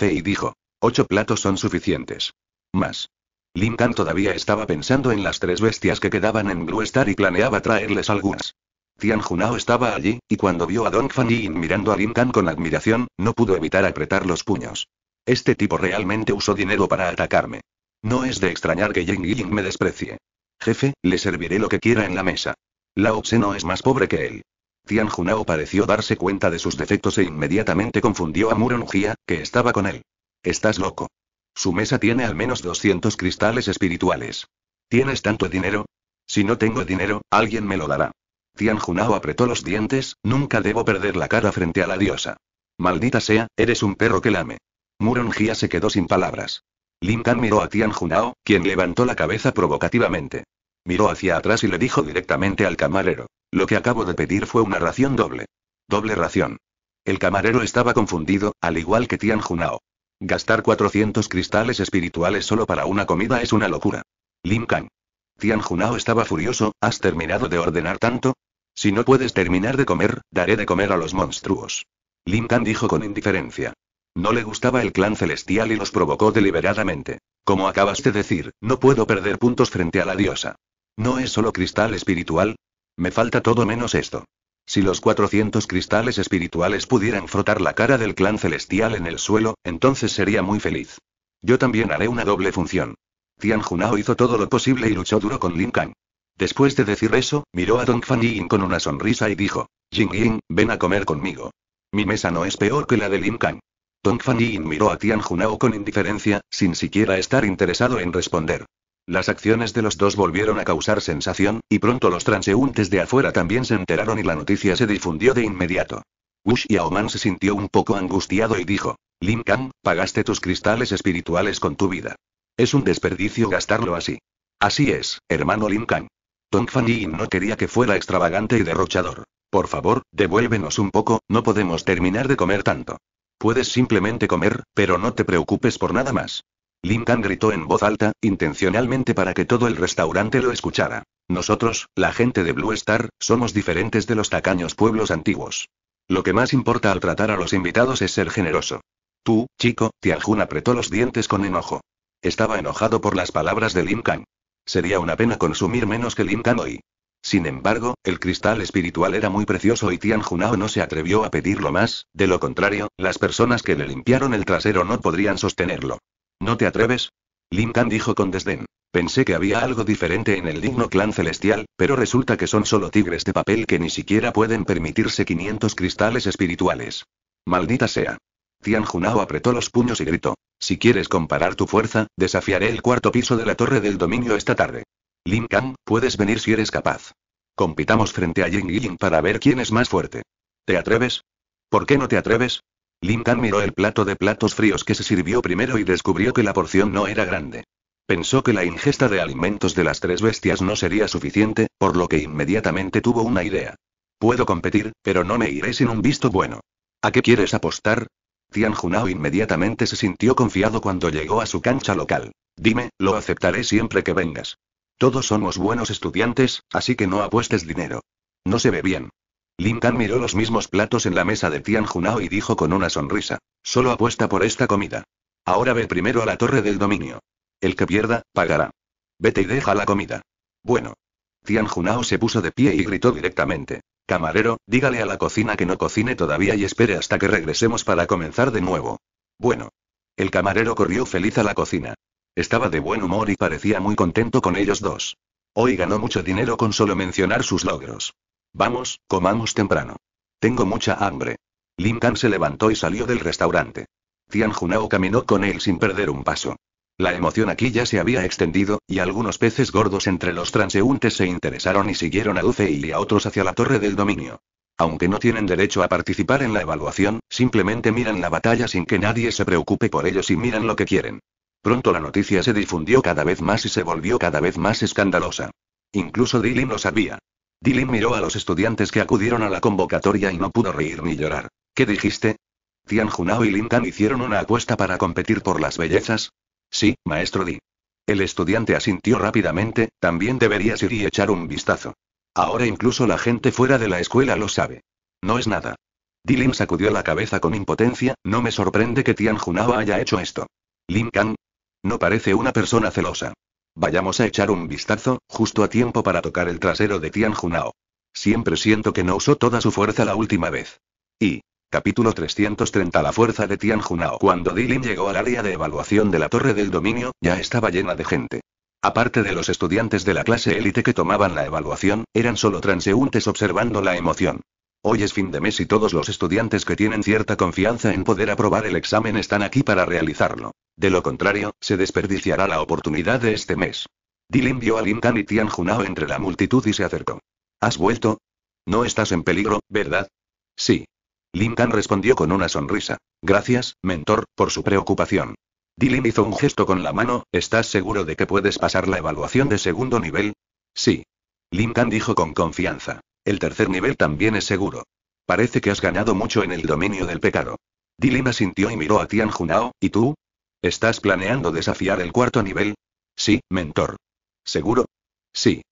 y dijo. Ocho platos son suficientes. Más. Lin Tan todavía estaba pensando en las tres bestias que quedaban en Star y planeaba traerles algunas. Tian Junao estaba allí, y cuando vio a Dong Fan Yin mirando a Lin Tan con admiración, no pudo evitar apretar los puños. Este tipo realmente usó dinero para atacarme. No es de extrañar que Ying Ying me desprecie. Jefe, le serviré lo que quiera en la mesa. Lao Tse no es más pobre que él. Tian Junao pareció darse cuenta de sus defectos e inmediatamente confundió a Murong Jia, que estaba con él. Estás loco. Su mesa tiene al menos 200 cristales espirituales. ¿Tienes tanto dinero? Si no tengo dinero, alguien me lo dará. Tian Junao apretó los dientes, nunca debo perder la cara frente a la diosa. Maldita sea, eres un perro que lame. Murongia se quedó sin palabras. Lin Tan miró a Tian Junao, quien levantó la cabeza provocativamente. Miró hacia atrás y le dijo directamente al camarero. Lo que acabo de pedir fue una ración doble. Doble ración. El camarero estaba confundido, al igual que Tian Junao. Gastar 400 cristales espirituales solo para una comida es una locura. Lim Kang. Tian Junao estaba furioso, ¿has terminado de ordenar tanto? Si no puedes terminar de comer, daré de comer a los monstruos. Lim Kang dijo con indiferencia. No le gustaba el clan celestial y los provocó deliberadamente. Como acabaste de decir, no puedo perder puntos frente a la diosa. ¿No es solo cristal espiritual? Me falta todo menos esto. Si los 400 cristales espirituales pudieran frotar la cara del clan celestial en el suelo, entonces sería muy feliz. Yo también haré una doble función. Tian Junao hizo todo lo posible y luchó duro con Lin Kang. Después de decir eso, miró a Dong Fan Yin con una sonrisa y dijo: Jing Yin, ven a comer conmigo. Mi mesa no es peor que la de Lin Kang. Dong Fan Yin miró a Tian Junao con indiferencia, sin siquiera estar interesado en responder. Las acciones de los dos volvieron a causar sensación, y pronto los transeúntes de afuera también se enteraron y la noticia se difundió de inmediato. Wush Yaoman se sintió un poco angustiado y dijo, Lim Kang, pagaste tus cristales espirituales con tu vida. Es un desperdicio gastarlo así. Así es, hermano Lim Kang. Tong Fan Yin no quería que fuera extravagante y derrochador. Por favor, devuélvenos un poco, no podemos terminar de comer tanto. Puedes simplemente comer, pero no te preocupes por nada más. Kang gritó en voz alta, intencionalmente para que todo el restaurante lo escuchara. Nosotros, la gente de Blue Star, somos diferentes de los tacaños pueblos antiguos. Lo que más importa al tratar a los invitados es ser generoso. Tú, chico, Tianjun apretó los dientes con enojo. Estaba enojado por las palabras de Kang. Sería una pena consumir menos que Kang hoy. Sin embargo, el cristal espiritual era muy precioso y Tian Junao no se atrevió a pedirlo más, de lo contrario, las personas que le limpiaron el trasero no podrían sostenerlo. ¿No te atreves? Kang dijo con desdén. Pensé que había algo diferente en el digno clan celestial, pero resulta que son solo tigres de papel que ni siquiera pueden permitirse 500 cristales espirituales. Maldita sea. Tian Junao apretó los puños y gritó. Si quieres comparar tu fuerza, desafiaré el cuarto piso de la Torre del Dominio esta tarde. Lin Kang, puedes venir si eres capaz. Compitamos frente a Ying Ying para ver quién es más fuerte. ¿Te atreves? ¿Por qué no te atreves? Tan miró el plato de platos fríos que se sirvió primero y descubrió que la porción no era grande. Pensó que la ingesta de alimentos de las tres bestias no sería suficiente, por lo que inmediatamente tuvo una idea. Puedo competir, pero no me iré sin un visto bueno. ¿A qué quieres apostar? Tian Junao inmediatamente se sintió confiado cuando llegó a su cancha local. Dime, lo aceptaré siempre que vengas. Todos somos buenos estudiantes, así que no apuestes dinero. No se ve bien. Lin Tan miró los mismos platos en la mesa de Tian Junao y dijo con una sonrisa. Solo apuesta por esta comida. Ahora ve primero a la torre del dominio. El que pierda, pagará. Vete y deja la comida. Bueno. Tian Junao se puso de pie y gritó directamente. Camarero, dígale a la cocina que no cocine todavía y espere hasta que regresemos para comenzar de nuevo. Bueno. El camarero corrió feliz a la cocina. Estaba de buen humor y parecía muy contento con ellos dos. Hoy ganó mucho dinero con solo mencionar sus logros. Vamos, comamos temprano. Tengo mucha hambre. Kang se levantó y salió del restaurante. Tian Junao caminó con él sin perder un paso. La emoción aquí ya se había extendido, y algunos peces gordos entre los transeúntes se interesaron y siguieron a Duce y a otros hacia la Torre del Dominio. Aunque no tienen derecho a participar en la evaluación, simplemente miran la batalla sin que nadie se preocupe por ellos y miran lo que quieren. Pronto la noticia se difundió cada vez más y se volvió cada vez más escandalosa. Incluso Dilin lo sabía. Dilin miró a los estudiantes que acudieron a la convocatoria y no pudo reír ni llorar. ¿Qué dijiste? Tian Junao y Kang hicieron una apuesta para competir por las bellezas. Sí, maestro Di. El estudiante asintió rápidamente, también deberías ir y echar un vistazo. Ahora incluso la gente fuera de la escuela lo sabe. No es nada. Dilin sacudió la cabeza con impotencia, no me sorprende que Tian Junao haya hecho esto. Lin Kang. No parece una persona celosa. Vayamos a echar un vistazo, justo a tiempo para tocar el trasero de Tian Junao. Siempre siento que no usó toda su fuerza la última vez. Y. Capítulo 330 La fuerza de Tian Junao. Cuando Dilin llegó al área de evaluación de la Torre del Dominio, ya estaba llena de gente. Aparte de los estudiantes de la clase élite que tomaban la evaluación, eran solo transeúntes observando la emoción. Hoy es fin de mes y todos los estudiantes que tienen cierta confianza en poder aprobar el examen están aquí para realizarlo. De lo contrario, se desperdiciará la oportunidad de este mes. Dilin vio a Lin Tan y Tian Junao entre la multitud y se acercó. ¿Has vuelto? No estás en peligro, ¿verdad? Sí. Lin Kan respondió con una sonrisa. Gracias, mentor, por su preocupación. Dilin hizo un gesto con la mano, ¿estás seguro de que puedes pasar la evaluación de segundo nivel? Sí. Lin Kan dijo con confianza. El tercer nivel también es seguro. Parece que has ganado mucho en el dominio del pecado. Dilin asintió y miró a Tian Junao, ¿y tú? ¿Estás planeando desafiar el cuarto nivel? Sí, mentor. ¿Seguro? Sí.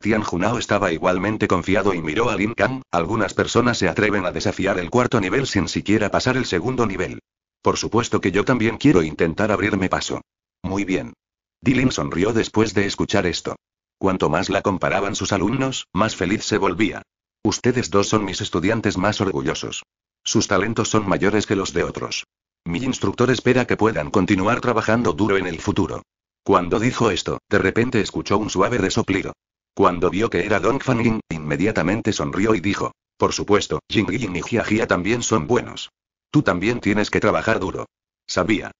Tian Junao estaba igualmente confiado y miró a Lin Kang, algunas personas se atreven a desafiar el cuarto nivel sin siquiera pasar el segundo nivel. Por supuesto que yo también quiero intentar abrirme paso. Muy bien. Dilin sonrió después de escuchar esto. Cuanto más la comparaban sus alumnos, más feliz se volvía. Ustedes dos son mis estudiantes más orgullosos. Sus talentos son mayores que los de otros. Mi instructor espera que puedan continuar trabajando duro en el futuro. Cuando dijo esto, de repente escuchó un suave resoplido. Cuando vio que era Dong Yin, inmediatamente sonrió y dijo: Por supuesto, Jing Yin y Jia Jia también son buenos. Tú también tienes que trabajar duro. Sabía.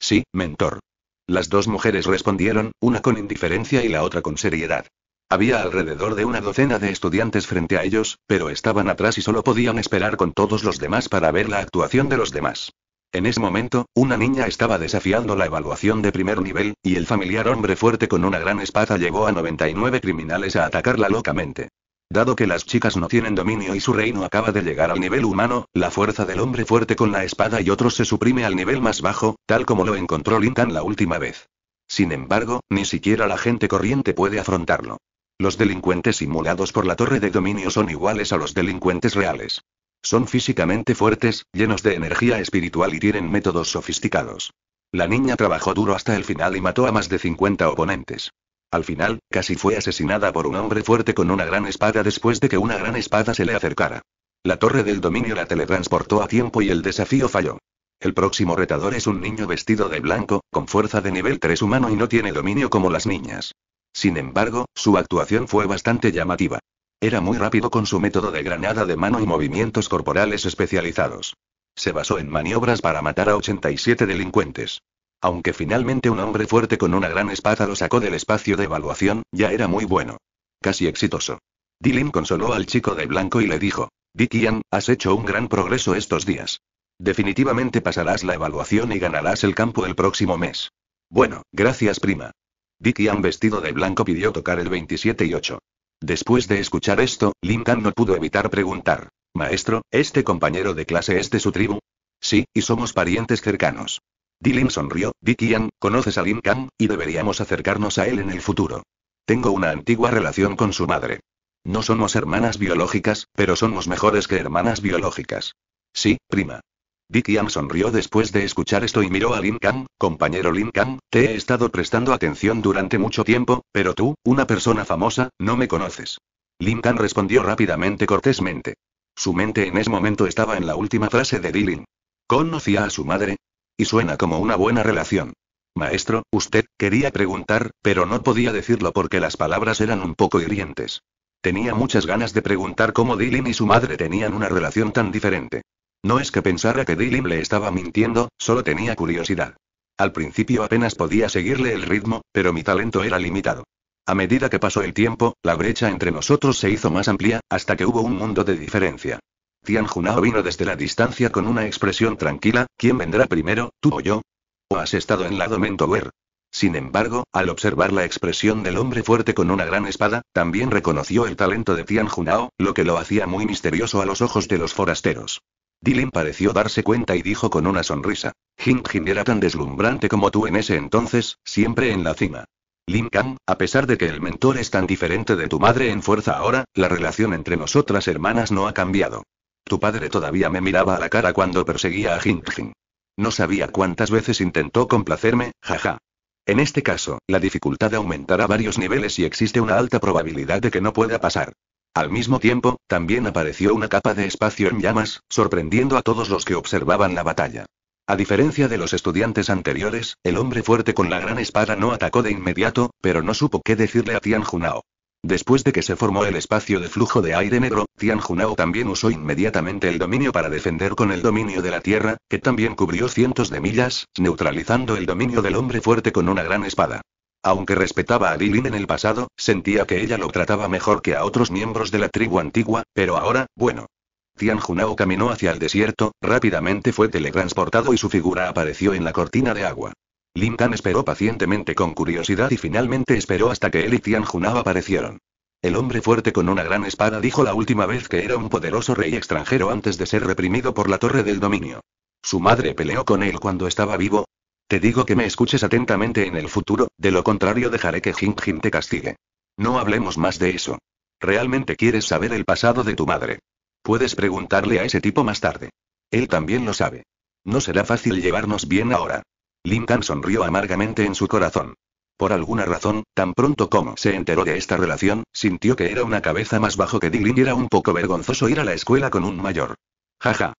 Sí, mentor. Las dos mujeres respondieron, una con indiferencia y la otra con seriedad. Había alrededor de una docena de estudiantes frente a ellos, pero estaban atrás y solo podían esperar con todos los demás para ver la actuación de los demás. En ese momento, una niña estaba desafiando la evaluación de primer nivel, y el familiar hombre fuerte con una gran espada llevó a 99 criminales a atacarla locamente. Dado que las chicas no tienen dominio y su reino acaba de llegar al nivel humano, la fuerza del hombre fuerte con la espada y otros se suprime al nivel más bajo, tal como lo encontró Lincoln la última vez. Sin embargo, ni siquiera la gente corriente puede afrontarlo. Los delincuentes simulados por la torre de dominio son iguales a los delincuentes reales. Son físicamente fuertes, llenos de energía espiritual y tienen métodos sofisticados. La niña trabajó duro hasta el final y mató a más de 50 oponentes. Al final, casi fue asesinada por un hombre fuerte con una gran espada después de que una gran espada se le acercara. La torre del dominio la teletransportó a tiempo y el desafío falló. El próximo retador es un niño vestido de blanco, con fuerza de nivel 3 humano y no tiene dominio como las niñas. Sin embargo, su actuación fue bastante llamativa. Era muy rápido con su método de granada de mano y movimientos corporales especializados. Se basó en maniobras para matar a 87 delincuentes aunque finalmente un hombre fuerte con una gran espada lo sacó del espacio de evaluación, ya era muy bueno. Casi exitoso. Dylan consoló al chico de blanco y le dijo, Dickian, has hecho un gran progreso estos días. Definitivamente pasarás la evaluación y ganarás el campo el próximo mes. Bueno, gracias prima. Dickian vestido de blanco pidió tocar el 27 y 8. Después de escuchar esto, Lincoln no pudo evitar preguntar. Maestro, ¿este compañero de clase es de su tribu? Sí, y somos parientes cercanos. Dilin sonrió, Dikian, conoces a Lin Kang, y deberíamos acercarnos a él en el futuro. Tengo una antigua relación con su madre. No somos hermanas biológicas, pero somos mejores que hermanas biológicas. Sí, prima. Dikian sonrió después de escuchar esto y miró a Lin Kang, compañero Lin Kang, te he estado prestando atención durante mucho tiempo, pero tú, una persona famosa, no me conoces. Lin Kang respondió rápidamente cortésmente. Su mente en ese momento estaba en la última frase de Dilin. ¿Conocía a su madre? Y suena como una buena relación. Maestro, usted, quería preguntar, pero no podía decirlo porque las palabras eran un poco hirientes. Tenía muchas ganas de preguntar cómo Dylan y su madre tenían una relación tan diferente. No es que pensara que Dylan le estaba mintiendo, solo tenía curiosidad. Al principio apenas podía seguirle el ritmo, pero mi talento era limitado. A medida que pasó el tiempo, la brecha entre nosotros se hizo más amplia, hasta que hubo un mundo de diferencia. Tian Junao vino desde la distancia con una expresión tranquila, ¿quién vendrá primero, tú o yo? ¿O has estado en la mentor. Sin embargo, al observar la expresión del hombre fuerte con una gran espada, también reconoció el talento de Tian Junao, lo que lo hacía muy misterioso a los ojos de los forasteros. Dilin pareció darse cuenta y dijo con una sonrisa. Jing Jin era tan deslumbrante como tú en ese entonces, siempre en la cima. Lin Kang, a pesar de que el mentor es tan diferente de tu madre en fuerza ahora, la relación entre nosotras hermanas no ha cambiado. Tu padre todavía me miraba a la cara cuando perseguía a Jing No sabía cuántas veces intentó complacerme, jaja. En este caso, la dificultad aumentará varios niveles y existe una alta probabilidad de que no pueda pasar. Al mismo tiempo, también apareció una capa de espacio en llamas, sorprendiendo a todos los que observaban la batalla. A diferencia de los estudiantes anteriores, el hombre fuerte con la gran espada no atacó de inmediato, pero no supo qué decirle a Tian Junao. Después de que se formó el espacio de flujo de aire negro, Tian Junao también usó inmediatamente el dominio para defender con el dominio de la Tierra, que también cubrió cientos de millas, neutralizando el dominio del hombre fuerte con una gran espada. Aunque respetaba a Lilin en el pasado, sentía que ella lo trataba mejor que a otros miembros de la tribu antigua, pero ahora, bueno. Tian Junao caminó hacia el desierto, rápidamente fue teletransportado y su figura apareció en la cortina de agua. Tan esperó pacientemente con curiosidad y finalmente esperó hasta que él y Tian Junao aparecieron. El hombre fuerte con una gran espada dijo la última vez que era un poderoso rey extranjero antes de ser reprimido por la Torre del Dominio. Su madre peleó con él cuando estaba vivo. Te digo que me escuches atentamente en el futuro, de lo contrario dejaré que Jing Jin te castigue. No hablemos más de eso. Realmente quieres saber el pasado de tu madre. Puedes preguntarle a ese tipo más tarde. Él también lo sabe. No será fácil llevarnos bien ahora. Lincoln sonrió amargamente en su corazón. Por alguna razón, tan pronto como se enteró de esta relación, sintió que era una cabeza más bajo que Dylan y era un poco vergonzoso ir a la escuela con un mayor. Jaja.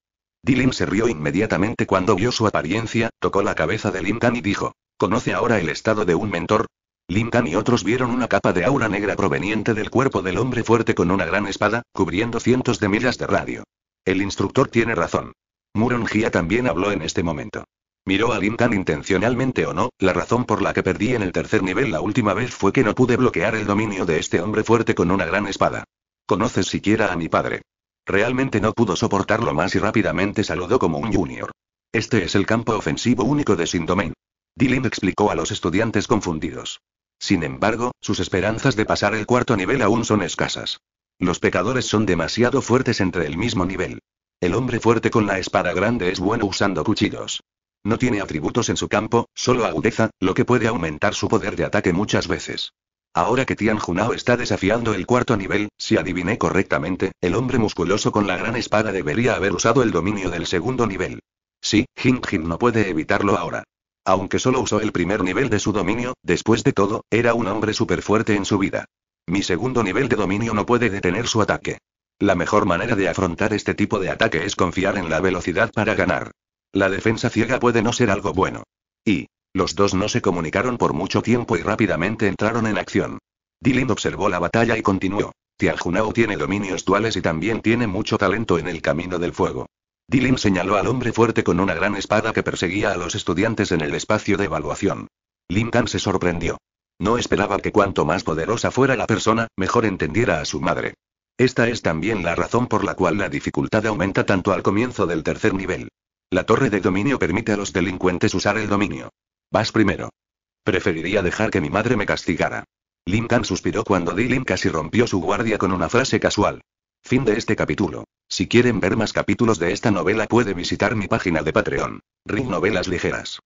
Dylan se rió inmediatamente cuando vio su apariencia, tocó la cabeza de Lincoln y dijo, ¿conoce ahora el estado de un mentor? Lincoln y otros vieron una capa de aura negra proveniente del cuerpo del hombre fuerte con una gran espada, cubriendo cientos de millas de radio. El instructor tiene razón. Murong también habló en este momento. Miró a tan intencionalmente o no, la razón por la que perdí en el tercer nivel la última vez fue que no pude bloquear el dominio de este hombre fuerte con una gran espada. ¿Conoces siquiera a mi padre? Realmente no pudo soportarlo más y rápidamente saludó como un junior. Este es el campo ofensivo único de Sindomain. Dylan explicó a los estudiantes confundidos. Sin embargo, sus esperanzas de pasar el cuarto nivel aún son escasas. Los pecadores son demasiado fuertes entre el mismo nivel. El hombre fuerte con la espada grande es bueno usando cuchillos. No tiene atributos en su campo, solo agudeza, lo que puede aumentar su poder de ataque muchas veces. Ahora que Tian Junao está desafiando el cuarto nivel, si adiviné correctamente, el hombre musculoso con la gran espada debería haber usado el dominio del segundo nivel. Sí, Jin Jin no puede evitarlo ahora. Aunque solo usó el primer nivel de su dominio, después de todo, era un hombre súper fuerte en su vida. Mi segundo nivel de dominio no puede detener su ataque. La mejor manera de afrontar este tipo de ataque es confiar en la velocidad para ganar. La defensa ciega puede no ser algo bueno. Y. Los dos no se comunicaron por mucho tiempo y rápidamente entraron en acción. Dilin observó la batalla y continuó. Junao tiene dominios duales y también tiene mucho talento en el camino del fuego. Dilin señaló al hombre fuerte con una gran espada que perseguía a los estudiantes en el espacio de evaluación. Linkan se sorprendió. No esperaba que cuanto más poderosa fuera la persona, mejor entendiera a su madre. Esta es también la razón por la cual la dificultad aumenta tanto al comienzo del tercer nivel. La torre de dominio permite a los delincuentes usar el dominio. Vas primero. Preferiría dejar que mi madre me castigara. Lincoln suspiró cuando Dylan casi rompió su guardia con una frase casual. Fin de este capítulo. Si quieren ver más capítulos de esta novela puede visitar mi página de Patreon. Ring Novelas Ligeras.